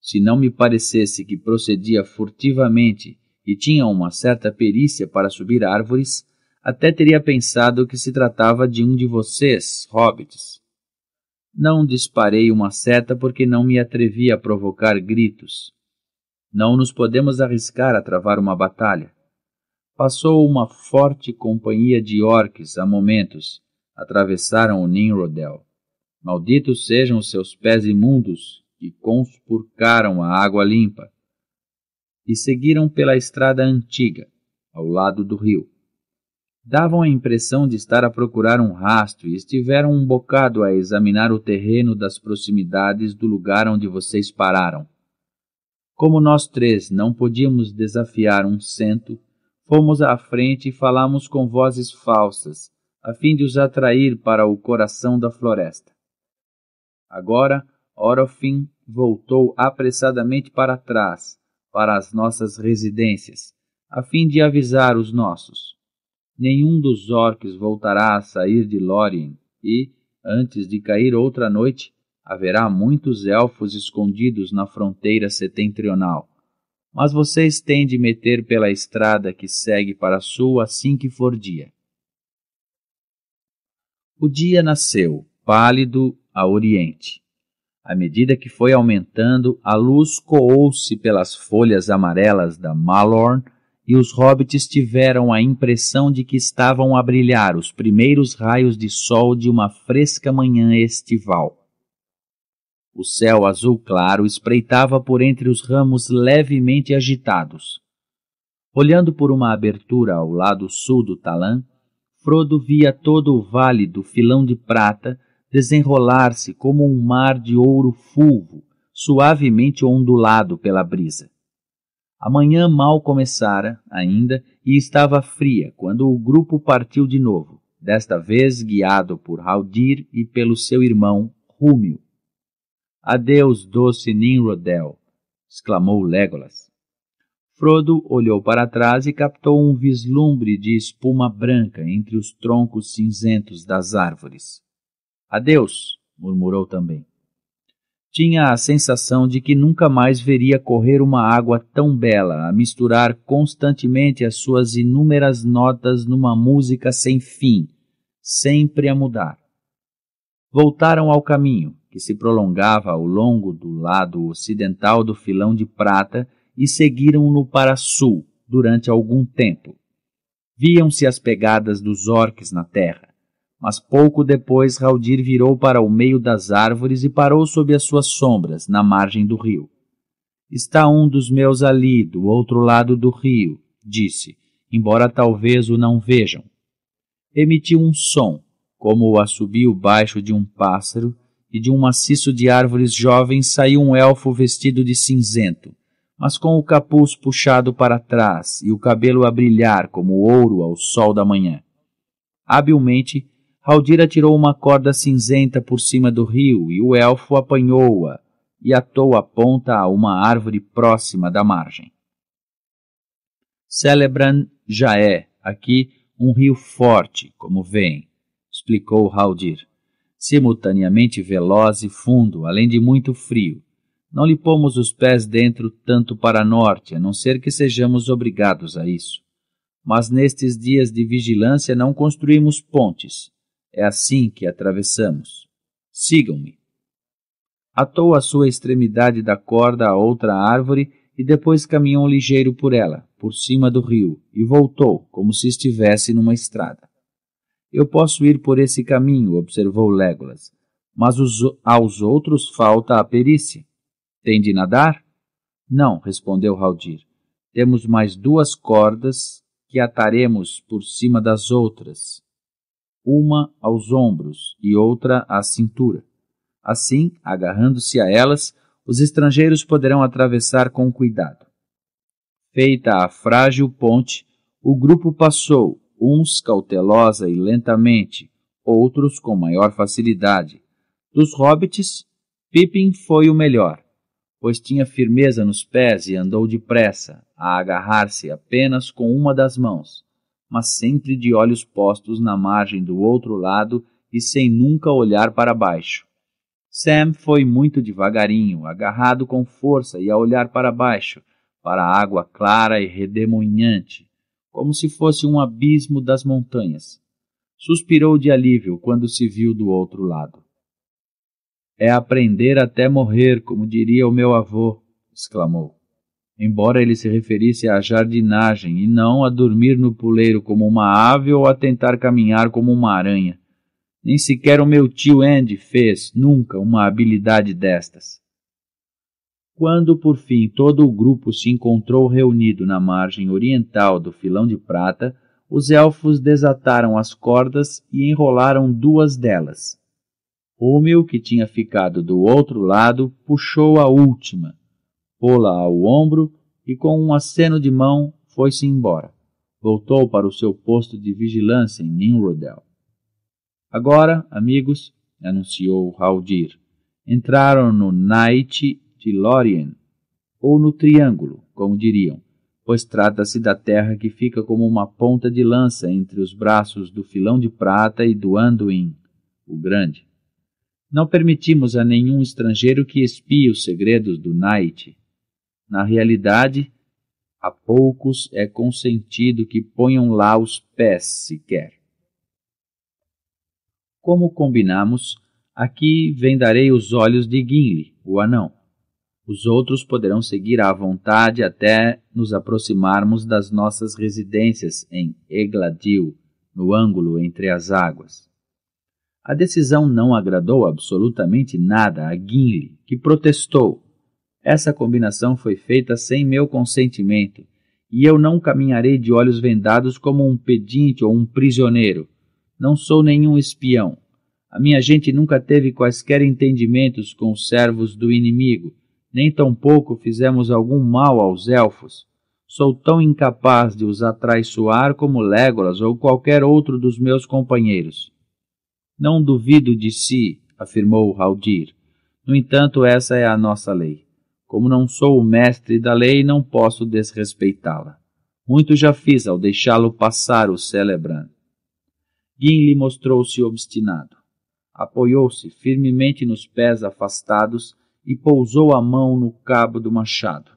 Se não me parecesse que procedia furtivamente e tinha uma certa perícia para subir árvores, até teria pensado que se tratava de um de vocês, hobbits. Não disparei uma seta porque não me atrevi a provocar gritos. Não nos podemos arriscar a travar uma batalha. Passou uma forte companhia de orques a momentos, atravessaram o Ninrodel. Malditos sejam os seus pés imundos, que conspurcaram a água limpa. E seguiram pela estrada antiga, ao lado do rio. Davam a impressão de estar a procurar um rastro e estiveram um bocado a examinar o terreno das proximidades do lugar onde vocês pararam. Como nós três não podíamos desafiar um cento, fomos à frente e falamos com vozes falsas, a fim de os atrair para o coração da floresta. Agora, Orofim voltou apressadamente para trás, para as nossas residências, a fim de avisar os nossos. Nenhum dos orques voltará a sair de Lórien, e, antes de cair outra noite, haverá muitos elfos escondidos na fronteira setentrional. Mas vocês têm de meter pela estrada que segue para sul assim que for dia. O dia nasceu, pálido a oriente. À medida que foi aumentando, a luz coou-se pelas folhas amarelas da Malorn e os hobbits tiveram a impressão de que estavam a brilhar os primeiros raios de sol de uma fresca manhã estival. O céu azul claro espreitava por entre os ramos levemente agitados. Olhando por uma abertura ao lado sul do talã, Frodo via todo o vale do filão de prata desenrolar-se como um mar de ouro fulvo, suavemente ondulado pela brisa. A manhã mal começara ainda e estava fria quando o grupo partiu de novo, desta vez guiado por Haldir e pelo seu irmão Rúmio. Adeus, doce Ninrodel! exclamou Legolas. Frodo olhou para trás e captou um vislumbre de espuma branca entre os troncos cinzentos das árvores. Adeus! murmurou também. Tinha a sensação de que nunca mais veria correr uma água tão bela, a misturar constantemente as suas inúmeras notas numa música sem fim, sempre a mudar. Voltaram ao caminho, que se prolongava ao longo do lado ocidental do filão de prata e seguiram-no para sul durante algum tempo. Viam-se as pegadas dos orques na terra, mas pouco depois Raudir virou para o meio das árvores e parou sob as suas sombras, na margem do rio. Está um dos meus ali, do outro lado do rio, disse, embora talvez o não vejam. Emitiu um som, como o assobio baixo de um pássaro, e de um maciço de árvores jovens saiu um elfo vestido de cinzento, mas com o capuz puxado para trás e o cabelo a brilhar como ouro ao sol da manhã. Habilmente, Haldir atirou uma corda cinzenta por cima do rio e o elfo apanhou-a e atou a ponta a uma árvore próxima da margem. Celebran já é, aqui, um rio forte, como vêem, explicou Haldir, simultaneamente veloz e fundo, além de muito frio não lhe pomos os pés dentro tanto para norte, a não ser que sejamos obrigados a isso. Mas nestes dias de vigilância não construímos pontes. É assim que atravessamos. Sigam-me. Atou a sua extremidade da corda a outra árvore e depois caminhou ligeiro por ela, por cima do rio, e voltou, como se estivesse numa estrada. Eu posso ir por esse caminho, observou Legolas, mas os, aos outros falta a perícia. Tem de nadar? Não, respondeu Haldir. Temos mais duas cordas que ataremos por cima das outras, uma aos ombros e outra à cintura. Assim, agarrando-se a elas, os estrangeiros poderão atravessar com cuidado. Feita a frágil ponte, o grupo passou, uns cautelosa e lentamente, outros com maior facilidade. Dos hobbits, Pippin foi o melhor pois tinha firmeza nos pés e andou depressa, a agarrar-se apenas com uma das mãos, mas sempre de olhos postos na margem do outro lado e sem nunca olhar para baixo. Sam foi muito devagarinho, agarrado com força e a olhar para baixo, para a água clara e redemoinhante, como se fosse um abismo das montanhas. Suspirou de alívio quando se viu do outro lado é aprender até morrer, como diria o meu avô, exclamou. Embora ele se referisse à jardinagem e não a dormir no puleiro como uma ave ou a tentar caminhar como uma aranha. Nem sequer o meu tio Andy fez, nunca, uma habilidade destas. Quando, por fim, todo o grupo se encontrou reunido na margem oriental do filão de prata, os elfos desataram as cordas e enrolaram duas delas, Rômio, que tinha ficado do outro lado, puxou a última, pô-la ao ombro e, com um aceno de mão, foi-se embora. Voltou para o seu posto de vigilância em Ninrodel. Agora, amigos, anunciou Haldir, entraram no Night de Lórien, ou no Triângulo, como diriam, pois trata-se da terra que fica como uma ponta de lança entre os braços do filão de prata e do Anduin, o grande. Não permitimos a nenhum estrangeiro que espie os segredos do Night. Na realidade, a poucos é consentido que ponham lá os pés sequer. Como combinamos, aqui vendarei os olhos de Gimli, o anão. Os outros poderão seguir à vontade até nos aproximarmos das nossas residências em Egladil, no ângulo entre as águas. A decisão não agradou absolutamente nada a Gimli, que protestou. Essa combinação foi feita sem meu consentimento, e eu não caminharei de olhos vendados como um pedinte ou um prisioneiro. Não sou nenhum espião. A minha gente nunca teve quaisquer entendimentos com os servos do inimigo, nem tampouco fizemos algum mal aos elfos. Sou tão incapaz de os atraiçoar como Legolas ou qualquer outro dos meus companheiros. Não duvido de si, afirmou Haldir. No entanto, essa é a nossa lei. Como não sou o mestre da lei, não posso desrespeitá-la. Muito já fiz ao deixá-lo passar o celebrando. Gimli mostrou-se obstinado. Apoiou-se firmemente nos pés afastados e pousou a mão no cabo do machado.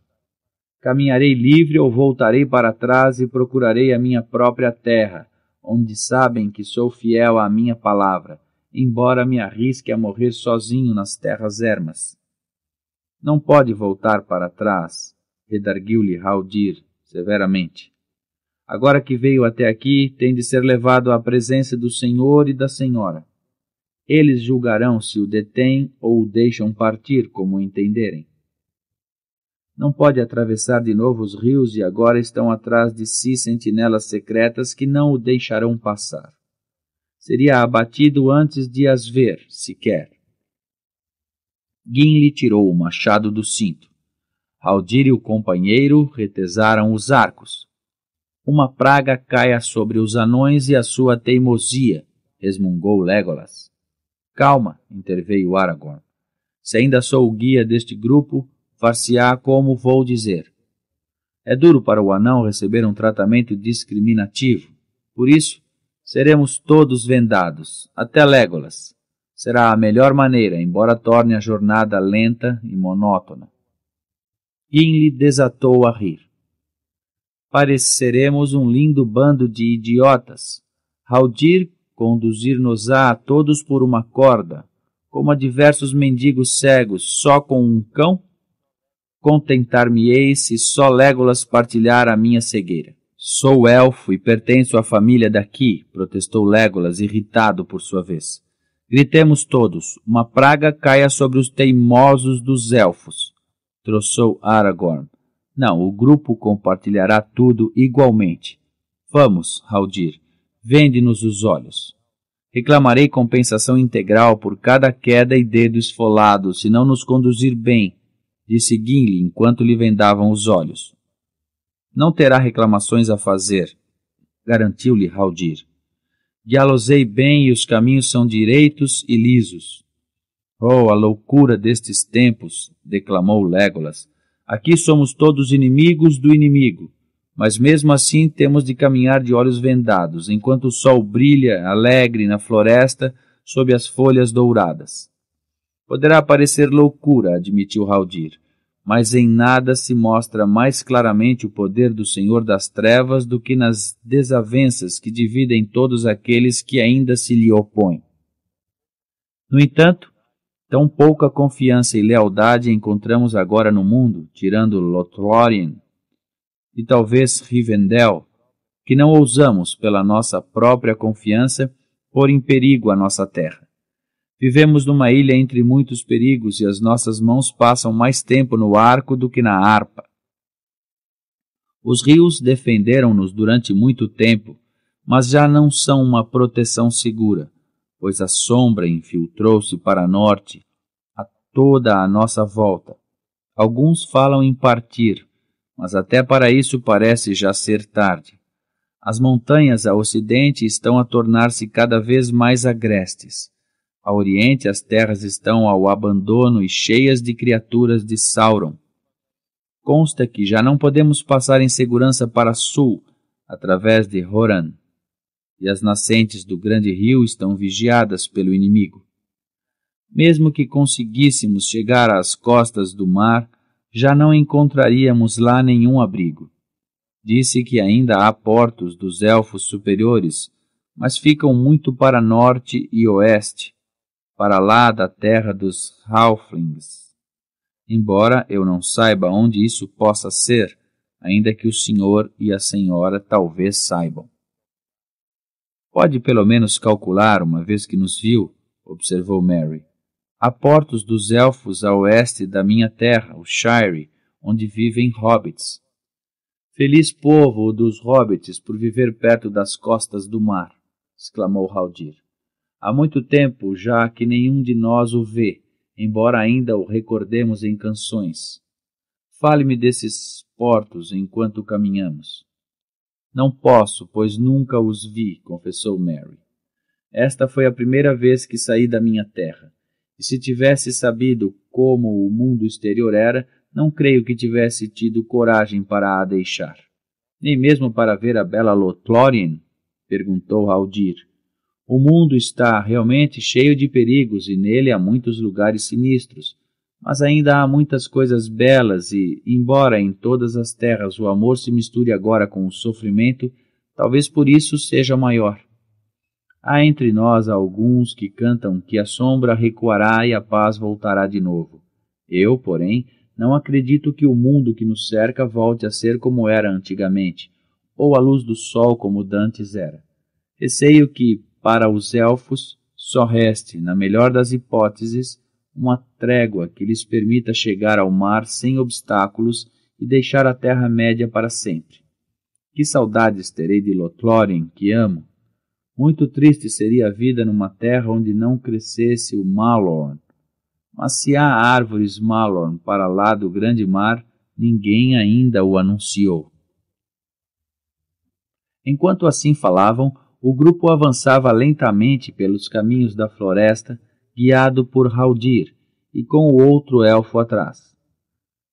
Caminharei livre ou voltarei para trás e procurarei a minha própria terra, onde sabem que sou fiel à minha palavra, embora me arrisque a morrer sozinho nas terras ermas. Não pode voltar para trás, redarguiu-lhe Haldir severamente. Agora que veio até aqui, tem de ser levado à presença do Senhor e da Senhora. Eles julgarão se o detêm ou o deixam partir, como entenderem não pode atravessar de novo os rios e agora estão atrás de si sentinelas secretas que não o deixarão passar. Seria abatido antes de as ver, sequer. Gimli tirou o machado do cinto. Haldir e o companheiro retesaram os arcos. Uma praga caia sobre os anões e a sua teimosia, resmungou Legolas. Calma, interveio Aragorn. Se ainda sou o guia deste grupo, far-se-á como vou dizer. É duro para o anão receber um tratamento discriminativo. Por isso, seremos todos vendados, até Legolas. Será a melhor maneira, embora torne a jornada lenta e monótona. Gimli desatou a rir. Pareceremos um lindo bando de idiotas. Haldir conduzir-nos-á a todos por uma corda, como a diversos mendigos cegos, só com um cão? Contentar-me-ei se só Legolas partilhar a minha cegueira. Sou elfo e pertenço à família daqui, protestou Legolas, irritado por sua vez. Gritemos todos, uma praga caia sobre os teimosos dos elfos. Troçou Aragorn. Não, o grupo compartilhará tudo igualmente. Vamos, Haldir, vende-nos os olhos. Reclamarei compensação integral por cada queda e dedo esfolado, se não nos conduzir bem, disse Gimli enquanto lhe vendavam os olhos. Não terá reclamações a fazer, garantiu-lhe Haldir. Guiá-los-ei bem e os caminhos são direitos e lisos. Oh, a loucura destes tempos! declamou Legolas. Aqui somos todos inimigos do inimigo, mas mesmo assim temos de caminhar de olhos vendados, enquanto o sol brilha alegre na floresta sob as folhas douradas. Poderá parecer loucura, admitiu Haldir, mas em nada se mostra mais claramente o poder do Senhor das Trevas do que nas desavenças que dividem todos aqueles que ainda se lhe opõem. No entanto, tão pouca confiança e lealdade encontramos agora no mundo, tirando Lothlórien e talvez Rivendell, que não ousamos, pela nossa própria confiança, pôr em perigo a nossa terra. Vivemos numa ilha entre muitos perigos e as nossas mãos passam mais tempo no arco do que na harpa. Os rios defenderam-nos durante muito tempo, mas já não são uma proteção segura, pois a sombra infiltrou-se para norte a toda a nossa volta. Alguns falam em partir, mas até para isso parece já ser tarde. As montanhas a ocidente estão a tornar-se cada vez mais agrestes a oriente, as terras estão ao abandono e cheias de criaturas de Sauron. Consta que já não podemos passar em segurança para sul, através de Horan, e as nascentes do grande rio estão vigiadas pelo inimigo. Mesmo que conseguíssemos chegar às costas do mar, já não encontraríamos lá nenhum abrigo. Disse que ainda há portos dos elfos superiores, mas ficam muito para norte e oeste, para lá da terra dos Halflings. Embora eu não saiba onde isso possa ser, ainda que o senhor e a senhora talvez saibam. Pode pelo menos calcular, uma vez que nos viu, observou Mary. Há portos dos elfos a oeste da minha terra, o Shire, onde vivem hobbits. Feliz povo dos hobbits por viver perto das costas do mar, exclamou Haldir. Há muito tempo já que nenhum de nós o vê, embora ainda o recordemos em canções. Fale-me desses portos enquanto caminhamos. Não posso, pois nunca os vi, confessou Mary. Esta foi a primeira vez que saí da minha terra. E se tivesse sabido como o mundo exterior era, não creio que tivesse tido coragem para a deixar. Nem mesmo para ver a bela Lothlórien? perguntou Aldir o mundo está realmente cheio de perigos e nele há muitos lugares sinistros, mas ainda há muitas coisas belas e, embora em todas as terras o amor se misture agora com o sofrimento, talvez por isso seja maior. Há entre nós alguns que cantam que a sombra recuará e a paz voltará de novo. Eu, porém, não acredito que o mundo que nos cerca volte a ser como era antigamente, ou a luz do sol como dantes era. Receio que, para os elfos, só reste, na melhor das hipóteses, uma trégua que lhes permita chegar ao mar sem obstáculos e deixar a Terra-média para sempre. Que saudades terei de Lothlórien, que amo! Muito triste seria a vida numa terra onde não crescesse o Malorn. Mas se há árvores Malorn para lá do grande mar, ninguém ainda o anunciou. Enquanto assim falavam, o grupo avançava lentamente pelos caminhos da floresta, guiado por Haldir e com o outro elfo atrás.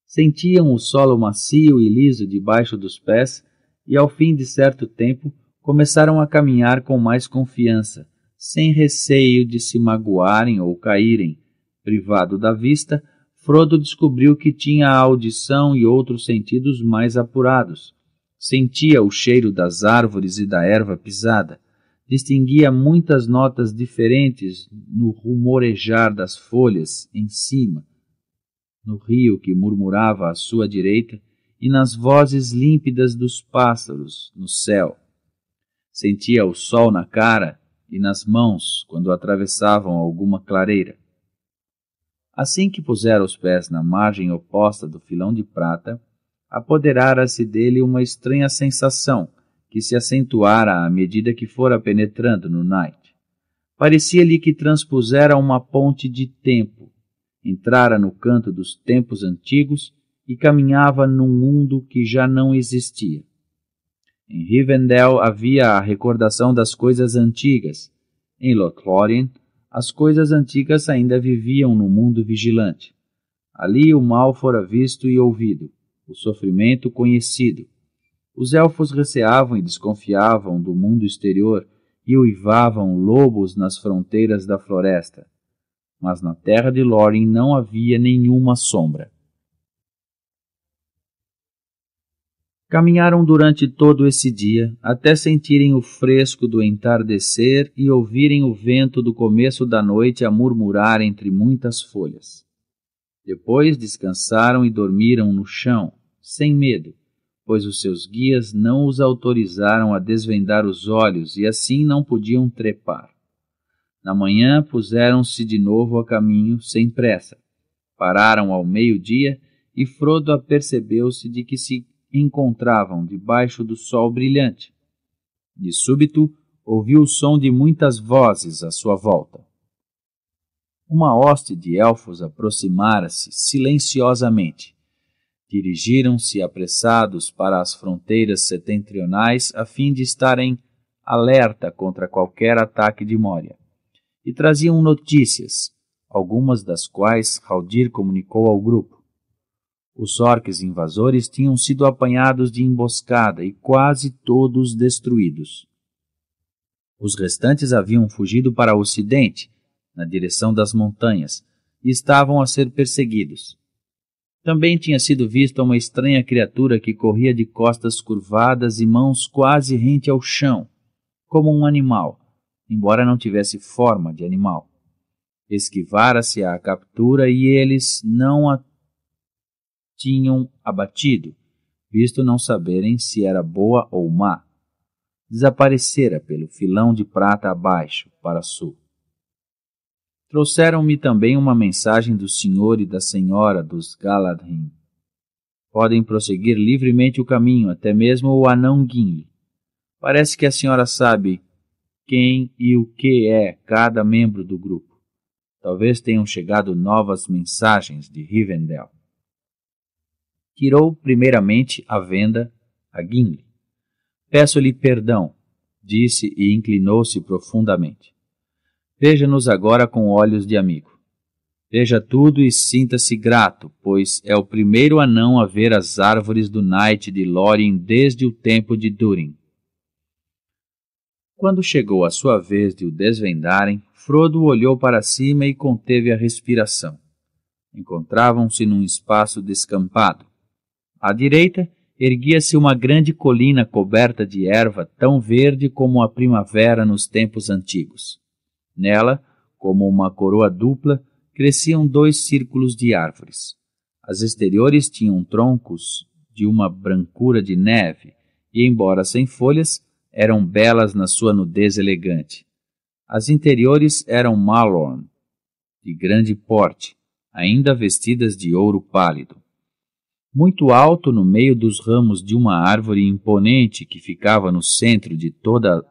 Sentiam o solo macio e liso debaixo dos pés e, ao fim de certo tempo, começaram a caminhar com mais confiança, sem receio de se magoarem ou caírem. Privado da vista, Frodo descobriu que tinha a audição e outros sentidos mais apurados sentia o cheiro das árvores e da erva pisada, distinguia muitas notas diferentes no rumorejar das folhas em cima, no rio que murmurava à sua direita e nas vozes límpidas dos pássaros no céu. Sentia o sol na cara e nas mãos quando atravessavam alguma clareira. Assim que pusera os pés na margem oposta do filão de prata, apoderara-se dele uma estranha sensação, que se acentuara à medida que fora penetrando no night. Parecia-lhe que transpusera uma ponte de tempo, entrara no canto dos tempos antigos e caminhava num mundo que já não existia. Em Rivendell havia a recordação das coisas antigas. Em Lothlórien, as coisas antigas ainda viviam no mundo vigilante. Ali o mal fora visto e ouvido o sofrimento conhecido. Os elfos receavam e desconfiavam do mundo exterior e uivavam lobos nas fronteiras da floresta. Mas na terra de Lórien não havia nenhuma sombra. Caminharam durante todo esse dia, até sentirem o fresco do entardecer e ouvirem o vento do começo da noite a murmurar entre muitas folhas. Depois descansaram e dormiram no chão, sem medo, pois os seus guias não os autorizaram a desvendar os olhos e assim não podiam trepar. Na manhã puseram-se de novo a caminho, sem pressa. Pararam ao meio-dia e Frodo apercebeu-se de que se encontravam debaixo do sol brilhante. De súbito, ouviu o som de muitas vozes à sua volta uma hoste de elfos aproximara-se silenciosamente. Dirigiram-se apressados para as fronteiras setentrionais a fim de estarem alerta contra qualquer ataque de Moria. E traziam notícias, algumas das quais Haldir comunicou ao grupo. Os orques invasores tinham sido apanhados de emboscada e quase todos destruídos. Os restantes haviam fugido para o ocidente na direção das montanhas, e estavam a ser perseguidos. Também tinha sido vista uma estranha criatura que corria de costas curvadas e mãos quase rente ao chão, como um animal, embora não tivesse forma de animal. Esquivara-se à captura e eles não a tinham abatido, visto não saberem se era boa ou má. Desaparecera pelo filão de prata abaixo, para sul. Trouxeram-me também uma mensagem do Senhor e da Senhora dos Galadrim. Podem prosseguir livremente o caminho, até mesmo o anão Gimli. Parece que a senhora sabe quem e o que é cada membro do grupo. Talvez tenham chegado novas mensagens de Rivendell. Tirou primeiramente a venda a Gimli. Peço-lhe perdão, disse e inclinou-se profundamente. Veja-nos agora com olhos de amigo. Veja tudo e sinta-se grato, pois é o primeiro anão a ver as árvores do Night de Lórien desde o tempo de Durin. Quando chegou a sua vez de o desvendarem, Frodo olhou para cima e conteve a respiração. Encontravam-se num espaço descampado. À direita, erguia-se uma grande colina coberta de erva tão verde como a primavera nos tempos antigos. Nela, como uma coroa dupla, cresciam dois círculos de árvores. As exteriores tinham troncos de uma brancura de neve e, embora sem folhas, eram belas na sua nudez elegante. As interiores eram malorn, de grande porte, ainda vestidas de ouro pálido. Muito alto no meio dos ramos de uma árvore imponente que ficava no centro de toda,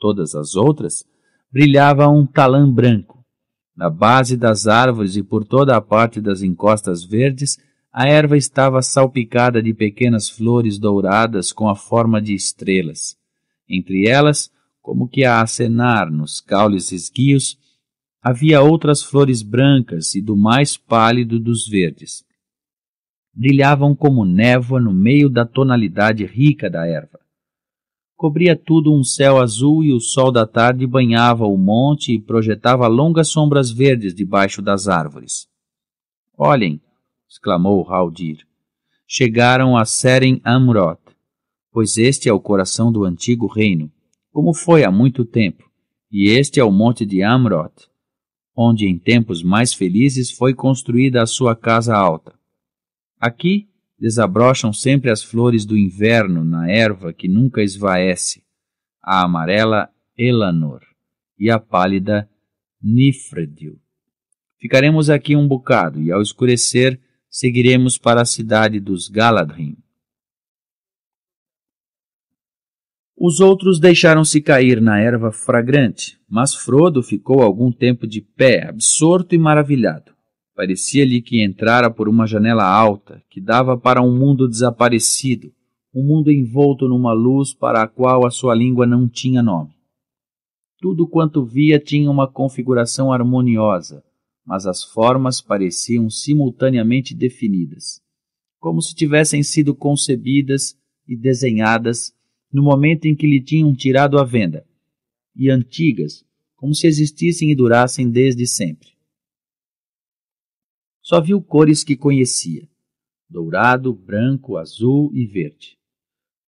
todas as outras, brilhava um talã branco. Na base das árvores e por toda a parte das encostas verdes, a erva estava salpicada de pequenas flores douradas com a forma de estrelas. Entre elas, como que a acenar nos caules esguios, havia outras flores brancas e do mais pálido dos verdes. Brilhavam como névoa no meio da tonalidade rica da erva. Cobria tudo um céu azul e o sol da tarde banhava o monte e projetava longas sombras verdes debaixo das árvores. Olhem, exclamou Haldir. Chegaram a Seren Amroth, pois este é o coração do antigo reino, como foi há muito tempo, e este é o monte de Amroth, onde em tempos mais felizes foi construída a sua casa alta. Aqui desabrocham sempre as flores do inverno na erva que nunca esvaece, a amarela Elanor e a pálida Nifredil. Ficaremos aqui um bocado e ao escurecer seguiremos para a cidade dos Galadrim. Os outros deixaram-se cair na erva fragrante, mas Frodo ficou algum tempo de pé, absorto e maravilhado. Parecia-lhe que entrara por uma janela alta, que dava para um mundo desaparecido, um mundo envolto numa luz para a qual a sua língua não tinha nome. Tudo quanto via tinha uma configuração harmoniosa, mas as formas pareciam simultaneamente definidas, como se tivessem sido concebidas e desenhadas no momento em que lhe tinham tirado a venda, e antigas, como se existissem e durassem desde sempre. Só viu cores que conhecia: dourado, branco, azul e verde.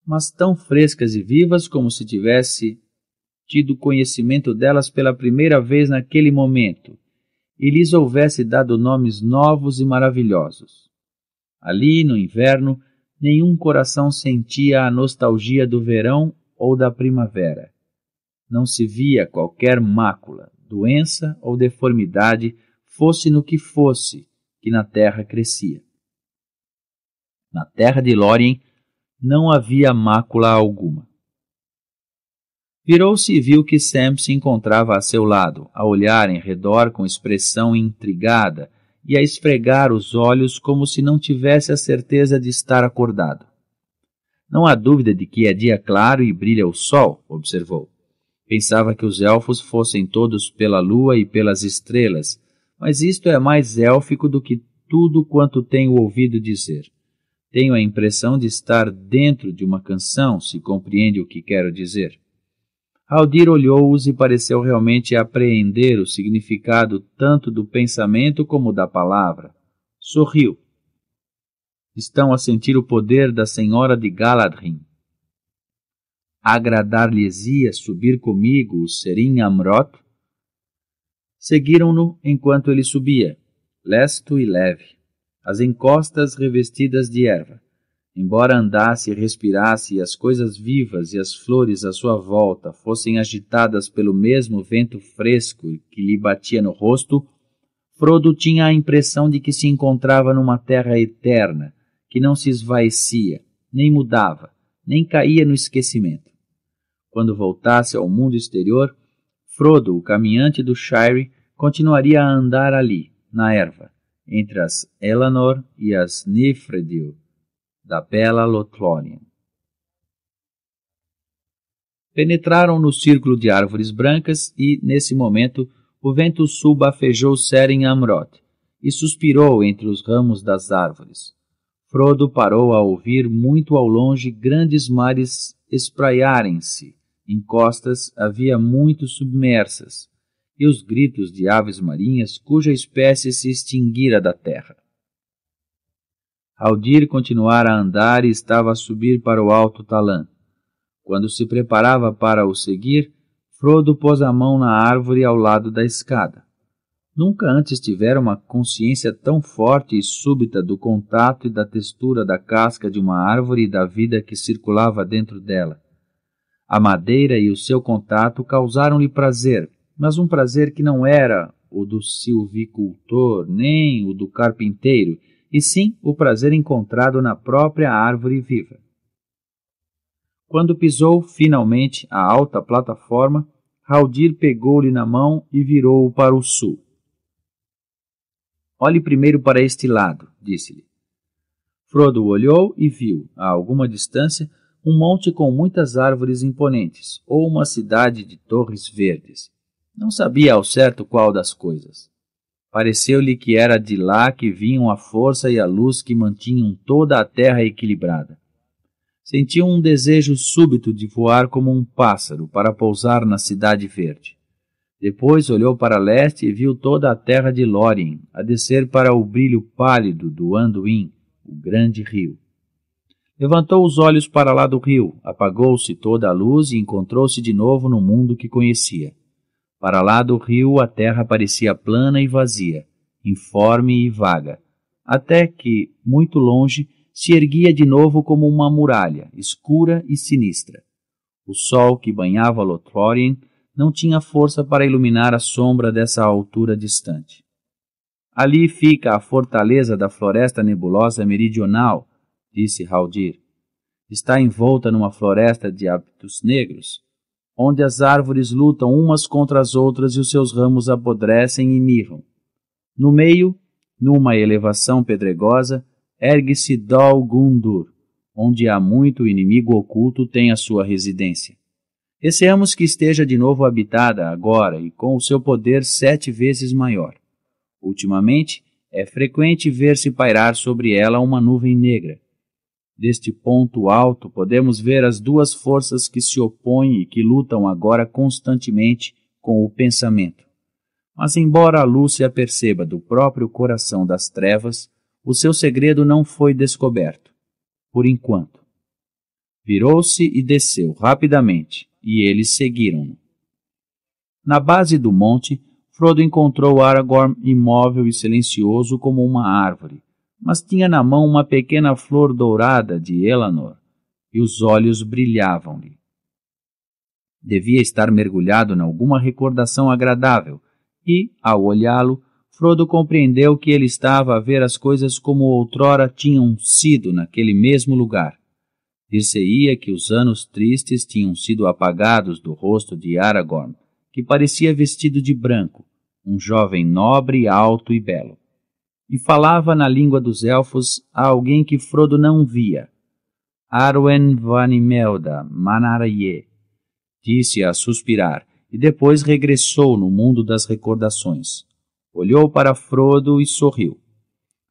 Mas tão frescas e vivas como se tivesse tido conhecimento delas pela primeira vez naquele momento e lhes houvesse dado nomes novos e maravilhosos. Ali, no inverno, nenhum coração sentia a nostalgia do verão ou da primavera. Não se via qualquer mácula, doença ou deformidade, fosse no que fosse, que na terra crescia. Na terra de Lórien não havia mácula alguma. Virou-se e viu que Sam se encontrava a seu lado, a olhar em redor com expressão intrigada e a esfregar os olhos como se não tivesse a certeza de estar acordado. Não há dúvida de que é dia claro e brilha o sol, observou. Pensava que os elfos fossem todos pela lua e pelas estrelas, mas isto é mais élfico do que tudo quanto tenho ouvido dizer. Tenho a impressão de estar dentro de uma canção, se compreende o que quero dizer. Aldir olhou-os e pareceu realmente apreender o significado tanto do pensamento como da palavra. Sorriu. Estão a sentir o poder da Senhora de Galadrim. Agradar-lhes-ia subir comigo o Serim Amrot? Seguiram-no enquanto ele subia, lesto e leve, as encostas revestidas de erva. Embora andasse e respirasse, e as coisas vivas e as flores à sua volta fossem agitadas pelo mesmo vento fresco que lhe batia no rosto, Frodo tinha a impressão de que se encontrava numa terra eterna, que não se esvaecia, nem mudava, nem caía no esquecimento. Quando voltasse ao mundo exterior, Frodo, o caminhante do Shire, continuaria a andar ali, na erva, entre as Elanor e as Nifredil, da bela Lothlórien. Penetraram no círculo de árvores brancas e, nesse momento, o vento sul bafejou Seren Amroth e suspirou entre os ramos das árvores. Frodo parou a ouvir muito ao longe grandes mares espraiarem-se costas havia muito submersas, e os gritos de aves marinhas cuja espécie se extinguira da terra. Aldir continuara a andar e estava a subir para o alto talã. Quando se preparava para o seguir, Frodo pôs a mão na árvore ao lado da escada. Nunca antes tivera uma consciência tão forte e súbita do contato e da textura da casca de uma árvore e da vida que circulava dentro dela. A madeira e o seu contato causaram-lhe prazer, mas um prazer que não era o do silvicultor nem o do carpinteiro, e sim o prazer encontrado na própria árvore viva. Quando pisou finalmente a alta plataforma, Haldir pegou-lhe na mão e virou-o para o sul. Olhe primeiro para este lado, disse-lhe. Frodo olhou e viu, a alguma distância, um monte com muitas árvores imponentes, ou uma cidade de torres verdes. Não sabia ao certo qual das coisas. Pareceu-lhe que era de lá que vinham a força e a luz que mantinham toda a terra equilibrada. Sentiu um desejo súbito de voar como um pássaro para pousar na cidade verde. Depois olhou para leste e viu toda a terra de Lórien a descer para o brilho pálido do Anduin, o grande rio. Levantou os olhos para lá do rio, apagou-se toda a luz e encontrou-se de novo no mundo que conhecia. Para lá do rio a terra parecia plana e vazia, informe e vaga, até que, muito longe, se erguia de novo como uma muralha, escura e sinistra. O sol que banhava Lothlórien não tinha força para iluminar a sombra dessa altura distante. Ali fica a fortaleza da floresta nebulosa meridional, disse Haldir. Está envolta numa floresta de hábitos negros, onde as árvores lutam umas contra as outras e os seus ramos apodrecem e mirram. No meio, numa elevação pedregosa, ergue-se Dol Gundur, onde há muito inimigo oculto tem a sua residência. Receamos que esteja de novo habitada agora e com o seu poder sete vezes maior. Ultimamente, é frequente ver-se pairar sobre ela uma nuvem negra, Deste ponto alto, podemos ver as duas forças que se opõem e que lutam agora constantemente com o pensamento. Mas, embora a luz se aperceba do próprio coração das trevas, o seu segredo não foi descoberto, por enquanto. Virou-se e desceu rapidamente, e eles seguiram-no. Na base do monte, Frodo encontrou Aragorn imóvel e silencioso como uma árvore, mas tinha na mão uma pequena flor dourada de Elanor, e os olhos brilhavam-lhe. Devia estar mergulhado em alguma recordação agradável, e, ao olhá-lo, Frodo compreendeu que ele estava a ver as coisas como outrora tinham sido naquele mesmo lugar. Dir-se-ia que os anos tristes tinham sido apagados do rosto de Aragorn, que parecia vestido de branco, um jovem nobre, alto e belo e falava na língua dos elfos a alguém que Frodo não via. Arwen Vanimelda Manaraye, disse a suspirar, e depois regressou no mundo das recordações. Olhou para Frodo e sorriu.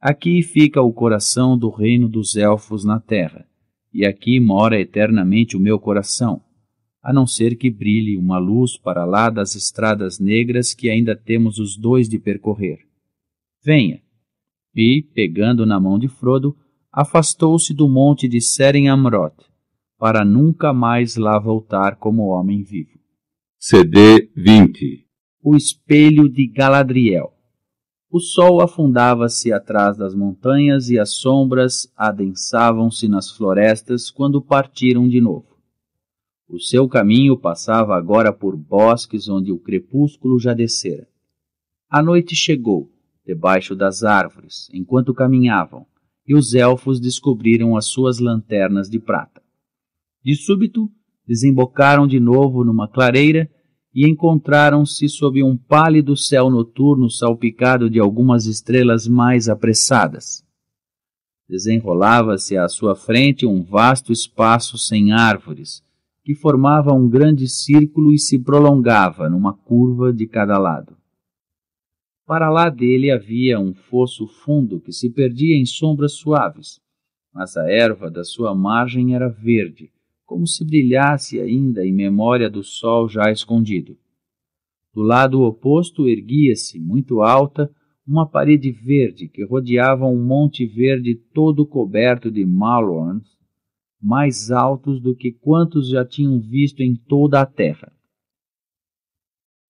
Aqui fica o coração do reino dos elfos na terra, e aqui mora eternamente o meu coração, a não ser que brilhe uma luz para lá das estradas negras que ainda temos os dois de percorrer. Venha, e, pegando na mão de Frodo, afastou-se do monte de Seren Amroth, para nunca mais lá voltar como homem vivo. CD 20 O espelho de Galadriel. O sol afundava-se atrás das montanhas e as sombras adensavam-se nas florestas quando partiram de novo. O seu caminho passava agora por bosques onde o crepúsculo já descera. A noite chegou debaixo das árvores, enquanto caminhavam, e os elfos descobriram as suas lanternas de prata. De súbito, desembocaram de novo numa clareira e encontraram-se sob um pálido céu noturno salpicado de algumas estrelas mais apressadas. Desenrolava-se à sua frente um vasto espaço sem árvores, que formava um grande círculo e se prolongava numa curva de cada lado. Para lá dele havia um fosso fundo que se perdia em sombras suaves, mas a erva da sua margem era verde, como se brilhasse ainda em memória do sol já escondido. Do lado oposto erguia-se, muito alta, uma parede verde que rodeava um monte verde todo coberto de malorns, mais altos do que quantos já tinham visto em toda a terra.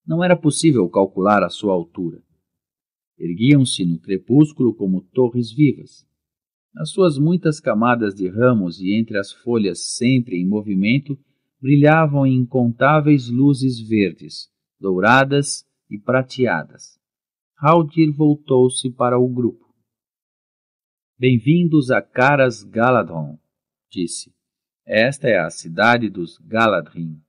Não era possível calcular a sua altura erguiam-se no crepúsculo como torres vivas. Nas suas muitas camadas de ramos e entre as folhas sempre em movimento, brilhavam incontáveis luzes verdes, douradas e prateadas. Haldir voltou-se para o grupo. Bem-vindos a Caras Galadron, disse. Esta é a cidade dos Galadrim,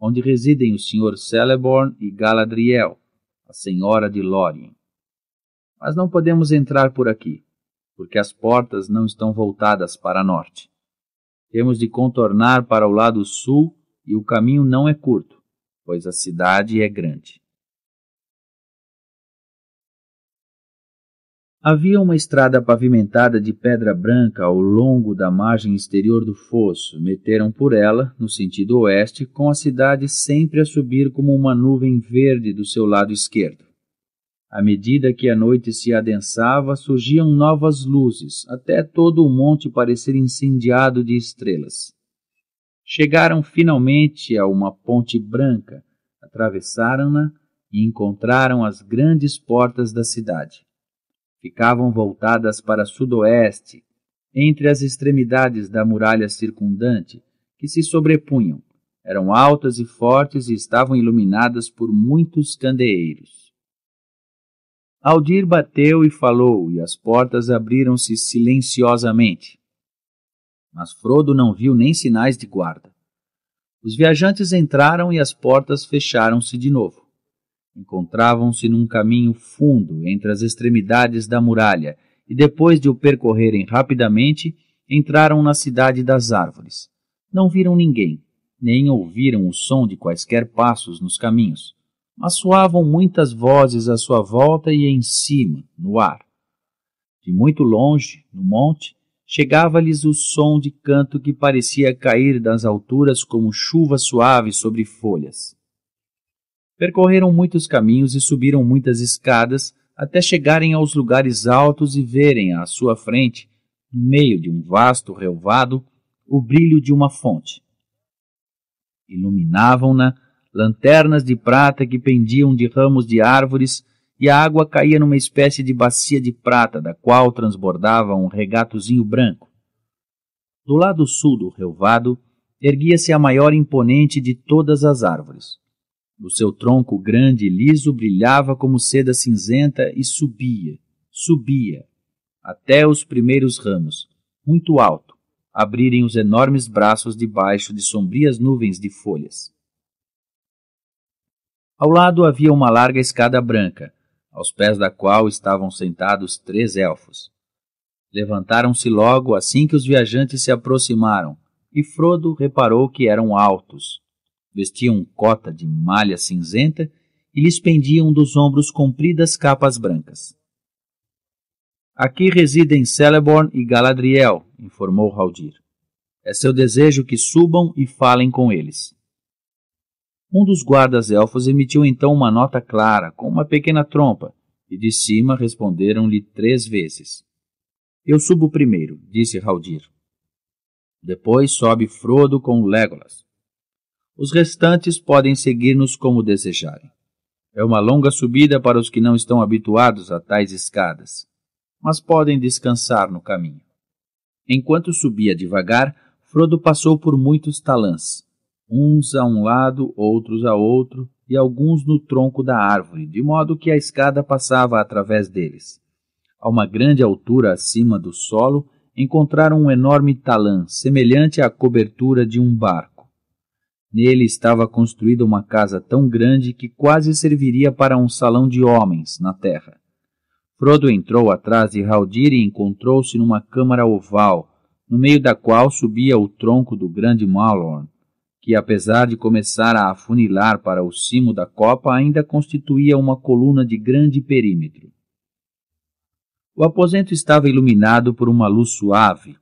onde residem o Sr. Celeborn e Galadriel, a Senhora de Lórien mas não podemos entrar por aqui, porque as portas não estão voltadas para norte. Temos de contornar para o lado sul e o caminho não é curto, pois a cidade é grande. Havia uma estrada pavimentada de pedra branca ao longo da margem exterior do fosso. Meteram por ela, no sentido oeste, com a cidade sempre a subir como uma nuvem verde do seu lado esquerdo. À medida que a noite se adensava, surgiam novas luzes, até todo o monte parecer incendiado de estrelas. Chegaram finalmente a uma ponte branca, atravessaram-na e encontraram as grandes portas da cidade. Ficavam voltadas para sudoeste, entre as extremidades da muralha circundante, que se sobrepunham. Eram altas e fortes e estavam iluminadas por muitos candeeiros. Aldir bateu e falou, e as portas abriram-se silenciosamente. Mas Frodo não viu nem sinais de guarda. Os viajantes entraram e as portas fecharam-se de novo. Encontravam-se num caminho fundo entre as extremidades da muralha, e depois de o percorrerem rapidamente, entraram na cidade das árvores. Não viram ninguém, nem ouviram o som de quaisquer passos nos caminhos soavam muitas vozes à sua volta e em cima, no ar. De muito longe, no monte, chegava-lhes o som de canto que parecia cair das alturas como chuva suave sobre folhas. Percorreram muitos caminhos e subiram muitas escadas até chegarem aos lugares altos e verem à sua frente, no meio de um vasto relvado, o brilho de uma fonte. Iluminavam-na lanternas de prata que pendiam de ramos de árvores, e a água caía numa espécie de bacia de prata, da qual transbordava um regatozinho branco. Do lado sul do relvado, erguia-se a maior imponente de todas as árvores. O seu tronco grande e liso brilhava como seda cinzenta e subia, subia, até os primeiros ramos, muito alto, abrirem os enormes braços debaixo de sombrias nuvens de folhas. Ao lado havia uma larga escada branca, aos pés da qual estavam sentados três elfos. Levantaram-se logo assim que os viajantes se aproximaram, e Frodo reparou que eram altos. Vestiam cota de malha cinzenta e lhes pendiam dos ombros compridas capas brancas. Aqui residem Celeborn e Galadriel, informou Haldir. É seu desejo que subam e falem com eles. Um dos guardas elfos emitiu então uma nota clara, com uma pequena trompa, e de cima responderam-lhe três vezes. Eu subo primeiro, disse Haldir. Depois sobe Frodo com Legolas. Os restantes podem seguir-nos como desejarem. É uma longa subida para os que não estão habituados a tais escadas, mas podem descansar no caminho. Enquanto subia devagar, Frodo passou por muitos talãs, uns a um lado, outros a outro, e alguns no tronco da árvore, de modo que a escada passava através deles. A uma grande altura acima do solo, encontraram um enorme talã, semelhante à cobertura de um barco. Nele estava construída uma casa tão grande que quase serviria para um salão de homens na terra. Frodo entrou atrás de Haldir e encontrou-se numa câmara oval, no meio da qual subia o tronco do grande Malorn, que apesar de começar a afunilar para o cimo da copa, ainda constituía uma coluna de grande perímetro. O aposento estava iluminado por uma luz suave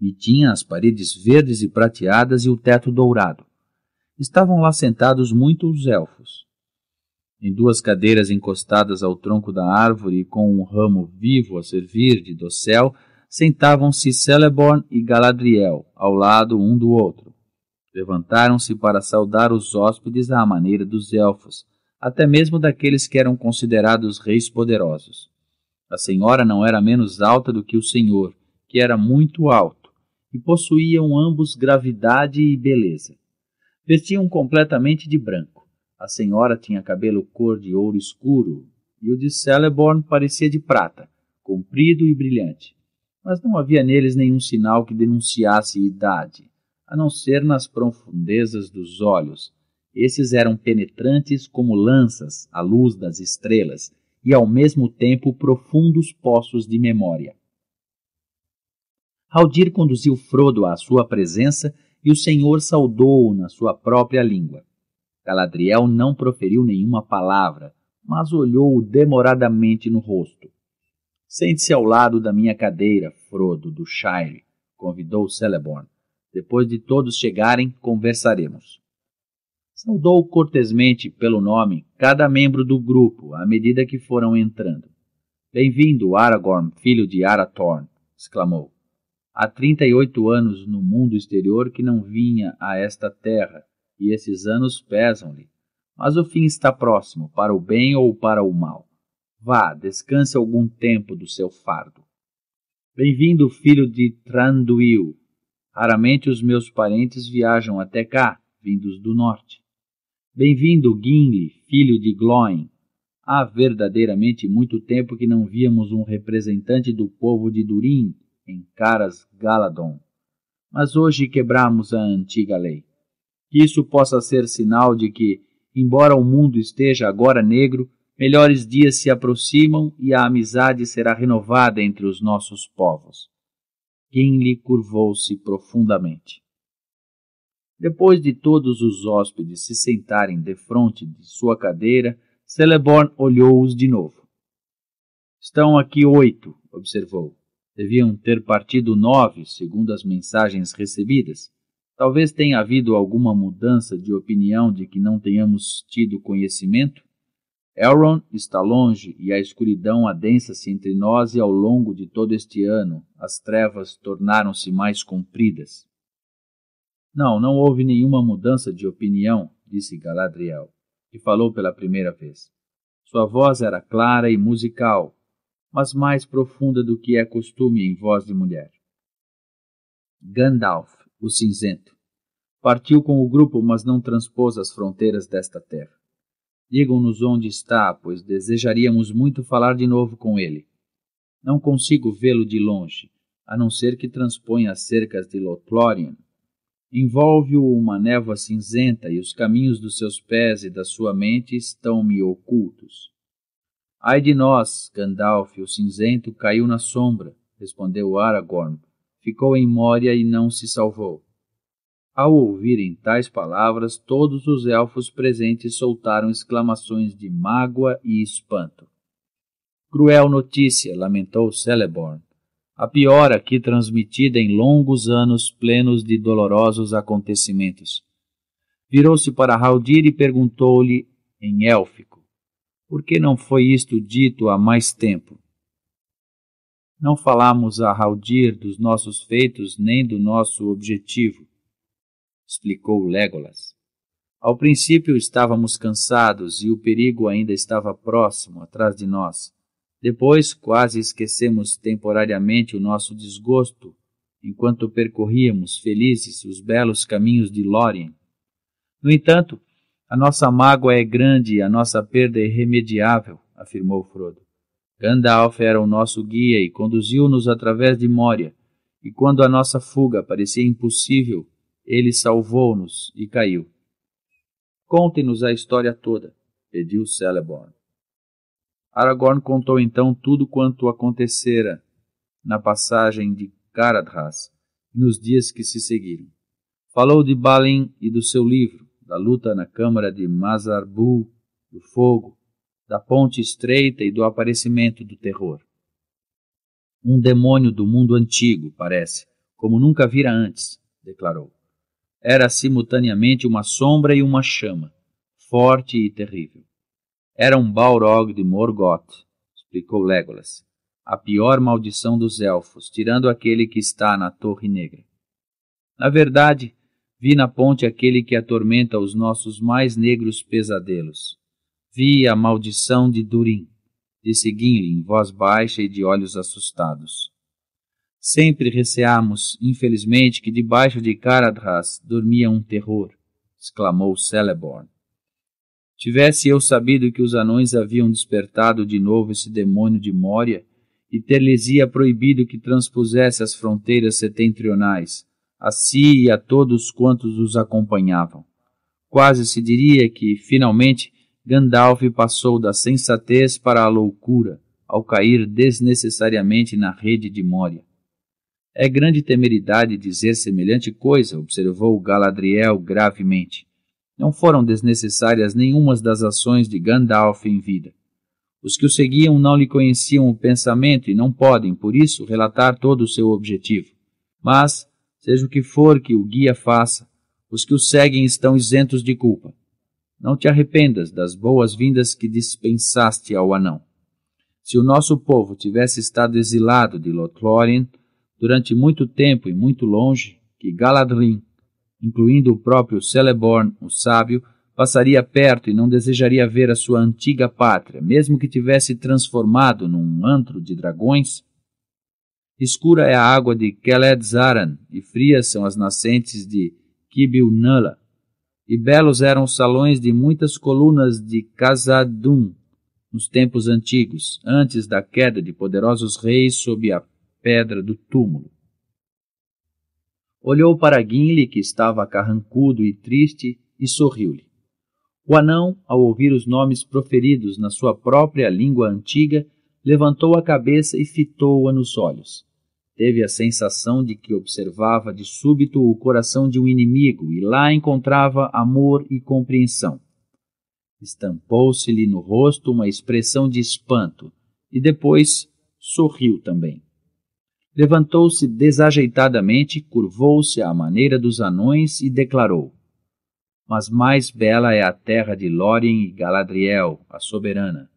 e tinha as paredes verdes e prateadas e o teto dourado. Estavam lá sentados muitos elfos. Em duas cadeiras encostadas ao tronco da árvore e com um ramo vivo a servir de dossel, sentavam-se Celeborn e Galadriel, ao lado um do outro Levantaram-se para saudar os hóspedes à maneira dos elfos, até mesmo daqueles que eram considerados reis poderosos. A senhora não era menos alta do que o senhor, que era muito alto, e possuíam ambos gravidade e beleza. Vestiam completamente de branco. A senhora tinha cabelo cor de ouro escuro, e o de Celeborn parecia de prata, comprido e brilhante. Mas não havia neles nenhum sinal que denunciasse idade a não ser nas profundezas dos olhos. Esses eram penetrantes como lanças à luz das estrelas e ao mesmo tempo profundos poços de memória. Haldir conduziu Frodo à sua presença e o Senhor saudou-o na sua própria língua. Galadriel não proferiu nenhuma palavra, mas olhou-o demoradamente no rosto. Sente-se ao lado da minha cadeira, Frodo do Shire, convidou Celeborn. Depois de todos chegarem, conversaremos. Saudou cortesmente pelo nome cada membro do grupo à medida que foram entrando. Bem-vindo, Aragorn, filho de Arathorn, exclamou. Há trinta e oito anos no mundo exterior que não vinha a esta terra, e esses anos pesam-lhe. Mas o fim está próximo, para o bem ou para o mal. Vá, descanse algum tempo do seu fardo. Bem-vindo, filho de Tranduil, Raramente os meus parentes viajam até cá, vindos do norte. Bem-vindo, Gimli, filho de Gloin. Há verdadeiramente muito tempo que não víamos um representante do povo de Durin em Caras Galadon. Mas hoje quebramos a antiga lei. Que isso possa ser sinal de que, embora o mundo esteja agora negro, melhores dias se aproximam e a amizade será renovada entre os nossos povos. Gimli curvou-se profundamente. Depois de todos os hóspedes se sentarem defronte de sua cadeira, Celeborn olhou-os de novo. Estão aqui oito, observou. Deviam ter partido nove, segundo as mensagens recebidas. Talvez tenha havido alguma mudança de opinião de que não tenhamos tido conhecimento? Elrond está longe e a escuridão adensa-se entre nós e ao longo de todo este ano as trevas tornaram-se mais compridas. Não, não houve nenhuma mudança de opinião, disse Galadriel, que falou pela primeira vez. Sua voz era clara e musical, mas mais profunda do que é costume em voz de mulher. Gandalf, o cinzento, partiu com o grupo, mas não transpôs as fronteiras desta terra. Digam-nos onde está, pois desejaríamos muito falar de novo com ele. Não consigo vê-lo de longe, a não ser que transponha as cercas de Lothlórien. Envolve-o uma névoa cinzenta e os caminhos dos seus pés e da sua mente estão-me ocultos. Ai de nós, Gandalf, o cinzento caiu na sombra, respondeu Aragorn. Ficou em Moria e não se salvou. Ao ouvirem tais palavras, todos os elfos presentes soltaram exclamações de mágoa e espanto. Cruel notícia, lamentou Celeborn. A pior aqui transmitida em longos anos plenos de dolorosos acontecimentos. Virou-se para Haldir e perguntou-lhe, em élfico, Por que não foi isto dito há mais tempo? Não falamos a Haldir dos nossos feitos nem do nosso objetivo explicou Legolas. Ao princípio estávamos cansados e o perigo ainda estava próximo, atrás de nós. Depois quase esquecemos temporariamente o nosso desgosto enquanto percorríamos felizes os belos caminhos de Lórien. No entanto, a nossa mágoa é grande e a nossa perda é irremediável, afirmou Frodo. Gandalf era o nosso guia e conduziu-nos através de Moria, e quando a nossa fuga parecia impossível, ele salvou-nos e caiu. Conte-nos a história toda, pediu Celeborn. Aragorn contou então tudo quanto acontecera na passagem de Caradhras e nos dias que se seguiram. Falou de Balin e do seu livro, da luta na câmara de Mazarbu, do fogo, da ponte estreita e do aparecimento do terror. Um demônio do mundo antigo, parece, como nunca vira antes, declarou era simultaneamente uma sombra e uma chama, forte e terrível. Era um Balrog de Morgoth, explicou Legolas, a pior maldição dos elfos, tirando aquele que está na Torre Negra. Na verdade, vi na ponte aquele que atormenta os nossos mais negros pesadelos. Vi a maldição de Durin, disse Gimli em voz baixa e de olhos assustados. Sempre receamos, infelizmente, que debaixo de Caradras dormia um terror, exclamou Celeborn. Tivesse eu sabido que os anões haviam despertado de novo esse demônio de Moria, e ter-lhes-ia proibido que transpusesse as fronteiras setentrionais, a si e a todos quantos os acompanhavam. Quase se diria que, finalmente, Gandalf passou da sensatez para a loucura, ao cair desnecessariamente na rede de Moria. É grande temeridade dizer semelhante coisa, observou Galadriel gravemente. Não foram desnecessárias nenhumas das ações de Gandalf em vida. Os que o seguiam não lhe conheciam o pensamento e não podem, por isso, relatar todo o seu objetivo. Mas, seja o que for que o guia faça, os que o seguem estão isentos de culpa. Não te arrependas das boas-vindas que dispensaste ao anão. Se o nosso povo tivesse estado exilado de Lothlórien, durante muito tempo e muito longe, que Galadrim, incluindo o próprio Celeborn, o sábio, passaria perto e não desejaria ver a sua antiga pátria, mesmo que tivesse transformado num antro de dragões? Escura é a água de Keled-Zaran e frias são as nascentes de Kibil-Nala, e belos eram os salões de muitas colunas de Casadum nos tempos antigos, antes da queda de poderosos reis sob a pedra do túmulo. Olhou para Gimli, que estava carrancudo e triste, e sorriu-lhe. O anão, ao ouvir os nomes proferidos na sua própria língua antiga, levantou a cabeça e fitou-a nos olhos. Teve a sensação de que observava de súbito o coração de um inimigo e lá encontrava amor e compreensão. Estampou-se-lhe no rosto uma expressão de espanto e depois sorriu também levantou-se desajeitadamente, curvou-se à maneira dos anões e declarou: Mas mais bela é a terra de Lórien e Galadriel, a soberana.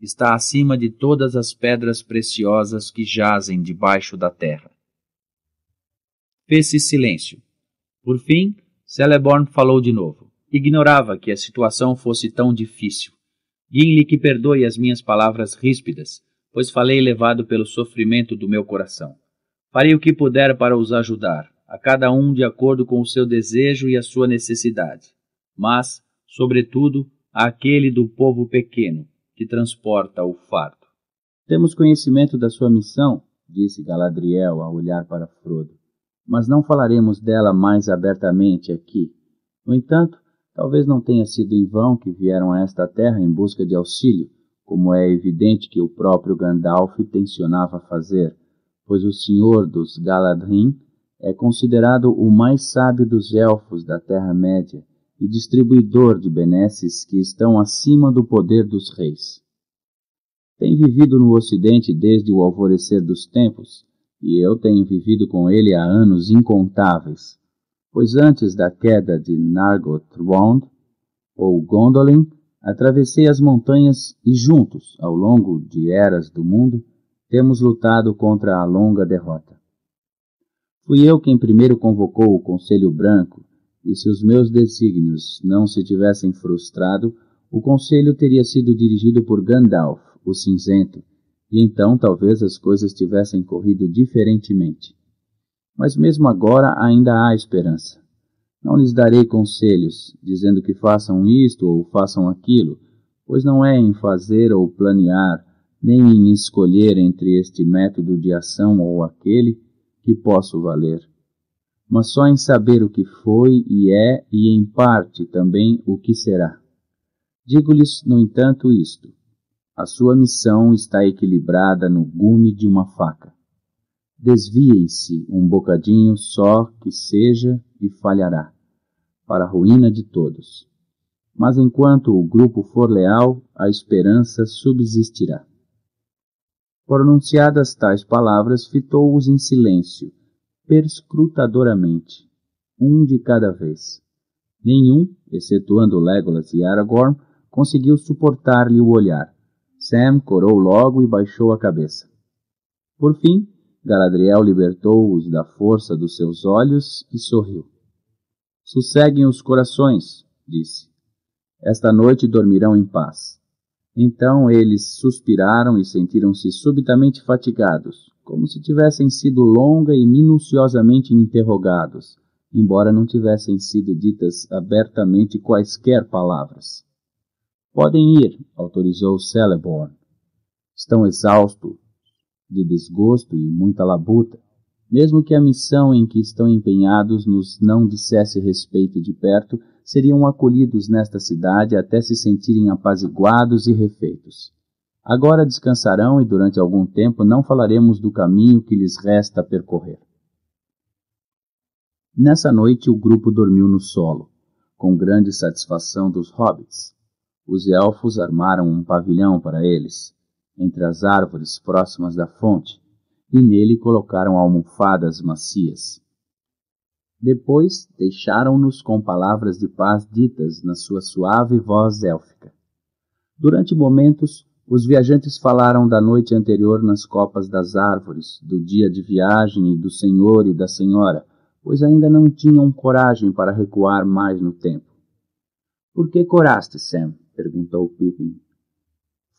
Está acima de todas as pedras preciosas que jazem debaixo da terra. Fez-se silêncio. Por fim, Celeborn falou de novo. Ignorava que a situação fosse tão difícil. Guinle que perdoe as minhas palavras ríspidas, pois falei levado pelo sofrimento do meu coração Farei o que puder para os ajudar, a cada um de acordo com o seu desejo e a sua necessidade, mas, sobretudo, àquele do povo pequeno, que transporta o fardo. Temos conhecimento da sua missão, disse Galadriel a olhar para Frodo, mas não falaremos dela mais abertamente aqui. No entanto, talvez não tenha sido em vão que vieram a esta terra em busca de auxílio, como é evidente que o próprio Gandalf tencionava fazer pois o senhor dos Galadrim é considerado o mais sábio dos elfos da Terra-média e distribuidor de benesses que estão acima do poder dos reis. Tem vivido no Ocidente desde o alvorecer dos tempos, e eu tenho vivido com ele há anos incontáveis, pois antes da queda de Nargothrond, ou Gondolin, atravessei as montanhas e juntos, ao longo de eras do mundo, temos lutado contra a longa derrota. Fui eu quem primeiro convocou o Conselho Branco, e se os meus desígnios não se tivessem frustrado, o conselho teria sido dirigido por Gandalf, o cinzento, e então talvez as coisas tivessem corrido diferentemente. Mas mesmo agora ainda há esperança. Não lhes darei conselhos, dizendo que façam isto ou façam aquilo, pois não é em fazer ou planear nem em escolher entre este método de ação ou aquele que posso valer, mas só em saber o que foi e é e em parte também o que será. Digo-lhes, no entanto, isto: a sua missão está equilibrada no gume de uma faca. Desviem-se um bocadinho só que seja e falhará, para a ruína de todos. Mas enquanto o grupo for leal, a esperança subsistirá. Pronunciadas tais palavras, fitou-os em silêncio, perscrutadoramente, um de cada vez. Nenhum, excetuando Legolas e Aragorn, conseguiu suportar-lhe o olhar. Sam corou logo e baixou a cabeça. Por fim, Galadriel libertou-os da força dos seus olhos e sorriu. Sosseguem os corações, disse. Esta noite dormirão em paz. Então eles suspiraram e sentiram-se subitamente fatigados, como se tivessem sido longa e minuciosamente interrogados, embora não tivessem sido ditas abertamente quaisquer palavras. Podem ir, autorizou Celeborn. Estão exaustos de desgosto e muita labuta, mesmo que a missão em que estão empenhados nos não dissesse respeito de perto, seriam acolhidos nesta cidade até se sentirem apaziguados e refeitos. Agora descansarão e durante algum tempo não falaremos do caminho que lhes resta percorrer. Nessa noite o grupo dormiu no solo, com grande satisfação dos hobbits. Os elfos armaram um pavilhão para eles, entre as árvores próximas da fonte, e nele colocaram almofadas macias. Depois deixaram-nos com palavras de paz ditas na sua suave voz élfica. Durante momentos, os viajantes falaram da noite anterior nas copas das árvores, do dia de viagem e do senhor e da senhora, pois ainda não tinham coragem para recuar mais no tempo. Por que coraste, Sam? perguntou Pippin.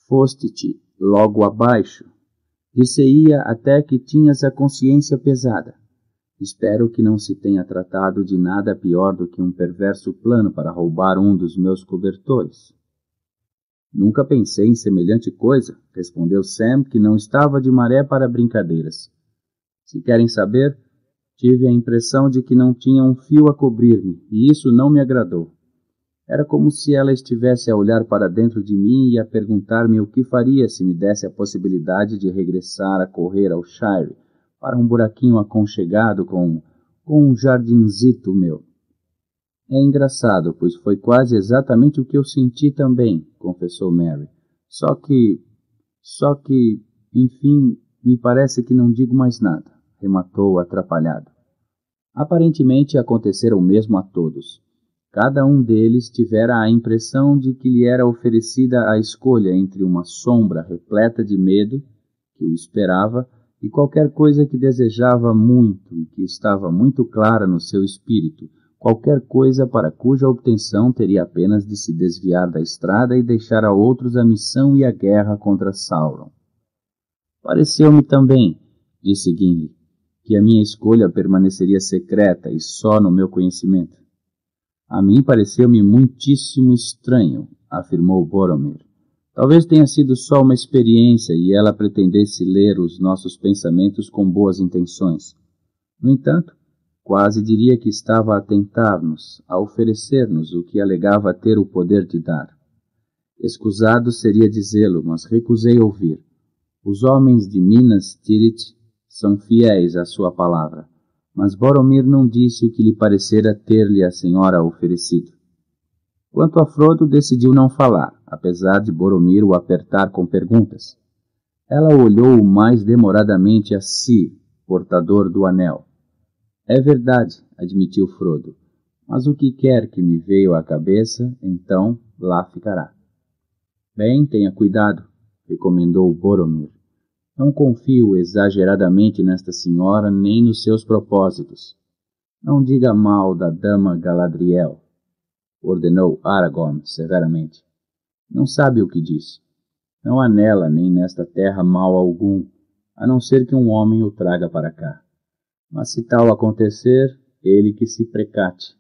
Foste-te logo abaixo. Disse-ia até que tinhas a consciência pesada. Espero que não se tenha tratado de nada pior do que um perverso plano para roubar um dos meus cobertores. Nunca pensei em semelhante coisa, respondeu Sam, que não estava de maré para brincadeiras. Se querem saber, tive a impressão de que não tinha um fio a cobrir-me, e isso não me agradou. Era como se ela estivesse a olhar para dentro de mim e a perguntar-me o que faria se me desse a possibilidade de regressar a correr ao Shire para um buraquinho aconchegado com, com um jardinzito meu. É engraçado, pois foi quase exatamente o que eu senti também, confessou Mary. Só que. Só que. Enfim, me parece que não digo mais nada, rematou atrapalhado. Aparentemente acontecera o mesmo a todos. Cada um deles tivera a impressão de que lhe era oferecida a escolha entre uma sombra repleta de medo, que o esperava, e qualquer coisa que desejava muito e que estava muito clara no seu espírito, qualquer coisa para cuja obtenção teria apenas de se desviar da estrada e deixar a outros a missão e a guerra contra Sauron. Pareceu-me também, disse Gimli, que a minha escolha permaneceria secreta e só no meu conhecimento. A mim pareceu-me muitíssimo estranho, afirmou Boromir. Talvez tenha sido só uma experiência e ela pretendesse ler os nossos pensamentos com boas intenções. No entanto, quase diria que estava a tentar-nos, a oferecer-nos o que alegava ter o poder de dar. Escusado seria dizê-lo, mas recusei ouvir. Os homens de Minas Tirith são fiéis à sua palavra, mas Boromir não disse o que lhe parecera ter-lhe a senhora oferecido. Quanto a Frodo, decidiu não falar, apesar de Boromir o apertar com perguntas. Ela olhou mais demoradamente a si, portador do anel. É verdade, admitiu Frodo, mas o que quer que me veio à cabeça, então lá ficará. Bem, tenha cuidado, recomendou Boromir. Não confio exageradamente nesta senhora nem nos seus propósitos. Não diga mal da dama Galadriel ordenou Aragorn severamente. Não sabe o que diz. Não há nela nem nesta terra mal algum, a não ser que um homem o traga para cá. Mas se tal acontecer, ele que se precate.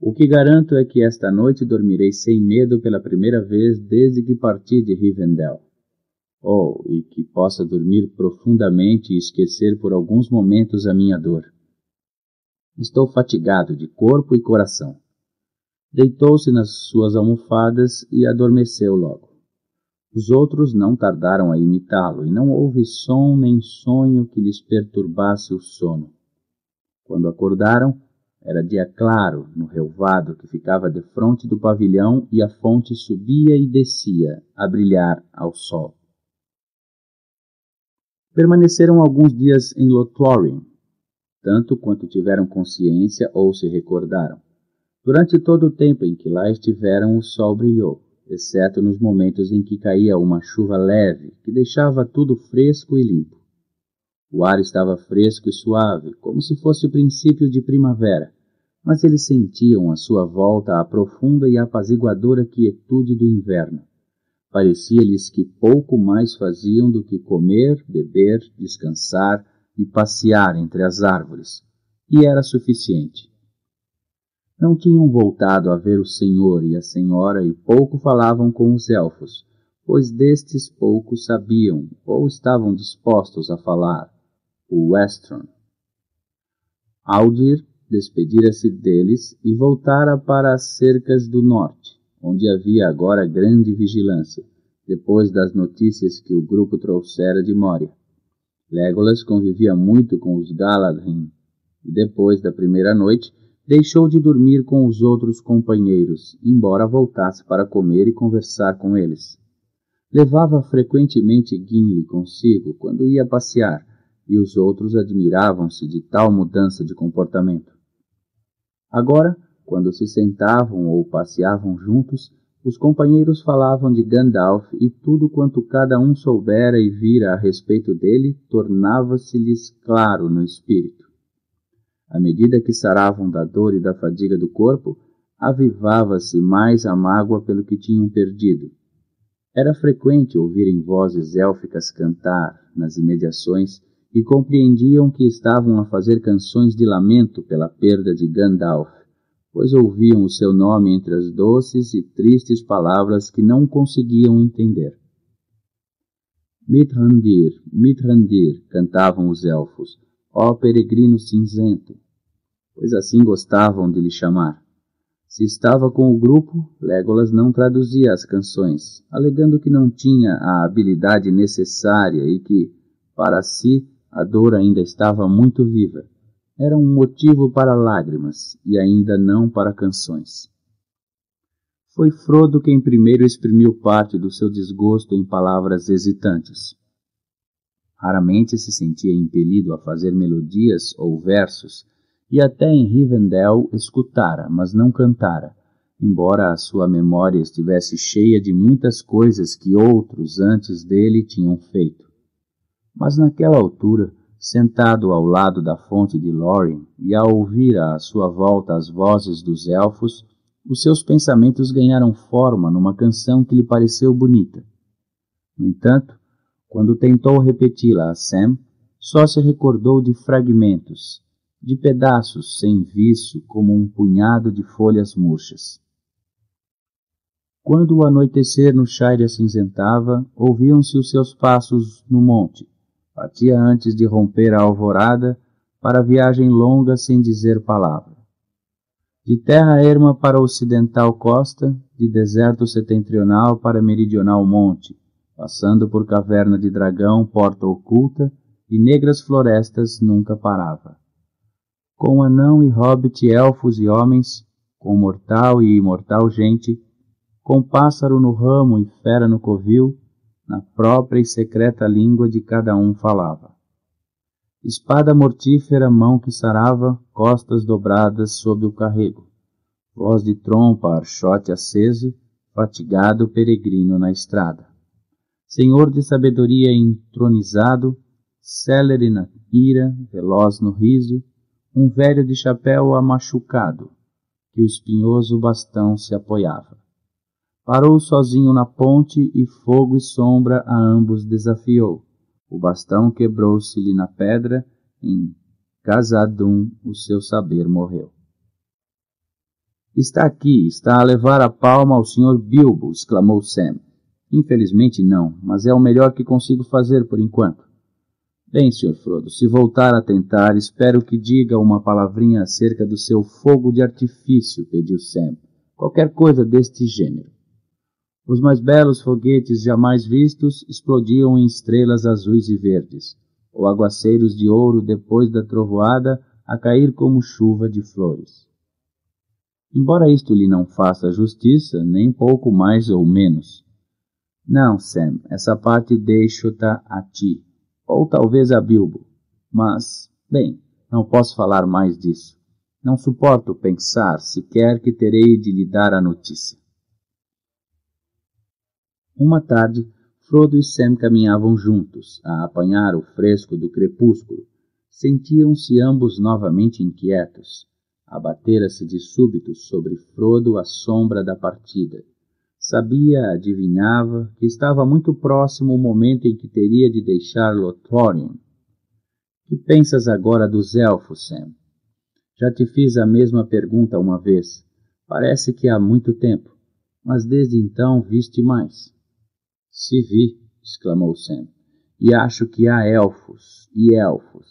O que garanto é que esta noite dormirei sem medo pela primeira vez desde que parti de Rivendell. Oh, e que possa dormir profundamente e esquecer por alguns momentos a minha dor. Estou fatigado de corpo e coração. Deitou-se nas suas almofadas e adormeceu logo. Os outros não tardaram a imitá-lo, e não houve som nem sonho que lhes perturbasse o sono. Quando acordaram, era dia claro no relvado que ficava defronte do pavilhão e a fonte subia e descia a brilhar ao sol. Permaneceram alguns dias em Lothlórien, tanto quanto tiveram consciência ou se recordaram. Durante todo o tempo em que lá estiveram, o sol brilhou, exceto nos momentos em que caía uma chuva leve que deixava tudo fresco e limpo. O ar estava fresco e suave, como se fosse o princípio de primavera, mas eles sentiam à sua volta a profunda e apaziguadora quietude do inverno. Parecia-lhes que pouco mais faziam do que comer, beber, descansar e passear entre as árvores, e era suficiente não tinham voltado a ver o Senhor e a Senhora e pouco falavam com os elfos, pois destes pouco sabiam ou estavam dispostos a falar, o Westron. Aldir despedira-se deles e voltara para as cercas do norte, onde havia agora grande vigilância, depois das notícias que o grupo trouxera de Moria. Legolas convivia muito com os Galadrim, e depois da primeira noite Deixou de dormir com os outros companheiros, embora voltasse para comer e conversar com eles. Levava frequentemente Gimli consigo quando ia passear, e os outros admiravam-se de tal mudança de comportamento. Agora, quando se sentavam ou passeavam juntos, os companheiros falavam de Gandalf e tudo quanto cada um soubera e vira a respeito dele tornava-se-lhes claro no espírito. À medida que saravam da dor e da fadiga do corpo, avivava-se mais a mágoa pelo que tinham perdido. Era frequente ouvirem vozes élficas cantar nas imediações e compreendiam que estavam a fazer canções de lamento pela perda de Gandalf, pois ouviam o seu nome entre as doces e tristes palavras que não conseguiam entender. Mithrandir, Mithrandir, cantavam os elfos, ó peregrino cinzento, pois assim gostavam de lhe chamar. Se estava com o grupo, Legolas não traduzia as canções, alegando que não tinha a habilidade necessária e que, para si, a dor ainda estava muito viva. Era um motivo para lágrimas e ainda não para canções. Foi Frodo quem primeiro exprimiu parte do seu desgosto em palavras hesitantes. Raramente se sentia impelido a fazer melodias ou versos, e até em Rivendell escutara, mas não cantara, embora a sua memória estivesse cheia de muitas coisas que outros antes dele tinham feito. Mas naquela altura, sentado ao lado da fonte de Lórien e a ouvir à sua volta as vozes dos elfos, os seus pensamentos ganharam forma numa canção que lhe pareceu bonita. No entanto, quando tentou repeti-la a Sam, só se recordou de fragmentos, de pedaços sem viço como um punhado de folhas murchas. Quando o anoitecer no Shire acinzentava, ouviam-se os seus passos no monte. Partia antes de romper a alvorada para a viagem longa sem dizer palavra. De terra erma para ocidental costa, de deserto setentrional para meridional monte, passando por caverna de dragão, porta oculta e negras florestas nunca parava. Com anão e hobbit, elfos e homens, com mortal e imortal gente, com pássaro no ramo e fera no covil, na própria e secreta língua de cada um falava. Espada mortífera, mão que sarava, costas dobradas sob o carrego, voz de trompa, archote aceso, fatigado peregrino na estrada. Senhor de sabedoria entronizado, célere na ira, veloz no riso, um velho de chapéu amachucado, que o espinhoso bastão se apoiava. Parou sozinho na ponte e fogo e sombra a ambos desafiou. O bastão quebrou-se-lhe na pedra, em Casadum o seu saber morreu. Está aqui, está a levar a palma ao senhor Bilbo, exclamou Sam. Infelizmente não, mas é o melhor que consigo fazer por enquanto. Bem, Sr. Frodo, se voltar a tentar, espero que diga uma palavrinha acerca do seu fogo de artifício, pediu Sam. Qualquer coisa deste gênero. Os mais belos foguetes jamais vistos explodiam em estrelas azuis e verdes, ou aguaceiros de ouro depois da trovoada a cair como chuva de flores. Embora isto lhe não faça justiça, nem pouco mais ou menos, não, Sam, essa parte deixo-ta a ti, ou talvez a Bilbo. Mas, bem, não posso falar mais disso. Não suporto pensar sequer que terei de lhe dar a notícia. Uma tarde, Frodo e Sam caminhavam juntos, a apanhar o fresco do crepúsculo. Sentiam-se ambos novamente inquietos. Abatera-se de súbito sobre Frodo a sombra da partida Sabia, adivinhava, que estava muito próximo o momento em que teria de deixar Lothorion. Que pensas agora dos elfos, Sam? Já te fiz a mesma pergunta uma vez. Parece que há muito tempo, mas desde então viste mais. Se vi, exclamou Sam, e acho que há elfos e elfos.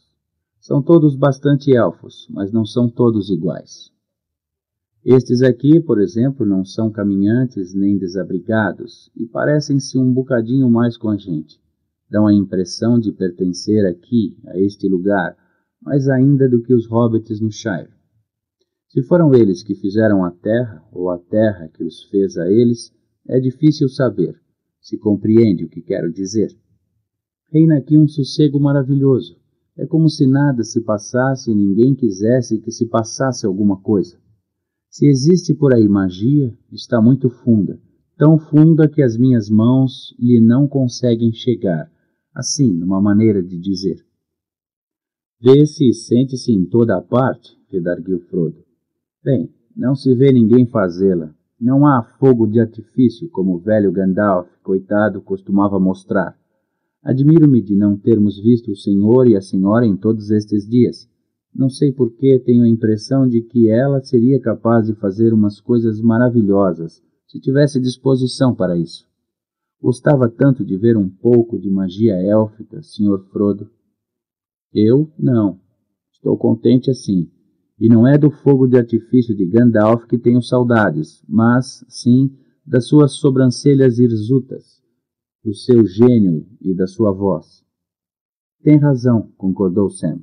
São todos bastante elfos, mas não são todos iguais. Estes aqui, por exemplo, não são caminhantes nem desabrigados e parecem-se um bocadinho mais com a gente. Dão a impressão de pertencer aqui, a este lugar, mais ainda do que os hobbits no Shire. Se foram eles que fizeram a terra ou a terra que os fez a eles, é difícil saber. Se compreende o que quero dizer. Reina aqui um sossego maravilhoso. É como se nada se passasse e ninguém quisesse que se passasse alguma coisa. Se existe por aí magia, está muito funda, tão funda que as minhas mãos lhe não conseguem chegar, assim, numa maneira de dizer. Vê-se e sente-se em toda a parte, redarguiu Frodo. Bem, não se vê ninguém fazê-la. Não há fogo de artifício, como o velho Gandalf, coitado, costumava mostrar. Admiro-me de não termos visto o senhor e a senhora em todos estes dias. Não sei por que tenho a impressão de que ela seria capaz de fazer umas coisas maravilhosas se tivesse disposição para isso. Gostava tanto de ver um pouco de magia élfica, Sr. Frodo. Eu não. Estou contente assim. E não é do fogo de artifício de Gandalf que tenho saudades, mas sim das suas sobrancelhas hirsutas, do seu gênio e da sua voz. Tem razão, concordou Sam.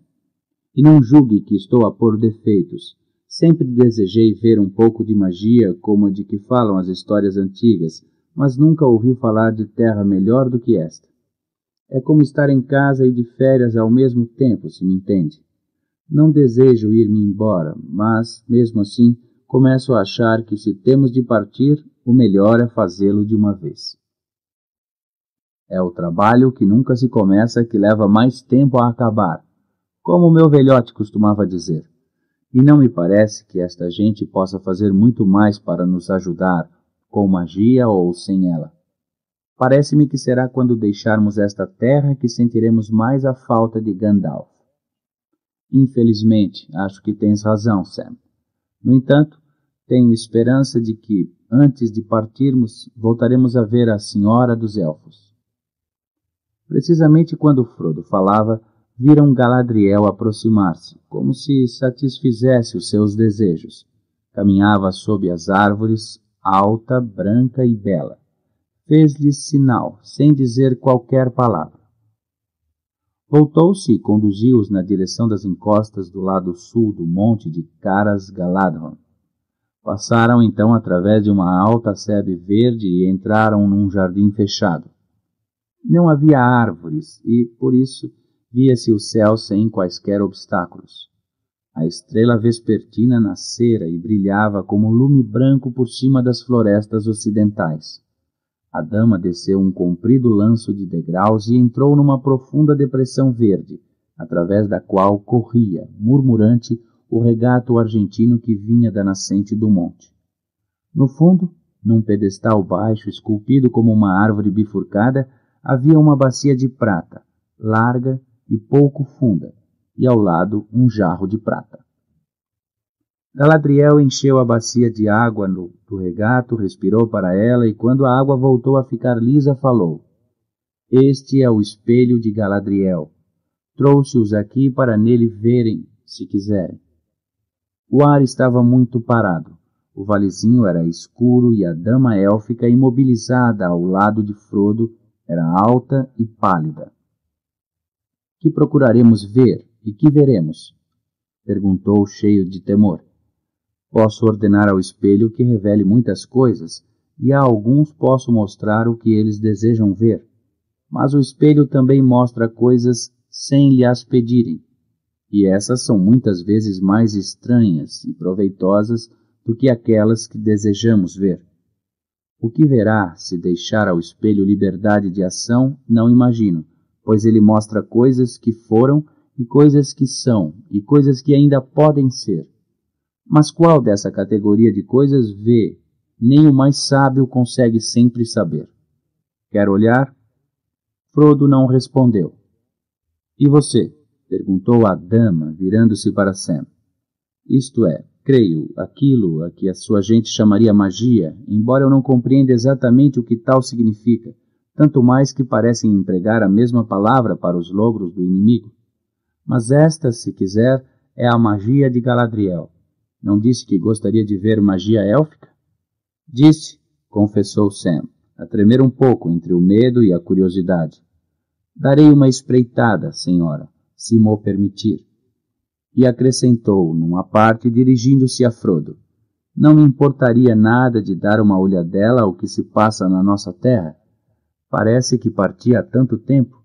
E não julgue que estou a pôr defeitos. Sempre desejei ver um pouco de magia como a de que falam as histórias antigas, mas nunca ouvi falar de terra melhor do que esta. É como estar em casa e de férias ao mesmo tempo, se me entende. Não desejo ir-me embora, mas, mesmo assim, começo a achar que se temos de partir, o melhor é fazê-lo de uma vez. É o trabalho que nunca se começa que leva mais tempo a acabar como o meu velhote costumava dizer. E não me parece que esta gente possa fazer muito mais para nos ajudar, com magia ou sem ela. Parece-me que será quando deixarmos esta terra que sentiremos mais a falta de Gandalf. Infelizmente, acho que tens razão, Sam. No entanto, tenho esperança de que, antes de partirmos, voltaremos a ver a Senhora dos Elfos. Precisamente quando Frodo falava, viram Galadriel aproximar-se, como se satisfizesse os seus desejos. Caminhava sob as árvores, alta, branca e bela. Fez-lhe sinal, sem dizer qualquer palavra. Voltou-se e conduziu-os na direção das encostas do lado sul do monte de Caras Galadron. Passaram então através de uma alta sebe verde e entraram num jardim fechado. Não havia árvores e, por isso, via-se o céu sem quaisquer obstáculos. A estrela vespertina nascera e brilhava como um lume branco por cima das florestas ocidentais. A dama desceu um comprido lanço de degraus e entrou numa profunda depressão verde, através da qual corria, murmurante, o regato argentino que vinha da nascente do monte. No fundo, num pedestal baixo, esculpido como uma árvore bifurcada, havia uma bacia de prata, larga, e pouco funda, e ao lado um jarro de prata. Galadriel encheu a bacia de água no, do regato, respirou para ela, e quando a água voltou a ficar lisa, falou: Este é o espelho de Galadriel. Trouxe-os aqui para nele verem, se quiserem. O ar estava muito parado. O valezinho era escuro e a dama élfica, imobilizada ao lado de Frodo, era alta e pálida. Que procuraremos ver e que veremos? Perguntou cheio de temor. Posso ordenar ao espelho que revele muitas coisas, e a alguns posso mostrar o que eles desejam ver. Mas o espelho também mostra coisas sem lhe as pedirem, e essas são muitas vezes mais estranhas e proveitosas do que aquelas que desejamos ver. O que verá se deixar ao espelho liberdade de ação, não imagino, pois ele mostra coisas que foram e coisas que são e coisas que ainda podem ser. Mas qual dessa categoria de coisas vê? Nem o mais sábio consegue sempre saber. Quer olhar? Frodo não respondeu. E você? perguntou a dama, virando-se para Sam. Isto é, creio, aquilo a que a sua gente chamaria magia, embora eu não compreenda exatamente o que tal significa tanto mais que parecem empregar a mesma palavra para os logros do inimigo. Mas esta, se quiser, é a magia de Galadriel. Não disse que gostaria de ver magia élfica? Disse, confessou Sam, a tremer um pouco entre o medo e a curiosidade. Darei uma espreitada, senhora, se mo permitir. E acrescentou, numa parte, dirigindo-se a Frodo. Não me importaria nada de dar uma olhadela ao que se passa na nossa terra Parece que parti há tanto tempo,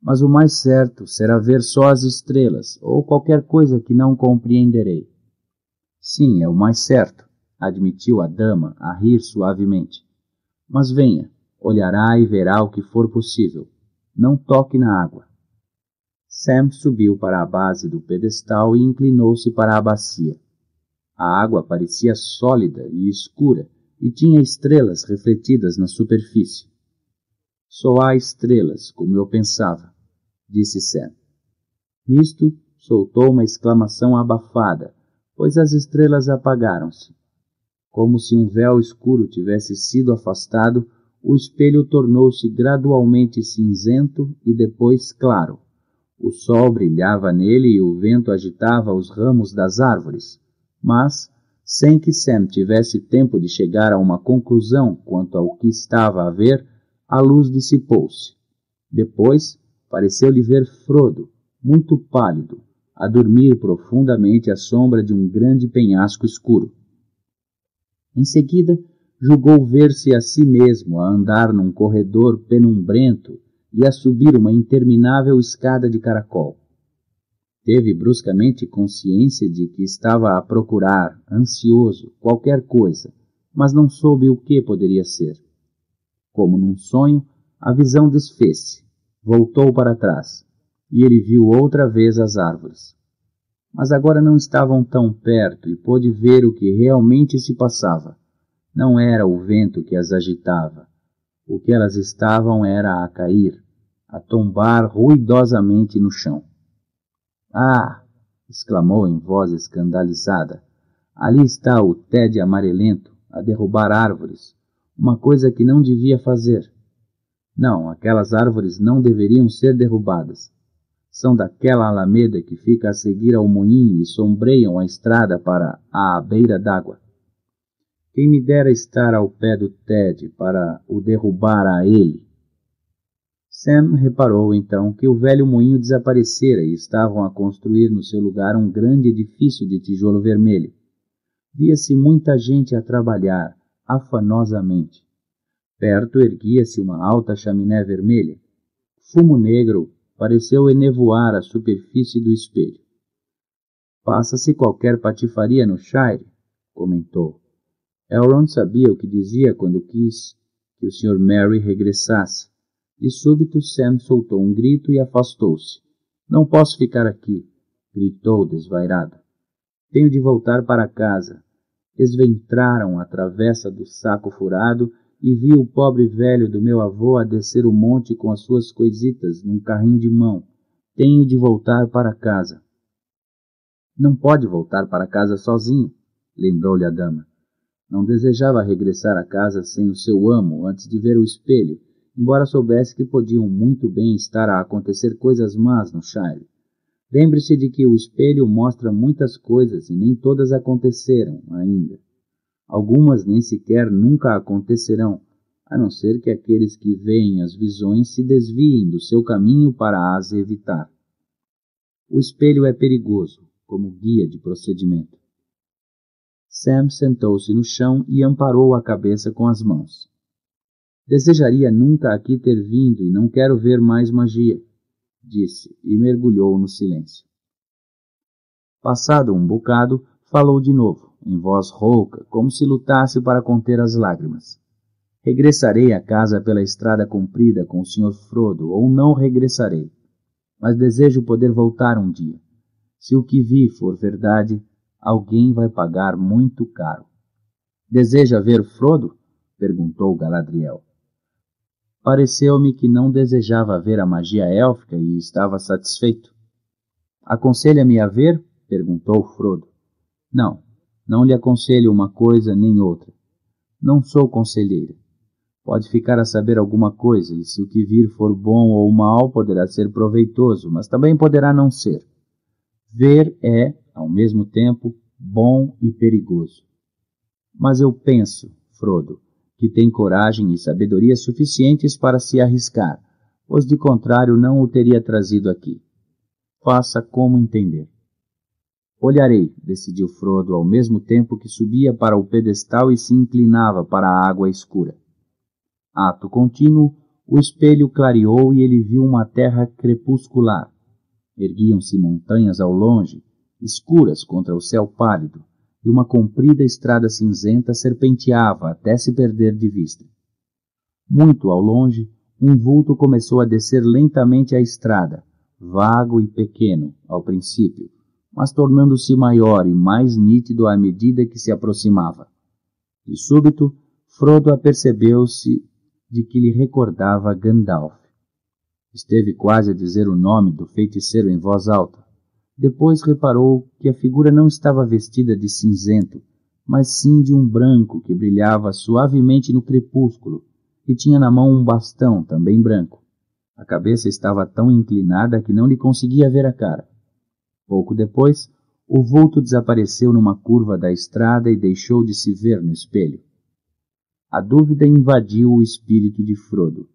mas o mais certo será ver só as estrelas ou qualquer coisa que não compreenderei. Sim, é o mais certo, admitiu a dama, a rir suavemente. Mas venha, olhará e verá o que for possível. Não toque na água. Sam subiu para a base do pedestal e inclinou-se para a bacia. A água parecia sólida e escura e tinha estrelas refletidas na superfície. Só há estrelas, como eu pensava, disse Sam. Nisto, soltou uma exclamação abafada, pois as estrelas apagaram-se. Como se um véu escuro tivesse sido afastado, o espelho tornou-se gradualmente cinzento e depois claro. O sol brilhava nele e o vento agitava os ramos das árvores, mas, sem que Sam tivesse tempo de chegar a uma conclusão quanto ao que estava a ver, a luz dissipou-se. Depois, pareceu-lhe ver Frodo, muito pálido, a dormir profundamente à sombra de um grande penhasco escuro. Em seguida, julgou ver-se a si mesmo a andar num corredor penumbrento e a subir uma interminável escada de caracol. Teve bruscamente consciência de que estava a procurar, ansioso, qualquer coisa, mas não soube o que poderia ser. Como num sonho, a visão desfez-se, voltou para trás, e ele viu outra vez as árvores. Mas agora não estavam tão perto e pôde ver o que realmente se passava. Não era o vento que as agitava. O que elas estavam era a cair, a tombar ruidosamente no chão. Ah! exclamou em voz escandalizada. Ali está o Ted amarelento a derrubar árvores, uma coisa que não devia fazer. Não, aquelas árvores não deveriam ser derrubadas. São daquela alameda que fica a seguir ao moinho e sombreiam a estrada para a beira d'água. Quem me dera estar ao pé do Ted para o derrubar a ele. Sam reparou então que o velho moinho desaparecera e estavam a construir no seu lugar um grande edifício de tijolo vermelho. Via-se muita gente a trabalhar, afanosamente. Perto erguia-se uma alta chaminé vermelha. Fumo negro pareceu enevoar a superfície do espelho. Passa-se qualquer patifaria no Shire, comentou. Elrond sabia o que dizia quando quis que o Sr. Mary regressasse. De súbito, Sam soltou um grito e afastou-se. Não posso ficar aqui, gritou desvairado. Tenho de voltar para casa esventraram a travessa do saco furado e vi o pobre velho do meu avô a descer o monte com as suas coisitas num carrinho de mão. Tenho de voltar para casa. Não pode voltar para casa sozinho, lembrou-lhe a dama. Não desejava regressar a casa sem o seu amo antes de ver o espelho, embora soubesse que podiam muito bem estar a acontecer coisas más no Shire. Lembre-se de que o espelho mostra muitas coisas e nem todas aconteceram ainda. Algumas nem sequer nunca acontecerão, a não ser que aqueles que veem as visões se desviem do seu caminho para as evitar. O espelho é perigoso como guia de procedimento. Sam sentou-se no chão e amparou a cabeça com as mãos. Desejaria nunca aqui ter vindo e não quero ver mais magia disse, e mergulhou no silêncio. Passado um bocado, falou de novo, em voz rouca, como se lutasse para conter as lágrimas. Regressarei à casa pela estrada comprida com o Sr. Frodo, ou não regressarei. Mas desejo poder voltar um dia. Se o que vi for verdade, alguém vai pagar muito caro. Deseja ver Frodo? perguntou Galadriel. Pareceu-me que não desejava ver a magia élfica e estava satisfeito. Aconselha-me a ver? perguntou Frodo. Não, não lhe aconselho uma coisa nem outra. Não sou conselheira. Pode ficar a saber alguma coisa, e se o que vir for bom ou mal, poderá ser proveitoso, mas também poderá não ser. Ver é, ao mesmo tempo, bom e perigoso. Mas eu penso, Frodo, que tem coragem e sabedoria suficientes para se arriscar, pois de contrário não o teria trazido aqui. Faça como entender. Olharei, decidiu Frodo ao mesmo tempo que subia para o pedestal e se inclinava para a água escura. Ato contínuo, o espelho clareou e ele viu uma terra crepuscular. Erguiam-se montanhas ao longe, escuras contra o céu pálido, e uma comprida estrada cinzenta serpenteava até se perder de vista. Muito ao longe, um vulto começou a descer lentamente a estrada, vago e pequeno, ao princípio, mas tornando-se maior e mais nítido à medida que se aproximava. De súbito, Frodo apercebeu-se de que lhe recordava Gandalf. Esteve quase a dizer o nome do feiticeiro em voz alta, depois reparou que a figura não estava vestida de cinzento, mas sim de um branco que brilhava suavemente no crepúsculo, e tinha na mão um bastão também branco. A cabeça estava tão inclinada que não lhe conseguia ver a cara. Pouco depois, o vulto desapareceu numa curva da estrada e deixou de se ver no espelho. A dúvida invadiu o espírito de Frodo.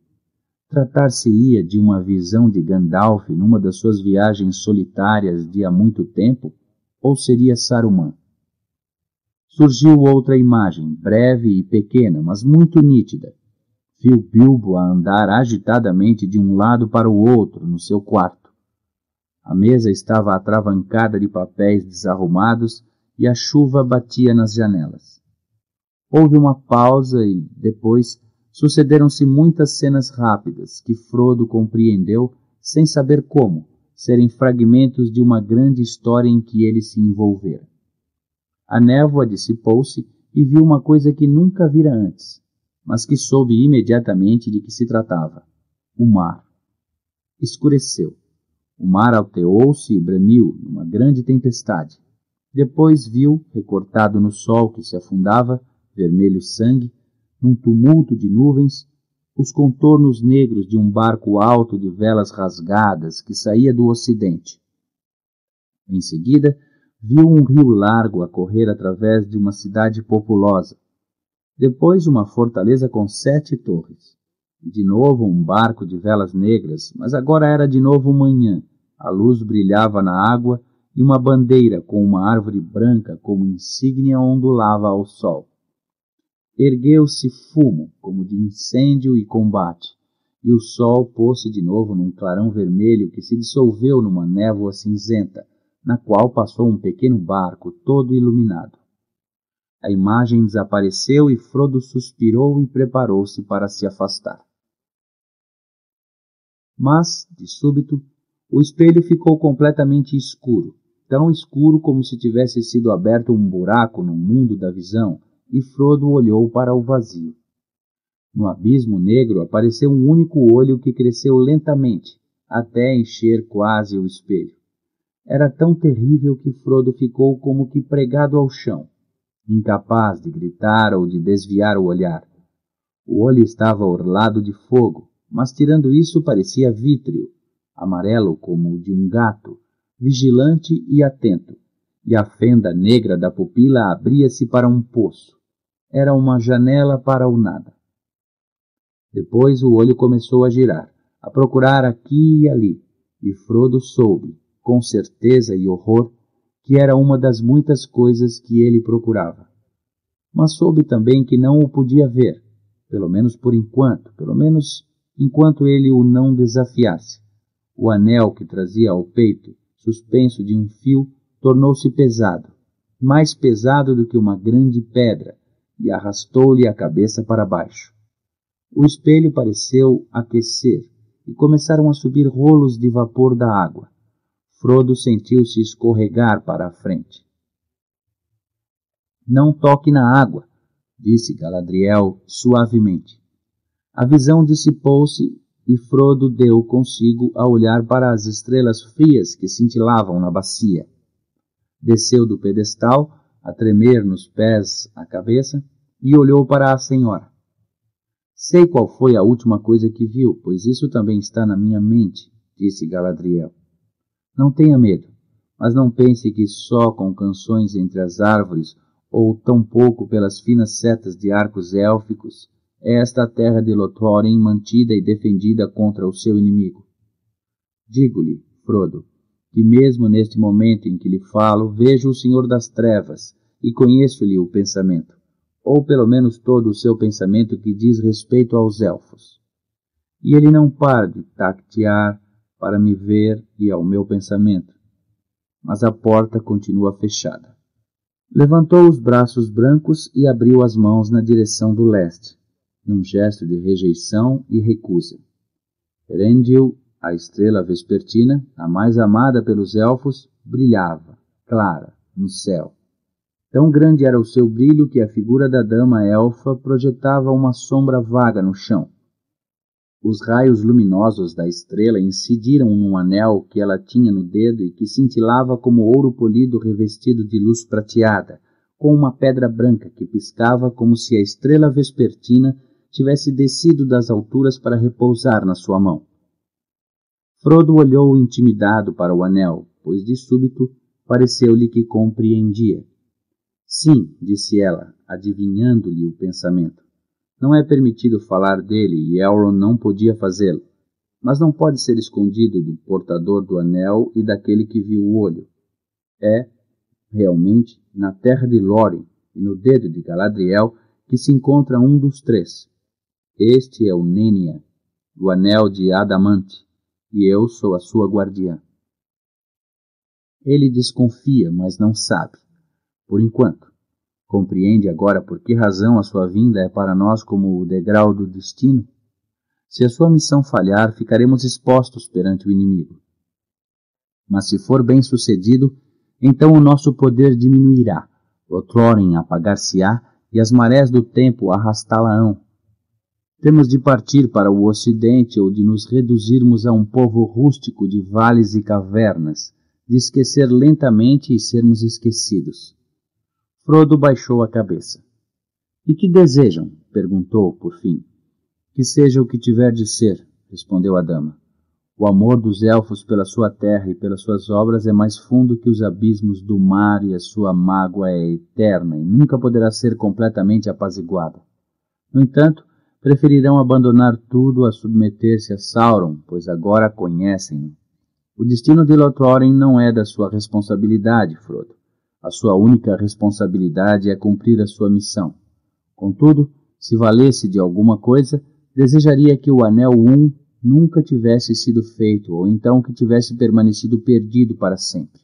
Tratar-se-ia de uma visão de Gandalf numa das suas viagens solitárias de há muito tempo, ou seria Saruman? Surgiu outra imagem, breve e pequena, mas muito nítida. Viu Bilbo a andar agitadamente de um lado para o outro no seu quarto. A mesa estava atravancada de papéis desarrumados e a chuva batia nas janelas. Houve uma pausa e, depois, Sucederam-se muitas cenas rápidas que Frodo compreendeu, sem saber como, serem fragmentos de uma grande história em que ele se envolvera. A névoa dissipou-se e viu uma coisa que nunca vira antes, mas que soube imediatamente de que se tratava: o mar. Escureceu. O mar alteou-se e bramiu numa grande tempestade. Depois viu, recortado no sol que se afundava, vermelho sangue, num tumulto de nuvens, os contornos negros de um barco alto de velas rasgadas que saía do ocidente. Em seguida, viu um rio largo a correr através de uma cidade populosa. Depois, uma fortaleza com sete torres. E de novo um barco de velas negras, mas agora era de novo manhã. A luz brilhava na água e uma bandeira com uma árvore branca como insígnia ondulava ao sol. Ergueu-se fumo, como de incêndio e combate, e o sol pôs-se de novo num clarão vermelho que se dissolveu numa névoa cinzenta, na qual passou um pequeno barco todo iluminado. A imagem desapareceu e Frodo suspirou e preparou-se para se afastar. Mas, de súbito, o espelho ficou completamente escuro, tão escuro como se tivesse sido aberto um buraco no mundo da visão, e Frodo olhou para o vazio. No abismo negro apareceu um único olho que cresceu lentamente, até encher quase o espelho. Era tão terrível que Frodo ficou como que pregado ao chão, incapaz de gritar ou de desviar o olhar. O olho estava orlado de fogo, mas tirando isso parecia vítreo, amarelo como o de um gato, vigilante e atento e a fenda negra da pupila abria-se para um poço. Era uma janela para o nada. Depois o olho começou a girar, a procurar aqui e ali, e Frodo soube, com certeza e horror, que era uma das muitas coisas que ele procurava. Mas soube também que não o podia ver, pelo menos por enquanto, pelo menos enquanto ele o não desafiasse. O anel que trazia ao peito, suspenso de um fio, tornou-se pesado, mais pesado do que uma grande pedra, e arrastou-lhe a cabeça para baixo. O espelho pareceu aquecer, e começaram a subir rolos de vapor da água. Frodo sentiu-se escorregar para a frente. Não toque na água, disse Galadriel suavemente. A visão dissipou-se e Frodo deu consigo a olhar para as estrelas frias que cintilavam na bacia desceu do pedestal, a tremer nos pés a cabeça, e olhou para a senhora. Sei qual foi a última coisa que viu, pois isso também está na minha mente, disse Galadriel. Não tenha medo, mas não pense que só com canções entre as árvores, ou tampouco pelas finas setas de arcos élficos, é esta terra de Lothlórien mantida e defendida contra o seu inimigo. Digo-lhe, Frodo, que mesmo neste momento em que lhe falo, vejo o Senhor das trevas e conheço-lhe o pensamento, ou pelo menos todo o seu pensamento que diz respeito aos elfos. E ele não para de tactear para me ver e ao meu pensamento, mas a porta continua fechada. Levantou os braços brancos e abriu as mãos na direção do leste, num gesto de rejeição e recusa. Rendil a estrela vespertina, a mais amada pelos elfos, brilhava, clara, no céu. Tão grande era o seu brilho que a figura da dama elfa projetava uma sombra vaga no chão. Os raios luminosos da estrela incidiram num anel que ela tinha no dedo e que cintilava como ouro polido revestido de luz prateada, com uma pedra branca que piscava como se a estrela vespertina tivesse descido das alturas para repousar na sua mão. Frodo olhou intimidado para o anel, pois de súbito pareceu-lhe que compreendia. Sim, disse ela, adivinhando-lhe o pensamento. Não é permitido falar dele e Elrond não podia fazê-lo, mas não pode ser escondido do portador do anel e daquele que viu o olho. É, realmente, na terra de Lórien e no dedo de Galadriel que se encontra um dos três. Este é o Nenya, do anel de Adamante, e eu sou a sua guardiã. Ele desconfia, mas não sabe. Por enquanto, compreende agora por que razão a sua vinda é para nós como o degrau do destino? Se a sua missão falhar, ficaremos expostos perante o inimigo. Mas se for bem sucedido, então o nosso poder diminuirá, outrora apagar-se-á e as marés do tempo arrastá-la-ão temos de partir para o Ocidente ou de nos reduzirmos a um povo rústico de vales e cavernas, de esquecer lentamente e sermos esquecidos. Frodo baixou a cabeça. E que desejam? perguntou, por fim. Que seja o que tiver de ser, respondeu a dama. O amor dos elfos pela sua terra e pelas suas obras é mais fundo que os abismos do mar e a sua mágoa é eterna e nunca poderá ser completamente apaziguada. No entanto, preferirão abandonar tudo a submeter-se a Sauron, pois agora conhecem-no. O destino de Lothlórien não é da sua responsabilidade, Frodo. A sua única responsabilidade é cumprir a sua missão. Contudo, se valesse de alguma coisa, desejaria que o Anel 1 nunca tivesse sido feito, ou então que tivesse permanecido perdido para sempre.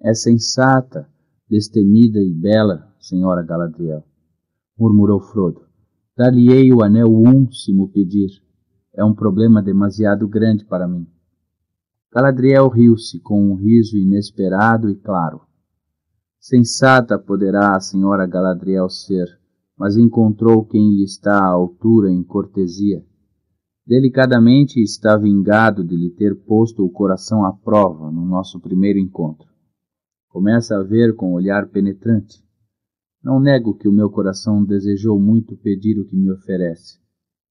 É sensata, destemida e bela, senhora Galadriel, murmurou Frodo. Dar-lhe-ei o anel um se me pedir. É um problema demasiado grande para mim. Galadriel riu-se com um riso inesperado e claro. Sensata poderá a senhora Galadriel ser, mas encontrou quem lhe está à altura em cortesia. Delicadamente está vingado de lhe ter posto o coração à prova no nosso primeiro encontro. Começa a ver com um olhar penetrante. Não nego que o meu coração desejou muito pedir o que me oferece.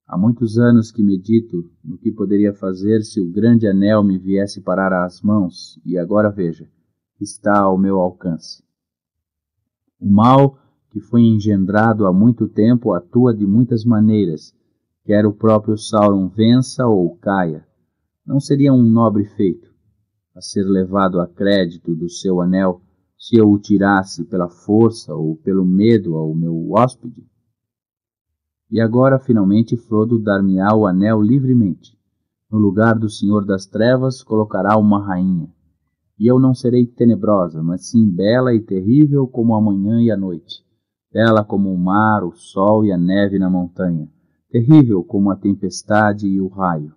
Há muitos anos que medito no que poderia fazer se o grande anel me viesse parar às mãos, e agora veja, está ao meu alcance. O mal que foi engendrado há muito tempo atua de muitas maneiras, quer o próprio Sauron vença ou caia. Não seria um nobre feito a ser levado a crédito do seu anel se eu o tirasse pela força ou pelo medo ao meu hóspede? E agora, finalmente, Frodo dar-me-á o anel livremente. No lugar do Senhor das Trevas colocará uma rainha. E eu não serei tenebrosa, mas sim bela e terrível como a manhã e a noite, bela como o mar, o sol e a neve na montanha, terrível como a tempestade e o raio,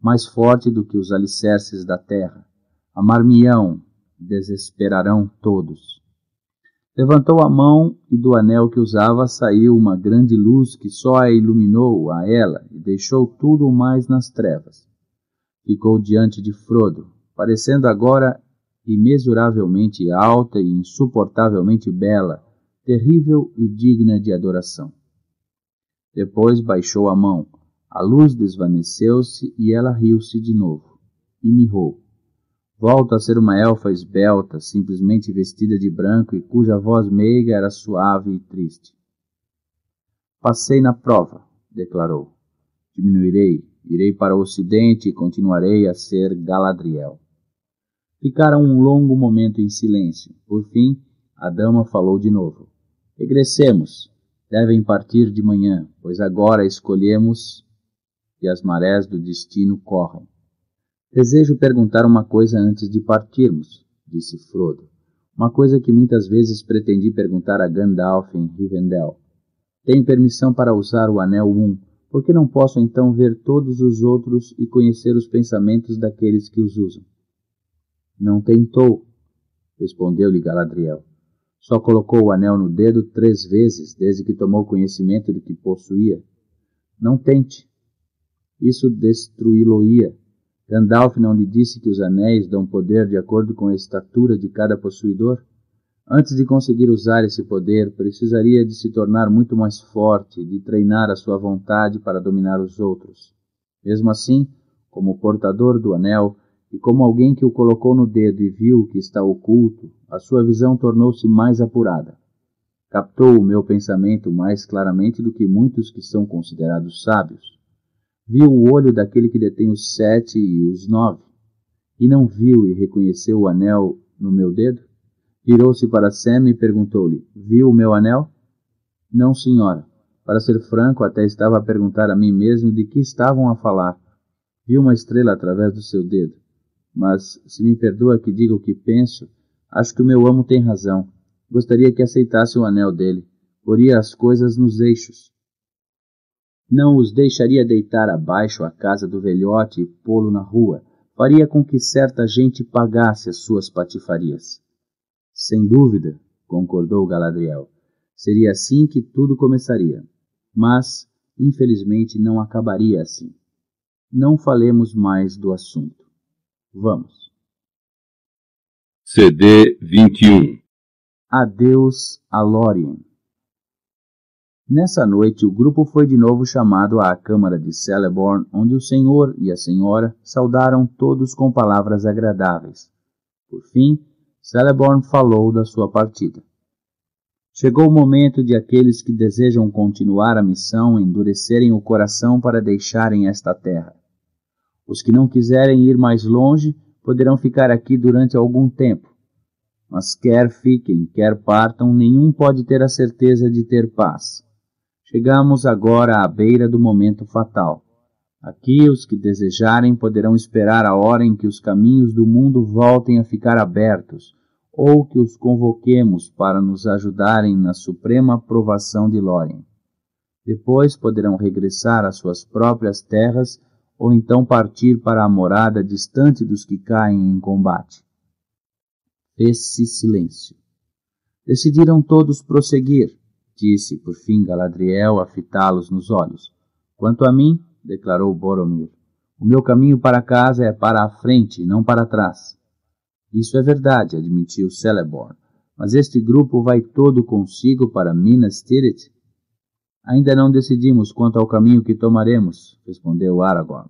mais forte do que os alicerces da terra. Amar-me-ão, desesperarão todos. Levantou a mão e do anel que usava saiu uma grande luz que só a iluminou a ela e deixou tudo mais nas trevas. Ficou diante de Frodo, parecendo agora imesuravelmente alta e insuportavelmente bela, terrível e digna de adoração. Depois baixou a mão. A luz desvaneceu-se e ela riu-se de novo e mirrou. Volto a ser uma elfa esbelta, simplesmente vestida de branco e cuja voz meiga era suave e triste. Passei na prova, declarou. Diminuirei, irei para o ocidente e continuarei a ser Galadriel. Ficaram um longo momento em silêncio. Por fim, a dama falou de novo. Regressemos. Devem partir de manhã, pois agora escolhemos e as marés do destino correm. Desejo perguntar uma coisa antes de partirmos, disse Frodo. Uma coisa que muitas vezes pretendi perguntar a Gandalf em Rivendell. Tenho permissão para usar o Anel 1, por que não posso então ver todos os outros e conhecer os pensamentos daqueles que os usam? Não tentou, respondeu-lhe Galadriel. Só colocou o anel no dedo três vezes desde que tomou conhecimento do que possuía. Não tente. Isso destruí-lo-ia Gandalf não lhe disse que os anéis dão poder de acordo com a estatura de cada possuidor? Antes de conseguir usar esse poder, precisaria de se tornar muito mais forte, de treinar a sua vontade para dominar os outros. Mesmo assim, como portador do anel, e como alguém que o colocou no dedo e viu que está oculto, a sua visão tornou-se mais apurada. Captou o meu pensamento mais claramente do que muitos que são considerados sábios viu o olho daquele que detém os sete e os nove, e não viu e reconheceu o anel no meu dedo? Virou-se para Sem e perguntou-lhe: Viu o meu anel? Não, senhora. Para ser franco, até estava a perguntar a mim mesmo de que estavam a falar. Vi uma estrela através do seu dedo. Mas, se me perdoa que diga o que penso, acho que o meu amo tem razão. Gostaria que aceitasse o anel dele. Poria as coisas nos eixos. Não os deixaria deitar abaixo a casa do velhote e pô-lo na rua. Faria com que certa gente pagasse as suas patifarias. Sem dúvida, concordou Galadriel. Seria assim que tudo começaria. Mas, infelizmente, não acabaria assim. Não falemos mais do assunto. Vamos. CD 21 Adeus a Lorien. Nessa noite, o grupo foi de novo chamado à Câmara de Celeborn, onde o senhor e a senhora saudaram todos com palavras agradáveis. Por fim, Celeborn falou da sua partida. Chegou o momento de aqueles que desejam continuar a missão endurecerem o coração para deixarem esta terra. Os que não quiserem ir mais longe poderão ficar aqui durante algum tempo. Mas quer fiquem, quer partam, nenhum pode ter a certeza de ter paz. Chegamos agora à beira do momento fatal. Aqui os que desejarem poderão esperar a hora em que os caminhos do mundo voltem a ficar abertos, ou que os convoquemos para nos ajudarem na suprema provação de Lórien. Depois poderão regressar às suas próprias terras ou então partir para a morada distante dos que caem em combate. Fez-se silêncio. Decidiram todos prosseguir, Disse, por fim, Galadriel a fitá-los nos olhos. Quanto a mim, declarou Boromir, o meu caminho para casa é para a frente, não para trás. Isso é verdade, admitiu Celeborn, mas este grupo vai todo consigo para Minas Tirith? Ainda não decidimos quanto ao caminho que tomaremos, respondeu Aragorn.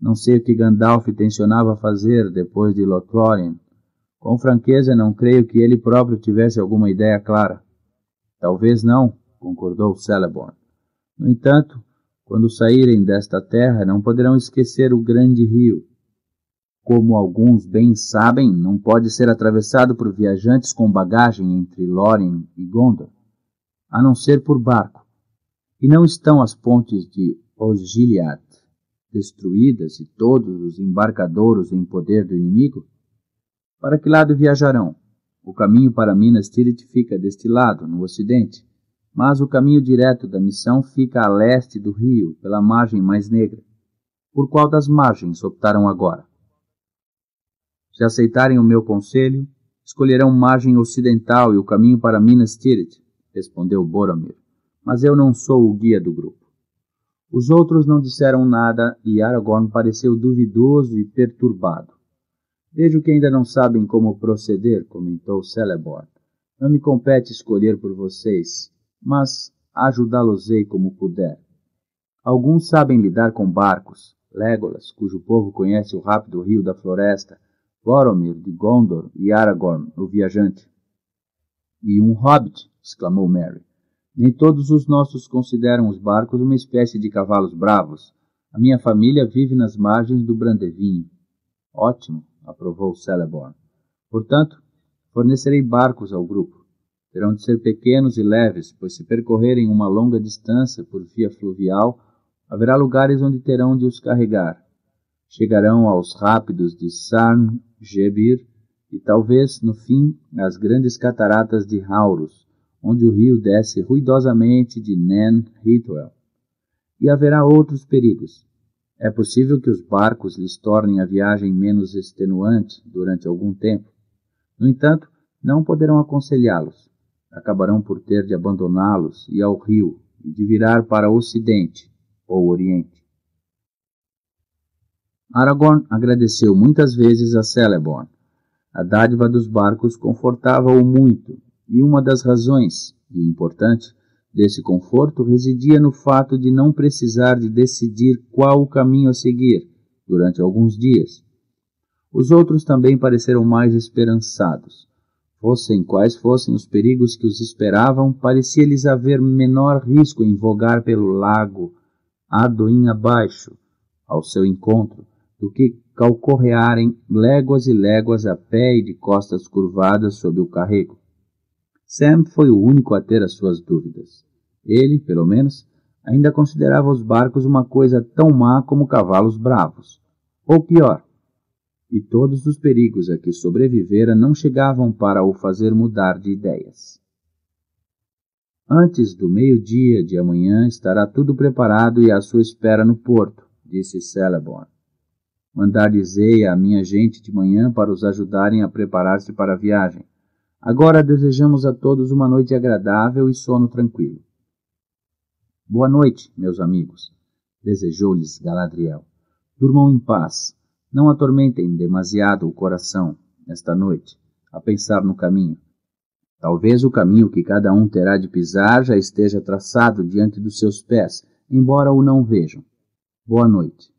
Não sei o que Gandalf tensionava fazer depois de Lothlórien. Com franqueza, não creio que ele próprio tivesse alguma ideia clara. Talvez não, concordou Celeborn. No entanto, quando saírem desta terra, não poderão esquecer o grande rio. Como alguns bem sabem, não pode ser atravessado por viajantes com bagagem entre Lórien e Gondor, a não ser por barco. E não estão as pontes de Osgiliath destruídas e todos os embarcadouros em poder do inimigo? Para que lado viajarão? O caminho para Minas Tirith fica deste lado, no ocidente, mas o caminho direto da missão fica a leste do rio, pela margem mais negra. Por qual das margens optaram agora? Se aceitarem o meu conselho, escolherão margem ocidental e o caminho para Minas Tirith, respondeu Boromir, mas eu não sou o guia do grupo. Os outros não disseram nada e Aragorn pareceu duvidoso e perturbado. Vejo que ainda não sabem como proceder, comentou Celeborn. Não me compete escolher por vocês, mas ajudá-los-ei como puder. Alguns sabem lidar com barcos, Legolas, cujo povo conhece o rápido rio da floresta, Boromir de Gondor e Aragorn, o viajante. E um hobbit, exclamou Mary. Nem todos os nossos consideram os barcos uma espécie de cavalos bravos. A minha família vive nas margens do Brandevinho. Ótimo, aprovou Celeborn. Portanto, fornecerei barcos ao grupo. Terão de ser pequenos e leves, pois se percorrerem uma longa distância por via fluvial, haverá lugares onde terão de os carregar. Chegarão aos rápidos de Sarn, Gebir e talvez, no fim, às grandes cataratas de Haurus, onde o rio desce ruidosamente de Nen Hitwell. E haverá outros perigos. É possível que os barcos lhes tornem a viagem menos extenuante durante algum tempo. No entanto, não poderão aconselhá-los. Acabarão por ter de abandoná-los e ao rio e de virar para o ocidente ou oriente. Aragorn agradeceu muitas vezes a Celeborn. A dádiva dos barcos confortava-o muito, e uma das razões, e importante, desse conforto residia no fato de não precisar de decidir qual o caminho a seguir durante alguns dias. Os outros também pareceram mais esperançados. Fossem quais fossem os perigos que os esperavam, parecia-lhes haver menor risco em vogar pelo lago Adoim abaixo, ao seu encontro, do que calcorrearem léguas e léguas a pé e de costas curvadas sob o carrego. Sam foi o único a ter as suas dúvidas. Ele, pelo menos, ainda considerava os barcos uma coisa tão má como cavalos bravos, ou pior. E todos os perigos a que sobrevivera não chegavam para o fazer mudar de ideias. Antes do meio-dia de amanhã estará tudo preparado e à sua espera no porto, disse Celeborn. Mandar-lhes-ei a minha gente de manhã para os ajudarem a preparar-se para a viagem. Agora desejamos a todos uma noite agradável e sono tranquilo. Boa noite, meus amigos, desejou-lhes Galadriel. Durmam em paz. Não atormentem demasiado o coração nesta noite, a pensar no caminho. Talvez o caminho que cada um terá de pisar já esteja traçado diante dos seus pés, embora o não vejam. Boa noite.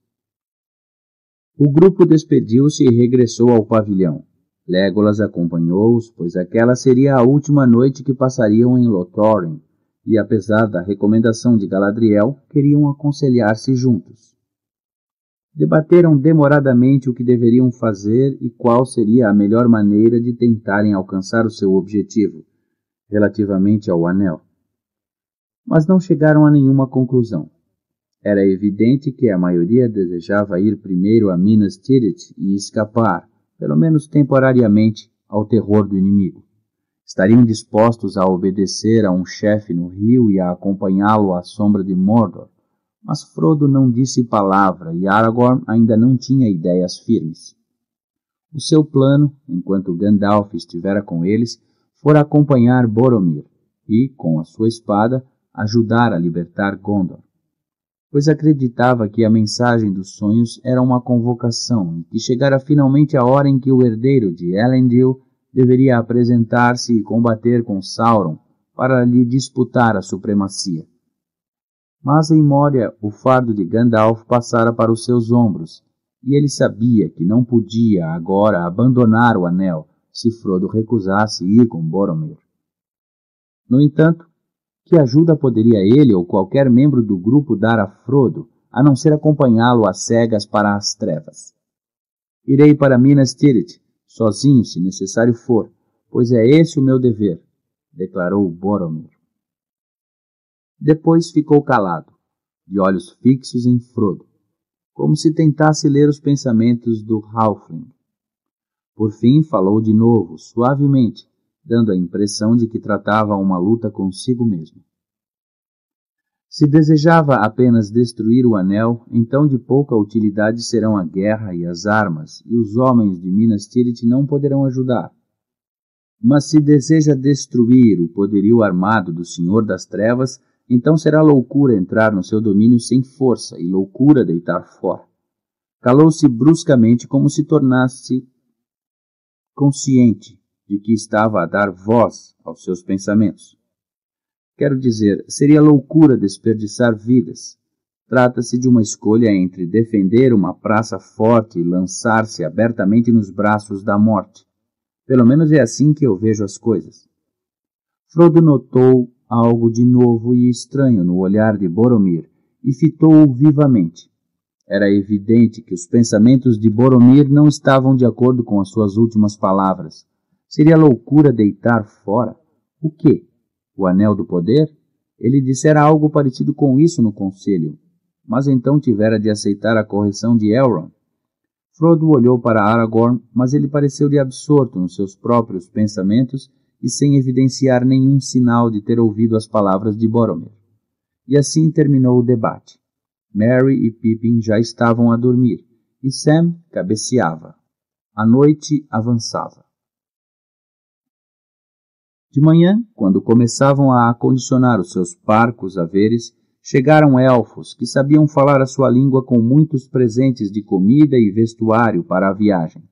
O grupo despediu-se e regressou ao pavilhão. Legolas acompanhou-os, pois aquela seria a última noite que passariam em Lothlórien, e apesar da recomendação de Galadriel, queriam aconselhar-se juntos. Debateram demoradamente o que deveriam fazer e qual seria a melhor maneira de tentarem alcançar o seu objetivo, relativamente ao anel. Mas não chegaram a nenhuma conclusão. Era evidente que a maioria desejava ir primeiro a Minas Tirith e escapar, pelo menos temporariamente, ao terror do inimigo. Estariam dispostos a obedecer a um chefe no rio e a acompanhá-lo à sombra de Mordor, mas Frodo não disse palavra e Aragorn ainda não tinha ideias firmes. O seu plano, enquanto Gandalf estivera com eles, fora acompanhar Boromir e, com a sua espada, ajudar a libertar Gondor pois acreditava que a mensagem dos sonhos era uma convocação e que chegara finalmente a hora em que o herdeiro de Elendil deveria apresentar-se e combater com Sauron para lhe disputar a supremacia. Mas em Moria o fardo de Gandalf passara para os seus ombros, e ele sabia que não podia agora abandonar o anel se Frodo recusasse ir com Boromir. No entanto, que ajuda poderia ele ou qualquer membro do grupo dar a Frodo, a não ser acompanhá-lo às cegas para as trevas? Irei para Minas Tirith, sozinho, se necessário for, pois é esse o meu dever, declarou Boromir. Depois ficou calado, de olhos fixos em Frodo, como se tentasse ler os pensamentos do Halfling. Por fim falou de novo, suavemente, dando a impressão de que tratava uma luta consigo mesmo. Se desejava apenas destruir o anel, então de pouca utilidade serão a guerra e as armas, e os homens de Minas Tirith não poderão ajudar. Mas se deseja destruir o poderio armado do Senhor das Trevas, então será loucura entrar no seu domínio sem força e loucura deitar fora. Calou-se bruscamente como se tornasse consciente de que estava a dar voz aos seus pensamentos. Quero dizer, seria loucura desperdiçar vidas. Trata-se de uma escolha entre defender uma praça forte e lançar-se abertamente nos braços da morte. Pelo menos é assim que eu vejo as coisas. Frodo notou algo de novo e estranho no olhar de Boromir e fitou-o vivamente. Era evidente que os pensamentos de Boromir não estavam de acordo com as suas últimas palavras Seria loucura deitar fora o quê? O anel do poder? Ele dissera algo parecido com isso no conselho, mas então tivera de aceitar a correção de Elrond. Frodo olhou para Aragorn, mas ele pareceu-lhe absorto nos seus próprios pensamentos e sem evidenciar nenhum sinal de ter ouvido as palavras de Boromir. E assim terminou o debate. Mary e Pippin já estavam a dormir, e Sam cabeceava. A noite avançava. De manhã, quando começavam a acondicionar os seus parcos haveres, chegaram elfos que sabiam falar a sua língua com muitos presentes de comida e vestuário para a viagem.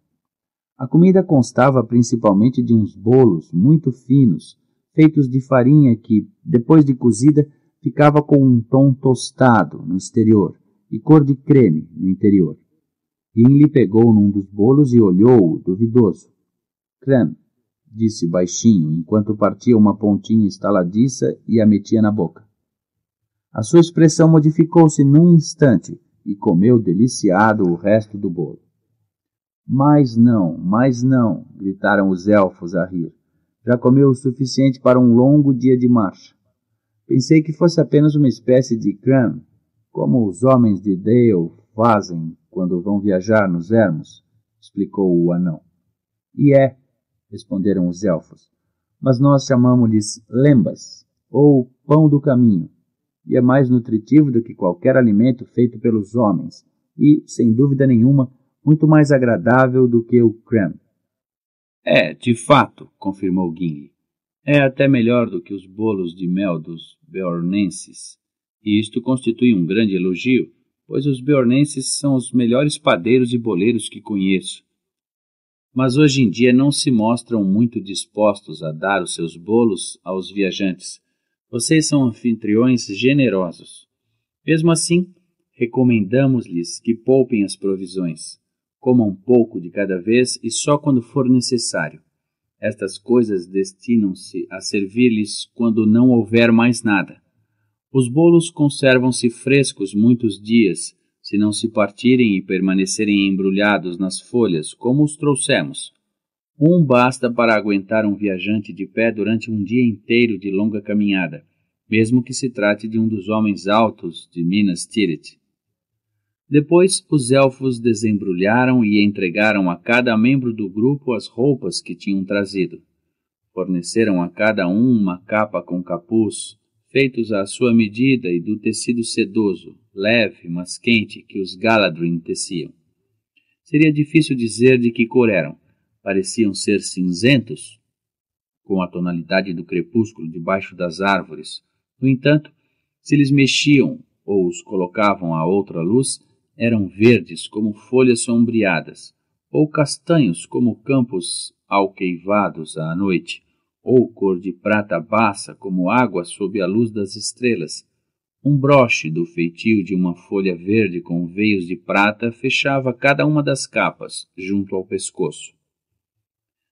A comida constava principalmente de uns bolos muito finos, feitos de farinha que, depois de cozida, ficava com um tom tostado no exterior e cor de creme no interior. Yin lhe pegou num dos bolos e olhou-o duvidoso. Creme, disse baixinho, enquanto partia uma pontinha estaladiça e a metia na boca. A sua expressão modificou-se num instante e comeu deliciado o resto do bolo. Mais não, mais não, gritaram os elfos a rir. Já comeu o suficiente para um longo dia de marcha. Pensei que fosse apenas uma espécie de creme, como os homens de Dale fazem quando vão viajar nos ermos, explicou o anão. E é, responderam os elfos. Mas nós chamamos-lhes lembas, ou pão do caminho, e é mais nutritivo do que qualquer alimento feito pelos homens, e, sem dúvida nenhuma, muito mais agradável do que o creme. É, de fato, confirmou Gimli. É até melhor do que os bolos de mel dos beornenses, e isto constitui um grande elogio, pois os beornenses são os melhores padeiros e boleiros que conheço mas hoje em dia não se mostram muito dispostos a dar os seus bolos aos viajantes. Vocês são anfitriões generosos. Mesmo assim, recomendamos-lhes que poupem as provisões. Comam um pouco de cada vez e só quando for necessário. Estas coisas destinam-se a servir-lhes quando não houver mais nada. Os bolos conservam-se frescos muitos dias se não se partirem e permanecerem embrulhados nas folhas, como os trouxemos. Um basta para aguentar um viajante de pé durante um dia inteiro de longa caminhada, mesmo que se trate de um dos homens altos de Minas Tirith. Depois, os elfos desembrulharam e entregaram a cada membro do grupo as roupas que tinham trazido. Forneceram a cada um uma capa com capuz, feitos à sua medida e do tecido sedoso, leve, mas quente, que os Galadrim teciam. Seria difícil dizer de que cor eram. Pareciam ser cinzentos, com a tonalidade do crepúsculo debaixo das árvores. No entanto, se lhes mexiam ou os colocavam à outra luz, eram verdes como folhas sombreadas, ou castanhos como campos alqueivados à noite ou cor de prata baça como água sob a luz das estrelas. Um broche do feitio de uma folha verde com veios de prata fechava cada uma das capas, junto ao pescoço.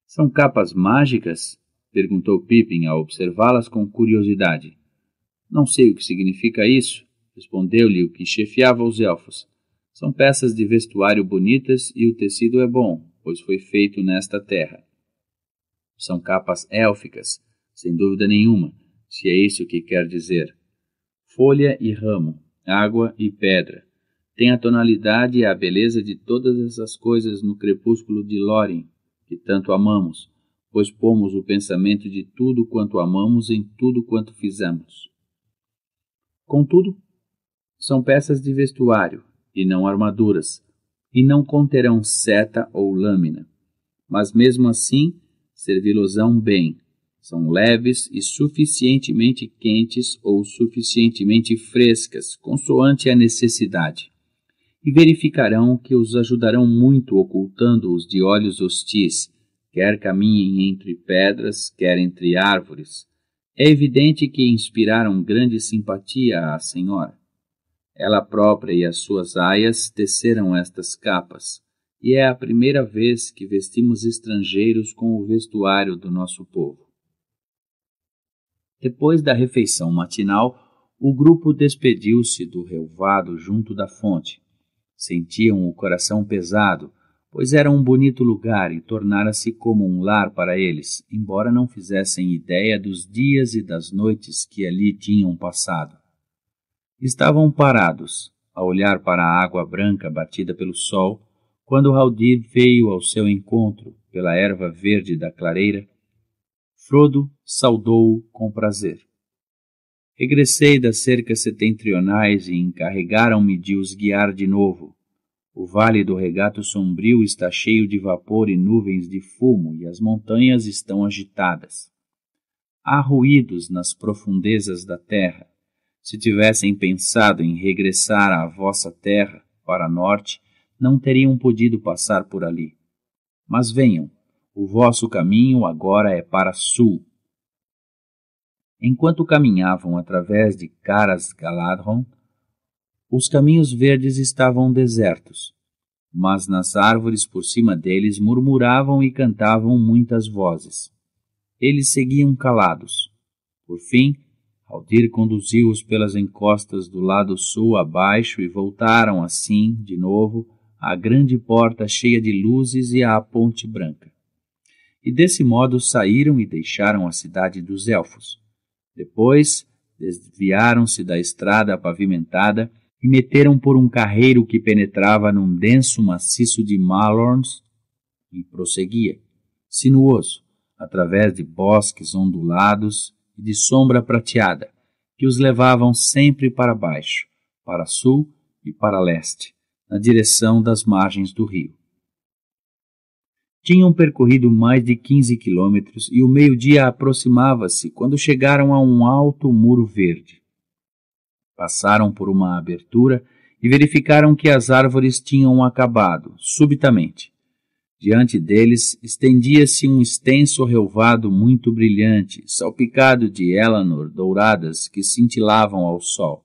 São capas mágicas? perguntou Pippin a observá-las com curiosidade. Não sei o que significa isso, respondeu-lhe o que chefiava os elfos. São peças de vestuário bonitas e o tecido é bom, pois foi feito nesta terra. São capas élficas, sem dúvida nenhuma, se é isso que quer dizer. Folha e ramo, água e pedra. Tem a tonalidade e a beleza de todas essas coisas no crepúsculo de Lórien, que tanto amamos, pois pomos o pensamento de tudo quanto amamos em tudo quanto fizemos. Contudo, são peças de vestuário, e não armaduras, e não conterão seta ou lâmina. Mas mesmo assim, servi-losão bem. São leves e suficientemente quentes ou suficientemente frescas, consoante a necessidade. E verificarão que os ajudarão muito ocultando-os de olhos hostis, quer caminhem entre pedras, quer entre árvores. É evidente que inspiraram grande simpatia à senhora. Ela própria e as suas aias teceram estas capas e é a primeira vez que vestimos estrangeiros com o vestuário do nosso povo. Depois da refeição matinal, o grupo despediu-se do relvado junto da fonte. Sentiam o coração pesado, pois era um bonito lugar e tornara-se como um lar para eles, embora não fizessem ideia dos dias e das noites que ali tinham passado. Estavam parados, a olhar para a água branca batida pelo sol, quando Haldir veio ao seu encontro pela erva verde da clareira, Frodo saudou-o com prazer. Regressei das cercas setentrionais e encarregaram-me de os guiar de novo. O vale do regato sombrio está cheio de vapor e nuvens de fumo, e as montanhas estão agitadas. Há ruídos nas profundezas da terra. Se tivessem pensado em regressar à vossa terra, para norte, não teriam podido passar por ali. Mas venham, o vosso caminho agora é para sul. Enquanto caminhavam através de Caras Galadron, os caminhos verdes estavam desertos, mas nas árvores por cima deles murmuravam e cantavam muitas vozes. Eles seguiam calados. Por fim, Aldir conduziu-os pelas encostas do lado sul abaixo e voltaram assim, de novo, a grande porta cheia de luzes e à ponte branca. E desse modo saíram e deixaram a cidade dos elfos. Depois desviaram-se da estrada pavimentada e meteram por um carreiro que penetrava num denso maciço de malorns e prosseguia, sinuoso, através de bosques ondulados e de sombra prateada, que os levavam sempre para baixo, para sul e para leste, na direção das margens do rio. Tinham percorrido mais de 15 quilômetros e o meio-dia aproximava-se quando chegaram a um alto muro verde. Passaram por uma abertura e verificaram que as árvores tinham acabado, subitamente. Diante deles estendia-se um extenso relvado muito brilhante, salpicado de elanor douradas que cintilavam ao sol.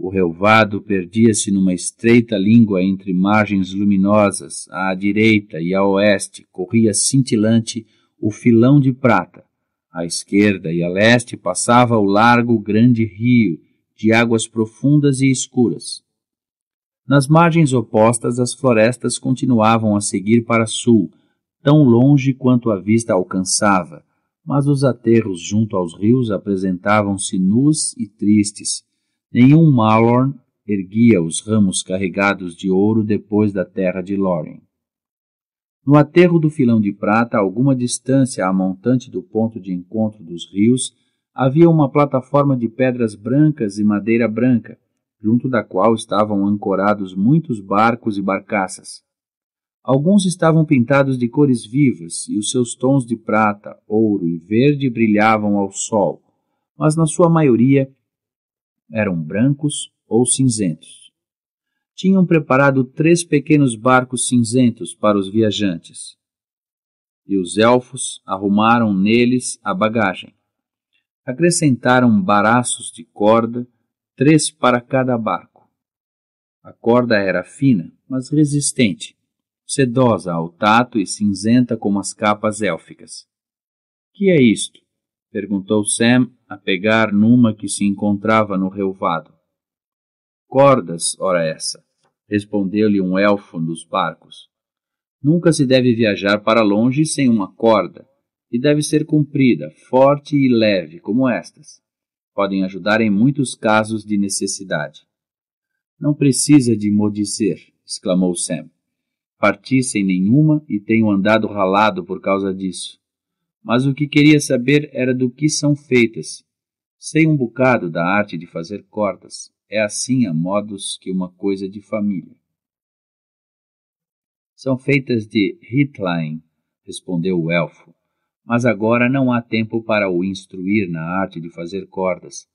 O relvado perdia-se numa estreita língua entre margens luminosas, à direita e a oeste corria cintilante o filão de prata. À esquerda e a leste passava o largo grande rio, de águas profundas e escuras. Nas margens opostas, as florestas continuavam a seguir para sul, tão longe quanto a vista alcançava, mas os aterros junto aos rios apresentavam-se nus e tristes, Nenhum Malorn erguia os ramos carregados de ouro depois da terra de Lórien. No aterro do filão de prata, a alguma distância a montante do ponto de encontro dos rios, havia uma plataforma de pedras brancas e madeira branca, junto da qual estavam ancorados muitos barcos e barcaças. Alguns estavam pintados de cores vivas, e os seus tons de prata, ouro e verde brilhavam ao sol, mas na sua maioria eram brancos ou cinzentos. Tinham preparado três pequenos barcos cinzentos para os viajantes. E os elfos arrumaram neles a bagagem. Acrescentaram baraços de corda, três para cada barco. A corda era fina, mas resistente, sedosa ao tato e cinzenta como as capas élficas. Que é isto? perguntou Sam, a pegar numa que se encontrava no relvado. Cordas, ora essa, respondeu-lhe um elfo dos barcos. Nunca se deve viajar para longe sem uma corda, e deve ser comprida, forte e leve, como estas. Podem ajudar em muitos casos de necessidade. Não precisa de modicer, exclamou Sam. Parti sem nenhuma e tenho andado ralado por causa disso mas o que queria saber era do que são feitas. Sei um bocado da arte de fazer cordas. É assim a modos que uma coisa de família. São feitas de Hitlein, respondeu o elfo, mas agora não há tempo para o instruir na arte de fazer cordas.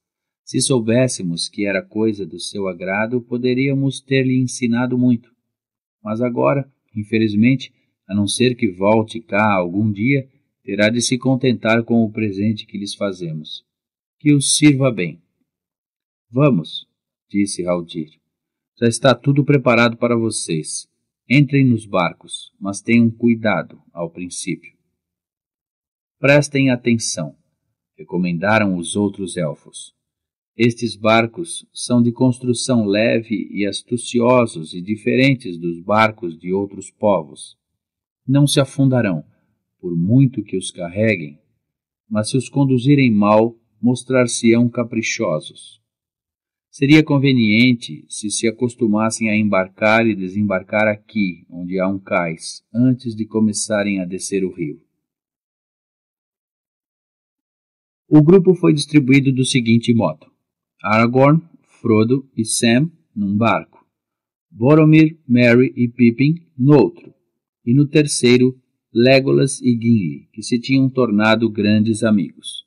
Se soubéssemos que era coisa do seu agrado, poderíamos ter-lhe ensinado muito. Mas agora, infelizmente, a não ser que volte cá algum dia, terá de se contentar com o presente que lhes fazemos. Que os sirva bem. Vamos, disse Haldir. Já está tudo preparado para vocês. Entrem nos barcos, mas tenham cuidado ao princípio. Prestem atenção, recomendaram os outros elfos. Estes barcos são de construção leve e astuciosos e diferentes dos barcos de outros povos. Não se afundarão por muito que os carreguem, mas se os conduzirem mal, mostrar-se-ão caprichosos. Seria conveniente se se acostumassem a embarcar e desembarcar aqui, onde há um cais, antes de começarem a descer o rio. O grupo foi distribuído do seguinte modo: Aragorn, Frodo e Sam num barco, Boromir, Merry e Pippin no outro, e no terceiro, Legolas e Gimli, que se tinham tornado grandes amigos.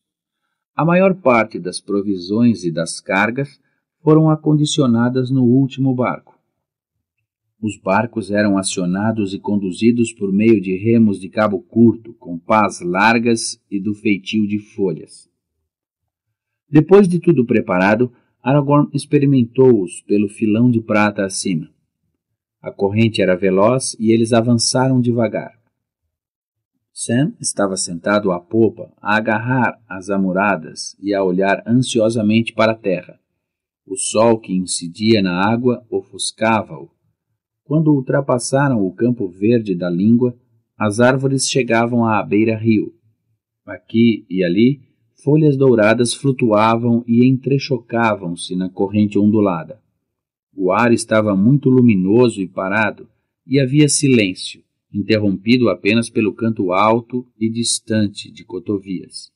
A maior parte das provisões e das cargas foram acondicionadas no último barco. Os barcos eram acionados e conduzidos por meio de remos de cabo curto, com pás largas e do feitio de folhas. Depois de tudo preparado, Aragorn experimentou-os pelo filão de prata acima. A corrente era veloz e eles avançaram devagar. Sam estava sentado à popa, a agarrar as amuradas e a olhar ansiosamente para a terra. O sol que incidia na água ofuscava-o. Quando ultrapassaram o campo verde da língua, as árvores chegavam à beira-rio. Aqui e ali, folhas douradas flutuavam e entrechocavam-se na corrente ondulada. O ar estava muito luminoso e parado, e havia silêncio interrompido apenas pelo canto alto e distante de cotovias.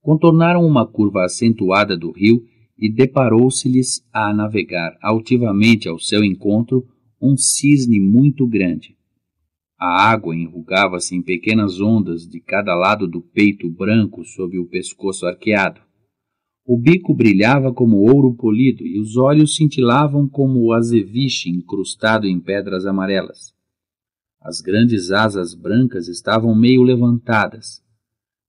Contornaram uma curva acentuada do rio e deparou-se-lhes a navegar altivamente ao seu encontro um cisne muito grande. A água enrugava-se em pequenas ondas de cada lado do peito branco sob o pescoço arqueado. O bico brilhava como ouro polido e os olhos cintilavam como o azeviche incrustado em pedras amarelas. As grandes asas brancas estavam meio levantadas.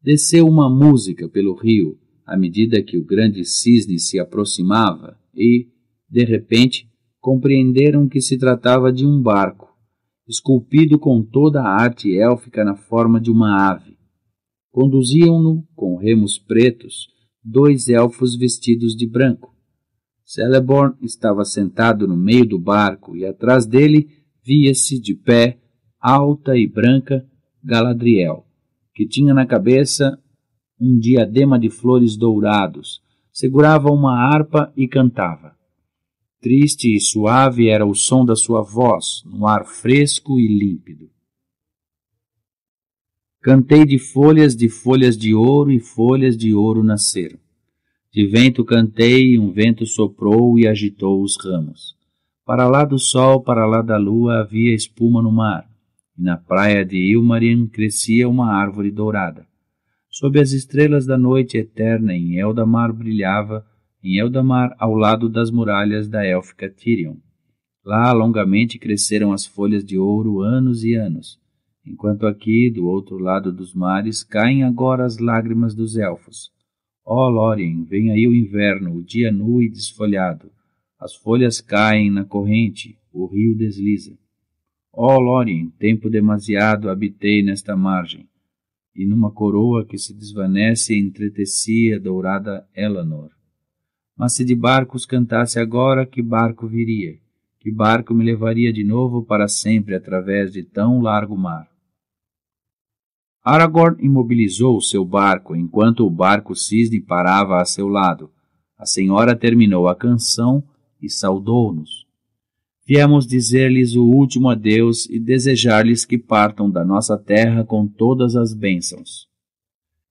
Desceu uma música pelo rio à medida que o grande cisne se aproximava e, de repente, compreenderam que se tratava de um barco, esculpido com toda a arte élfica na forma de uma ave. Conduziam-no com remos pretos dois elfos vestidos de branco. Celeborn estava sentado no meio do barco e atrás dele via-se de pé, alta e branca, Galadriel, que tinha na cabeça um diadema de flores dourados, segurava uma harpa e cantava. Triste e suave era o som da sua voz, no ar fresco e límpido. Cantei de folhas, de folhas de ouro, e folhas de ouro nasceram. De vento cantei, e um vento soprou e agitou os ramos. Para lá do sol, para lá da lua, havia espuma no mar, e na praia de Ilmarim crescia uma árvore dourada. Sob as estrelas da noite eterna, em Eldamar brilhava, em Eldamar, ao lado das muralhas da élfica Tirion. Lá longamente cresceram as folhas de ouro anos e anos enquanto aqui, do outro lado dos mares, caem agora as lágrimas dos elfos. Ó oh, Lórien, vem aí o inverno, o dia nu e desfolhado. As folhas caem na corrente, o rio desliza. Ó oh, Lórien, tempo demasiado habitei nesta margem, e numa coroa que se desvanece entretecia dourada Elanor. Mas se de barcos cantasse agora, que barco viria? Que barco me levaria de novo para sempre através de tão largo mar? Aragorn imobilizou seu barco enquanto o barco cisne parava a seu lado. A senhora terminou a canção e saudou-nos. Viemos dizer-lhes o último adeus e desejar-lhes que partam da nossa terra com todas as bênçãos.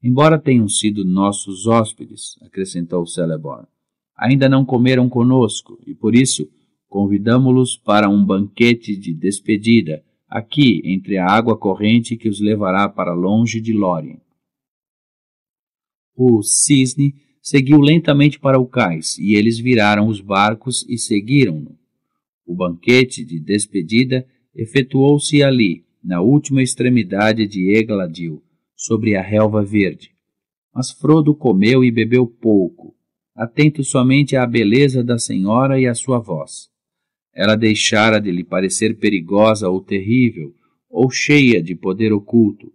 Embora tenham sido nossos hóspedes, acrescentou Celeborn, ainda não comeram conosco e por isso convidamo-los para um banquete de despedida aqui entre a água corrente que os levará para longe de Lórien. O cisne seguiu lentamente para o cais, e eles viraram os barcos e seguiram-no. O banquete de despedida efetuou-se ali, na última extremidade de Egladil, sobre a relva verde. Mas Frodo comeu e bebeu pouco, atento somente à beleza da senhora e à sua voz. Ela deixara de lhe parecer perigosa ou terrível, ou cheia de poder oculto.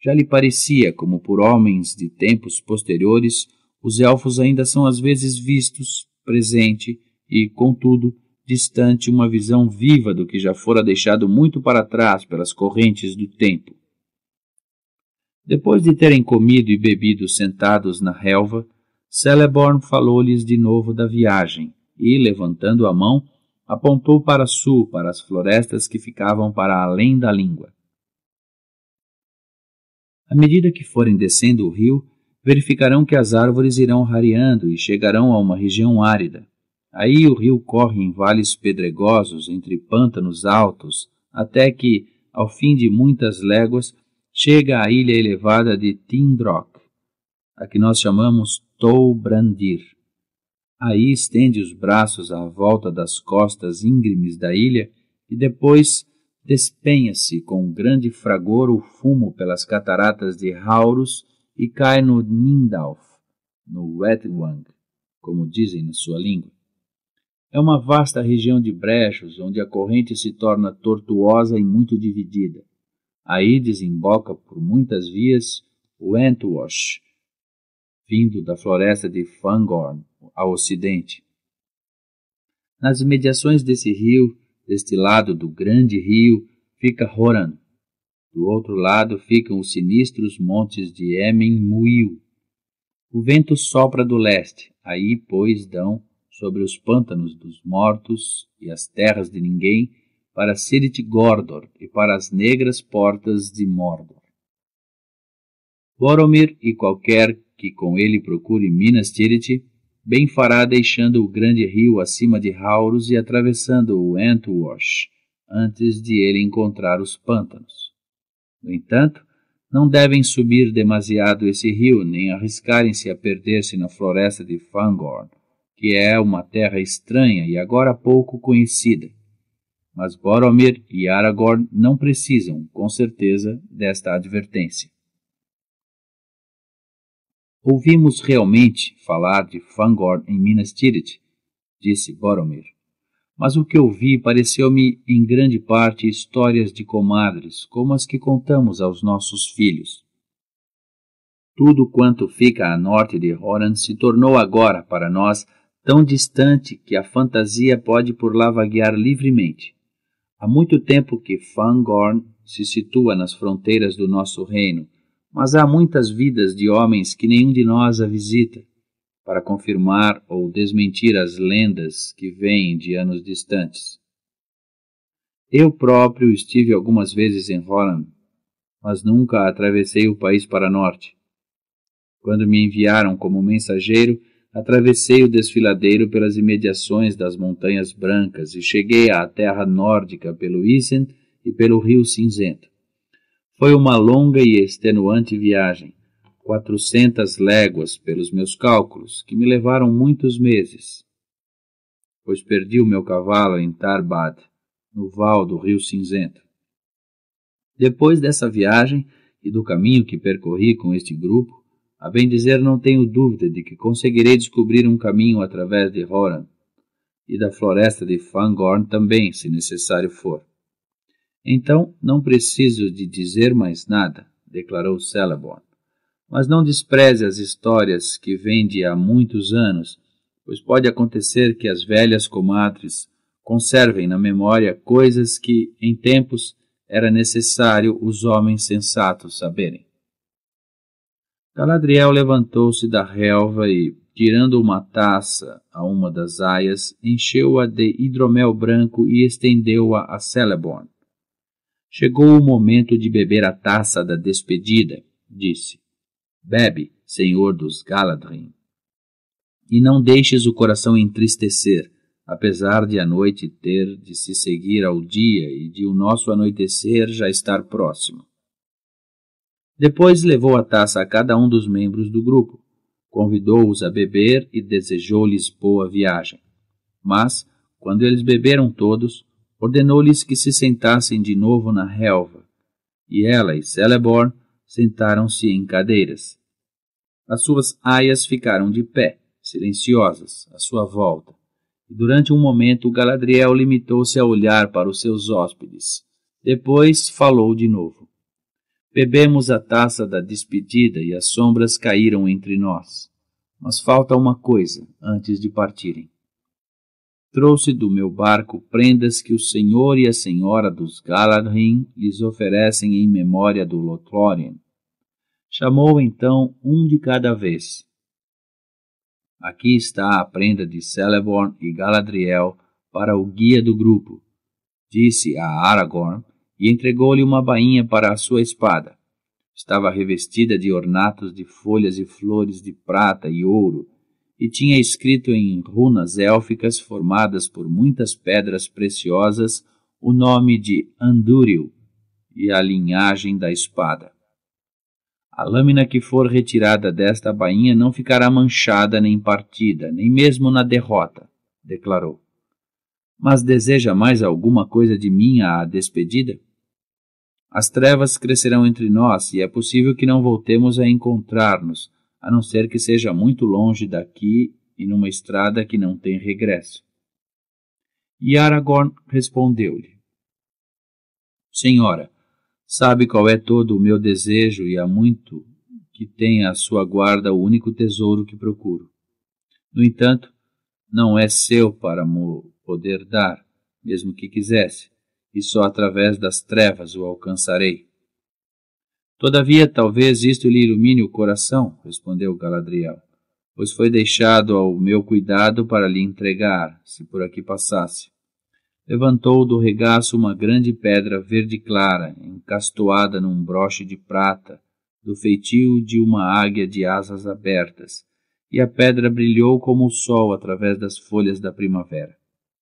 Já lhe parecia, como por homens de tempos posteriores, os elfos ainda são às vezes vistos, presente e, contudo, distante uma visão viva do que já fora deixado muito para trás pelas correntes do tempo. Depois de terem comido e bebido sentados na relva, Celeborn falou-lhes de novo da viagem e, levantando a mão, apontou para sul, para as florestas que ficavam para além da língua. À medida que forem descendo o rio, verificarão que as árvores irão rareando e chegarão a uma região árida. Aí o rio corre em vales pedregosos, entre pântanos altos, até que, ao fim de muitas léguas, chega à ilha elevada de Tindrock, a que nós chamamos Toubrandir. Aí estende os braços à volta das costas íngremes da ilha e depois despenha-se com grande fragor o fumo pelas cataratas de Haurus e cai no Nindalf, no Wetwang, como dizem na sua língua. É uma vasta região de brechos onde a corrente se torna tortuosa e muito dividida. Aí desemboca por muitas vias o Entwash, vindo da floresta de Fangorn ao ocidente. Nas imediações desse rio, deste lado do grande rio, fica Horan. Do outro lado ficam os sinistros montes de Emen-Muil. O vento sopra do leste, aí, pois, dão sobre os pântanos dos mortos e as terras de ninguém, para Sirit Gordor e para as negras portas de Mordor. Boromir e qualquer que com ele procure Minas Tirith bem fará deixando o grande rio acima de Hauros e atravessando o Entwash, antes de ele encontrar os pântanos. No entanto, não devem subir demasiado esse rio, nem arriscarem-se a perder-se na floresta de Fangorn, que é uma terra estranha e agora pouco conhecida. Mas Boromir e Aragorn não precisam, com certeza, desta advertência. Ouvimos realmente falar de Fangorn em Minas Tirith, disse Boromir. Mas o que ouvi pareceu-me em grande parte histórias de comadres, como as que contamos aos nossos filhos. Tudo quanto fica a norte de Roran se tornou agora para nós tão distante que a fantasia pode por lá vaguear livremente. Há muito tempo que Fangorn se situa nas fronteiras do nosso reino mas há muitas vidas de homens que nenhum de nós a visita para confirmar ou desmentir as lendas que vêm de anos distantes. Eu próprio estive algumas vezes em Holland, mas nunca atravessei o país para norte. Quando me enviaram como mensageiro, atravessei o desfiladeiro pelas imediações das Montanhas Brancas e cheguei à terra nórdica pelo Isen e pelo Rio Cinzento. Foi uma longa e extenuante viagem, quatrocentas léguas pelos meus cálculos, que me levaram muitos meses, pois perdi o meu cavalo em Tarbad, no val do Rio Cinzento. Depois dessa viagem e do caminho que percorri com este grupo, a bem dizer não tenho dúvida de que conseguirei descobrir um caminho através de Horan e da floresta de Fangorn também, se necessário for. Então não preciso de dizer mais nada, declarou Celeborn. Mas não despreze as histórias que vêm de há muitos anos, pois pode acontecer que as velhas comadres conservem na memória coisas que, em tempos, era necessário os homens sensatos saberem. Galadriel levantou-se da relva e, tirando uma taça a uma das aias, encheu-a de hidromel branco e estendeu-a a Celeborn. Chegou o momento de beber a taça da despedida, disse. Bebe, senhor dos Galadrim. E não deixes o coração entristecer, apesar de a noite ter de se seguir ao dia e de o nosso anoitecer já estar próximo. Depois levou a taça a cada um dos membros do grupo, convidou-os a beber e desejou-lhes boa viagem. Mas, quando eles beberam todos, ordenou-lhes que se sentassem de novo na relva, e ela e Celeborn sentaram-se em cadeiras. As suas aias ficaram de pé, silenciosas, à sua volta, e durante um momento Galadriel limitou-se a olhar para os seus hóspedes. Depois falou de novo. Bebemos a taça da despedida e as sombras caíram entre nós. Mas falta uma coisa antes de partirem trouxe do meu barco prendas que o senhor e a senhora dos Galadrim lhes oferecem em memória do Lothlórien. Chamou então um de cada vez. Aqui está a prenda de Celeborn e Galadriel para o guia do grupo, disse a Aragorn, e entregou-lhe uma bainha para a sua espada. Estava revestida de ornatos de folhas e flores de prata e ouro, e tinha escrito em runas élficas formadas por muitas pedras preciosas o nome de Andúril e a linhagem da espada. A lâmina que for retirada desta bainha não ficará manchada nem partida, nem mesmo na derrota, declarou. Mas deseja mais alguma coisa de mim à despedida? As trevas crescerão entre nós e é possível que não voltemos a encontrar-nos a não ser que seja muito longe daqui e numa estrada que não tem regresso. E Aragorn respondeu-lhe: Senhora, sabe qual é todo o meu desejo e há muito que tem à sua guarda o único tesouro que procuro. No entanto, não é seu para mo poder dar, mesmo que quisesse, e só através das trevas o alcançarei. Todavia, talvez isto lhe ilumine o coração, respondeu Galadriel, pois foi deixado ao meu cuidado para lhe entregar, se por aqui passasse. Levantou do regaço uma grande pedra verde clara, encastoada num broche de prata, do feitio de uma águia de asas abertas, e a pedra brilhou como o sol através das folhas da primavera.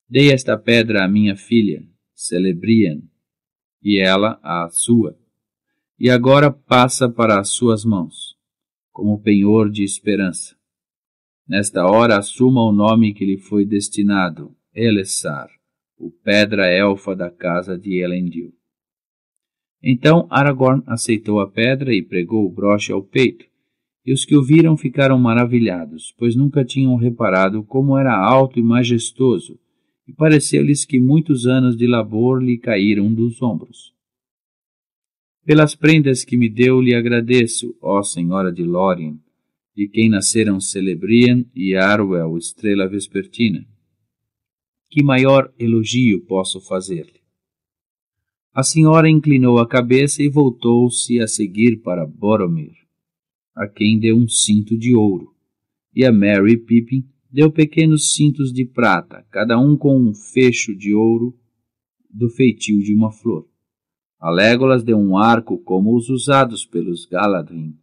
Dei esta pedra à minha filha, Celebrian, e ela à sua e agora passa para as suas mãos, como penhor de esperança. Nesta hora assuma o nome que lhe foi destinado, Elessar, o pedra elfa da casa de Elendil. Então Aragorn aceitou a pedra e pregou o broche ao peito, e os que o viram ficaram maravilhados, pois nunca tinham reparado como era alto e majestoso, e pareceu-lhes que muitos anos de labor lhe caíram dos ombros. Pelas prendas que me deu, lhe agradeço, ó Senhora de Lórien, de quem nasceram Celebrian e Arwell estrela vespertina. Que maior elogio posso fazer-lhe? A senhora inclinou a cabeça e voltou-se a seguir para Boromir, a quem deu um cinto de ouro, e a Mary Pippin deu pequenos cintos de prata, cada um com um fecho de ouro do feitio de uma flor. A Legolas deu um arco como os usados pelos Galadrim,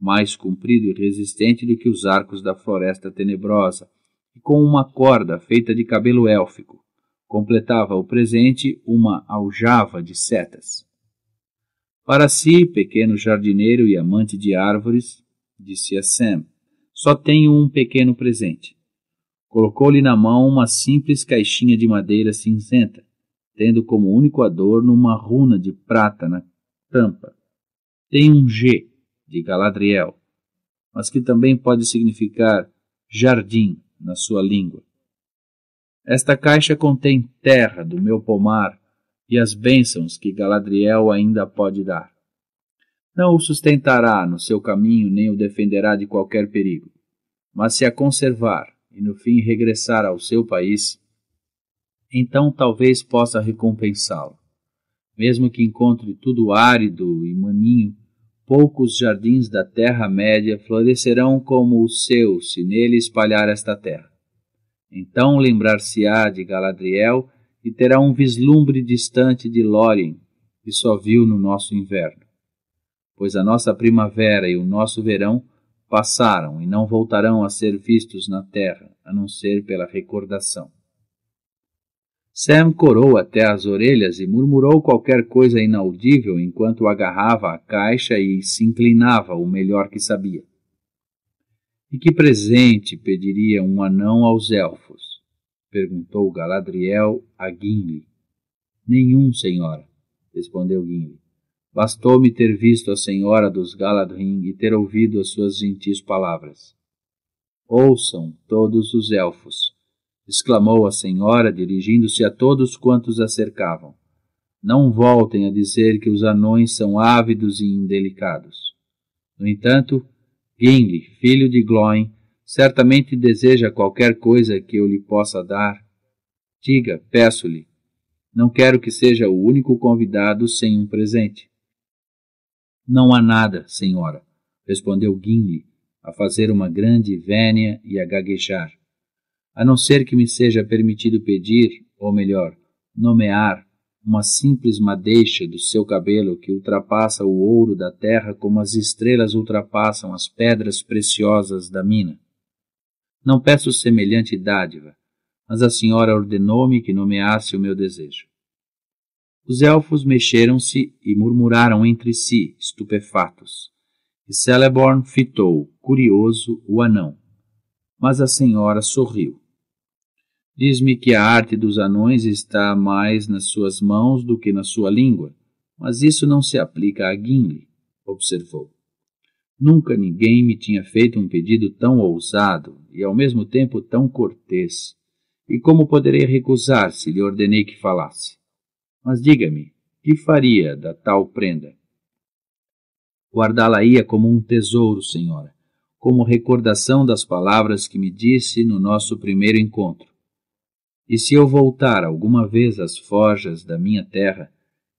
mais comprido e resistente do que os arcos da Floresta Tenebrosa, e com uma corda feita de cabelo élfico. Completava o presente uma aljava de setas. Para si, pequeno jardineiro e amante de árvores, disse a Sam, só tenho um pequeno presente. Colocou-lhe na mão uma simples caixinha de madeira cinzenta, tendo como único adorno uma runa de prata na tampa. Tem um G de Galadriel, mas que também pode significar jardim na sua língua. Esta caixa contém terra do meu pomar e as bênçãos que Galadriel ainda pode dar. Não o sustentará no seu caminho nem o defenderá de qualquer perigo, mas se a conservar e no fim regressar ao seu país, então talvez possa recompensá-lo. Mesmo que encontre tudo árido e maninho, poucos jardins da Terra-média florescerão como o seu se nele espalhar esta terra. Então lembrar-se-á de Galadriel e terá um vislumbre distante de Lórien, que só viu no nosso inverno. Pois a nossa primavera e o nosso verão passaram e não voltarão a ser vistos na terra, a não ser pela recordação. Sam corou até as orelhas e murmurou qualquer coisa inaudível enquanto agarrava a caixa e se inclinava o melhor que sabia. E que presente pediria um anão aos elfos? perguntou Galadriel a Gimli. Nenhum, senhora, respondeu Gimli. Bastou-me ter visto a senhora dos Galadrim e ter ouvido as suas gentis palavras. Ouçam todos os elfos, exclamou a senhora, dirigindo-se a todos quantos a cercavam. Não voltem a dizer que os anões são ávidos e indelicados. No entanto, Ging, filho de Gloin, certamente deseja qualquer coisa que eu lhe possa dar. Diga, peço-lhe. Não quero que seja o único convidado sem um presente. Não há nada, senhora, respondeu Gimli, a fazer uma grande vénia e a gaguejar a não ser que me seja permitido pedir, ou melhor, nomear, uma simples madeixa do seu cabelo que ultrapassa o ouro da terra como as estrelas ultrapassam as pedras preciosas da mina. Não peço semelhante dádiva, mas a senhora ordenou-me que nomeasse o meu desejo. Os elfos mexeram-se e murmuraram entre si, estupefatos. E Celeborn fitou, curioso, o anão. Mas a senhora sorriu. Diz-me que a arte dos anões está mais nas suas mãos do que na sua língua, mas isso não se aplica a Gimli, observou. Nunca ninguém me tinha feito um pedido tão ousado e ao mesmo tempo tão cortês. E como poderei recusar se lhe ordenei que falasse? Mas diga-me, que faria da tal prenda? Guardá-la-ia como um tesouro, senhora, como recordação das palavras que me disse no nosso primeiro encontro e se eu voltar alguma vez às forjas da minha terra,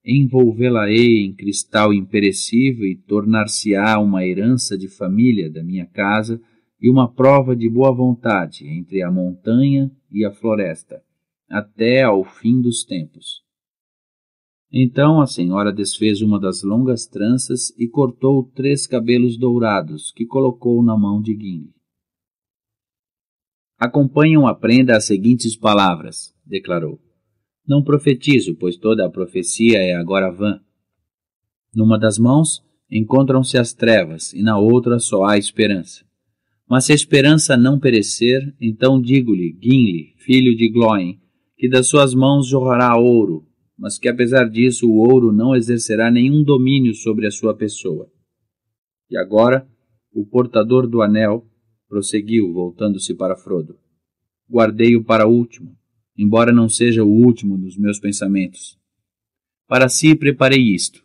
envolvê-la-ei em cristal imperecível e tornar-se-á uma herança de família da minha casa e uma prova de boa vontade entre a montanha e a floresta, até ao fim dos tempos. Então a senhora desfez uma das longas tranças e cortou três cabelos dourados que colocou na mão de Guine. Acompanham a prenda as seguintes palavras, declarou. Não profetizo, pois toda a profecia é agora vã. Numa das mãos encontram-se as trevas, e na outra só há esperança. Mas se a esperança não perecer, então digo-lhe, Guinle, filho de Glóin, que das suas mãos jorrará ouro, mas que apesar disso o ouro não exercerá nenhum domínio sobre a sua pessoa. E agora, o portador do anel, prosseguiu, voltando-se para Frodo. Guardei-o para o último, embora não seja o último dos meus pensamentos. Para si preparei isto.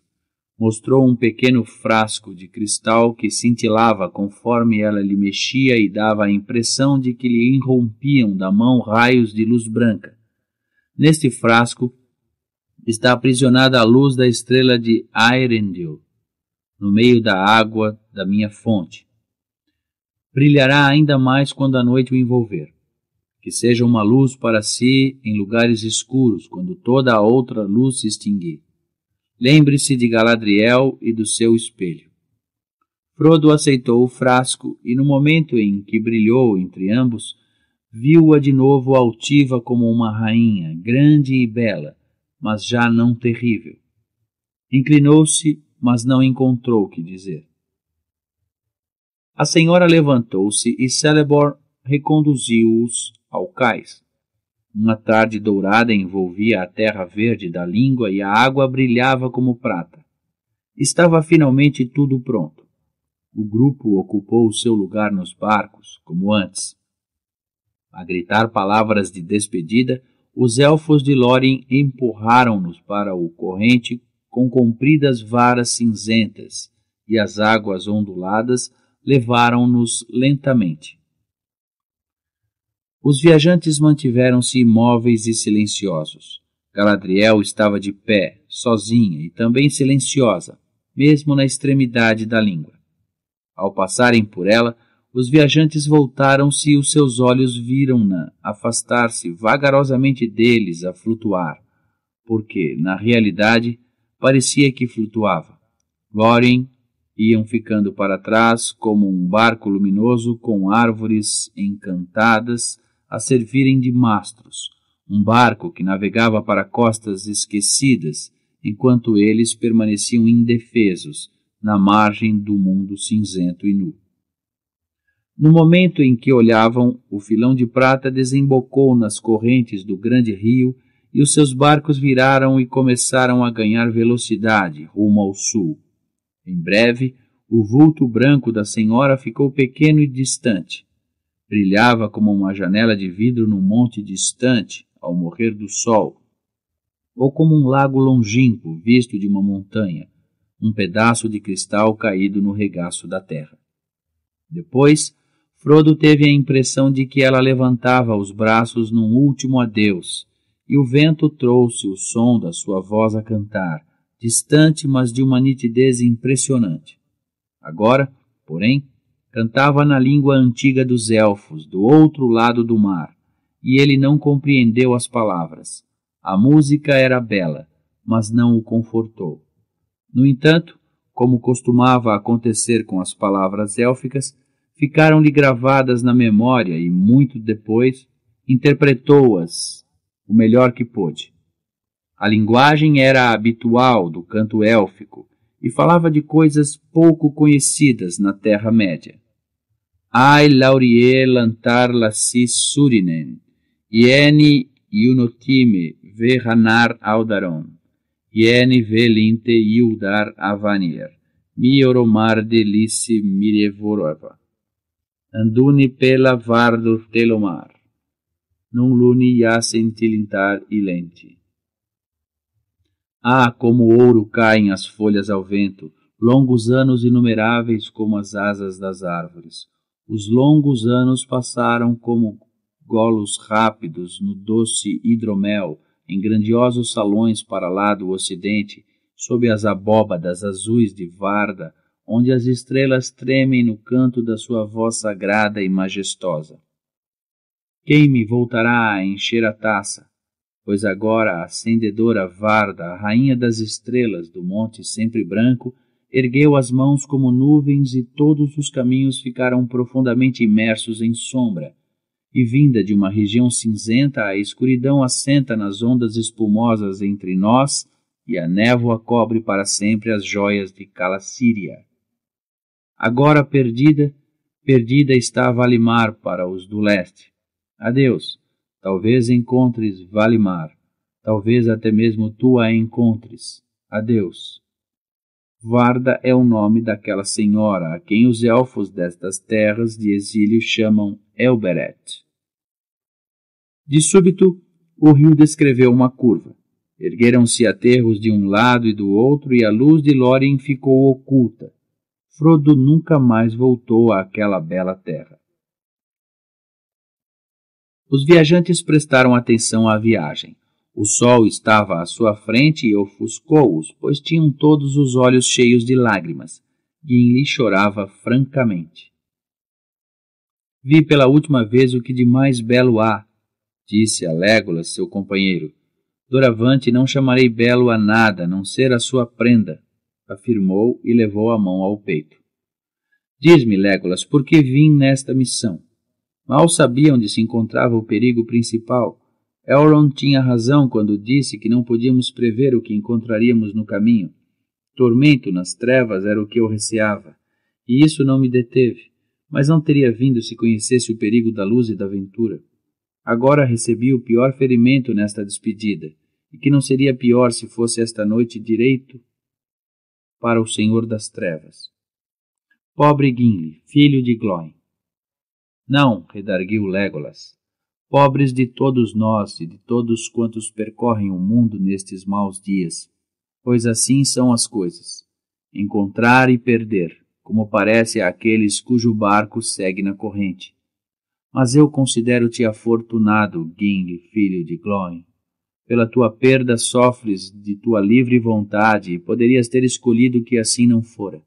Mostrou um pequeno frasco de cristal que cintilava conforme ela lhe mexia e dava a impressão de que lhe irrompiam da mão raios de luz branca. Neste frasco está aprisionada a luz da estrela de Aerendil, no meio da água da minha fonte brilhará ainda mais quando a noite o envolver. Que seja uma luz para si em lugares escuros, quando toda a outra luz se extinguir. Lembre-se de Galadriel e do seu espelho. Frodo aceitou o frasco e, no momento em que brilhou entre ambos, viu-a de novo altiva como uma rainha, grande e bela, mas já não terrível. Inclinou-se, mas não encontrou o que dizer. A senhora levantou-se e Celeborn reconduziu-os ao cais. Uma tarde dourada envolvia a terra verde da língua e a água brilhava como prata. Estava finalmente tudo pronto. O grupo ocupou o seu lugar nos barcos, como antes. A gritar palavras de despedida, os elfos de Lórien empurraram-nos para o corrente com compridas varas cinzentas, e as águas onduladas levaram-nos lentamente. Os viajantes mantiveram-se imóveis e silenciosos. Galadriel estava de pé, sozinha e também silenciosa, mesmo na extremidade da língua. Ao passarem por ela, os viajantes voltaram-se e os seus olhos viram-na afastar-se vagarosamente deles a flutuar, porque, na realidade, parecia que flutuava. Lórien iam ficando para trás como um barco luminoso com árvores encantadas a servirem de mastros, um barco que navegava para costas esquecidas, enquanto eles permaneciam indefesos na margem do mundo cinzento e nu. No momento em que olhavam, o filão de prata desembocou nas correntes do grande rio e os seus barcos viraram e começaram a ganhar velocidade rumo ao sul em breve, o vulto branco da senhora ficou pequeno e distante. Brilhava como uma janela de vidro num monte distante, ao morrer do sol, ou como um lago longínquo visto de uma montanha, um pedaço de cristal caído no regaço da terra. Depois, Frodo teve a impressão de que ela levantava os braços num último adeus, e o vento trouxe o som da sua voz a cantar, distante, mas de uma nitidez impressionante. Agora, porém, cantava na língua antiga dos elfos, do outro lado do mar, e ele não compreendeu as palavras. A música era bela, mas não o confortou. No entanto, como costumava acontecer com as palavras élficas, ficaram-lhe gravadas na memória e, muito depois, interpretou-as o melhor que pôde. A linguagem era habitual do canto élfico e falava de coisas pouco conhecidas na Terra-média. Ai laurie lantar lassis surinen, iene iunotime verranar Aldaron, iene velinte iudar avanir, mioromar delice mirevorova, andune pela vardo telomar, num luni jacem ilente ah, como ouro caem as folhas ao vento, longos anos inumeráveis como as asas das árvores. Os longos anos passaram como golos rápidos no doce hidromel, em grandiosos salões para lá do ocidente, sob as abóbadas azuis de Varda, onde as estrelas tremem no canto da sua voz sagrada e majestosa. Quem me voltará a encher a taça? pois agora a acendedora Varda, a rainha das estrelas do monte sempre branco, ergueu as mãos como nuvens e todos os caminhos ficaram profundamente imersos em sombra. E vinda de uma região cinzenta, a escuridão assenta nas ondas espumosas entre nós, e a névoa cobre para sempre as joias de Calacíria. Agora perdida, perdida está Valimar para os do leste. Adeus Talvez encontres Valimar, talvez até mesmo tu a encontres. Adeus. Varda é o nome daquela senhora a quem os elfos destas terras de exílio chamam Elberet. De súbito, o rio descreveu uma curva. Ergueram-se aterros de um lado e do outro e a luz de Lórien ficou oculta. Frodo nunca mais voltou àquela bela terra. Os viajantes prestaram atenção à viagem. O sol estava à sua frente e ofuscou-os, pois tinham todos os olhos cheios de lágrimas. Gimli chorava francamente. Vi pela última vez o que de mais belo há, disse a Légolas, seu companheiro. Doravante não chamarei belo a nada, a não ser a sua prenda, afirmou e levou a mão ao peito. Diz-me, Légolas, por que vim nesta missão? Mal sabia onde se encontrava o perigo principal. Elrond tinha razão quando disse que não podíamos prever o que encontraríamos no caminho. Tormento nas trevas era o que eu receava, e isso não me deteve, mas não teria vindo se conhecesse o perigo da luz e da aventura. Agora recebi o pior ferimento nesta despedida, e que não seria pior se fosse esta noite direito para o Senhor das Trevas. Pobre Gimli, filho de Glóin. Não, redarguiu Legolas. Pobres de todos nós e de todos quantos percorrem o mundo nestes maus dias, pois assim são as coisas. Encontrar e perder, como parece àqueles cujo barco segue na corrente. Mas eu considero-te afortunado, Ging, filho de glóin Pela tua perda sofres de tua livre vontade e poderias ter escolhido que assim não fora.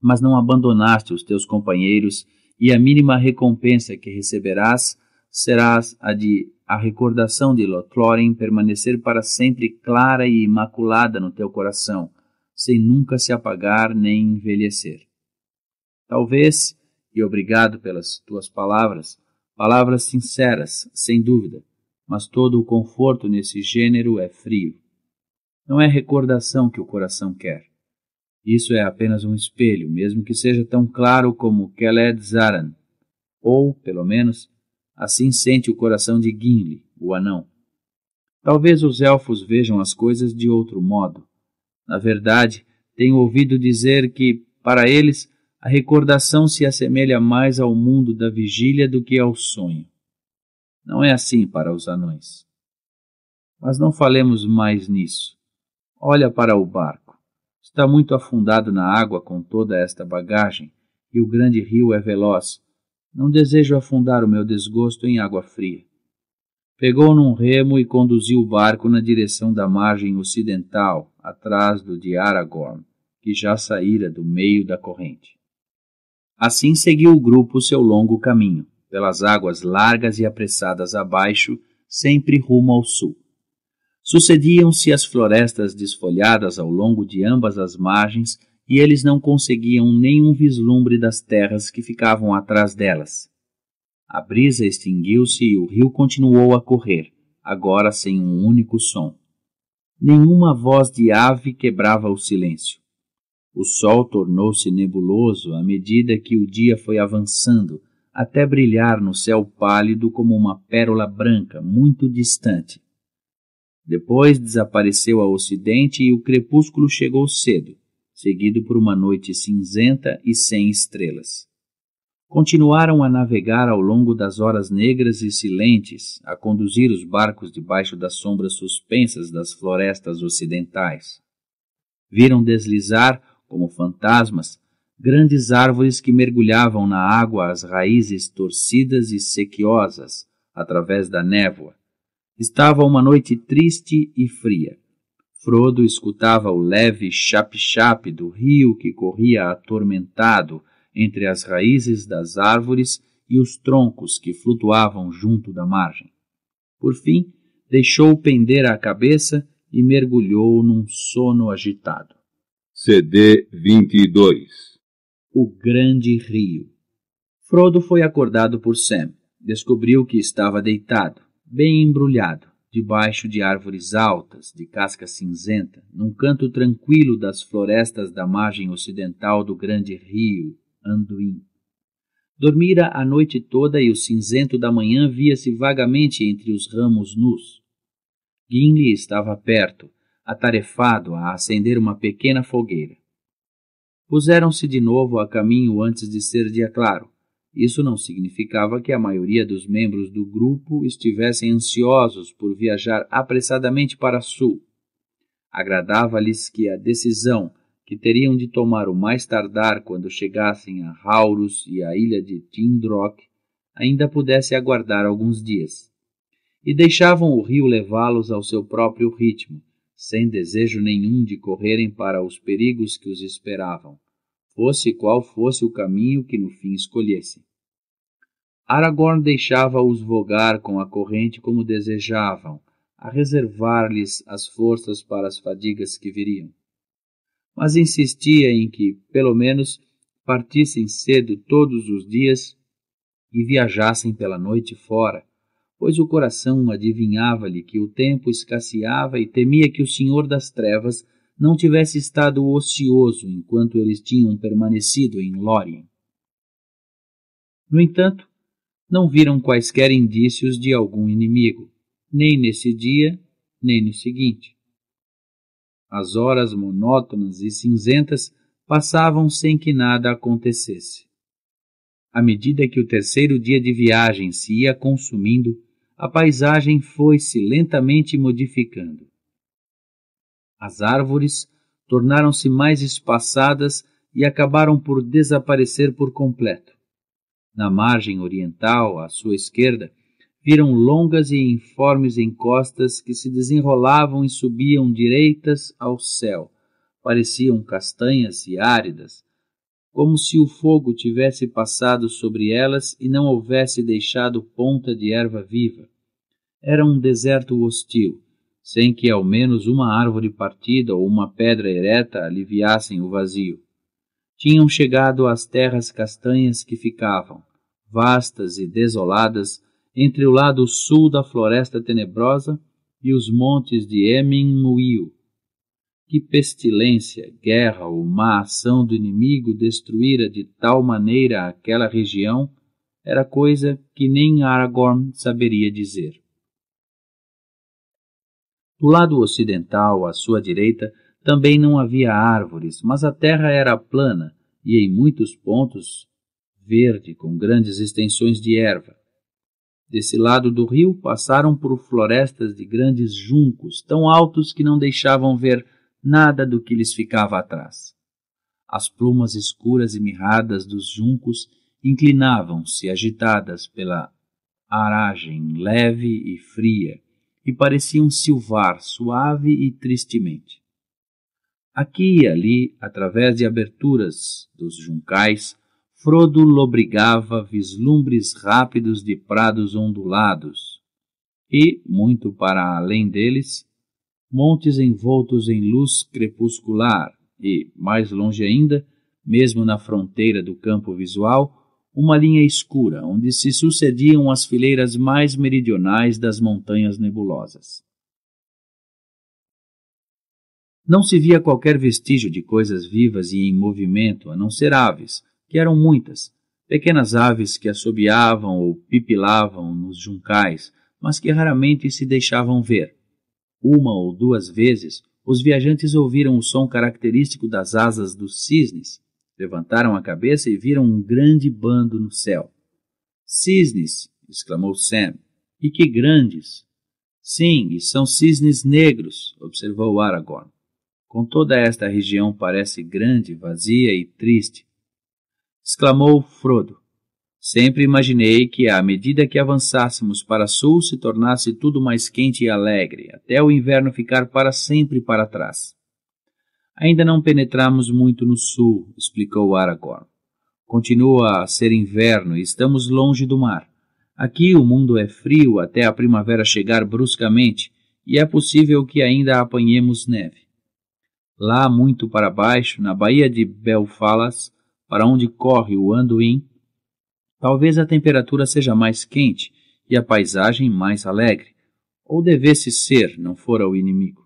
Mas não abandonaste os teus companheiros e a mínima recompensa que receberás será a de a recordação de Lothlórien permanecer para sempre clara e imaculada no teu coração, sem nunca se apagar nem envelhecer. Talvez, e obrigado pelas tuas palavras, palavras sinceras, sem dúvida, mas todo o conforto nesse gênero é frio. Não é recordação que o coração quer. Isso é apenas um espelho, mesmo que seja tão claro como Khaled Zaran. Ou, pelo menos, assim sente o coração de Gimli, o anão. Talvez os elfos vejam as coisas de outro modo. Na verdade, tenho ouvido dizer que, para eles, a recordação se assemelha mais ao mundo da vigília do que ao sonho. Não é assim para os anões. Mas não falemos mais nisso. Olha para o barco. Está muito afundado na água com toda esta bagagem, e o grande rio é veloz. Não desejo afundar o meu desgosto em água fria. Pegou num remo e conduziu o barco na direção da margem ocidental, atrás do de Aragorn, que já saíra do meio da corrente. Assim seguiu o grupo seu longo caminho, pelas águas largas e apressadas abaixo, sempre rumo ao sul. Sucediam-se as florestas desfolhadas ao longo de ambas as margens e eles não conseguiam nenhum vislumbre das terras que ficavam atrás delas. A brisa extinguiu-se e o rio continuou a correr, agora sem um único som. Nenhuma voz de ave quebrava o silêncio. O sol tornou-se nebuloso à medida que o dia foi avançando, até brilhar no céu pálido como uma pérola branca muito distante depois desapareceu a ocidente e o crepúsculo chegou cedo, seguido por uma noite cinzenta e sem estrelas. Continuaram a navegar ao longo das horas negras e silentes, a conduzir os barcos debaixo das sombras suspensas das florestas ocidentais. Viram deslizar, como fantasmas, grandes árvores que mergulhavam na água as raízes torcidas e sequiosas através da névoa Estava uma noite triste e fria. Frodo escutava o leve chap-chap do rio que corria atormentado entre as raízes das árvores e os troncos que flutuavam junto da margem. Por fim, deixou pender a cabeça e mergulhou num sono agitado. CD 22 O Grande Rio Frodo foi acordado por Sam. Descobriu que estava deitado bem embrulhado, debaixo de árvores altas, de casca cinzenta, num canto tranquilo das florestas da margem ocidental do grande rio Anduin. Dormira a noite toda e o cinzento da manhã via-se vagamente entre os ramos nus. Gimli estava perto, atarefado a acender uma pequena fogueira. Puseram-se de novo a caminho antes de ser dia claro, isso não significava que a maioria dos membros do grupo estivessem ansiosos por viajar apressadamente para Sul. Agradava-lhes que a decisão que teriam de tomar o mais tardar quando chegassem a Haurus e à ilha de Tindrock ainda pudesse aguardar alguns dias. E deixavam o rio levá-los ao seu próprio ritmo, sem desejo nenhum de correrem para os perigos que os esperavam fosse qual fosse o caminho que no fim escolhessem. Aragorn deixava-os vogar com a corrente como desejavam, a reservar-lhes as forças para as fadigas que viriam. Mas insistia em que, pelo menos, partissem cedo todos os dias e viajassem pela noite fora, pois o coração adivinhava-lhe que o tempo escasseava e temia que o Senhor das Trevas não tivesse estado ocioso enquanto eles tinham permanecido em Lorien. No entanto, não viram quaisquer indícios de algum inimigo, nem nesse dia, nem no seguinte. As horas monótonas e cinzentas passavam sem que nada acontecesse. À medida que o terceiro dia de viagem se ia consumindo, a paisagem foi-se lentamente modificando. As árvores tornaram-se mais espaçadas e acabaram por desaparecer por completo. Na margem oriental, à sua esquerda, viram longas e informes encostas que se desenrolavam e subiam direitas ao céu. Pareciam castanhas e áridas, como se o fogo tivesse passado sobre elas e não houvesse deixado ponta de erva viva. Era um deserto hostil, sem que ao menos uma árvore partida ou uma pedra ereta aliviassem o vazio. Tinham chegado às terras castanhas que ficavam, vastas e desoladas, entre o lado sul da floresta tenebrosa e os montes de Eminmuil. Que pestilência, guerra ou má ação do inimigo destruíra de tal maneira aquela região era coisa que nem Aragorn saberia dizer. Do lado ocidental, à sua direita, também não havia árvores, mas a terra era plana e, em muitos pontos, verde, com grandes extensões de erva. Desse lado do rio, passaram por florestas de grandes juncos, tão altos que não deixavam ver nada do que lhes ficava atrás. As plumas escuras e mirradas dos juncos inclinavam-se, agitadas pela aragem leve e fria, e pareciam silvar suave e tristemente. Aqui e ali, através de aberturas dos juncais, Frodo lobrigava vislumbres rápidos de prados ondulados e, muito para além deles, montes envoltos em luz crepuscular e, mais longe ainda, mesmo na fronteira do campo visual, uma linha escura, onde se sucediam as fileiras mais meridionais das montanhas nebulosas. Não se via qualquer vestígio de coisas vivas e em movimento, a não ser aves, que eram muitas, pequenas aves que assobiavam ou pipilavam nos juncais, mas que raramente se deixavam ver. Uma ou duas vezes, os viajantes ouviram o som característico das asas dos cisnes, Levantaram a cabeça e viram um grande bando no céu. Cisnes! exclamou Sam. E que grandes! Sim, e são cisnes negros, observou Aragorn. Com toda esta região parece grande, vazia e triste. Exclamou Frodo. Sempre imaginei que, à medida que avançássemos para sul, se tornasse tudo mais quente e alegre, até o inverno ficar para sempre para trás. Ainda não penetramos muito no sul, explicou Aragorn. Continua a ser inverno e estamos longe do mar. Aqui o mundo é frio até a primavera chegar bruscamente e é possível que ainda apanhemos neve. Lá muito para baixo, na baía de Belfalas, para onde corre o Anduin, talvez a temperatura seja mais quente e a paisagem mais alegre, ou devesse ser, não fora o inimigo.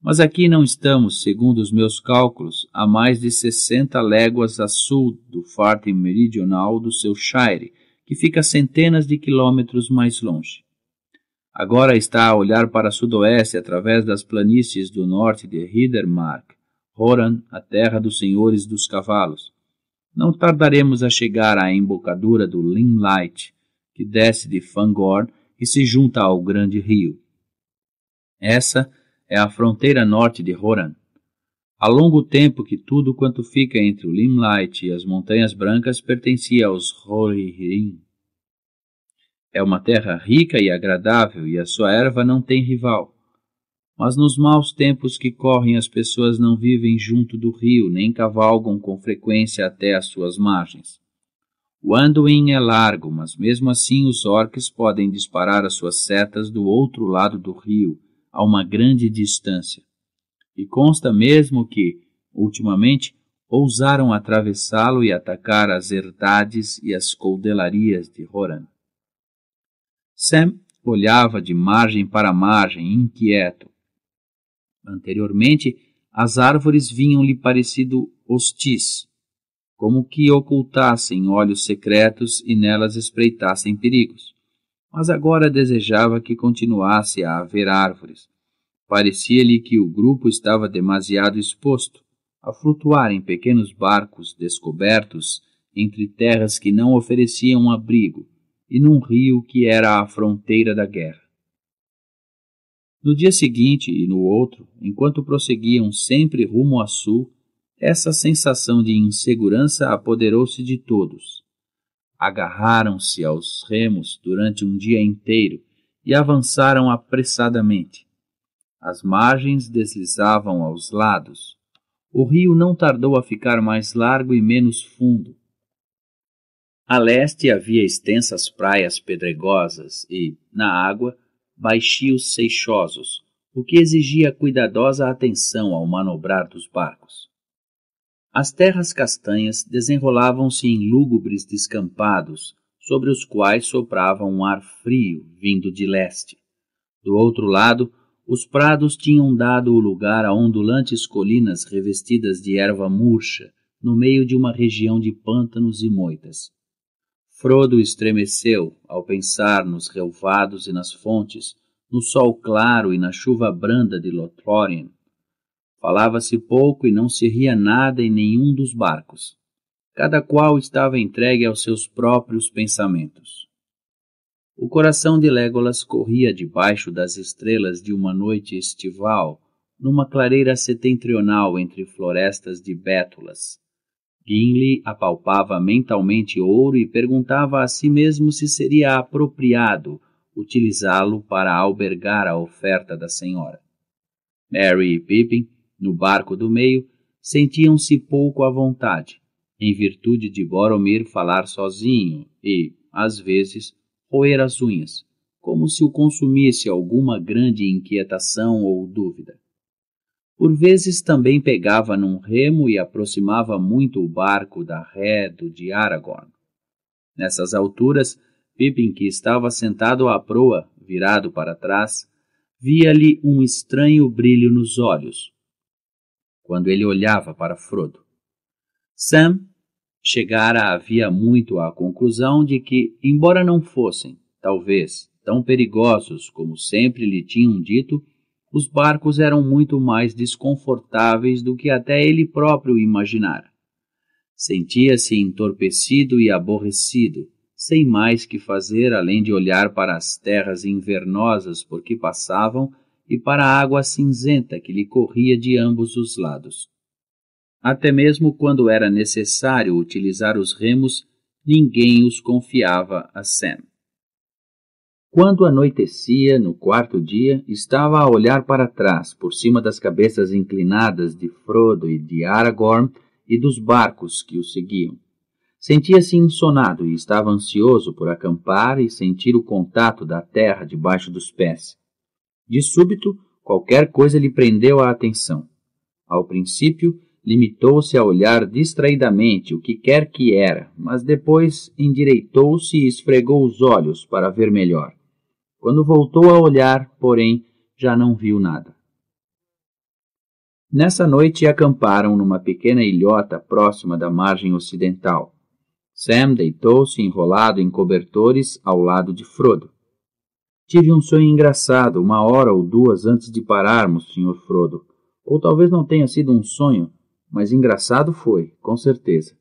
Mas aqui não estamos, segundo os meus cálculos, a mais de 60 léguas a sul do fartem meridional do seu Shire, que fica centenas de quilômetros mais longe. Agora está a olhar para sudoeste através das planícies do norte de Ridermark, Horan, a terra dos senhores dos cavalos. Não tardaremos a chegar à embocadura do Limlight, que desce de Fangorn e se junta ao grande rio. Essa é a fronteira norte de Horan. Há longo tempo que tudo quanto fica entre o Limlight e as Montanhas Brancas pertencia aos Rohirrim. É uma terra rica e agradável e a sua erva não tem rival. Mas nos maus tempos que correm as pessoas não vivem junto do rio nem cavalgam com frequência até as suas margens. O Anduin é largo, mas mesmo assim os orques podem disparar as suas setas do outro lado do rio a uma grande distância. E consta mesmo que, ultimamente, ousaram atravessá-lo e atacar as herdades e as coudelarias de Roran. Sam olhava de margem para margem, inquieto. Anteriormente, as árvores vinham-lhe parecido hostis, como que ocultassem olhos secretos e nelas espreitassem perigos mas agora desejava que continuasse a haver árvores. Parecia-lhe que o grupo estava demasiado exposto, a flutuar em pequenos barcos descobertos entre terras que não ofereciam abrigo e num rio que era a fronteira da guerra. No dia seguinte e no outro, enquanto prosseguiam sempre rumo a sul, essa sensação de insegurança apoderou-se de todos agarraram-se aos remos durante um dia inteiro e avançaram apressadamente. As margens deslizavam aos lados. O rio não tardou a ficar mais largo e menos fundo. A leste havia extensas praias pedregosas e, na água, baixios seixosos, o que exigia cuidadosa atenção ao manobrar dos barcos. As terras castanhas desenrolavam-se em lúgubres descampados, sobre os quais soprava um ar frio vindo de leste. Do outro lado, os prados tinham dado o lugar a ondulantes colinas revestidas de erva murcha, no meio de uma região de pântanos e moitas. Frodo estremeceu ao pensar nos relvados e nas fontes, no sol claro e na chuva branda de Lothlórien, Falava-se pouco e não se ria nada em nenhum dos barcos. Cada qual estava entregue aos seus próprios pensamentos. O coração de Legolas corria debaixo das estrelas de uma noite estival, numa clareira setentrional entre florestas de bétulas. Gimli apalpava mentalmente ouro e perguntava a si mesmo se seria apropriado utilizá-lo para albergar a oferta da senhora. Mary e Pippin no barco do meio, sentiam-se pouco à vontade, em virtude de Boromir falar sozinho e, às vezes, roer as unhas, como se o consumisse alguma grande inquietação ou dúvida. Por vezes também pegava num remo e aproximava muito o barco da ré do de Aragorn. Nessas alturas, Pippin, que estava sentado à proa, virado para trás, via-lhe um estranho brilho nos olhos, quando ele olhava para Frodo. Sam chegara havia muito à conclusão de que, embora não fossem, talvez, tão perigosos como sempre lhe tinham dito, os barcos eram muito mais desconfortáveis do que até ele próprio imaginara. Sentia-se entorpecido e aborrecido, sem mais que fazer além de olhar para as terras invernosas por que passavam e para a água cinzenta que lhe corria de ambos os lados. Até mesmo quando era necessário utilizar os remos, ninguém os confiava a Sam. Quando anoitecia, no quarto dia, estava a olhar para trás, por cima das cabeças inclinadas de Frodo e de Aragorn e dos barcos que o seguiam. Sentia-se insonado e estava ansioso por acampar e sentir o contato da terra debaixo dos pés. De súbito, qualquer coisa lhe prendeu a atenção. Ao princípio, limitou-se a olhar distraidamente o que quer que era, mas depois endireitou-se e esfregou os olhos para ver melhor. Quando voltou a olhar, porém, já não viu nada. Nessa noite acamparam numa pequena ilhota próxima da margem ocidental. Sam deitou-se enrolado em cobertores ao lado de Frodo. Tive um sonho engraçado, uma hora ou duas antes de pararmos, Sr. Frodo. Ou talvez não tenha sido um sonho, mas engraçado foi, com certeza.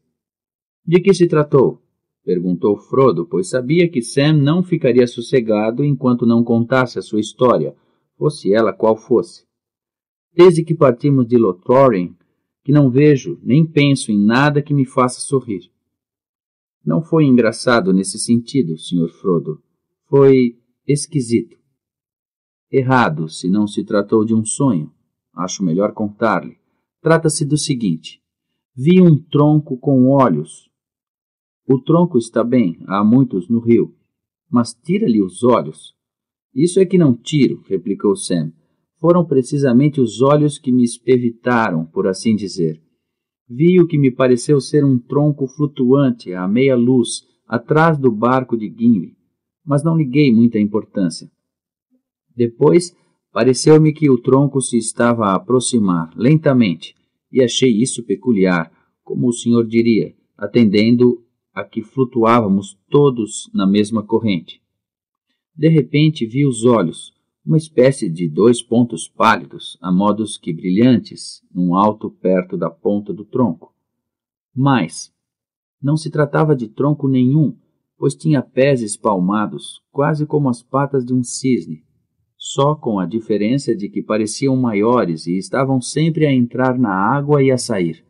De que se tratou? perguntou Frodo, pois sabia que Sam não ficaria sossegado enquanto não contasse a sua história, fosse ela qual fosse. Desde que partimos de Lothlórien, que não vejo nem penso em nada que me faça sorrir. Não foi engraçado nesse sentido, Sr. Frodo. Foi esquisito. Errado, se não se tratou de um sonho. Acho melhor contar-lhe. Trata-se do seguinte: vi um tronco com olhos. O tronco está bem, há muitos no rio, mas tira-lhe os olhos. Isso é que não tiro, replicou Sam. Foram precisamente os olhos que me espevitaram, por assim dizer. Vi o que me pareceu ser um tronco flutuante à meia luz, atrás do barco de Gimli mas não liguei muita importância. Depois, pareceu-me que o tronco se estava a aproximar lentamente, e achei isso peculiar, como o senhor diria, atendendo a que flutuávamos todos na mesma corrente. De repente vi os olhos, uma espécie de dois pontos pálidos, a modos que brilhantes, num alto perto da ponta do tronco. Mas não se tratava de tronco nenhum, pois tinha pés espalmados, quase como as patas de um cisne, só com a diferença de que pareciam maiores e estavam sempre a entrar na água e a sair.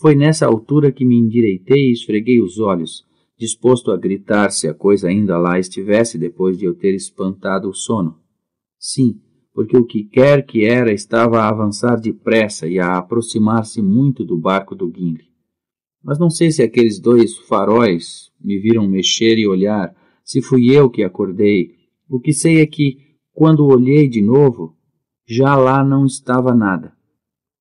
Foi nessa altura que me endireitei e esfreguei os olhos, disposto a gritar se a coisa ainda lá estivesse depois de eu ter espantado o sono. Sim, porque o que quer que era estava a avançar depressa e a aproximar-se muito do barco do Guinle. Mas não sei se aqueles dois faróis me viram mexer e olhar, se fui eu que acordei. O que sei é que, quando olhei de novo, já lá não estava nada.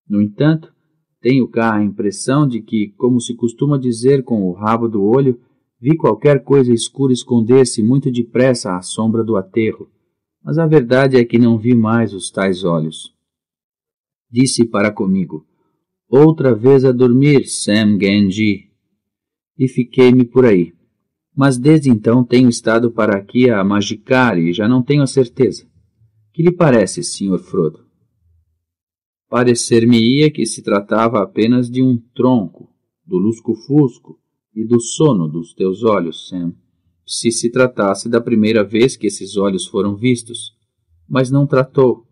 No entanto, tenho cá a impressão de que, como se costuma dizer com o rabo do olho, vi qualquer coisa escura esconder-se muito depressa à sombra do aterro, mas a verdade é que não vi mais os tais olhos. Disse para comigo: Outra vez a dormir, Sam Genji. E fiquei-me por aí. Mas desde então tenho estado para aqui a magicar e já não tenho a certeza. Que lhe parece, Sr. Frodo? Parecer-me-ia que se tratava apenas de um tronco, do lusco-fusco e do sono dos teus olhos, Sam, se se tratasse da primeira vez que esses olhos foram vistos. Mas não tratou.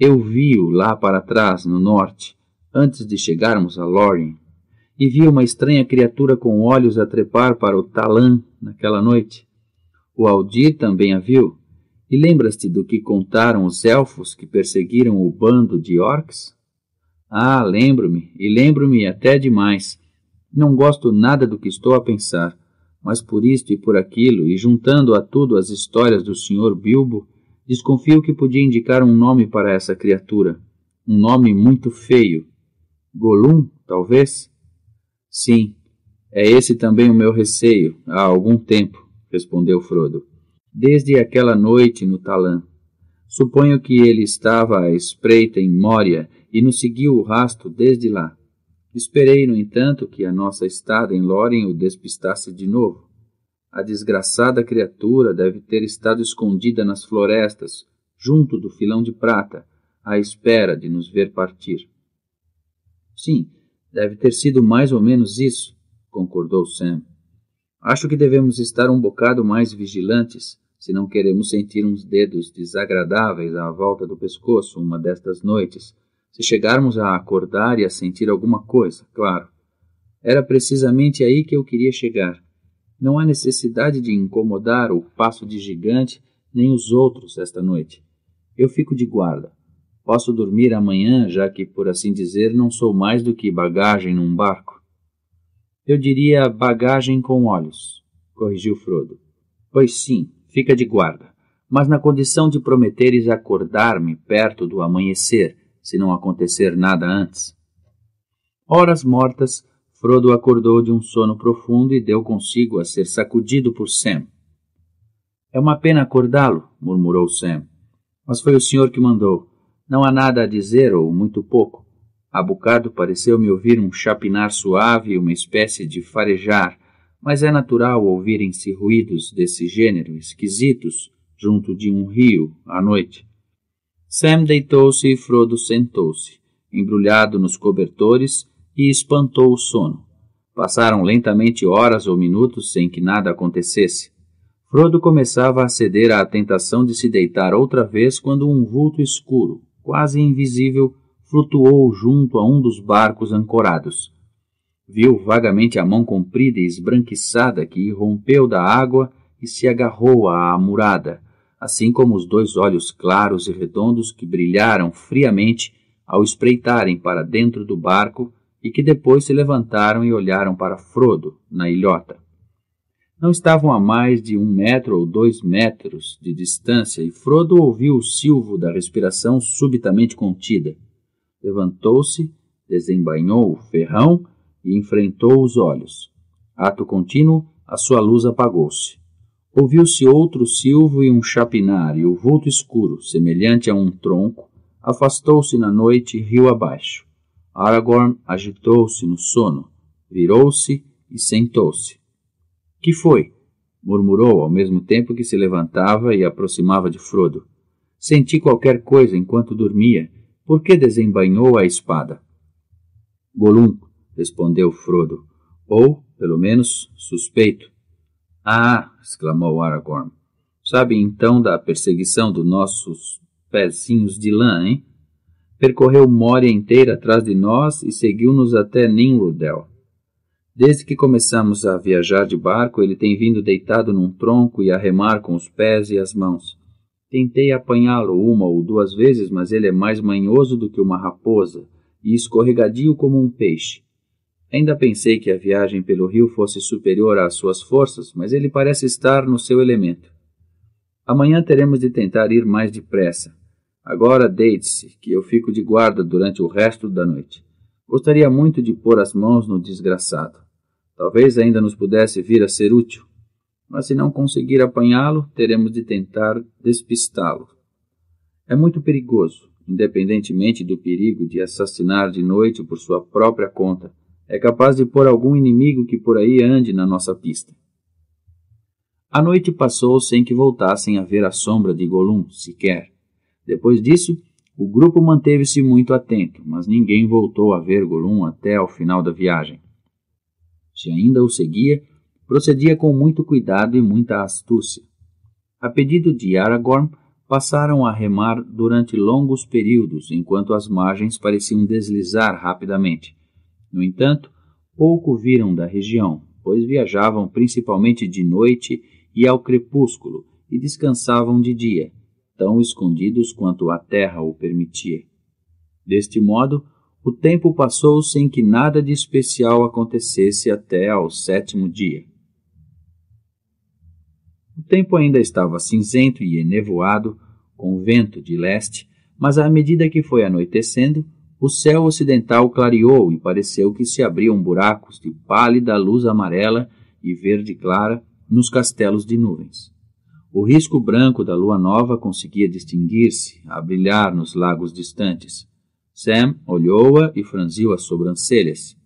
Eu vi-o lá para trás, no norte, antes de chegarmos a Lorin, e vi uma estranha criatura com olhos a trepar para o Talan naquela noite. O Aldir também a viu. E lembras-te do que contaram os elfos que perseguiram o bando de orcs? Ah, lembro-me, e lembro-me até demais. Não gosto nada do que estou a pensar, mas por isto e por aquilo, e juntando a tudo as histórias do Sr. Bilbo, desconfio que podia indicar um nome para essa criatura. Um nome muito feio, Golum, talvez? Sim, é esse também o meu receio, há algum tempo, respondeu Frodo. Desde aquela noite no Talã. Suponho que ele estava à espreita em Moria e nos seguiu o rastro desde lá. Esperei, no entanto, que a nossa estada em Lórien o despistasse de novo. A desgraçada criatura deve ter estado escondida nas florestas, junto do filão de prata, à espera de nos ver partir. Sim, deve ter sido mais ou menos isso, concordou Sam. Acho que devemos estar um bocado mais vigilantes se não queremos sentir uns dedos desagradáveis à volta do pescoço uma destas noites, se chegarmos a acordar e a sentir alguma coisa, claro. Era precisamente aí que eu queria chegar. Não há necessidade de incomodar o passo de gigante nem os outros esta noite. Eu fico de guarda. Posso dormir amanhã, já que, por assim dizer, não sou mais do que bagagem num barco. Eu diria bagagem com olhos, corrigiu Frodo. Pois sim, fica de guarda, mas na condição de prometeres acordar-me perto do amanhecer, se não acontecer nada antes. Horas mortas, Frodo acordou de um sono profundo e deu consigo a ser sacudido por Sam. É uma pena acordá-lo, murmurou Sam. Mas foi o senhor que mandou. Não há nada a dizer, ou muito pouco. A bocado pareceu-me ouvir um chapinar suave, uma espécie de farejar, mas é natural ouvirem-se ruídos desse gênero, esquisitos, junto de um rio, à noite. Sam deitou-se e Frodo sentou-se, embrulhado nos cobertores, e espantou o sono. Passaram lentamente horas ou minutos sem que nada acontecesse. Frodo começava a ceder à tentação de se deitar outra vez quando um vulto escuro, quase invisível, flutuou junto a um dos barcos ancorados. Viu vagamente a mão comprida e esbranquiçada que irrompeu da água e se agarrou à murada, assim como os dois olhos claros e redondos que brilharam friamente ao espreitarem para dentro do barco e que depois se levantaram e olharam para Frodo, na ilhota. Não estavam a mais de um metro ou dois metros de distância e Frodo ouviu o silvo da respiração subitamente contida. Levantou-se, desembainhou o ferrão e enfrentou os olhos. Ato contínuo, a sua luz apagou-se. Ouviu-se outro silvo e um chapinar, e o vulto escuro, semelhante a um tronco, afastou-se na noite rio abaixo. Aragorn agitou-se no sono, virou-se e sentou-se. Que foi? murmurou ao mesmo tempo que se levantava e aproximava de Frodo. Senti qualquer coisa enquanto dormia. Por que desembainhou a espada? Golum, respondeu Frodo, ou, pelo menos, suspeito. Ah! exclamou Aragorn. Sabe então da perseguição dos nossos pezinhos de lã, hein? Percorreu Moria inteira atrás de nós e seguiu-nos até Ninrudel. Desde que começamos a viajar de barco, ele tem vindo deitado num tronco e a remar com os pés e as mãos. Tentei apanhá-lo uma ou duas vezes, mas ele é mais manhoso do que uma raposa e escorregadio como um peixe. Ainda pensei que a viagem pelo rio fosse superior às suas forças, mas ele parece estar no seu elemento. Amanhã teremos de tentar ir mais depressa. Agora deite-se, que eu fico de guarda durante o resto da noite. Gostaria muito de pôr as mãos no desgraçado. Talvez ainda nos pudesse vir a ser útil, mas se não conseguir apanhá-lo, teremos de tentar despistá-lo. É muito perigoso, independentemente do perigo de assassinar de noite por sua própria conta. É capaz de pôr algum inimigo que por aí ande na nossa pista. A noite passou sem que voltassem a ver a sombra de Golum sequer. Depois disso, o grupo manteve-se muito atento, mas ninguém voltou a ver Golum até ao final da viagem se ainda o seguia, procedia com muito cuidado e muita astúcia. A pedido de Aragorn, passaram a remar durante longos períodos, enquanto as margens pareciam deslizar rapidamente. No entanto, pouco viram da região, pois viajavam principalmente de noite e ao crepúsculo e descansavam de dia, tão escondidos quanto a terra o permitia. Deste modo, o tempo passou sem que nada de especial acontecesse até ao sétimo dia. O tempo ainda estava cinzento e enevoado, com vento de leste, mas à medida que foi anoitecendo, o céu ocidental clareou e pareceu que se abriam buracos de pálida luz amarela e verde clara nos castelos de nuvens. O risco branco da lua nova conseguia distinguir-se a brilhar nos lagos distantes Sam olhou-a e franziu as sobrancelhas.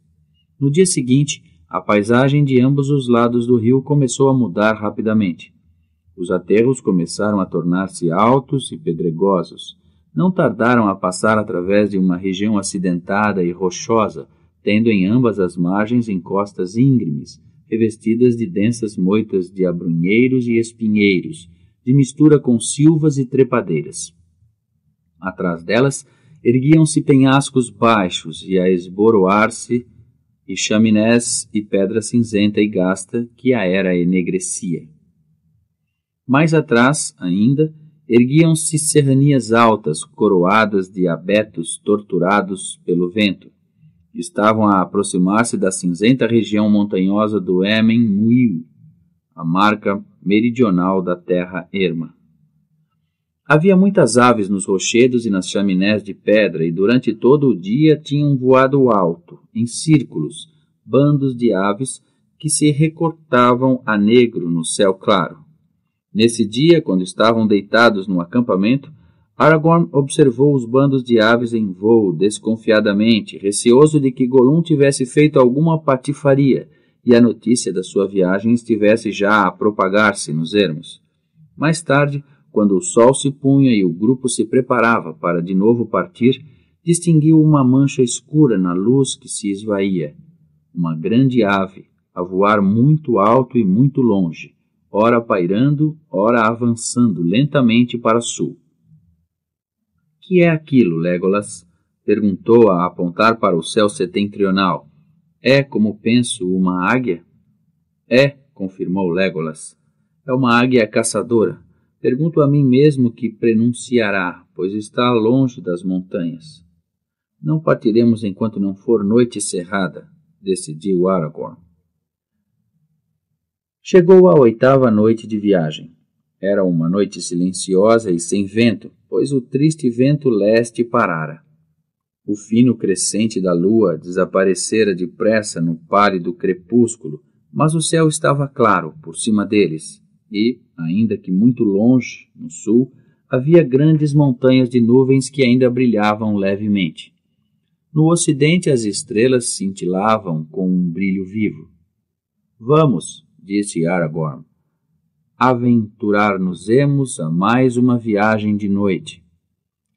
No dia seguinte, a paisagem de ambos os lados do rio começou a mudar rapidamente. Os aterros começaram a tornar-se altos e pedregosos. Não tardaram a passar através de uma região acidentada e rochosa, tendo em ambas as margens encostas íngremes, revestidas de densas moitas de abrunheiros e espinheiros, de mistura com silvas e trepadeiras. Atrás delas, Erguiam-se penhascos baixos e a esboroar-se, e chaminés e pedra cinzenta e gasta que a era enegrecia. Mais atrás, ainda, erguiam-se serranias altas, coroadas de abetos torturados pelo vento. Estavam a aproximar-se da cinzenta região montanhosa do Emen Muil, a marca meridional da terra erma. Havia muitas aves nos rochedos e nas chaminés de pedra, e durante todo o dia tinham voado alto, em círculos, bandos de aves que se recortavam a negro no céu claro. Nesse dia, quando estavam deitados no acampamento, Aragorn observou os bandos de aves em voo desconfiadamente, receoso de que Gollum tivesse feito alguma patifaria e a notícia da sua viagem estivesse já a propagar-se nos ermos. Mais tarde, quando o sol se punha e o grupo se preparava para de novo partir, distinguiu uma mancha escura na luz que se esvaía. Uma grande ave, a voar muito alto e muito longe, ora pairando, ora avançando lentamente para sul. Que é aquilo, Legolas? perguntou a apontar para o céu setentrional. É, como penso, uma águia? É, confirmou Legolas. É uma águia caçadora, Pergunto a mim mesmo que prenunciará, pois está longe das montanhas. Não partiremos enquanto não for noite cerrada, decidiu Aragorn. Chegou a oitava noite de viagem. Era uma noite silenciosa e sem vento, pois o triste vento leste parara. O fino crescente da lua desaparecera depressa no pálido crepúsculo, mas o céu estava claro por cima deles, e, ainda que muito longe, no sul, havia grandes montanhas de nuvens que ainda brilhavam levemente. No ocidente, as estrelas cintilavam com um brilho vivo. Vamos, disse Aragorn, aventurar-nos-emos a mais uma viagem de noite.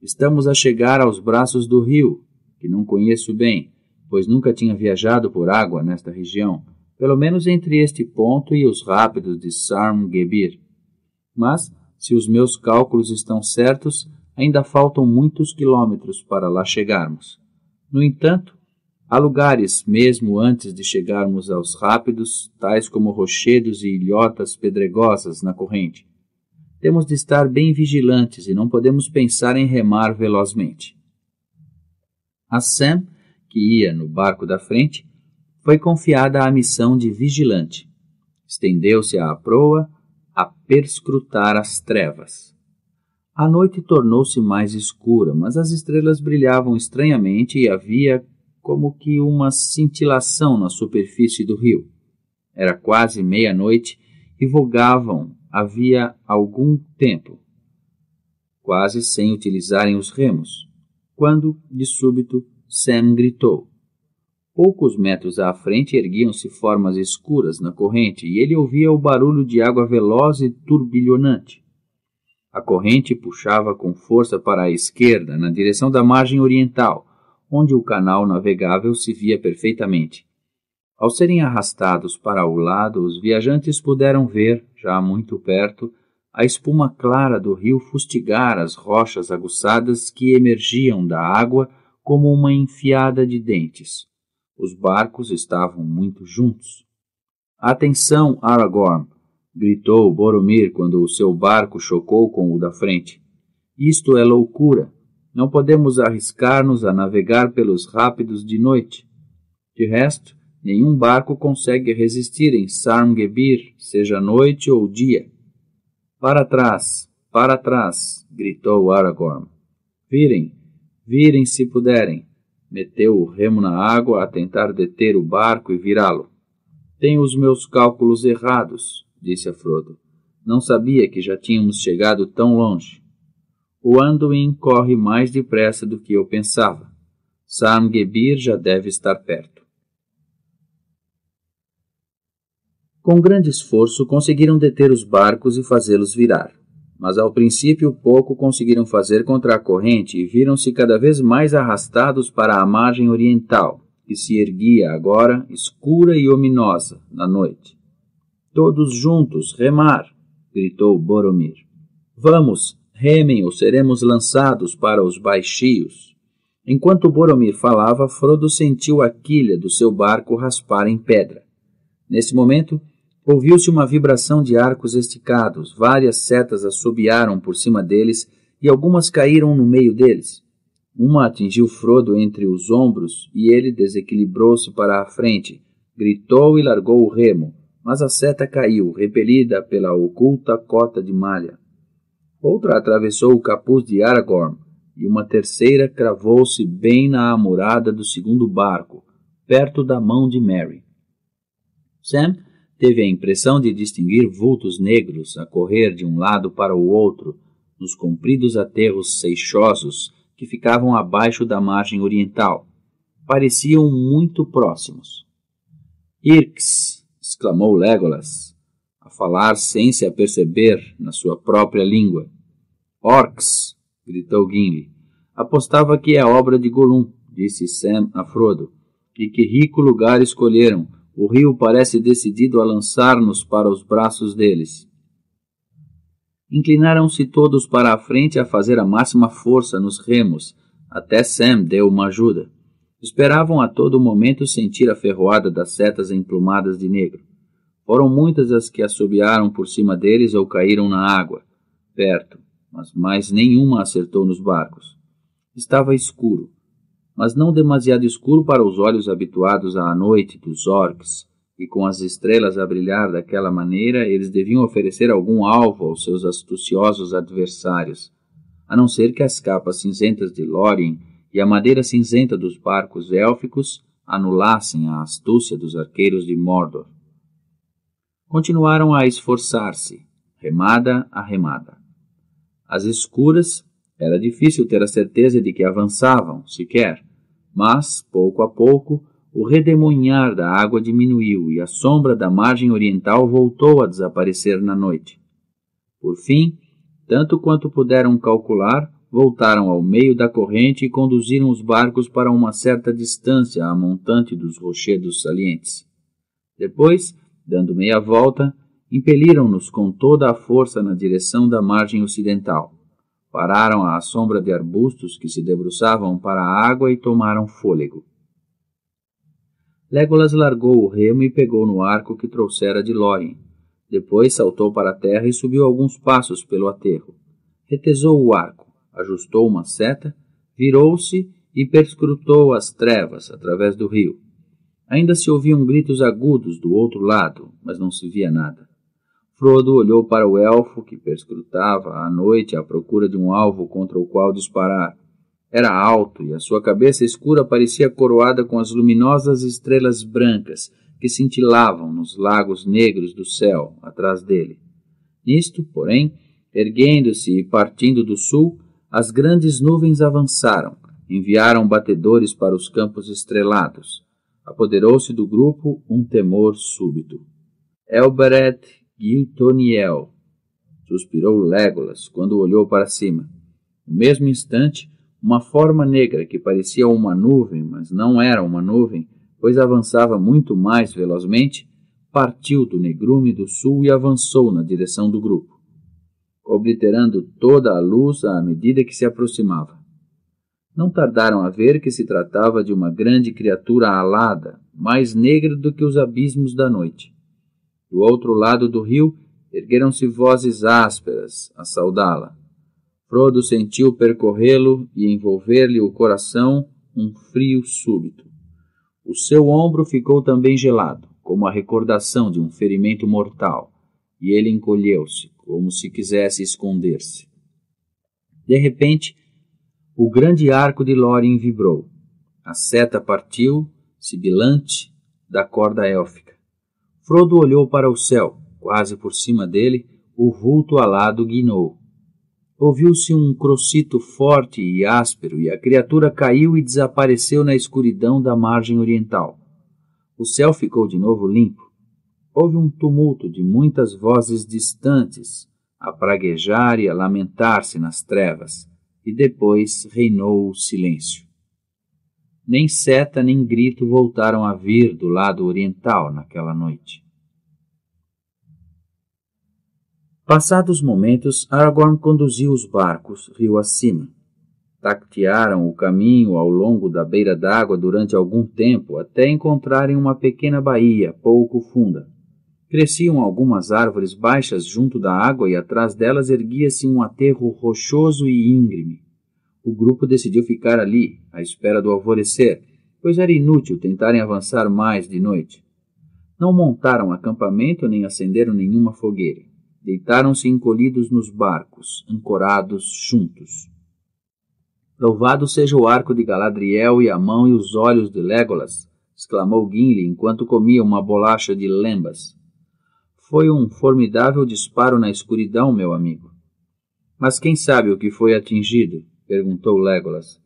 Estamos a chegar aos braços do rio, que não conheço bem, pois nunca tinha viajado por água nesta região pelo menos entre este ponto e os rápidos de Sarm-Gebir. Mas, se os meus cálculos estão certos, ainda faltam muitos quilômetros para lá chegarmos. No entanto, há lugares, mesmo antes de chegarmos aos rápidos, tais como rochedos e ilhotas pedregosas na corrente. Temos de estar bem vigilantes e não podemos pensar em remar velozmente. A Sam, que ia no barco da frente, foi confiada a missão de vigilante. Estendeu-se à proa a perscrutar as trevas. A noite tornou-se mais escura, mas as estrelas brilhavam estranhamente e havia como que uma cintilação na superfície do rio. Era quase meia-noite e vogavam havia algum tempo, quase sem utilizarem os remos, quando, de súbito, Sam gritou: Poucos metros à frente erguiam-se formas escuras na corrente e ele ouvia o barulho de água veloz e turbilhonante. A corrente puxava com força para a esquerda, na direção da margem oriental, onde o canal navegável se via perfeitamente. Ao serem arrastados para o lado, os viajantes puderam ver, já muito perto, a espuma clara do rio fustigar as rochas aguçadas que emergiam da água como uma enfiada de dentes. Os barcos estavam muito juntos. Atenção, Aragorn! gritou Boromir quando o seu barco chocou com o da frente. Isto é loucura. Não podemos arriscar-nos a navegar pelos rápidos de noite. De resto, nenhum barco consegue resistir em Sarmgebir, seja noite ou dia. Para trás, para trás, gritou Aragorn. Virem, virem se puderem. Meteu o remo na água a tentar deter o barco e virá-lo. Tenho os meus cálculos errados, disse a Frodo. Não sabia que já tínhamos chegado tão longe. O Anduin corre mais depressa do que eu pensava. Samgebir já deve estar perto. Com grande esforço conseguiram deter os barcos e fazê-los virar mas ao princípio pouco conseguiram fazer contra a corrente e viram-se cada vez mais arrastados para a margem oriental, que se erguia agora escura e ominosa na noite. Todos juntos, remar! gritou Boromir. Vamos, remem ou seremos lançados para os baixios. Enquanto Boromir falava, Frodo sentiu a quilha do seu barco raspar em pedra. Nesse momento, Ouviu-se uma vibração de arcos esticados, várias setas assobiaram por cima deles e algumas caíram no meio deles. Uma atingiu Frodo entre os ombros e ele desequilibrou-se para a frente, gritou e largou o remo, mas a seta caiu, repelida pela oculta cota de malha. Outra atravessou o capuz de Aragorn e uma terceira cravou-se bem na amurada do segundo barco, perto da mão de Mary. Sam teve a impressão de distinguir vultos negros a correr de um lado para o outro nos compridos aterros seixosos que ficavam abaixo da margem oriental. Pareciam muito próximos. Irks! exclamou Legolas, a falar sem se aperceber na sua própria língua. Orcs! gritou Gimli. Apostava que é obra de Golum, disse Sam a Frodo, e que rico lugar escolheram o rio parece decidido a lançar-nos para os braços deles. Inclinaram-se todos para a frente a fazer a máxima força nos remos. Até Sam deu uma ajuda. Esperavam a todo momento sentir a ferroada das setas emplumadas de negro. Foram muitas as que assobiaram por cima deles ou caíram na água, perto, mas mais nenhuma acertou nos barcos. Estava escuro mas não demasiado escuro para os olhos habituados à noite dos orcs, e com as estrelas a brilhar daquela maneira, eles deviam oferecer algum alvo aos seus astuciosos adversários, a não ser que as capas cinzentas de Lórien e a madeira cinzenta dos barcos élficos anulassem a astúcia dos arqueiros de Mordor. Continuaram a esforçar-se, remada a remada. As escuras, era difícil ter a certeza de que avançavam, sequer. Mas, pouco a pouco, o redemoinhar da água diminuiu e a sombra da margem oriental voltou a desaparecer na noite. Por fim, tanto quanto puderam calcular, voltaram ao meio da corrente e conduziram os barcos para uma certa distância à montante dos rochedos salientes. Depois, dando meia volta, impeliram-nos com toda a força na direção da margem ocidental. Pararam à sombra de arbustos que se debruçavam para a água e tomaram fôlego. Legolas largou o remo e pegou no arco que trouxera de Lórien. Depois saltou para a terra e subiu alguns passos pelo aterro. Retesou o arco, ajustou uma seta, virou-se e perscrutou as trevas através do rio. Ainda se ouviam gritos agudos do outro lado, mas não se via nada. Frodo olhou para o elfo que perscrutava à noite à procura de um alvo contra o qual disparar. Era alto e a sua cabeça escura parecia coroada com as luminosas estrelas brancas que cintilavam nos lagos negros do céu atrás dele. Nisto, porém, erguendo-se e partindo do sul, as grandes nuvens avançaram, enviaram batedores para os campos estrelados. Apoderou-se do grupo um temor súbito. Elbereth Giltoniel. suspirou Legolas quando olhou para cima. No mesmo instante, uma forma negra que parecia uma nuvem, mas não era uma nuvem, pois avançava muito mais velozmente, partiu do negrume do sul e avançou na direção do grupo, obliterando toda a luz à medida que se aproximava. Não tardaram a ver que se tratava de uma grande criatura alada, mais negra do que os abismos da noite. Do outro lado do rio, ergueram-se vozes ásperas a saudá-la. Frodo sentiu percorrê-lo e envolver-lhe o coração um frio súbito. O seu ombro ficou também gelado, como a recordação de um ferimento mortal, e ele encolheu-se, como se quisesse esconder-se. De repente, o grande arco de Lórien vibrou. A seta partiu, sibilante, da corda élfica Frodo olhou para o céu. Quase por cima dele, o vulto alado guinou. Ouviu-se um crocito forte e áspero, e a criatura caiu e desapareceu na escuridão da margem oriental. O céu ficou de novo limpo. Houve um tumulto de muitas vozes distantes, a praguejar e a lamentar-se nas trevas, e depois reinou o silêncio nem seta nem grito voltaram a vir do lado oriental naquela noite. Passados momentos, Aragorn conduziu os barcos rio acima. Tactearam o caminho ao longo da beira d'água durante algum tempo até encontrarem uma pequena baía pouco funda. Cresciam algumas árvores baixas junto da água e atrás delas erguia-se um aterro rochoso e íngreme o grupo decidiu ficar ali, à espera do alvorecer, pois era inútil tentarem avançar mais de noite. Não montaram acampamento nem acenderam nenhuma fogueira. Deitaram-se encolhidos nos barcos, ancorados juntos. Louvado seja o arco de Galadriel e a mão e os olhos de Legolas, exclamou Gimli enquanto comia uma bolacha de lembas. Foi um formidável disparo na escuridão, meu amigo. Mas quem sabe o que foi atingido? perguntou Legolas.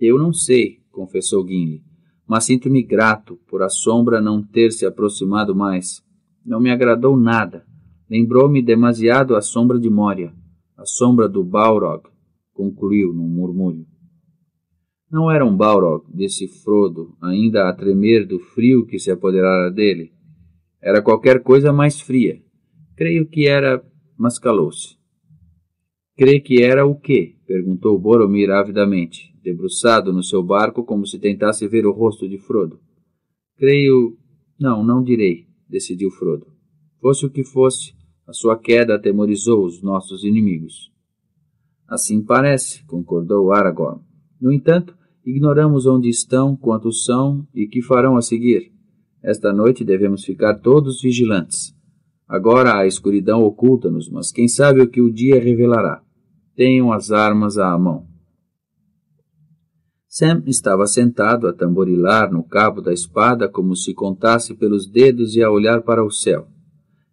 Eu não sei, confessou Gimli, mas sinto-me grato por a sombra não ter se aproximado mais. Não me agradou nada. Lembrou-me demasiado a sombra de Moria, a sombra do Balrog, concluiu num murmúrio. Não era um Balrog, disse Frodo, ainda a tremer do frio que se apoderara dele. Era qualquer coisa mais fria. Creio que era, mas calou-se. Crê que era o quê? perguntou Boromir avidamente, debruçado no seu barco como se tentasse ver o rosto de Frodo. Creio. Não, não direi, decidiu Frodo. Fosse o que fosse, a sua queda atemorizou os nossos inimigos. Assim parece, concordou Aragorn. No entanto, ignoramos onde estão, quantos são e que farão a seguir. Esta noite devemos ficar todos vigilantes. Agora a escuridão oculta-nos, mas quem sabe o que o dia revelará. Tenham as armas à mão. Sam estava sentado a tamborilar no cabo da espada como se contasse pelos dedos e a olhar para o céu.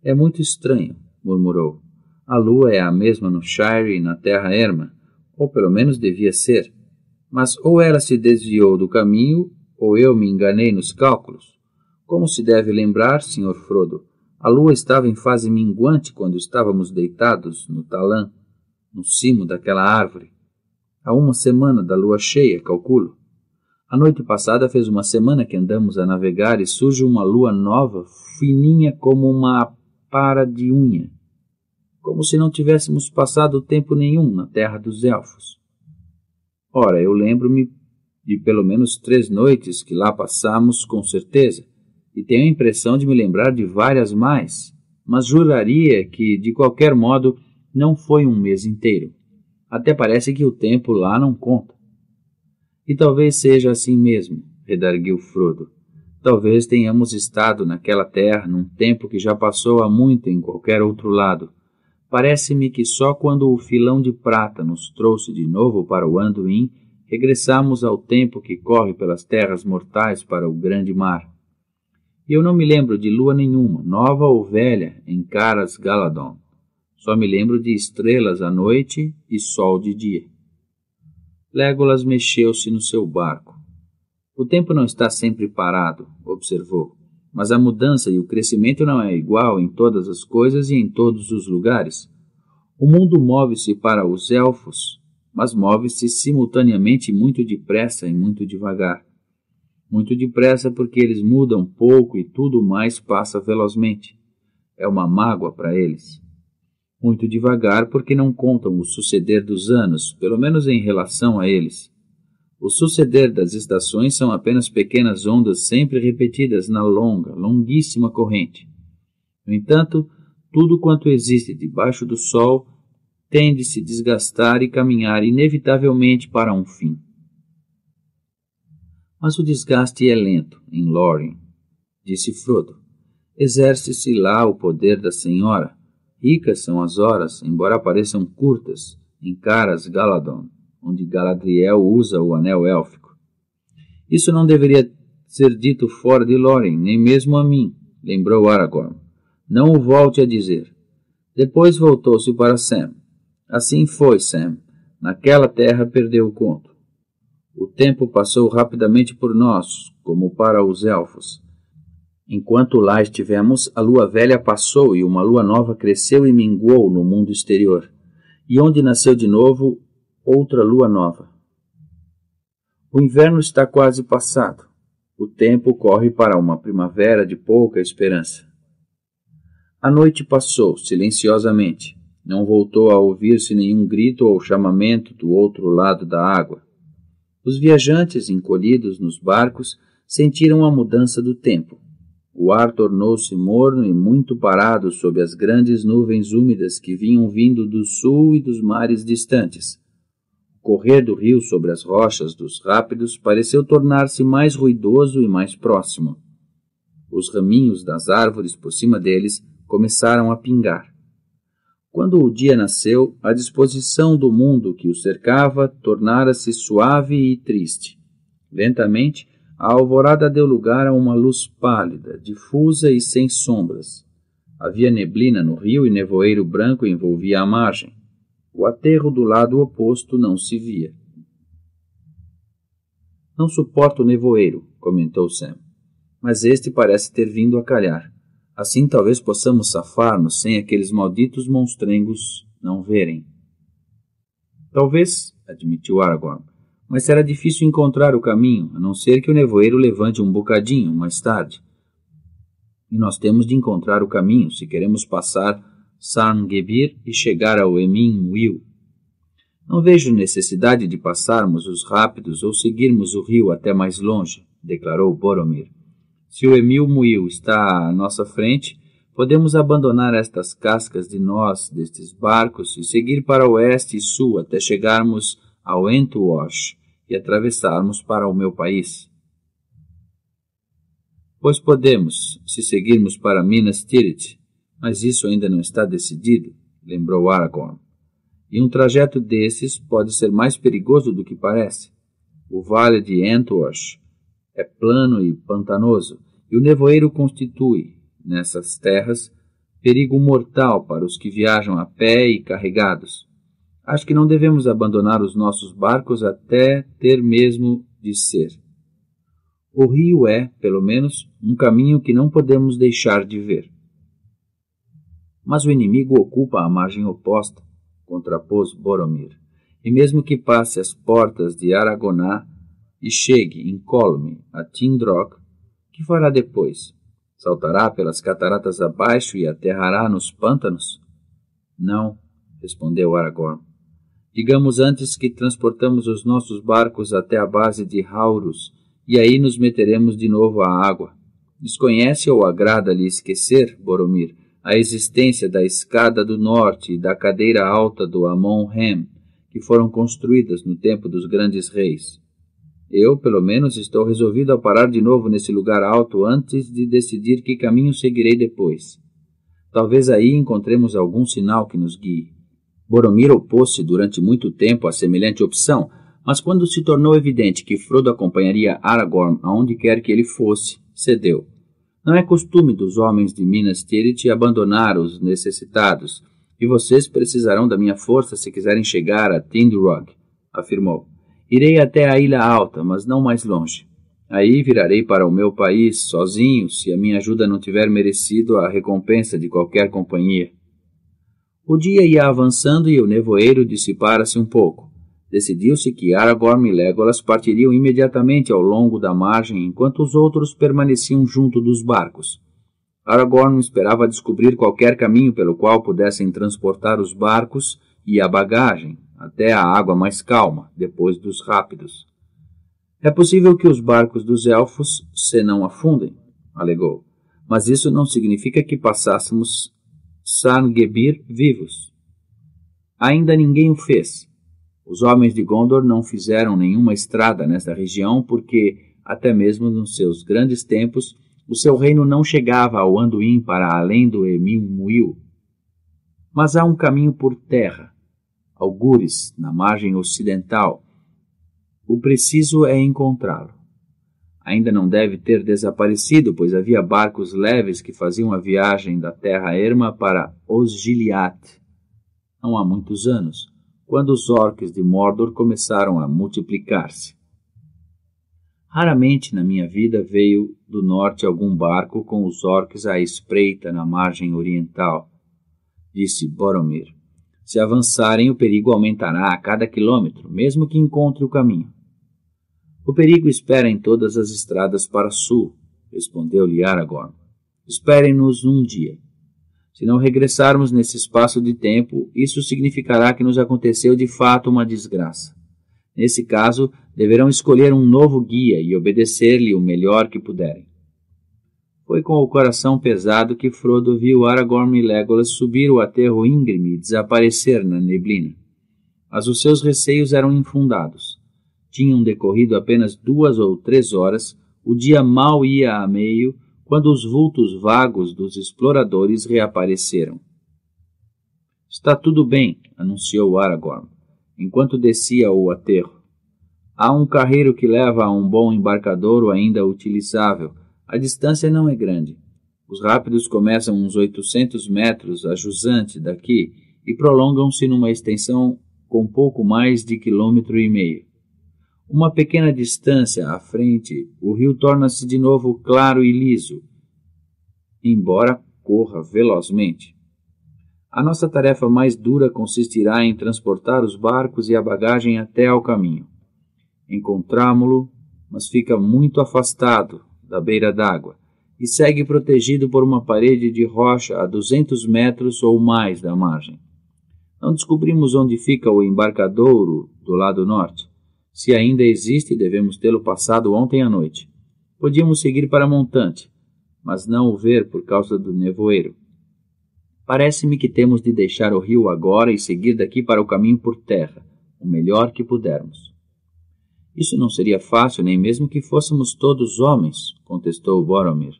É muito estranho, murmurou. A lua é a mesma no Shire e na Terra Erma, ou pelo menos devia ser. Mas ou ela se desviou do caminho, ou eu me enganei nos cálculos. Como se deve lembrar, Sr. Frodo, a lua estava em fase minguante quando estávamos deitados no talã, no cimo daquela árvore. Há uma semana da lua cheia, calculo. A noite passada fez uma semana que andamos a navegar e surge uma lua nova, fininha como uma para de unha, como se não tivéssemos passado tempo nenhum na terra dos elfos. Ora, eu lembro-me de pelo menos três noites que lá passamos com certeza e tenho a impressão de me lembrar de várias mais, mas juraria que, de qualquer modo, não foi um mês inteiro. Até parece que o tempo lá não conta. E talvez seja assim mesmo, redarguiu Frodo. Talvez tenhamos estado naquela terra num tempo que já passou há muito em qualquer outro lado. Parece-me que só quando o filão de prata nos trouxe de novo para o Anduin, regressamos ao tempo que corre pelas terras mortais para o grande mar. E eu não me lembro de lua nenhuma, nova ou velha, em caras Galadon. Só me lembro de estrelas à noite e sol de dia. Legolas mexeu-se no seu barco. O tempo não está sempre parado, observou, mas a mudança e o crescimento não é igual em todas as coisas e em todos os lugares. O mundo move-se para os elfos, mas move-se simultaneamente muito depressa e muito devagar muito depressa porque eles mudam pouco e tudo mais passa velozmente. É uma mágoa para eles. Muito devagar porque não contam o suceder dos anos, pelo menos em relação a eles. O suceder das estações são apenas pequenas ondas sempre repetidas na longa, longuíssima corrente. No entanto, tudo quanto existe debaixo do sol tende a se desgastar e caminhar inevitavelmente para um fim. Mas o desgaste é lento em Lórien, disse Frodo. Exerce-se lá o poder da senhora. Ricas são as horas, embora pareçam curtas, em Caras Galadon, onde Galadriel usa o anel élfico. Isso não deveria ser dito fora de Lórien, nem mesmo a mim, lembrou Aragorn. Não o volte a dizer. Depois voltou-se para Sam. Assim foi, Sam. Naquela terra perdeu o conto. O tempo passou rapidamente por nós, como para os elfos. Enquanto lá estivemos, a lua velha passou e uma lua nova cresceu e minguou no mundo exterior, e onde nasceu de novo outra lua nova. O inverno está quase passado. O tempo corre para uma primavera de pouca esperança. A noite passou silenciosamente. Não voltou a ouvir-se nenhum grito ou chamamento do outro lado da água. Os viajantes, encolhidos nos barcos, sentiram a mudança do tempo. O ar tornou-se morno e muito parado sob as grandes nuvens úmidas que vinham vindo do sul e dos mares distantes. O correr do rio sobre as rochas dos rápidos pareceu tornar-se mais ruidoso e mais próximo. Os raminhos das árvores por cima deles começaram a pingar. Quando o dia nasceu, a disposição do mundo que o cercava tornara-se suave e triste. Lentamente, a alvorada deu lugar a uma luz pálida, difusa e sem sombras. Havia neblina no rio e nevoeiro branco envolvia a margem. O aterro do lado oposto não se via. Não suporto o nevoeiro, comentou Sam, mas este parece ter vindo a calhar. Assim talvez possamos safar-nos sem aqueles malditos monstrengos não verem. Talvez, admitiu Aragorn, mas será difícil encontrar o caminho, a não ser que o nevoeiro levante um bocadinho mais tarde. E nós temos de encontrar o caminho se queremos passar Sarngebir e chegar ao Emin Will. Não vejo necessidade de passarmos os rápidos ou seguirmos o rio até mais longe, declarou Boromir. Se o Emil Muil está à nossa frente, podemos abandonar estas cascas de nós, destes barcos, e seguir para oeste e sul até chegarmos ao Entwash e atravessarmos para o meu país. Pois podemos, se seguirmos para Minas Tirith, mas isso ainda não está decidido, lembrou Aragorn. E um trajeto desses pode ser mais perigoso do que parece. O vale de Entwash é plano e pantanoso, e o nevoeiro constitui, nessas terras, perigo mortal para os que viajam a pé e carregados. Acho que não devemos abandonar os nossos barcos até ter mesmo de ser. O rio é, pelo menos, um caminho que não podemos deixar de ver. Mas o inimigo ocupa a margem oposta, contrapôs Boromir, e mesmo que passe as portas de Aragoná, e chegue em a Tindrock, que fará depois? Saltará pelas cataratas abaixo e aterrará nos pântanos? Não, respondeu Aragorn. Digamos antes que transportamos os nossos barcos até a base de Haurus e aí nos meteremos de novo à água. Desconhece ou agrada-lhe esquecer, Boromir, a existência da escada do norte e da cadeira alta do Amon-Hem, que foram construídas no tempo dos grandes reis. Eu, pelo menos, estou resolvido a parar de novo nesse lugar alto antes de decidir que caminho seguirei depois. Talvez aí encontremos algum sinal que nos guie. Boromir opôs-se durante muito tempo a semelhante opção, mas quando se tornou evidente que Frodo acompanharia Aragorn aonde quer que ele fosse, cedeu. Não é costume dos homens de Minas Tirith abandonar os necessitados, e vocês precisarão da minha força se quiserem chegar a Tindrog, afirmou. Irei até a ilha alta, mas não mais longe. Aí virarei para o meu país sozinho, se a minha ajuda não tiver merecido a recompensa de qualquer companhia. O dia ia avançando e o nevoeiro dissipara-se um pouco. Decidiu-se que Aragorn e Legolas partiriam imediatamente ao longo da margem, enquanto os outros permaneciam junto dos barcos. Aragorn esperava descobrir qualquer caminho pelo qual pudessem transportar os barcos e a bagagem, até a água mais calma, depois dos rápidos. É possível que os barcos dos elfos se não afundem, alegou, mas isso não significa que passássemos Sangebir vivos. Ainda ninguém o fez. Os homens de Gondor não fizeram nenhuma estrada nesta região porque, até mesmo nos seus grandes tempos, o seu reino não chegava ao Anduin para além do Emil Muil. Mas há um caminho por terra, algures na margem ocidental. O preciso é encontrá-lo. Ainda não deve ter desaparecido, pois havia barcos leves que faziam a viagem da terra erma para Osgiliath. Não há muitos anos, quando os orques de Mordor começaram a multiplicar-se. Raramente na minha vida veio do norte algum barco com os orques à espreita na margem oriental, disse Boromir. Se avançarem, o perigo aumentará a cada quilômetro, mesmo que encontre o caminho. O perigo espera em todas as estradas para sul, respondeu-lhe Aragorn. Esperem-nos um dia. Se não regressarmos nesse espaço de tempo, isso significará que nos aconteceu de fato uma desgraça. Nesse caso, deverão escolher um novo guia e obedecer-lhe o melhor que puderem. Foi com o coração pesado que Frodo viu Aragorn e Legolas subir o aterro íngreme e desaparecer na neblina. Mas os seus receios eram infundados. Tinham decorrido apenas duas ou três horas, o dia mal ia a meio, quando os vultos vagos dos exploradores reapareceram. Está tudo bem, anunciou Aragorn, enquanto descia o aterro. Há um carreiro que leva a um bom embarcadouro ainda utilizável, a distância não é grande. Os rápidos começam uns 800 metros a jusante daqui e prolongam-se numa extensão com pouco mais de quilômetro e meio. Uma pequena distância à frente, o rio torna-se de novo claro e liso, embora corra velozmente. A nossa tarefa mais dura consistirá em transportar os barcos e a bagagem até ao caminho. Encontrámo-lo, mas fica muito afastado, da beira d'água, e segue protegido por uma parede de rocha a 200 metros ou mais da margem. Não descobrimos onde fica o embarcadouro do lado norte. Se ainda existe, devemos tê-lo passado ontem à noite. Podíamos seguir para montante, mas não o ver por causa do nevoeiro. Parece-me que temos de deixar o rio agora e seguir daqui para o caminho por terra, o melhor que pudermos. Isso não seria fácil, nem mesmo que fôssemos todos homens, contestou Boromir.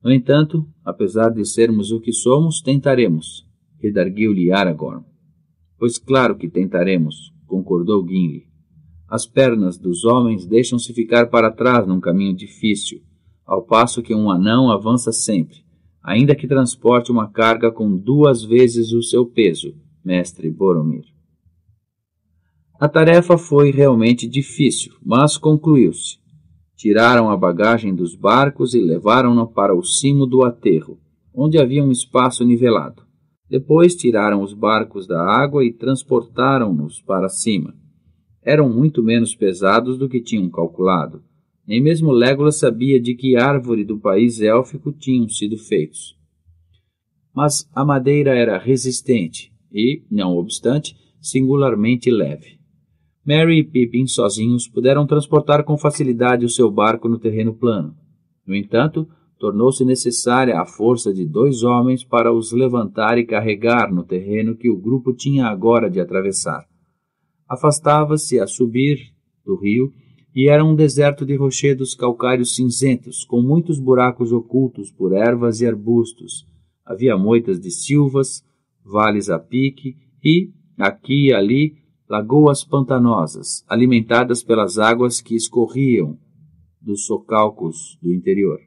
No entanto, apesar de sermos o que somos, tentaremos, redarguiu-lhe Aragorn. Pois claro que tentaremos, concordou Gimli. As pernas dos homens deixam-se ficar para trás num caminho difícil, ao passo que um anão avança sempre, ainda que transporte uma carga com duas vezes o seu peso, mestre Boromir. A tarefa foi realmente difícil, mas concluiu-se. Tiraram a bagagem dos barcos e levaram-na para o cimo do aterro, onde havia um espaço nivelado. Depois tiraram os barcos da água e transportaram-nos para cima. Eram muito menos pesados do que tinham calculado. Nem mesmo Legolas sabia de que árvore do país élfico tinham sido feitos. Mas a madeira era resistente e, não obstante, singularmente leve. Mary e Pippin, sozinhos, puderam transportar com facilidade o seu barco no terreno plano. No entanto, tornou-se necessária a força de dois homens para os levantar e carregar no terreno que o grupo tinha agora de atravessar. Afastava-se a subir do rio e era um deserto de rochedos calcários cinzentos, com muitos buracos ocultos por ervas e arbustos. Havia moitas de silvas, vales a pique e, aqui e ali, lagoas pantanosas, alimentadas pelas águas que escorriam dos socalcos do interior.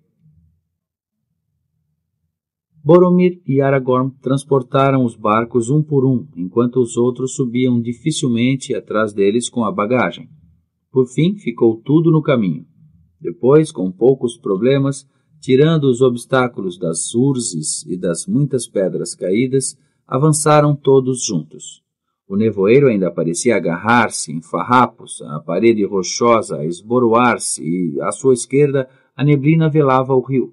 Boromir e Aragorn transportaram os barcos um por um, enquanto os outros subiam dificilmente atrás deles com a bagagem. Por fim, ficou tudo no caminho. Depois, com poucos problemas, tirando os obstáculos das urzes e das muitas pedras caídas, avançaram todos juntos. O nevoeiro ainda parecia agarrar-se em farrapos à parede rochosa, esboroar-se, e à sua esquerda a neblina velava o rio.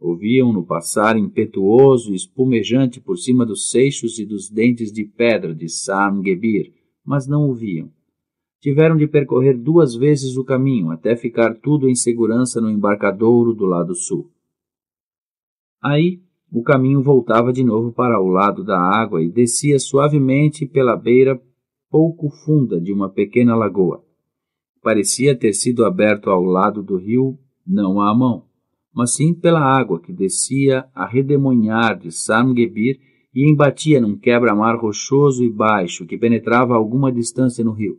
Ouviam-no passar impetuoso e espumejante por cima dos seixos e dos dentes de pedra de Sam-Gebir, mas não o viam. Tiveram de percorrer duas vezes o caminho até ficar tudo em segurança no embarcadouro do lado sul. Aí o caminho voltava de novo para o lado da água e descia suavemente pela beira pouco funda de uma pequena lagoa. Parecia ter sido aberto ao lado do rio, não à mão, mas sim pela água que descia a redemoinhar de Samgebir e embatia num quebra-mar rochoso e baixo que penetrava alguma distância no rio.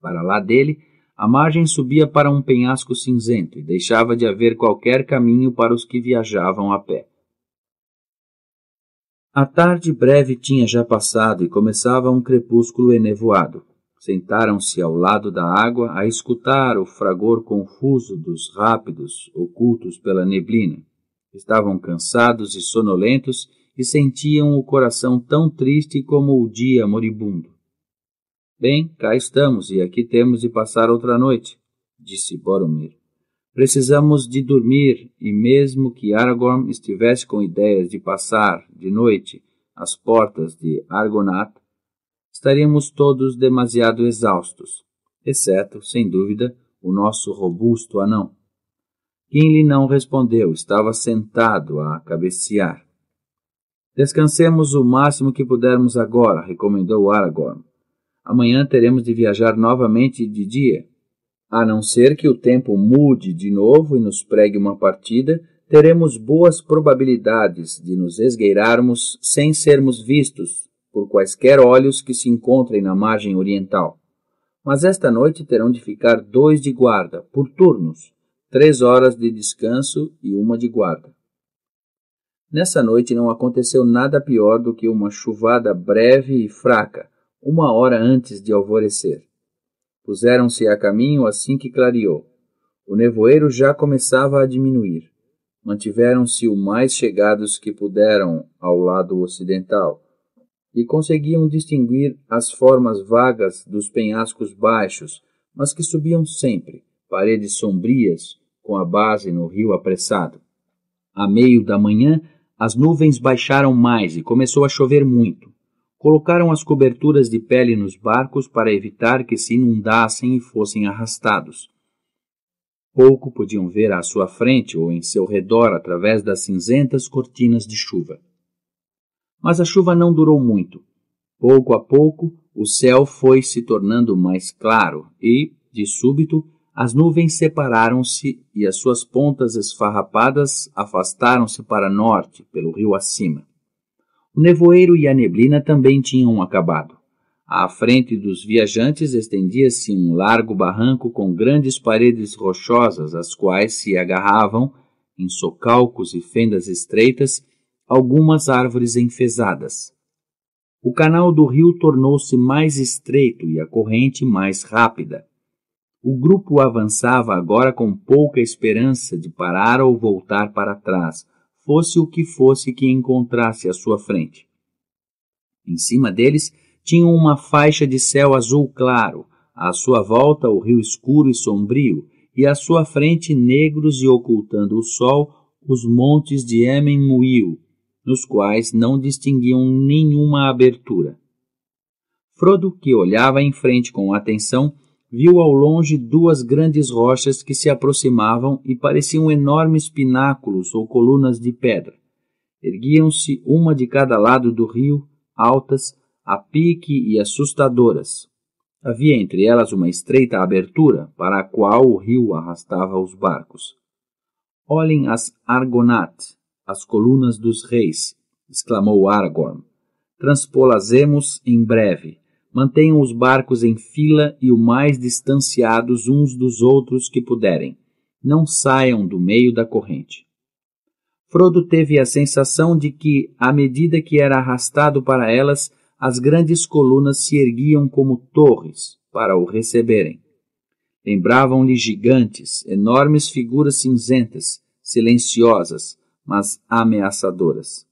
Para lá dele, a margem subia para um penhasco cinzento e deixava de haver qualquer caminho para os que viajavam a pé. A tarde breve tinha já passado e começava um crepúsculo enevoado. Sentaram-se ao lado da água a escutar o fragor confuso dos rápidos, ocultos pela neblina. Estavam cansados e sonolentos e sentiam o coração tão triste como o dia moribundo. Bem, cá estamos e aqui temos de passar outra noite, disse Boromir. Precisamos de dormir, e mesmo que Aragorn estivesse com ideias de passar, de noite, as portas de Argonath, estaríamos todos demasiado exaustos, exceto, sem dúvida, o nosso robusto anão. Gimli não respondeu, estava sentado a cabecear. Descansemos o máximo que pudermos agora, recomendou Aragorn. Amanhã teremos de viajar novamente de dia. A não ser que o tempo mude de novo e nos pregue uma partida, teremos boas probabilidades de nos esgueirarmos sem sermos vistos por quaisquer olhos que se encontrem na margem oriental. Mas esta noite terão de ficar dois de guarda, por turnos, três horas de descanso e uma de guarda. Nessa noite não aconteceu nada pior do que uma chuvada breve e fraca, uma hora antes de alvorecer. Puseram-se a caminho assim que clareou. O nevoeiro já começava a diminuir. Mantiveram-se o mais chegados que puderam ao lado ocidental e conseguiam distinguir as formas vagas dos penhascos baixos, mas que subiam sempre, paredes sombrias, com a base no rio apressado. A meio da manhã, as nuvens baixaram mais e começou a chover muito colocaram as coberturas de pele nos barcos para evitar que se inundassem e fossem arrastados. Pouco podiam ver à sua frente ou em seu redor através das cinzentas cortinas de chuva. Mas a chuva não durou muito. Pouco a pouco, o céu foi se tornando mais claro e, de súbito, as nuvens separaram-se e as suas pontas esfarrapadas afastaram-se para norte, pelo rio acima. O nevoeiro e a neblina também tinham acabado. À frente dos viajantes estendia-se um largo barranco com grandes paredes rochosas, às quais se agarravam, em socalcos e fendas estreitas, algumas árvores enfesadas. O canal do rio tornou-se mais estreito e a corrente mais rápida. O grupo avançava agora com pouca esperança de parar ou voltar para trás, fosse o que fosse que encontrasse à sua frente. Em cima deles tinham uma faixa de céu azul claro, à sua volta o rio escuro e sombrio, e à sua frente negros e ocultando o sol os montes de Emenmuil, nos quais não distinguiam nenhuma abertura. Frodo, que olhava em frente com atenção, viu ao longe duas grandes rochas que se aproximavam e pareciam enormes pináculos ou colunas de pedra. Erguiam-se uma de cada lado do rio, altas, a pique e assustadoras. Havia entre elas uma estreita abertura para a qual o rio arrastava os barcos. Olhem as Argonat, as colunas dos reis, exclamou Aragorn. Transpolazemos em breve mantenham os barcos em fila e o mais distanciados uns dos outros que puderem. Não saiam do meio da corrente. Frodo teve a sensação de que, à medida que era arrastado para elas, as grandes colunas se erguiam como torres para o receberem. Lembravam-lhe gigantes, enormes figuras cinzentas, silenciosas, mas ameaçadoras.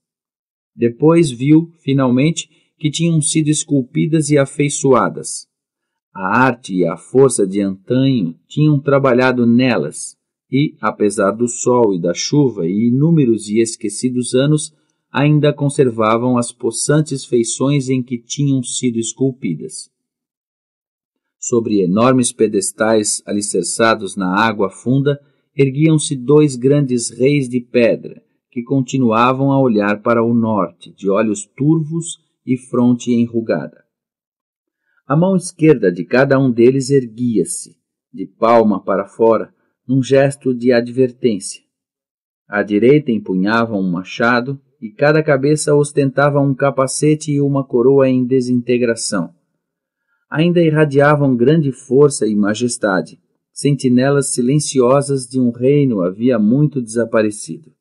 Depois viu, finalmente, que tinham sido esculpidas e afeiçoadas. A arte e a força de antanho tinham trabalhado nelas, e, apesar do sol e da chuva e inúmeros e esquecidos anos, ainda conservavam as possantes feições em que tinham sido esculpidas. Sobre enormes pedestais alicerçados na água funda, erguiam-se dois grandes reis de pedra, que continuavam a olhar para o norte, de olhos turvos e fronte enrugada. A mão esquerda de cada um deles erguia-se, de palma para fora, num gesto de advertência. À direita empunhava um machado e cada cabeça ostentava um capacete e uma coroa em desintegração. Ainda irradiavam grande força e majestade, sentinelas silenciosas de um reino havia muito desaparecido.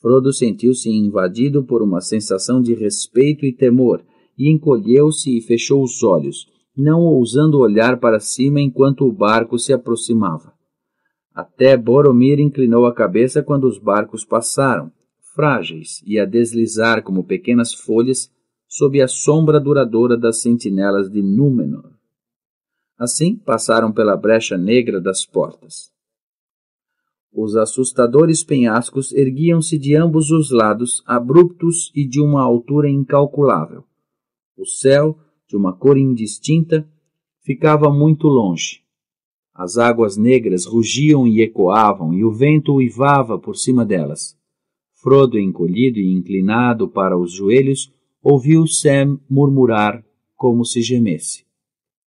Frodo sentiu-se invadido por uma sensação de respeito e temor, e encolheu-se e fechou os olhos, não ousando olhar para cima enquanto o barco se aproximava. Até Boromir inclinou a cabeça quando os barcos passaram, frágeis e a deslizar como pequenas folhas sob a sombra duradoura das sentinelas de Númenor. Assim passaram pela brecha negra das portas. Os assustadores penhascos erguiam-se de ambos os lados, abruptos e de uma altura incalculável. O céu, de uma cor indistinta, ficava muito longe. As águas negras rugiam e ecoavam, e o vento uivava por cima delas. Frodo, encolhido e inclinado para os joelhos, ouviu Sam murmurar como se gemesse.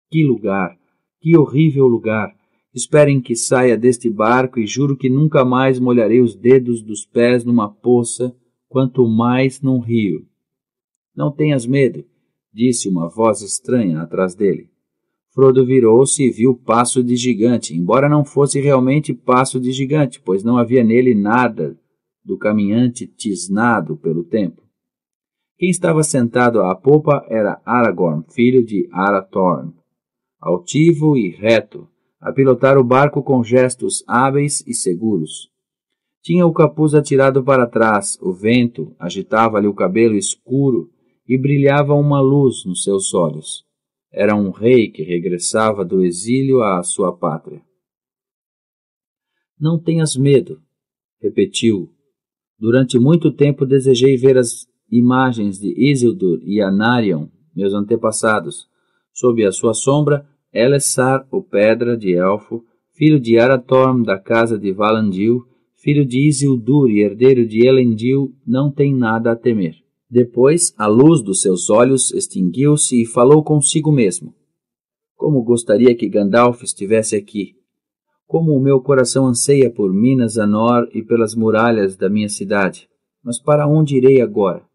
Que lugar! Que horrível lugar! Esperem que saia deste barco e juro que nunca mais molharei os dedos dos pés numa poça, quanto mais num rio. Não tenhas medo, disse uma voz estranha atrás dele. Frodo virou-se e viu passo de gigante, embora não fosse realmente passo de gigante, pois não havia nele nada do caminhante tisnado pelo tempo. Quem estava sentado à popa era Aragorn, filho de Arathorn, altivo e reto, a pilotar o barco com gestos hábeis e seguros. Tinha o capuz atirado para trás, o vento agitava-lhe o cabelo escuro e brilhava uma luz nos seus olhos. Era um rei que regressava do exílio à sua pátria. Não tenhas medo, repetiu. Durante muito tempo desejei ver as imagens de Isildur e Anarion, meus antepassados. Sob a sua sombra, Elessar, o Pedra, de Elfo, filho de Aratorm, da casa de Valandil, filho de Isildur e herdeiro de Elendil, não tem nada a temer. Depois, a luz dos seus olhos extinguiu-se e falou consigo mesmo. Como gostaria que Gandalf estivesse aqui! Como o meu coração anseia por Minas Anor e pelas muralhas da minha cidade! Mas para onde irei agora?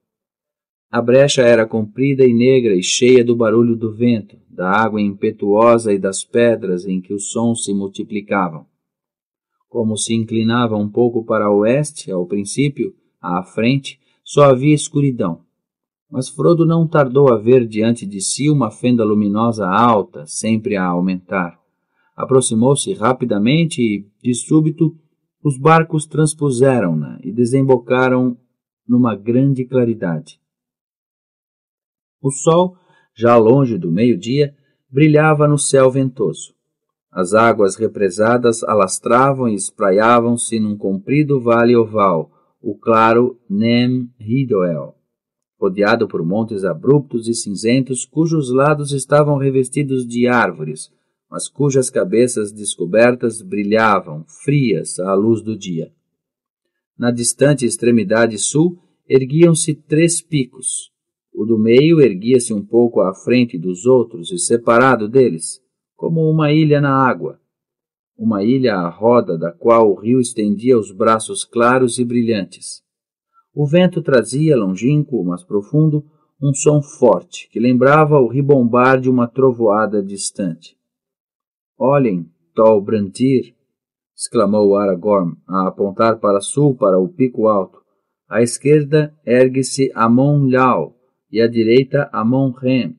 A brecha era comprida e negra e cheia do barulho do vento, da água impetuosa e das pedras em que os sons se multiplicavam. Como se inclinava um pouco para o oeste, ao princípio, à frente, só havia escuridão. Mas Frodo não tardou a ver diante de si uma fenda luminosa alta, sempre a aumentar. Aproximou-se rapidamente e, de súbito, os barcos transpuseram-na e desembocaram numa grande claridade. O sol, já longe do meio-dia, brilhava no céu ventoso. As águas represadas alastravam e espraiavam-se num comprido vale oval, o claro Nem Hidoel, rodeado por montes abruptos e cinzentos cujos lados estavam revestidos de árvores, mas cujas cabeças descobertas brilhavam, frias, à luz do dia. Na distante extremidade sul erguiam-se três picos, o do meio erguia-se um pouco à frente dos outros e separado deles, como uma ilha na água. Uma ilha à roda da qual o rio estendia os braços claros e brilhantes. O vento trazia, longínquo, mas profundo, um som forte que lembrava o ribombar de uma trovoada distante. Olhem, Tol Brantir! exclamou Aragorn, a apontar para sul, para o pico alto. À esquerda ergue-se Amon Lhau, e à direita Amon-Rem,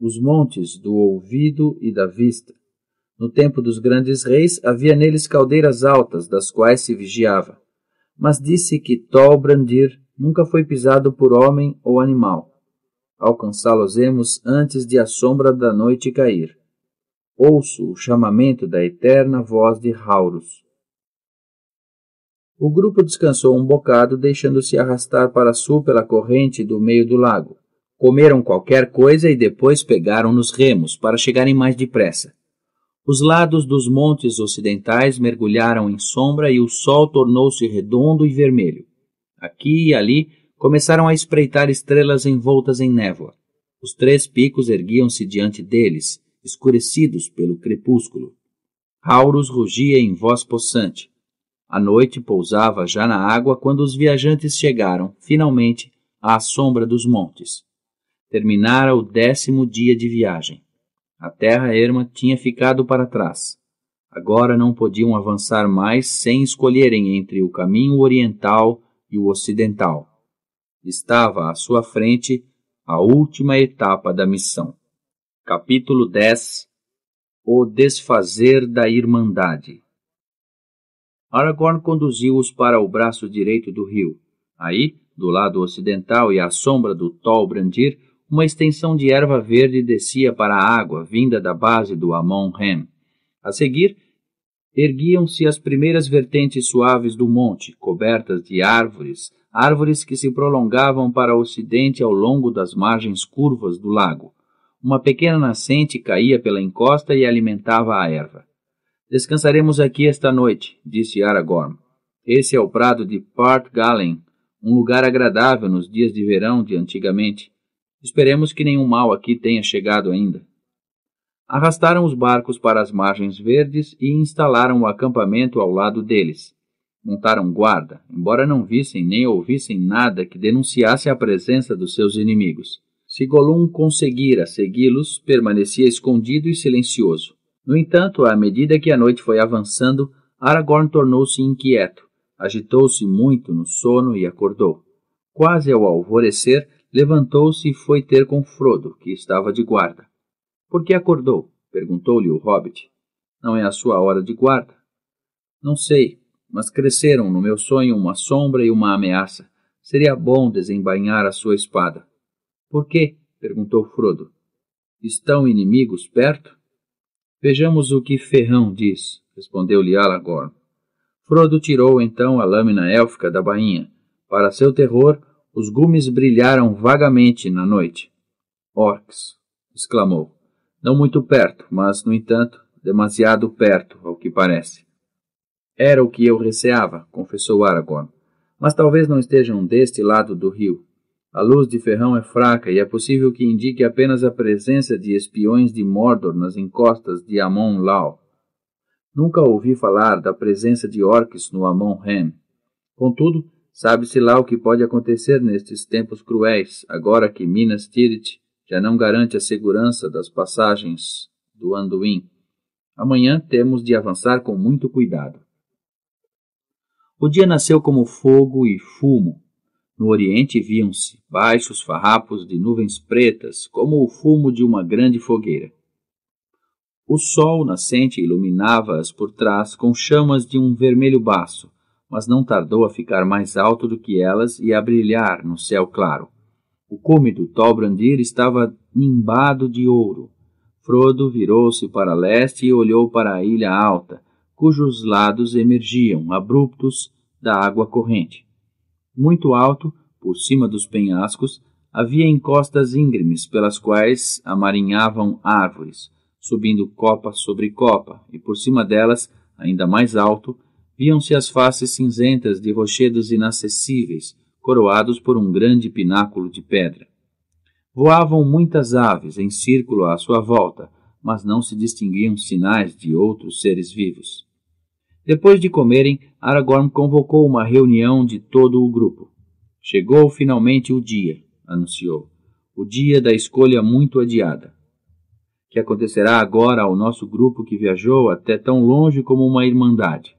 os montes do ouvido e da vista. No tempo dos grandes reis havia neles caldeiras altas, das quais se vigiava. Mas disse que Tol-Brandir nunca foi pisado por homem ou animal. Alcançá-los-emos antes de a sombra da noite cair. Ouço o chamamento da eterna voz de Haurus. O grupo descansou um bocado, deixando-se arrastar para sul pela corrente do meio do lago. Comeram qualquer coisa e depois pegaram nos remos para chegarem mais depressa. Os lados dos montes ocidentais mergulharam em sombra e o sol tornou-se redondo e vermelho. Aqui e ali começaram a espreitar estrelas envoltas em névoa. Os três picos erguiam-se diante deles, escurecidos pelo crepúsculo. Aurus rugia em voz possante. A noite pousava já na água quando os viajantes chegaram, finalmente, à sombra dos montes terminara o décimo dia de viagem. A terra erma tinha ficado para trás. Agora não podiam avançar mais sem escolherem entre o caminho oriental e o ocidental. Estava à sua frente a última etapa da missão. Capítulo 10 O Desfazer da Irmandade Aragorn conduziu-os para o braço direito do rio. Aí, do lado ocidental e à sombra do Tol Brandir, uma extensão de erva verde descia para a água, vinda da base do Amon Hem. A seguir, erguiam-se as primeiras vertentes suaves do monte, cobertas de árvores, árvores que se prolongavam para o ocidente ao longo das margens curvas do lago. Uma pequena nascente caía pela encosta e alimentava a erva. Descansaremos aqui esta noite, disse Aragorn. Esse é o prado de Part Galen, um lugar agradável nos dias de verão de antigamente. Esperemos que nenhum mal aqui tenha chegado ainda. Arrastaram os barcos para as margens verdes e instalaram o acampamento ao lado deles. Montaram guarda, embora não vissem nem ouvissem nada que denunciasse a presença dos seus inimigos. Se Golum conseguira segui-los, permanecia escondido e silencioso. No entanto, à medida que a noite foi avançando, Aragorn tornou-se inquieto, agitou-se muito no sono e acordou. Quase ao alvorecer, levantou-se e foi ter com Frodo, que estava de guarda. Por que acordou? perguntou-lhe o hobbit. Não é a sua hora de guarda? Não sei, mas cresceram no meu sonho uma sombra e uma ameaça. Seria bom desembainhar a sua espada. Por quê? perguntou Frodo. Estão inimigos perto? Vejamos o que Ferrão diz, respondeu-lhe Alagorn. Frodo tirou então a lâmina élfica da bainha. Para seu terror, os gumes brilharam vagamente na noite. Orcs! exclamou. Não muito perto, mas, no entanto, demasiado perto, ao que parece. Era o que eu receava, confessou Aragorn. Mas talvez não estejam deste lado do rio. A luz de ferrão é fraca e é possível que indique apenas a presença de espiões de Mordor nas encostas de Amon Lao. Nunca ouvi falar da presença de orques no Amon Ren. Contudo, Sabe-se lá o que pode acontecer nestes tempos cruéis, agora que Minas Tirith já não garante a segurança das passagens do Anduin. Amanhã temos de avançar com muito cuidado. O dia nasceu como fogo e fumo. No oriente viam-se baixos farrapos de nuvens pretas, como o fumo de uma grande fogueira. O sol nascente iluminava-as por trás com chamas de um vermelho baço, mas não tardou a ficar mais alto do que elas e a brilhar no céu claro. O cume do Tolbrandir estava nimbado de ouro. Frodo virou-se para leste e olhou para a ilha alta, cujos lados emergiam, abruptos, da água corrente. Muito alto, por cima dos penhascos, havia encostas íngremes pelas quais amarinhavam árvores, subindo copa sobre copa, e por cima delas, ainda mais alto, viam-se as faces cinzentas de rochedos inacessíveis, coroados por um grande pináculo de pedra. Voavam muitas aves em círculo à sua volta, mas não se distinguiam sinais de outros seres vivos. Depois de comerem, Aragorn convocou uma reunião de todo o grupo. Chegou finalmente o dia, anunciou. O dia da escolha muito adiada. Que acontecerá agora ao nosso grupo que viajou até tão longe como uma irmandade.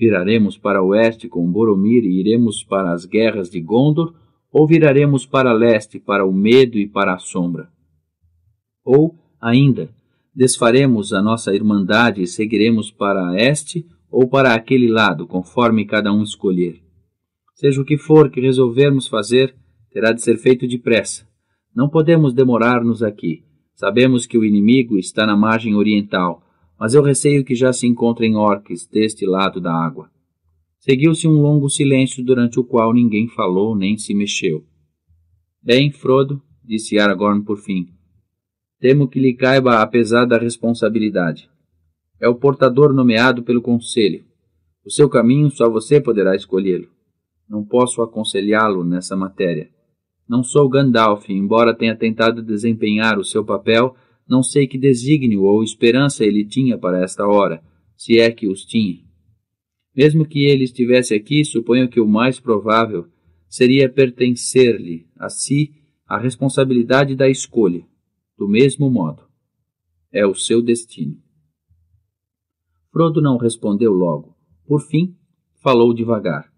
Viraremos para oeste com Boromir e iremos para as guerras de Gondor, ou viraremos para leste para o medo e para a sombra? Ou, ainda, desfaremos a nossa irmandade e seguiremos para este ou para aquele lado, conforme cada um escolher. Seja o que for que resolvermos fazer, terá de ser feito depressa. Não podemos demorar-nos aqui. Sabemos que o inimigo está na margem oriental mas eu receio que já se encontrem orques deste lado da água. Seguiu-se um longo silêncio durante o qual ninguém falou nem se mexeu. Bem, Frodo, disse Aragorn por fim, temo que lhe caiba a pesada responsabilidade. É o portador nomeado pelo conselho. O seu caminho só você poderá escolhê-lo. Não posso aconselhá-lo nessa matéria. Não sou Gandalf, embora tenha tentado desempenhar o seu papel não sei que desígnio ou esperança ele tinha para esta hora, se é que os tinha. Mesmo que ele estivesse aqui, suponho que o mais provável seria pertencer-lhe a si a responsabilidade da escolha, do mesmo modo. É o seu destino. Frodo não respondeu logo. Por fim, falou devagar.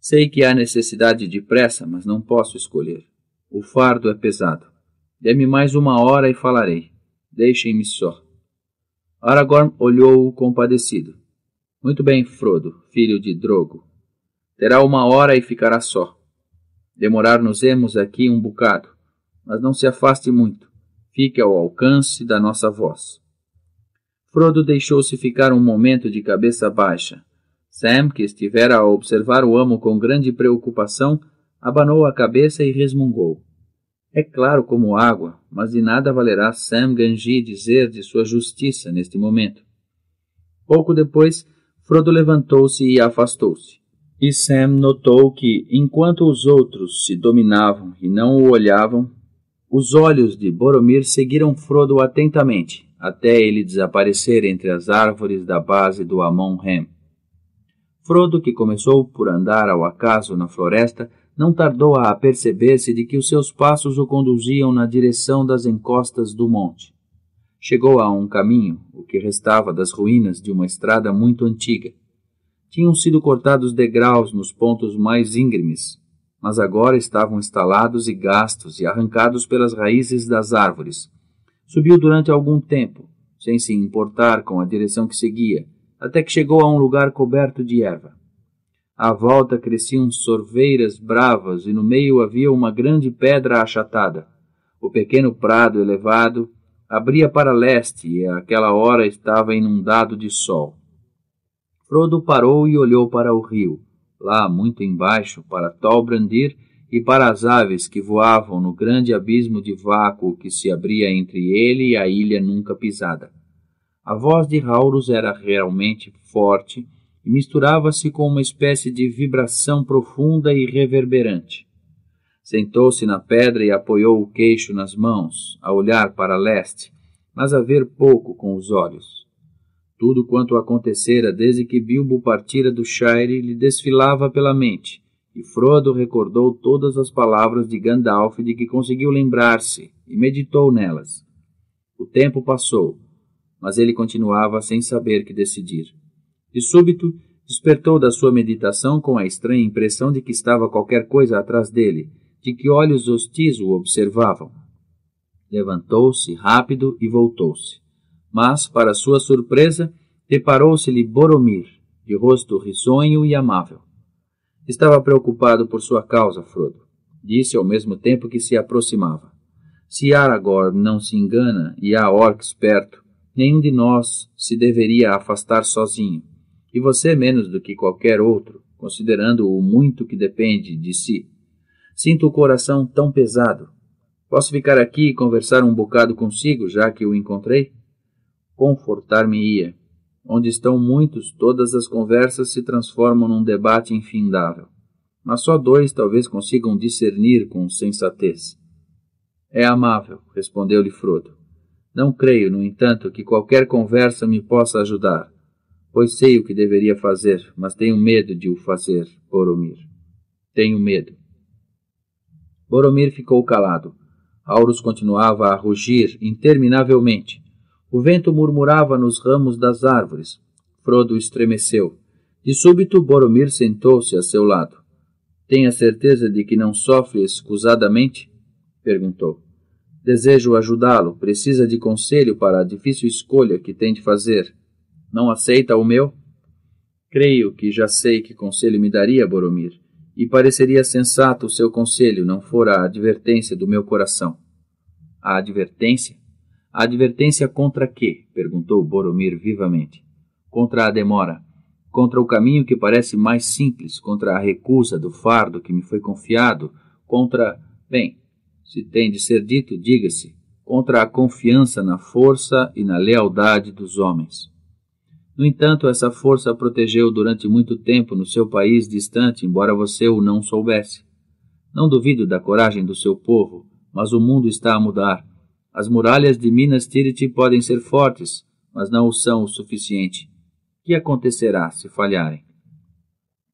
Sei que há necessidade de pressa, mas não posso escolher. O fardo é pesado. Dê-me mais uma hora e falarei. Deixem-me só. Aragorn olhou-o compadecido. Muito bem, Frodo, filho de Drogo. Terá uma hora e ficará só. Demorar-nos-emos aqui um bocado, mas não se afaste muito. Fique ao alcance da nossa voz. Frodo deixou-se ficar um momento de cabeça baixa. Sam, que estivera a observar o amo com grande preocupação, abanou a cabeça e resmungou. É claro como água, mas de nada valerá Sam Ganji dizer de sua justiça neste momento. Pouco depois, Frodo levantou-se e afastou-se. E Sam notou que, enquanto os outros se dominavam e não o olhavam, os olhos de Boromir seguiram Frodo atentamente, até ele desaparecer entre as árvores da base do Amon Hem. Frodo, que começou por andar ao acaso na floresta, não tardou a aperceber-se de que os seus passos o conduziam na direção das encostas do monte. Chegou a um caminho, o que restava das ruínas de uma estrada muito antiga. Tinham sido cortados degraus nos pontos mais íngremes, mas agora estavam estalados e gastos e arrancados pelas raízes das árvores. Subiu durante algum tempo, sem se importar com a direção que seguia, até que chegou a um lugar coberto de erva. À volta cresciam sorveiras bravas e no meio havia uma grande pedra achatada. O pequeno prado elevado abria para leste e àquela hora estava inundado de sol. Frodo parou e olhou para o rio, lá muito embaixo, para Tolbrandir e para as aves que voavam no grande abismo de vácuo que se abria entre ele e a ilha nunca pisada. A voz de Rauros era realmente forte e misturava-se com uma espécie de vibração profunda e reverberante. Sentou-se na pedra e apoiou o queixo nas mãos, a olhar para leste, mas a ver pouco com os olhos. Tudo quanto acontecera desde que Bilbo partira do Shire lhe desfilava pela mente, e Frodo recordou todas as palavras de Gandalf de que conseguiu lembrar-se e meditou nelas. O tempo passou, mas ele continuava sem saber que decidir. De súbito, despertou da sua meditação com a estranha impressão de que estava qualquer coisa atrás dele, de que olhos hostis o observavam. Levantou-se rápido e voltou-se. Mas, para sua surpresa, deparou-se-lhe Boromir, de rosto risonho e amável. Estava preocupado por sua causa, Frodo, disse ao mesmo tempo que se aproximava. Se Aragorn não se engana e há orcs perto, nenhum de nós se deveria afastar sozinho e você menos do que qualquer outro, considerando o muito que depende de si. Sinto o coração tão pesado. Posso ficar aqui e conversar um bocado consigo, já que o encontrei? Confortar-me-ia. Onde estão muitos, todas as conversas se transformam num debate infindável. Mas só dois talvez consigam discernir com sensatez. É amável, respondeu-lhe Frodo. Não creio, no entanto, que qualquer conversa me possa ajudar pois sei o que deveria fazer, mas tenho medo de o fazer, Boromir. Tenho medo. Boromir ficou calado. Auros continuava a rugir interminavelmente. O vento murmurava nos ramos das árvores. Frodo estremeceu. De súbito, Boromir sentou-se a seu lado. Tenha certeza de que não sofre escusadamente? perguntou. Desejo ajudá-lo. Precisa de conselho para a difícil escolha que tem de fazer não aceita o meu? Creio que já sei que conselho me daria, Boromir, e pareceria sensato o seu conselho, não fora a advertência do meu coração. A advertência? A advertência contra quê? perguntou Boromir vivamente. Contra a demora, contra o caminho que parece mais simples, contra a recusa do fardo que me foi confiado, contra. Bem, se tem de ser dito, diga-se, contra a confiança na força e na lealdade dos homens. No entanto, essa força a protegeu durante muito tempo no seu país distante, embora você o não soubesse. Não duvido da coragem do seu povo, mas o mundo está a mudar. As muralhas de Minas Tirith podem ser fortes, mas não o são o suficiente. O que acontecerá se falharem?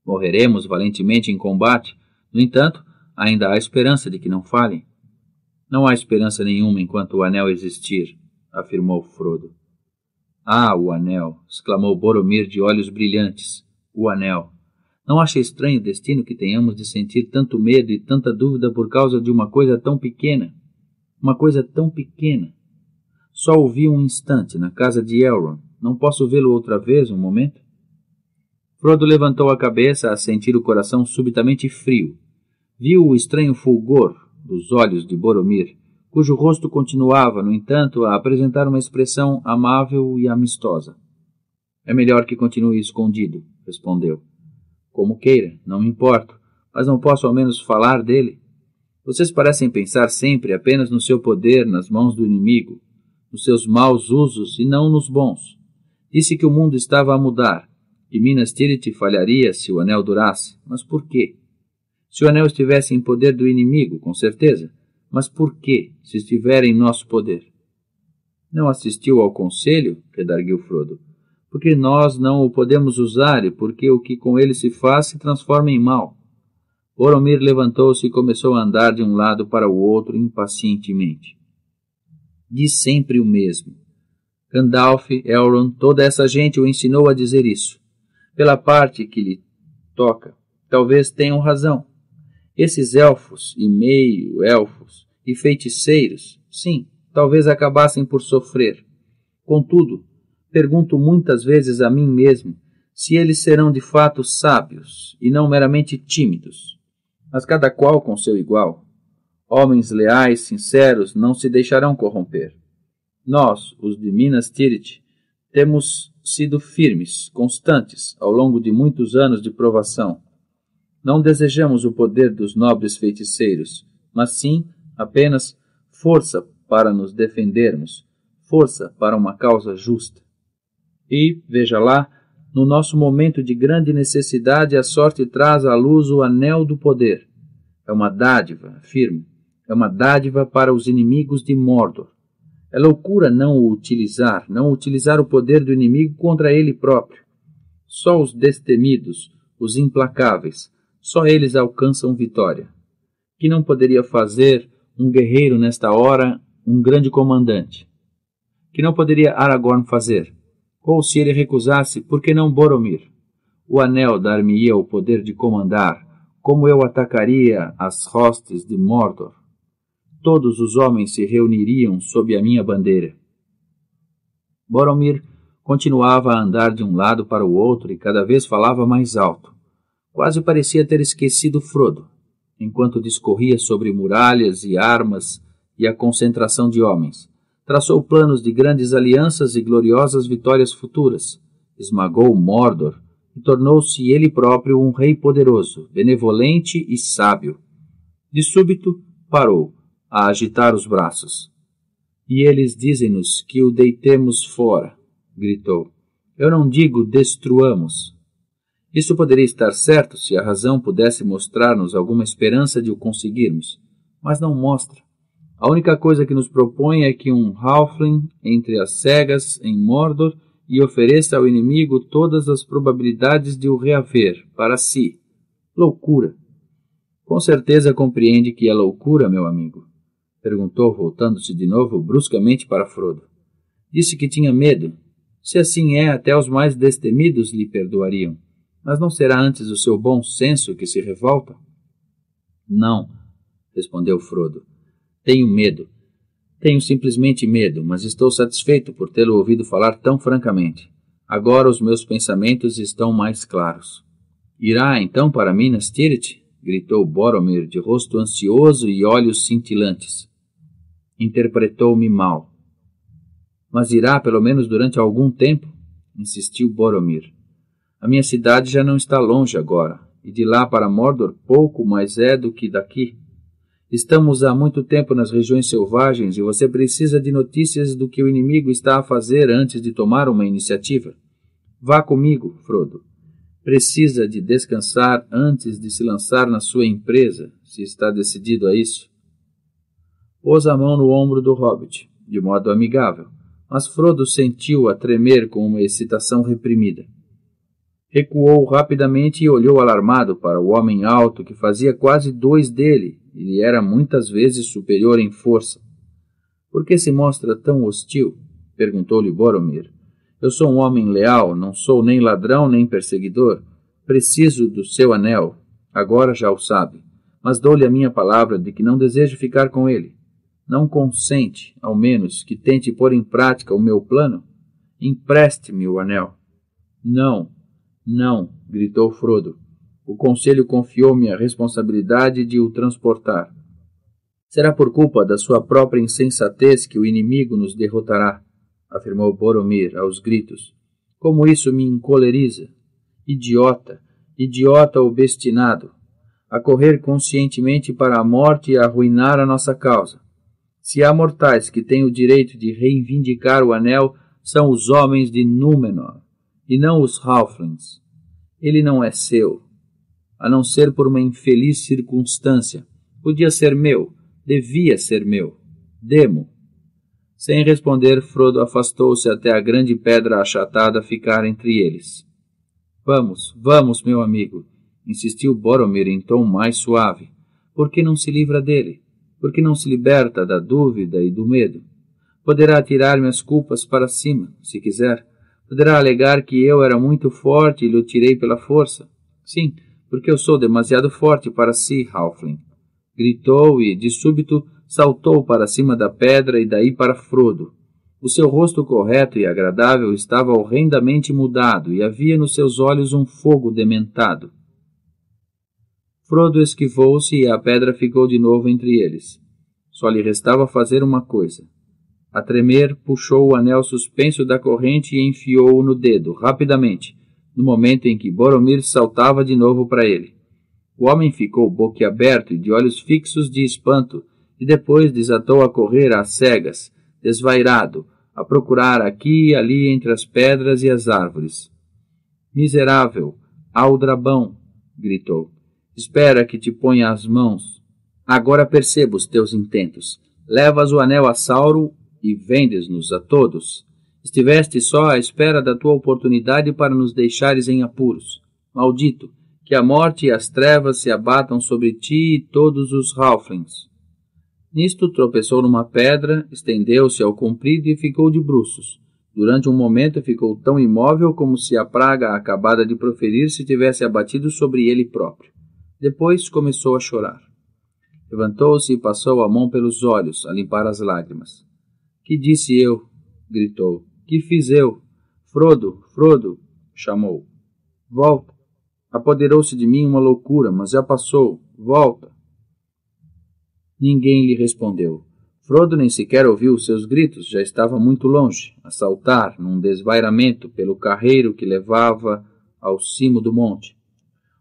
Morreremos valentemente em combate, no entanto, ainda há esperança de que não falhem. Não há esperança nenhuma enquanto o anel existir, afirmou Frodo. Ah, o anel! exclamou Boromir de olhos brilhantes. O anel! Não acha estranho o destino que tenhamos de sentir tanto medo e tanta dúvida por causa de uma coisa tão pequena? Uma coisa tão pequena! Só o vi um instante na casa de Elrond. Não posso vê-lo outra vez um momento? Frodo levantou a cabeça a sentir o coração subitamente frio. Viu o estranho fulgor dos olhos de Boromir cujo rosto continuava, no entanto, a apresentar uma expressão amável e amistosa. É melhor que continue escondido, respondeu. Como queira, não me importo, mas não posso ao menos falar dele. Vocês parecem pensar sempre apenas no seu poder nas mãos do inimigo, nos seus maus usos e não nos bons. Disse que o mundo estava a mudar, e Minas Tirith falharia se o anel durasse. Mas por quê? Se o anel estivesse em poder do inimigo, com certeza, mas por que, se estiver em nosso poder? Não assistiu ao conselho? redarguiu Frodo. Porque nós não o podemos usar e porque o que com ele se faz se transforma em mal. Boromir levantou-se e começou a andar de um lado para o outro impacientemente. Diz sempre o mesmo. Gandalf, Elrond, toda essa gente o ensinou a dizer isso. Pela parte que lhe toca, talvez tenham razão. Esses elfos e meio-elfos e feiticeiros, sim, talvez acabassem por sofrer. Contudo, pergunto muitas vezes a mim mesmo se eles serão de fato sábios e não meramente tímidos. Mas cada qual com seu igual. Homens leais, sinceros, não se deixarão corromper. Nós, os de Minas Tirith, temos sido firmes, constantes, ao longo de muitos anos de provação não desejamos o poder dos nobres feiticeiros, mas sim apenas força para nos defendermos, força para uma causa justa. E, veja lá, no nosso momento de grande necessidade, a sorte traz à luz o anel do poder. É uma dádiva, afirmo, é uma dádiva para os inimigos de Mordor. É loucura não o utilizar, não utilizar o poder do inimigo contra ele próprio. Só os destemidos, os implacáveis, só eles alcançam vitória. Que não poderia fazer um guerreiro nesta hora um grande comandante? Que não poderia Aragorn fazer? Ou se ele recusasse, por que não Boromir? O anel dar-me-ia o poder de comandar, como eu atacaria as hostes de Mordor. Todos os homens se reuniriam sob a minha bandeira. Boromir continuava a andar de um lado para o outro e cada vez falava mais alto. Quase parecia ter esquecido Frodo, enquanto discorria sobre muralhas e armas e a concentração de homens. Traçou planos de grandes alianças e gloriosas vitórias futuras. Esmagou Mordor e tornou-se ele próprio um rei poderoso, benevolente e sábio. De súbito, parou, a agitar os braços. E eles dizem-nos que o deitemos fora, gritou. Eu não digo destruamos, isso poderia estar certo se a razão pudesse mostrar-nos alguma esperança de o conseguirmos, mas não mostra. A única coisa que nos propõe é que um Halfling entre as cegas em Mordor e ofereça ao inimigo todas as probabilidades de o reaver para si. Loucura! Com certeza compreende que é loucura, meu amigo, perguntou, voltando-se de novo bruscamente para Frodo. Disse que tinha medo. Se assim é, até os mais destemidos lhe perdoariam. Mas não será antes o seu bom senso que se revolta? Não, respondeu Frodo. Tenho medo. Tenho simplesmente medo, mas estou satisfeito por tê-lo ouvido falar tão francamente. Agora os meus pensamentos estão mais claros. Irá então para Minas Tirith? gritou Boromir de rosto ansioso e olhos cintilantes. Interpretou-me mal. Mas irá pelo menos durante algum tempo, insistiu Boromir. A minha cidade já não está longe agora, e de lá para Mordor pouco mais é do que daqui. Estamos há muito tempo nas regiões selvagens e você precisa de notícias do que o inimigo está a fazer antes de tomar uma iniciativa. Vá comigo, Frodo. Precisa de descansar antes de se lançar na sua empresa, se está decidido a isso. Pôs a mão no ombro do hobbit, de modo amigável, mas Frodo sentiu-a tremer com uma excitação reprimida. Recuou rapidamente e olhou alarmado para o homem alto que fazia quase dois dele e lhe era muitas vezes superior em força. Por que se mostra tão hostil? perguntou-lhe Boromir. Eu sou um homem leal, não sou nem ladrão nem perseguidor. Preciso do seu anel. Agora já o sabe. Mas dou-lhe a minha palavra de que não desejo ficar com ele. Não consente, ao menos, que tente pôr em prática o meu plano? Empreste-me o anel. Não, não, gritou Frodo. O conselho confiou-me a responsabilidade de o transportar. Será por culpa da sua própria insensatez que o inimigo nos derrotará, afirmou Boromir aos gritos. Como isso me encoleriza! Idiota, idiota obstinado, a correr conscientemente para a morte e a arruinar a nossa causa. Se há mortais que têm o direito de reivindicar o anel, são os homens de Númenor e não os Halflings. Ele não é seu, a não ser por uma infeliz circunstância. Podia ser meu, devia ser meu. Demo. Sem responder, Frodo afastou-se até a grande pedra achatada ficar entre eles. Vamos, vamos, meu amigo, insistiu Boromir em tom mais suave. Por que não se livra dele? Por que não se liberta da dúvida e do medo? Poderá tirar minhas culpas para cima, se quiser Poderá alegar que eu era muito forte e lhe o tirei pela força? Sim, porque eu sou demasiado forte para si, Halfling. Gritou e, de súbito, saltou para cima da pedra e daí para Frodo. O seu rosto correto e agradável estava horrendamente mudado e havia nos seus olhos um fogo dementado. Frodo esquivou-se e a pedra ficou de novo entre eles. Só lhe restava fazer uma coisa: a tremer, puxou o anel suspenso da corrente e enfiou-o no dedo, rapidamente, no momento em que Boromir saltava de novo para ele. O homem ficou boquiaberto e de olhos fixos de espanto, e depois desatou a correr às cegas, desvairado, a procurar aqui e ali entre as pedras e as árvores. Miserável, aldrabão, gritou, espera que te ponha as mãos. Agora percebo os teus intentos. Levas o anel a Sauro e vendes-nos a todos. Estiveste só à espera da tua oportunidade para nos deixares em apuros. Maldito, que a morte e as trevas se abatam sobre ti e todos os Halflings. Nisto tropeçou numa pedra, estendeu-se ao comprido e ficou de bruços. Durante um momento ficou tão imóvel como se a praga acabada de proferir se tivesse abatido sobre ele próprio. Depois começou a chorar. Levantou-se e passou a mão pelos olhos, a limpar as lágrimas. Que disse eu? gritou. Que fiz eu? Frodo, Frodo! chamou. Volta! Apoderou-se de mim uma loucura, mas já passou. Volta! Ninguém lhe respondeu. Frodo nem sequer ouviu os seus gritos, já estava muito longe, a saltar, num desvairamento, pelo carreiro que levava ao cimo do monte.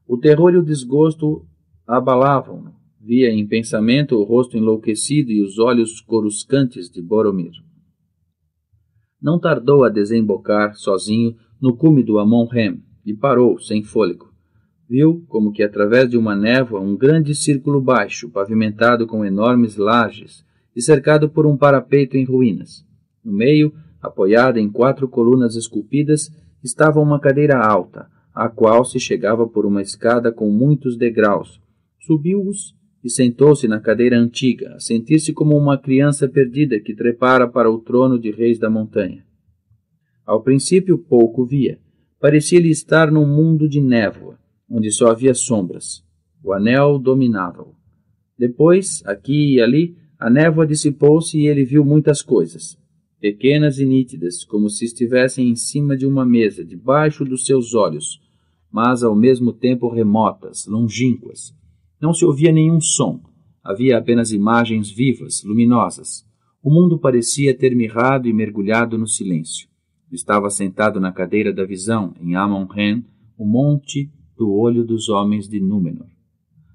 O terror e o desgosto abalavam-no. Via em pensamento o rosto enlouquecido e os olhos coruscantes de Boromir. Não tardou a desembocar, sozinho, no cume do Amon-Rem, e parou, sem fôlego. Viu, como que através de uma névoa, um grande círculo baixo, pavimentado com enormes lajes, e cercado por um parapeito em ruínas. No meio, apoiada em quatro colunas esculpidas, estava uma cadeira alta, à qual se chegava por uma escada com muitos degraus. Subiu-os e sentou-se na cadeira antiga, a sentir-se como uma criança perdida que trepara para o trono de reis da montanha. Ao princípio pouco via. Parecia-lhe estar num mundo de névoa, onde só havia sombras. O anel dominava-o. Depois, aqui e ali, a névoa dissipou-se e ele viu muitas coisas, pequenas e nítidas, como se estivessem em cima de uma mesa, debaixo dos seus olhos, mas ao mesmo tempo remotas, longínquas, não se ouvia nenhum som. Havia apenas imagens vivas, luminosas. O mundo parecia ter mirrado e mergulhado no silêncio. Estava sentado na cadeira da visão, em Amon-Ren, o monte do olho dos homens de Númenor.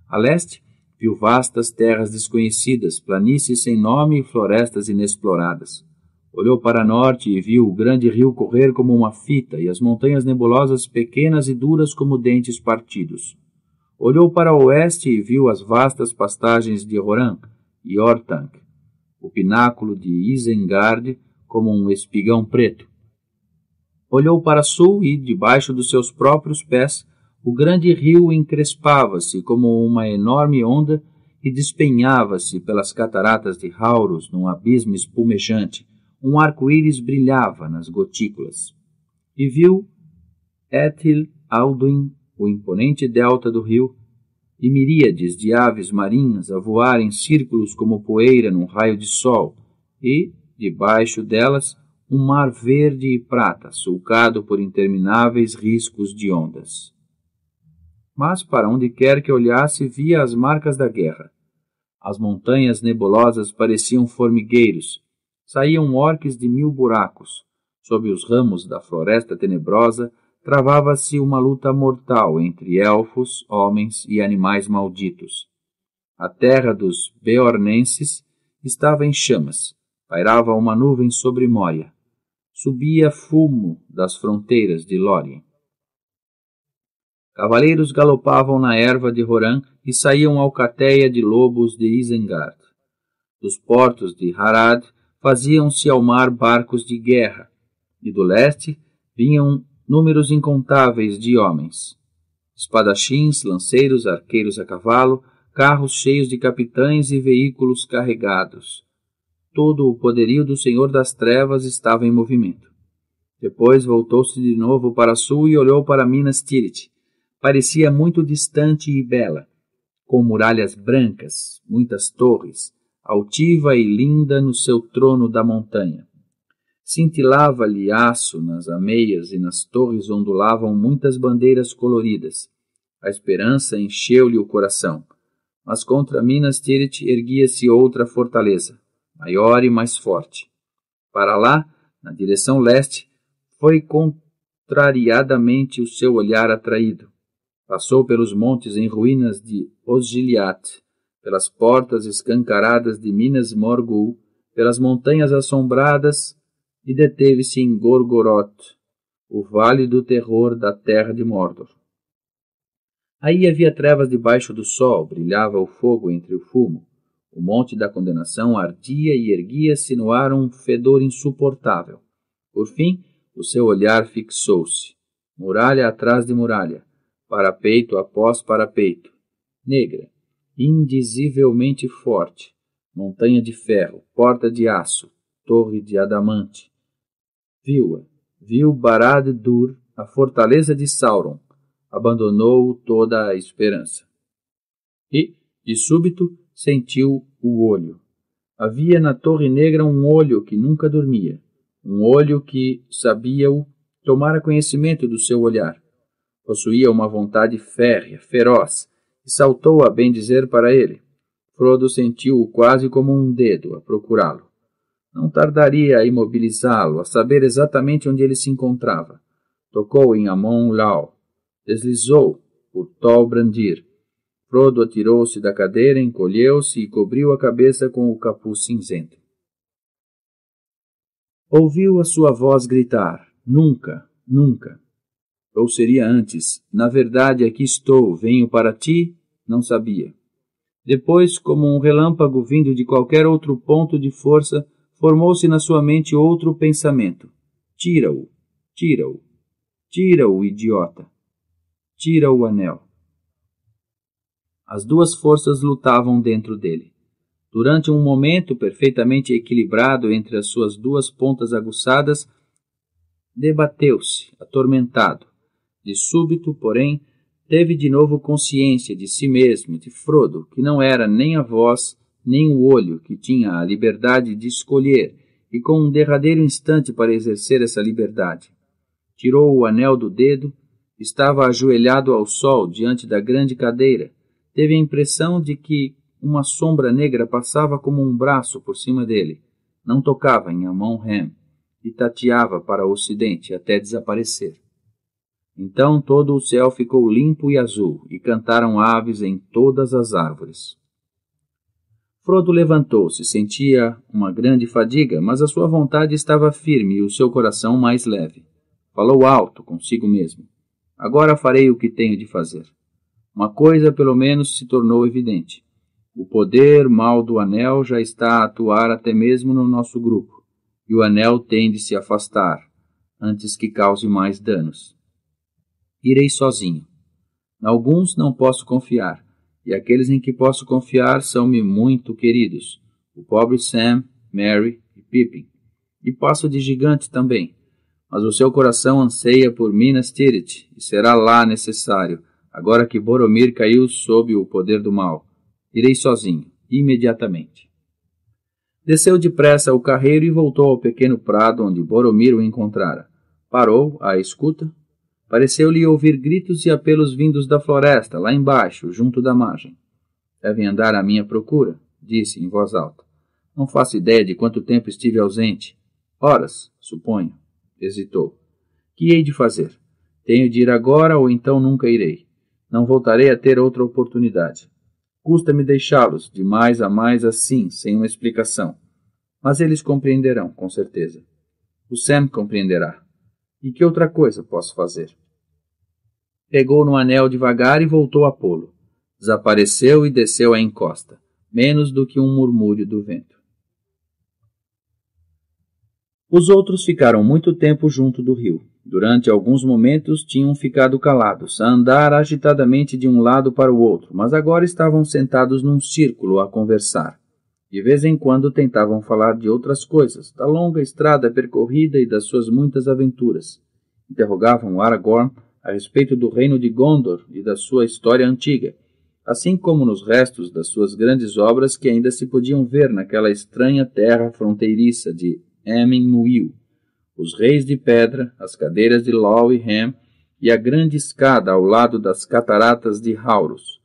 A leste, viu vastas terras desconhecidas, planícies sem nome e florestas inexploradas. Olhou para norte e viu o grande rio correr como uma fita e as montanhas nebulosas pequenas e duras como dentes partidos. Olhou para o oeste e viu as vastas pastagens de Roran e Ortank, o pináculo de Isengard como um espigão preto. Olhou para sul e, debaixo dos seus próprios pés, o grande rio encrespava-se como uma enorme onda e despenhava-se pelas cataratas de Rauros num abismo espumejante. Um arco-íris brilhava nas gotículas. E viu Ethil Alduin o imponente delta do rio e miríades de aves marinhas a voar em círculos como poeira num raio de sol, e, debaixo delas, um mar verde e prata, sulcado por intermináveis riscos de ondas. Mas para onde quer que olhasse, via as marcas da guerra. As montanhas nebulosas pareciam formigueiros, saíam orques de mil buracos. Sob os ramos da floresta tenebrosa, travava-se uma luta mortal entre elfos, homens e animais malditos. A terra dos Beornenses estava em chamas, pairava uma nuvem sobre Moria. Subia fumo das fronteiras de Lórien. Cavaleiros galopavam na erva de Roran e saíam ao catéia de lobos de Isengard. Dos portos de Harad faziam-se ao mar barcos de guerra, e do leste vinham números incontáveis de homens. Espadachins, lanceiros, arqueiros a cavalo, carros cheios de capitães e veículos carregados. Todo o poderio do Senhor das Trevas estava em movimento. Depois voltou-se de novo para sul e olhou para Minas Tirith. Parecia muito distante e bela, com muralhas brancas, muitas torres, altiva e linda no seu trono da montanha. Cintilava-lhe aço nas ameias e nas torres ondulavam muitas bandeiras coloridas. A esperança encheu-lhe o coração. Mas contra Minas Tirith erguia-se outra fortaleza, maior e mais forte. Para lá, na direção leste, foi contrariadamente o seu olhar atraído. Passou pelos montes em ruínas de Osgiliath, pelas portas escancaradas de Minas Morgul, pelas montanhas assombradas e deteve-se em Gorgoroth, o vale do terror da terra de Mordor. Aí havia trevas debaixo do sol, brilhava o fogo entre o fumo. O monte da condenação ardia e erguia-se no ar um fedor insuportável. Por fim, o seu olhar fixou-se, muralha atrás de muralha, parapeito após parapeito, negra, indizivelmente forte, montanha de ferro, porta de aço, torre de adamante, viu-a, viu Barad-dur, a fortaleza de Sauron, abandonou toda a esperança. E, de súbito, sentiu o olho. Havia na Torre Negra um olho que nunca dormia, um olho que, sabia-o, tomara conhecimento do seu olhar. Possuía uma vontade férrea, feroz, e saltou a bem dizer para ele. Frodo sentiu-o quase como um dedo a procurá-lo. Não tardaria a imobilizá-lo, a saber exatamente onde ele se encontrava. Tocou em Amon Lao. Deslizou por Tol Brandir. Frodo atirou-se da cadeira, encolheu-se e cobriu a cabeça com o capuz cinzento. Ouviu a sua voz gritar: Nunca, nunca. Ou seria antes: Na verdade, aqui estou, venho para ti. Não sabia. Depois, como um relâmpago vindo de qualquer outro ponto de força, Formou-se na sua mente outro pensamento: Tira-o, tira-o, tira-o, idiota, tira o anel. As duas forças lutavam dentro dele. Durante um momento perfeitamente equilibrado entre as suas duas pontas aguçadas, debateu-se, atormentado. De súbito, porém, teve de novo consciência de si mesmo, de Frodo, que não era nem a voz, nem o olho, que tinha a liberdade de escolher, e com um derradeiro instante para exercer essa liberdade. Tirou o anel do dedo, estava ajoelhado ao sol diante da grande cadeira. Teve a impressão de que uma sombra negra passava como um braço por cima dele. Não tocava em Amon Ham e tateava para o ocidente até desaparecer. Então todo o céu ficou limpo e azul, e cantaram aves em todas as árvores. Frodo levantou-se, sentia uma grande fadiga, mas a sua vontade estava firme e o seu coração mais leve. Falou alto consigo mesmo. Agora farei o que tenho de fazer. Uma coisa, pelo menos, se tornou evidente. O poder mal do anel já está a atuar até mesmo no nosso grupo, e o anel tem de se afastar, antes que cause mais danos. Irei sozinho. Em alguns não posso confiar, e aqueles em que posso confiar são-me muito queridos, o pobre Sam, Mary e Pippin. E passo de gigante também, mas o seu coração anseia por Minas Tirith, e será lá necessário, agora que Boromir caiu sob o poder do mal. Irei sozinho, imediatamente. Desceu depressa o carreiro e voltou ao pequeno prado onde Boromir o encontrara. Parou à escuta Pareceu-lhe ouvir gritos e apelos vindos da floresta, lá embaixo, junto da margem. Devem andar à minha procura, disse em voz alta. Não faço ideia de quanto tempo estive ausente. Horas, suponho. Hesitou. Que hei de fazer? Tenho de ir agora ou então nunca irei. Não voltarei a ter outra oportunidade. Custa-me deixá-los, de mais a mais assim, sem uma explicação. Mas eles compreenderão, com certeza. O Sam compreenderá. E que outra coisa posso fazer? pegou no anel devagar e voltou a pô-lo. Desapareceu e desceu a encosta, menos do que um murmúrio do vento. Os outros ficaram muito tempo junto do rio. Durante alguns momentos tinham ficado calados, a andar agitadamente de um lado para o outro, mas agora estavam sentados num círculo a conversar. De vez em quando tentavam falar de outras coisas, da longa estrada percorrida e das suas muitas aventuras. Interrogavam Aragorn a respeito do reino de Gondor e da sua história antiga, assim como nos restos das suas grandes obras que ainda se podiam ver naquela estranha terra fronteiriça de Emin-Muil, os reis de pedra, as cadeiras de Law e Ham e a grande escada ao lado das cataratas de Hauros.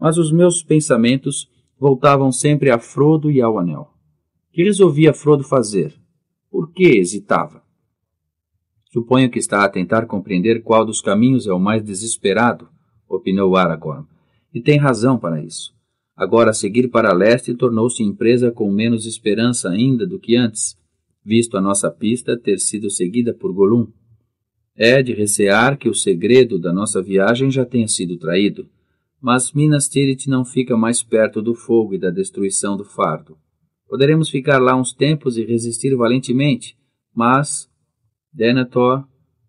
Mas os meus pensamentos voltavam sempre a Frodo e ao anel. Que resolvia Frodo fazer? Por que hesitava? Suponho que está a tentar compreender qual dos caminhos é o mais desesperado, opinou Aragorn, e tem razão para isso. Agora seguir para leste tornou-se empresa com menos esperança ainda do que antes, visto a nossa pista ter sido seguida por Golum. É de recear que o segredo da nossa viagem já tenha sido traído, mas Minas Tirith não fica mais perto do fogo e da destruição do fardo. Poderemos ficar lá uns tempos e resistir valentemente, mas Denethor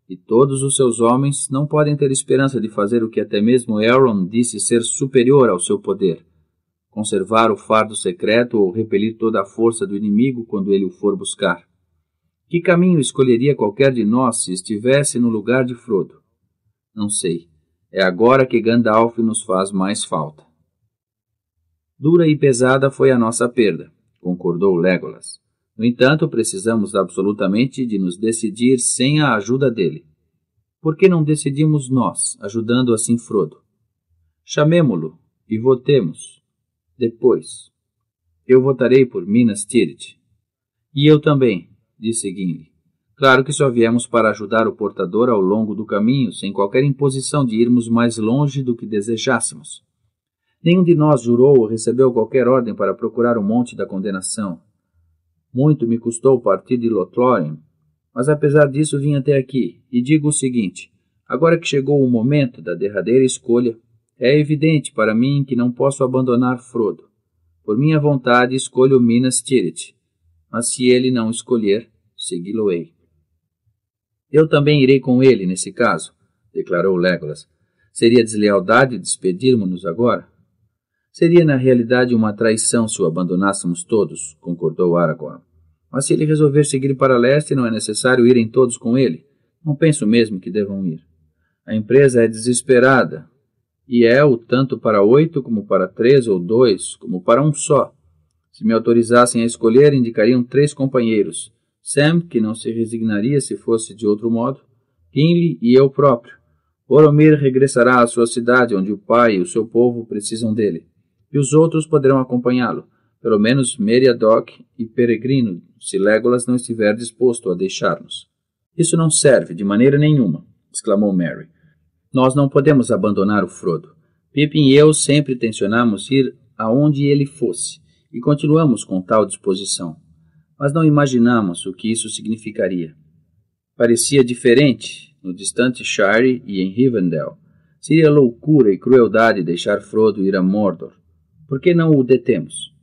e todos os seus homens não podem ter esperança de fazer o que até mesmo Elrond disse ser superior ao seu poder, conservar o fardo secreto ou repelir toda a força do inimigo quando ele o for buscar. Que caminho escolheria qualquer de nós se estivesse no lugar de Frodo? Não sei. É agora que Gandalf nos faz mais falta. Dura e pesada foi a nossa perda, concordou Legolas. No entanto, precisamos absolutamente de nos decidir sem a ajuda dele. Por que não decidimos nós, ajudando assim Frodo? Chamemo-lo e votemos. Depois. Eu votarei por Minas Tirith. E eu também, disse Gimli. Claro que só viemos para ajudar o portador ao longo do caminho, sem qualquer imposição de irmos mais longe do que desejássemos. Nenhum de nós jurou ou recebeu qualquer ordem para procurar o monte da condenação, muito me custou partir de Lothlórien, mas apesar disso vim até aqui e digo o seguinte: agora que chegou o momento da derradeira escolha, é evidente para mim que não posso abandonar Frodo. Por minha vontade escolho Minas Tirith, mas se ele não escolher, segui-lo-ei. Eu também irei com ele nesse caso, declarou Legolas. Seria deslealdade despedirmos-nos agora? Seria na realidade uma traição se o abandonássemos todos, concordou Aragorn. Mas se ele resolver seguir para leste, não é necessário irem todos com ele. Não penso mesmo que devam ir. A empresa é desesperada, e é o tanto para oito como para três ou dois, como para um só. Se me autorizassem a escolher, indicariam três companheiros: Sam, que não se resignaria se fosse de outro modo, Kinley e eu próprio. Boromir regressará à sua cidade, onde o pai e o seu povo precisam dele, e os outros poderão acompanhá-lo, pelo menos Meriadoc e Peregrino, se Legolas não estiver disposto a deixar-nos. Isso não serve de maneira nenhuma, exclamou Mary. Nós não podemos abandonar o Frodo. Pippin e eu sempre tencionamos ir aonde ele fosse, e continuamos com tal disposição. Mas não imaginamos o que isso significaria. Parecia diferente no distante Shire e em Rivendell. Seria loucura e crueldade deixar Frodo ir a Mordor. Por que não o detemos?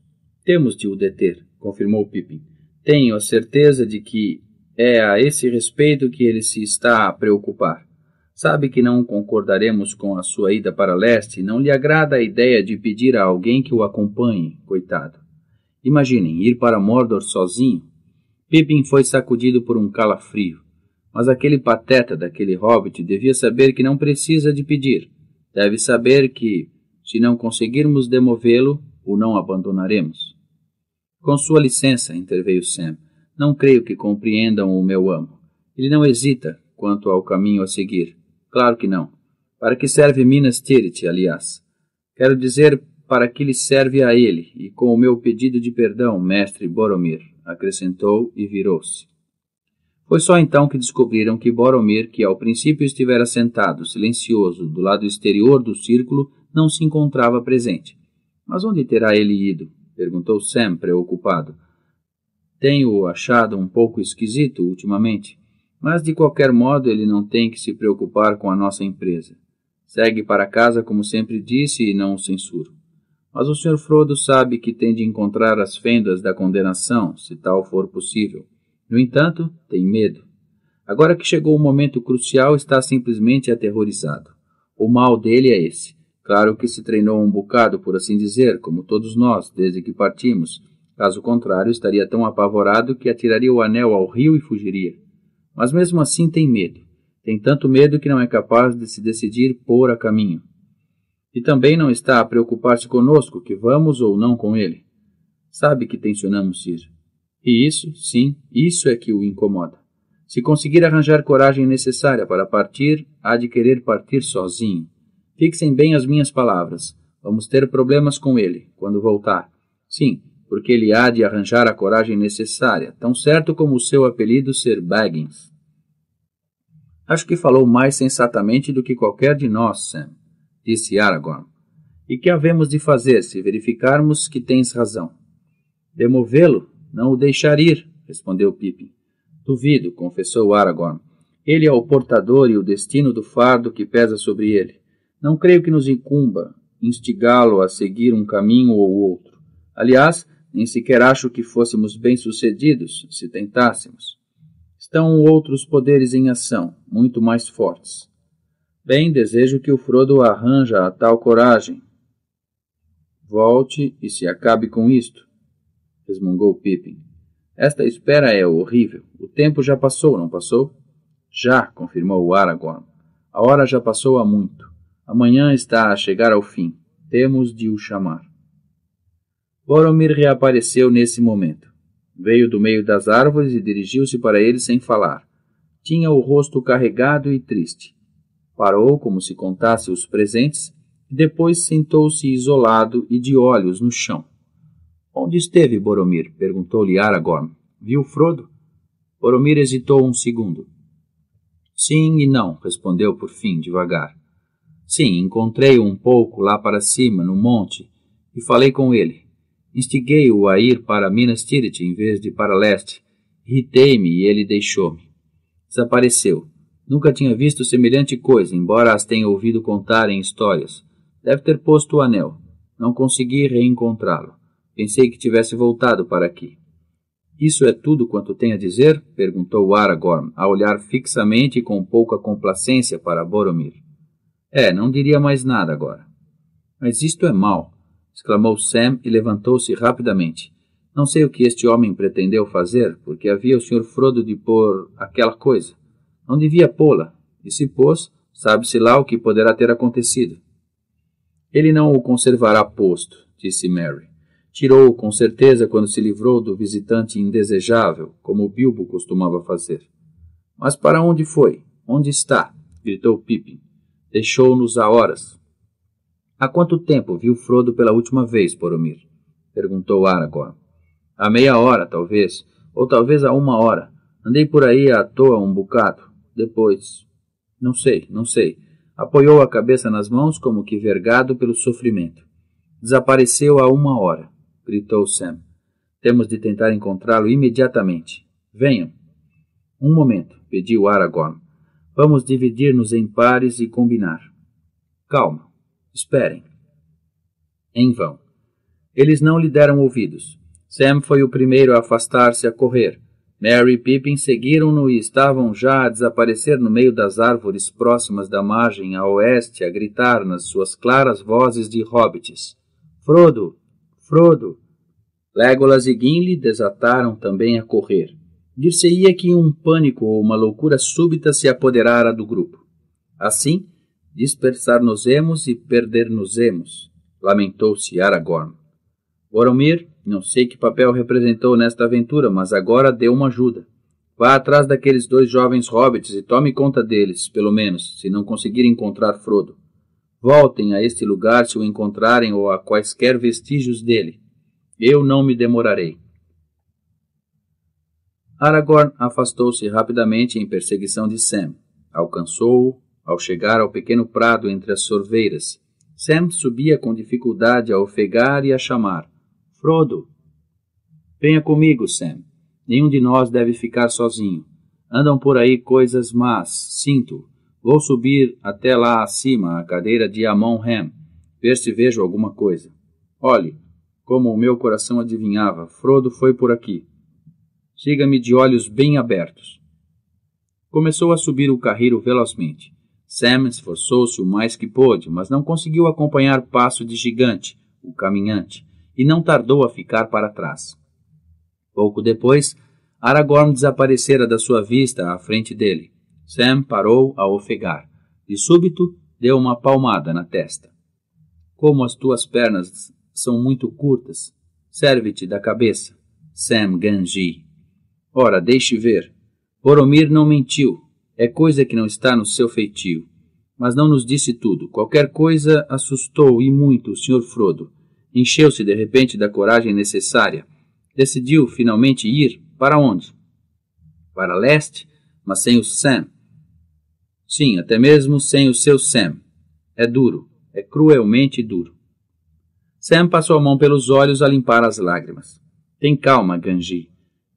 Temos de o deter, confirmou Pippin. Tenho a certeza de que é a esse respeito que ele se está a preocupar. Sabe que não concordaremos com a sua ida para leste, não lhe agrada a ideia de pedir a alguém que o acompanhe, coitado. Imaginem ir para Mordor sozinho. Pippin foi sacudido por um calafrio, mas aquele pateta daquele hobbit devia saber que não precisa de pedir. Deve saber que, se não conseguirmos demovê-lo, o não abandonaremos. Com sua licença, interveio Sam, não creio que compreendam o meu amo. Ele não hesita quanto ao caminho a seguir. Claro que não. Para que serve Minas Tirith, aliás? Quero dizer, para que lhe serve a ele, e com o meu pedido de perdão, mestre Boromir, acrescentou e virou-se. Foi só então que descobriram que Boromir, que ao princípio estivera sentado, silencioso, do lado exterior do círculo, não se encontrava presente. Mas onde terá ele ido? Perguntou Sam, preocupado. Tenho-o achado um pouco esquisito ultimamente, mas de qualquer modo ele não tem que se preocupar com a nossa empresa. Segue para casa como sempre disse e não o censuro. Mas o Sr. Frodo sabe que tem de encontrar as fendas da condenação, se tal for possível. No entanto, tem medo. Agora que chegou o momento crucial, está simplesmente aterrorizado. O mal dele é esse Claro que se treinou um bocado, por assim dizer, como todos nós, desde que partimos. Caso contrário, estaria tão apavorado que atiraria o anel ao rio e fugiria. Mas mesmo assim tem medo. Tem tanto medo que não é capaz de se decidir pôr a caminho. E também não está a preocupar-se conosco, que vamos ou não com ele. Sabe que tensionamos, Ciro. E isso, sim, isso é que o incomoda. Se conseguir arranjar coragem necessária para partir, há de querer partir sozinho. Fixem bem as minhas palavras. Vamos ter problemas com ele quando voltar. Sim, porque ele há de arranjar a coragem necessária, tão certo como o seu apelido ser Baggins. Acho que falou mais sensatamente do que qualquer de nós, Sam, disse Aragorn. E que havemos de fazer se verificarmos que tens razão? Demovê-lo, não o deixar ir, respondeu Pippin. Duvido, confessou Aragorn. Ele é o portador e o destino do fardo que pesa sobre ele. Não creio que nos incumba instigá-lo a seguir um caminho ou outro. Aliás, nem sequer acho que fôssemos bem-sucedidos se tentássemos. Estão outros poderes em ação, muito mais fortes. Bem, desejo que o Frodo arranja a tal coragem. Volte e se acabe com isto, resmungou Pippin. Esta espera é horrível. O tempo já passou, não passou? Já, confirmou Aragorn. A hora já passou há muito. Amanhã está a chegar ao fim. Temos de o chamar. Boromir reapareceu nesse momento. Veio do meio das árvores e dirigiu-se para ele sem falar. Tinha o rosto carregado e triste. Parou como se contasse os presentes e depois sentou-se isolado e de olhos no chão. Onde esteve Boromir? perguntou-lhe Aragorn. Viu Frodo? Boromir hesitou um segundo. Sim e não, respondeu por fim, devagar. Sim, encontrei-o um pouco lá para cima, no monte, e falei com ele. Instiguei-o a ir para Minas Tirith em vez de para leste. Irritei-me e ele deixou-me. Desapareceu. Nunca tinha visto semelhante coisa, embora as tenha ouvido contar em histórias. Deve ter posto o anel. Não consegui reencontrá-lo. Pensei que tivesse voltado para aqui. Isso é tudo quanto tem a dizer? perguntou Aragorn, a olhar fixamente e com pouca complacência para Boromir. É, não diria mais nada agora. Mas isto é mau, exclamou Sam e levantou-se rapidamente. Não sei o que este homem pretendeu fazer, porque havia o Sr. Frodo de pôr aquela coisa. Não devia pô-la, e se pôs, sabe-se lá o que poderá ter acontecido. Ele não o conservará posto, disse Mary. Tirou-o com certeza quando se livrou do visitante indesejável, como Bilbo costumava fazer. Mas para onde foi? Onde está? gritou Pippin. Deixou-nos a horas. Há quanto tempo viu Frodo pela última vez, Poromir? Perguntou Aragorn. Há meia hora, talvez, ou talvez há uma hora. Andei por aí à toa um bocado. Depois. Não sei, não sei. Apoiou a cabeça nas mãos, como que vergado pelo sofrimento. Desapareceu há uma hora, gritou Sam. Temos de tentar encontrá-lo imediatamente. Venham. Um momento, pediu Aragorn. Vamos dividir-nos em pares e combinar. Calma, esperem. Em vão. Eles não lhe deram ouvidos. Sam foi o primeiro a afastar-se a correr. Mary e Pippin seguiram-no e estavam já a desaparecer no meio das árvores próximas da margem a oeste, a gritar nas suas claras vozes de hobbits: Frodo! Frodo! Legolas e Gimli desataram também a correr dir-se-ia que um pânico ou uma loucura súbita se apoderara do grupo. Assim, dispersar-nos-emos e perder-nos-emos, lamentou-se Aragorn. Boromir, não sei que papel representou nesta aventura, mas agora deu uma ajuda. Vá atrás daqueles dois jovens hobbits e tome conta deles, pelo menos, se não conseguir encontrar Frodo. Voltem a este lugar se o encontrarem ou a quaisquer vestígios dele. Eu não me demorarei. Aragorn afastou-se rapidamente em perseguição de Sam. Alcançou-o ao chegar ao pequeno prado entre as sorveiras. Sam subia com dificuldade a ofegar e a chamar. Frodo! Venha comigo, Sam. Nenhum de nós deve ficar sozinho. Andam por aí coisas más, sinto. Vou subir até lá acima, à cadeira de Amon-Hem, ver se vejo alguma coisa. Olhe, como o meu coração adivinhava, Frodo foi por aqui. Chega-me de olhos bem abertos. Começou a subir o carreiro velozmente. Sam esforçou-se o mais que pôde, mas não conseguiu acompanhar o passo de gigante, o caminhante, e não tardou a ficar para trás. Pouco depois, Aragorn desaparecera da sua vista à frente dele. Sam parou a ofegar. De súbito, deu uma palmada na testa. Como as tuas pernas são muito curtas, serve-te da cabeça, Sam Ganji. Ora, deixe ver. Boromir não mentiu. É coisa que não está no seu feitio. Mas não nos disse tudo. Qualquer coisa assustou e muito o Sr. Frodo. Encheu-se de repente da coragem necessária. Decidiu finalmente ir para onde? Para leste, mas sem o Sam. Sim, até mesmo sem o seu Sam. É duro, é cruelmente duro. Sam passou a mão pelos olhos a limpar as lágrimas. Tem calma, Ganji.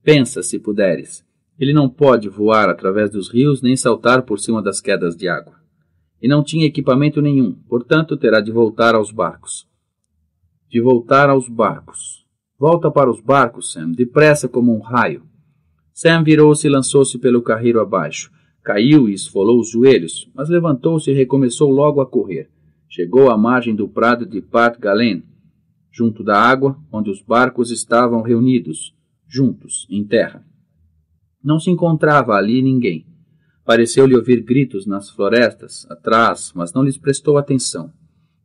Pensa, se puderes. Ele não pode voar através dos rios nem saltar por cima das quedas de água. E não tinha equipamento nenhum, portanto terá de voltar aos barcos. De voltar aos barcos. Volta para os barcos, Sam, depressa como um raio. Sam virou-se e lançou-se pelo carreiro abaixo. Caiu e esfolou os joelhos, mas levantou-se e recomeçou logo a correr. Chegou à margem do prado de Pat Galen, junto da água, onde os barcos estavam reunidos juntos, em terra. Não se encontrava ali ninguém. Pareceu-lhe ouvir gritos nas florestas, atrás, mas não lhes prestou atenção.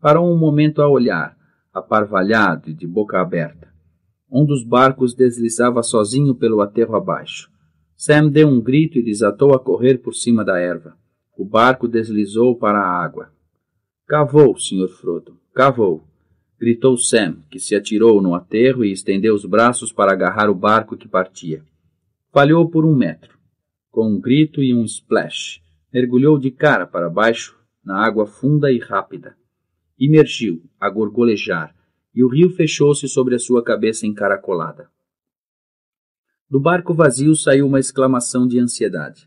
Parou um momento a olhar, aparvalhado e de boca aberta. Um dos barcos deslizava sozinho pelo aterro abaixo. Sam deu um grito e desatou a correr por cima da erva. O barco deslizou para a água. Cavou, Sr. Frodo, cavou gritou Sam, que se atirou no aterro e estendeu os braços para agarrar o barco que partia. Falhou por um metro. Com um grito e um splash, mergulhou de cara para baixo na água funda e rápida. Imergiu, a gorgolejar, e o rio fechou-se sobre a sua cabeça encaracolada. Do barco vazio saiu uma exclamação de ansiedade.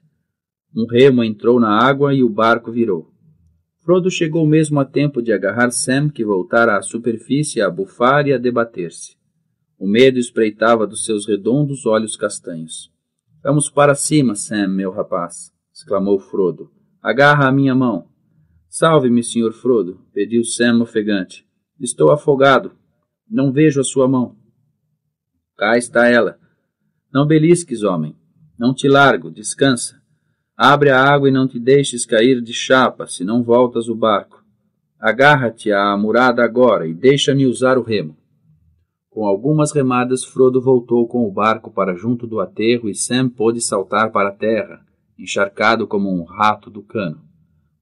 Um remo entrou na água e o barco virou. Frodo chegou mesmo a tempo de agarrar Sam, que voltara à superfície a bufar e a debater-se. O medo espreitava dos seus redondos olhos castanhos. Vamos para cima, Sam, meu rapaz, exclamou Frodo. Agarra a minha mão. Salve-me, senhor Frodo, pediu Sam ofegante. Estou afogado. Não vejo a sua mão. Cá está ela. Não belisques, homem. Não te largo. Descansa. Abre a água e não te deixes cair de chapa, se não voltas o barco. Agarra-te à murada agora e deixa-me usar o remo. Com algumas remadas, Frodo voltou com o barco para junto do aterro e Sam pôde saltar para a terra, encharcado como um rato do cano.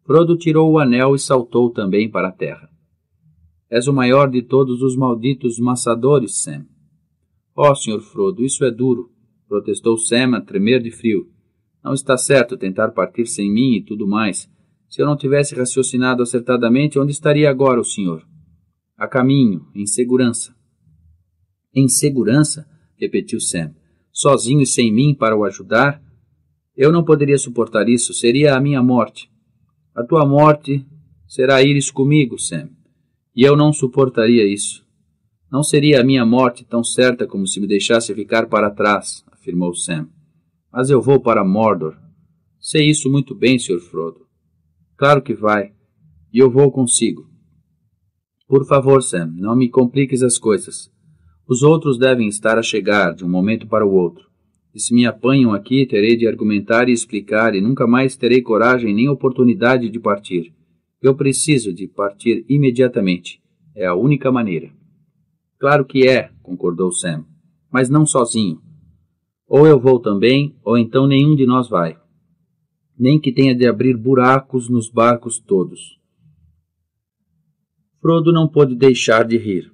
Frodo tirou o anel e saltou também para a terra. És o maior de todos os malditos maçadores, Sam. Oh, Sr. Frodo, isso é duro, protestou Sam a tremer de frio. Não está certo tentar partir sem mim e tudo mais. Se eu não tivesse raciocinado acertadamente, onde estaria agora o senhor? A caminho, em segurança. Em segurança? repetiu Sam. Sozinho e sem mim para o ajudar? Eu não poderia suportar isso, seria a minha morte. A tua morte será ires comigo, Sam. E eu não suportaria isso. Não seria a minha morte tão certa como se me deixasse ficar para trás, afirmou Sam. Mas eu vou para Mordor. Sei isso muito bem, Sr. Frodo. Claro que vai. E eu vou consigo. Por favor, Sam, não me compliques as coisas. Os outros devem estar a chegar de um momento para o outro. E se me apanham aqui, terei de argumentar e explicar, e nunca mais terei coragem nem oportunidade de partir. Eu preciso de partir imediatamente. É a única maneira. Claro que é, concordou Sam, mas não sozinho. Ou eu vou também, ou então nenhum de nós vai. Nem que tenha de abrir buracos nos barcos todos. Frodo não pôde deixar de rir.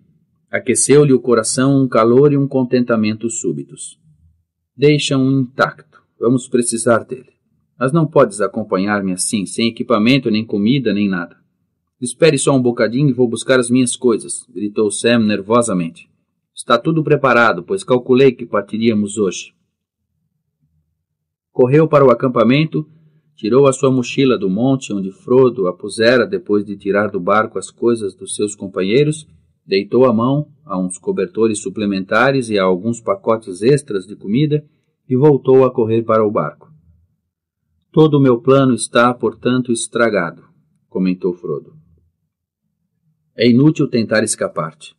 Aqueceu-lhe o coração um calor e um contentamento súbitos. Deixa-o intacto. Vamos precisar dele. Mas não podes acompanhar-me assim, sem equipamento, nem comida, nem nada. Espere só um bocadinho e vou buscar as minhas coisas, gritou Sam nervosamente. Está tudo preparado, pois calculei que partiríamos hoje correu para o acampamento, tirou a sua mochila do monte onde Frodo a pusera depois de tirar do barco as coisas dos seus companheiros, deitou a mão a uns cobertores suplementares e a alguns pacotes extras de comida e voltou a correr para o barco. Todo o meu plano está, portanto, estragado, comentou Frodo. É inútil tentar escapar-te.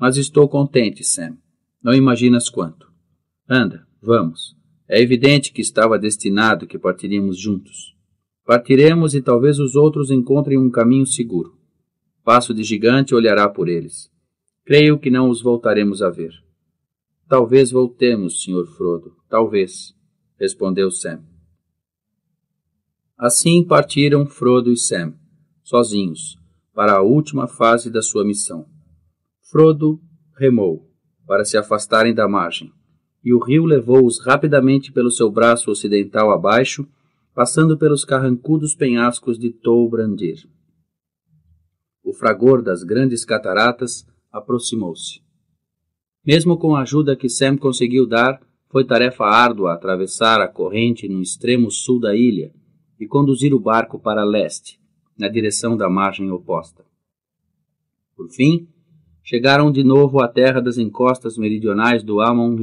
Mas estou contente, Sam. Não imaginas quanto. Anda, vamos. É evidente que estava destinado que partiríamos juntos. Partiremos e talvez os outros encontrem um caminho seguro. Passo de gigante olhará por eles. Creio que não os voltaremos a ver. Talvez voltemos, Sr. Frodo, talvez, respondeu Sam. Assim partiram Frodo e Sam, sozinhos, para a última fase da sua missão. Frodo remou para se afastarem da margem e o rio levou-os rapidamente pelo seu braço ocidental abaixo, passando pelos carrancudos penhascos de Toubrandir. O fragor das grandes cataratas aproximou-se. Mesmo com a ajuda que Sam conseguiu dar, foi tarefa árdua atravessar a corrente no extremo sul da ilha e conduzir o barco para leste, na direção da margem oposta. Por fim, chegaram de novo à terra das encostas meridionais do Amon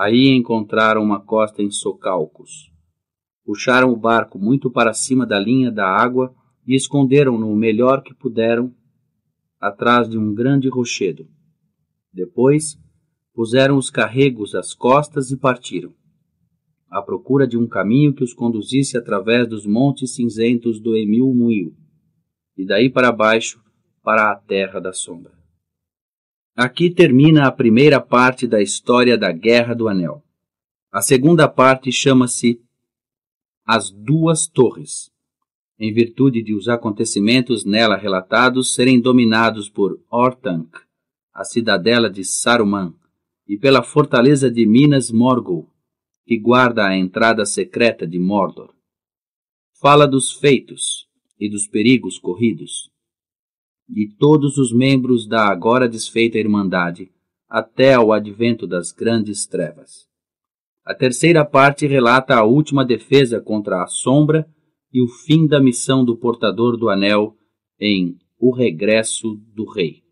Aí encontraram uma costa em Socalcos. Puxaram o barco muito para cima da linha da água e esconderam-no o melhor que puderam atrás de um grande rochedo. Depois, puseram os carregos às costas e partiram, à procura de um caminho que os conduzisse através dos montes cinzentos do Emil Muil, e daí para baixo, para a terra da sombra. Aqui termina a primeira parte da história da Guerra do Anel. A segunda parte chama-se As Duas Torres, em virtude de os acontecimentos nela relatados serem dominados por Ortanc, a cidadela de Saruman, e pela fortaleza de Minas Morgul, que guarda a entrada secreta de Mordor. Fala dos feitos e dos perigos corridos de todos os membros da agora desfeita Irmandade, até ao advento das grandes trevas. A terceira parte relata a última defesa contra a sombra e o fim da missão do portador do anel em O Regresso do Rei.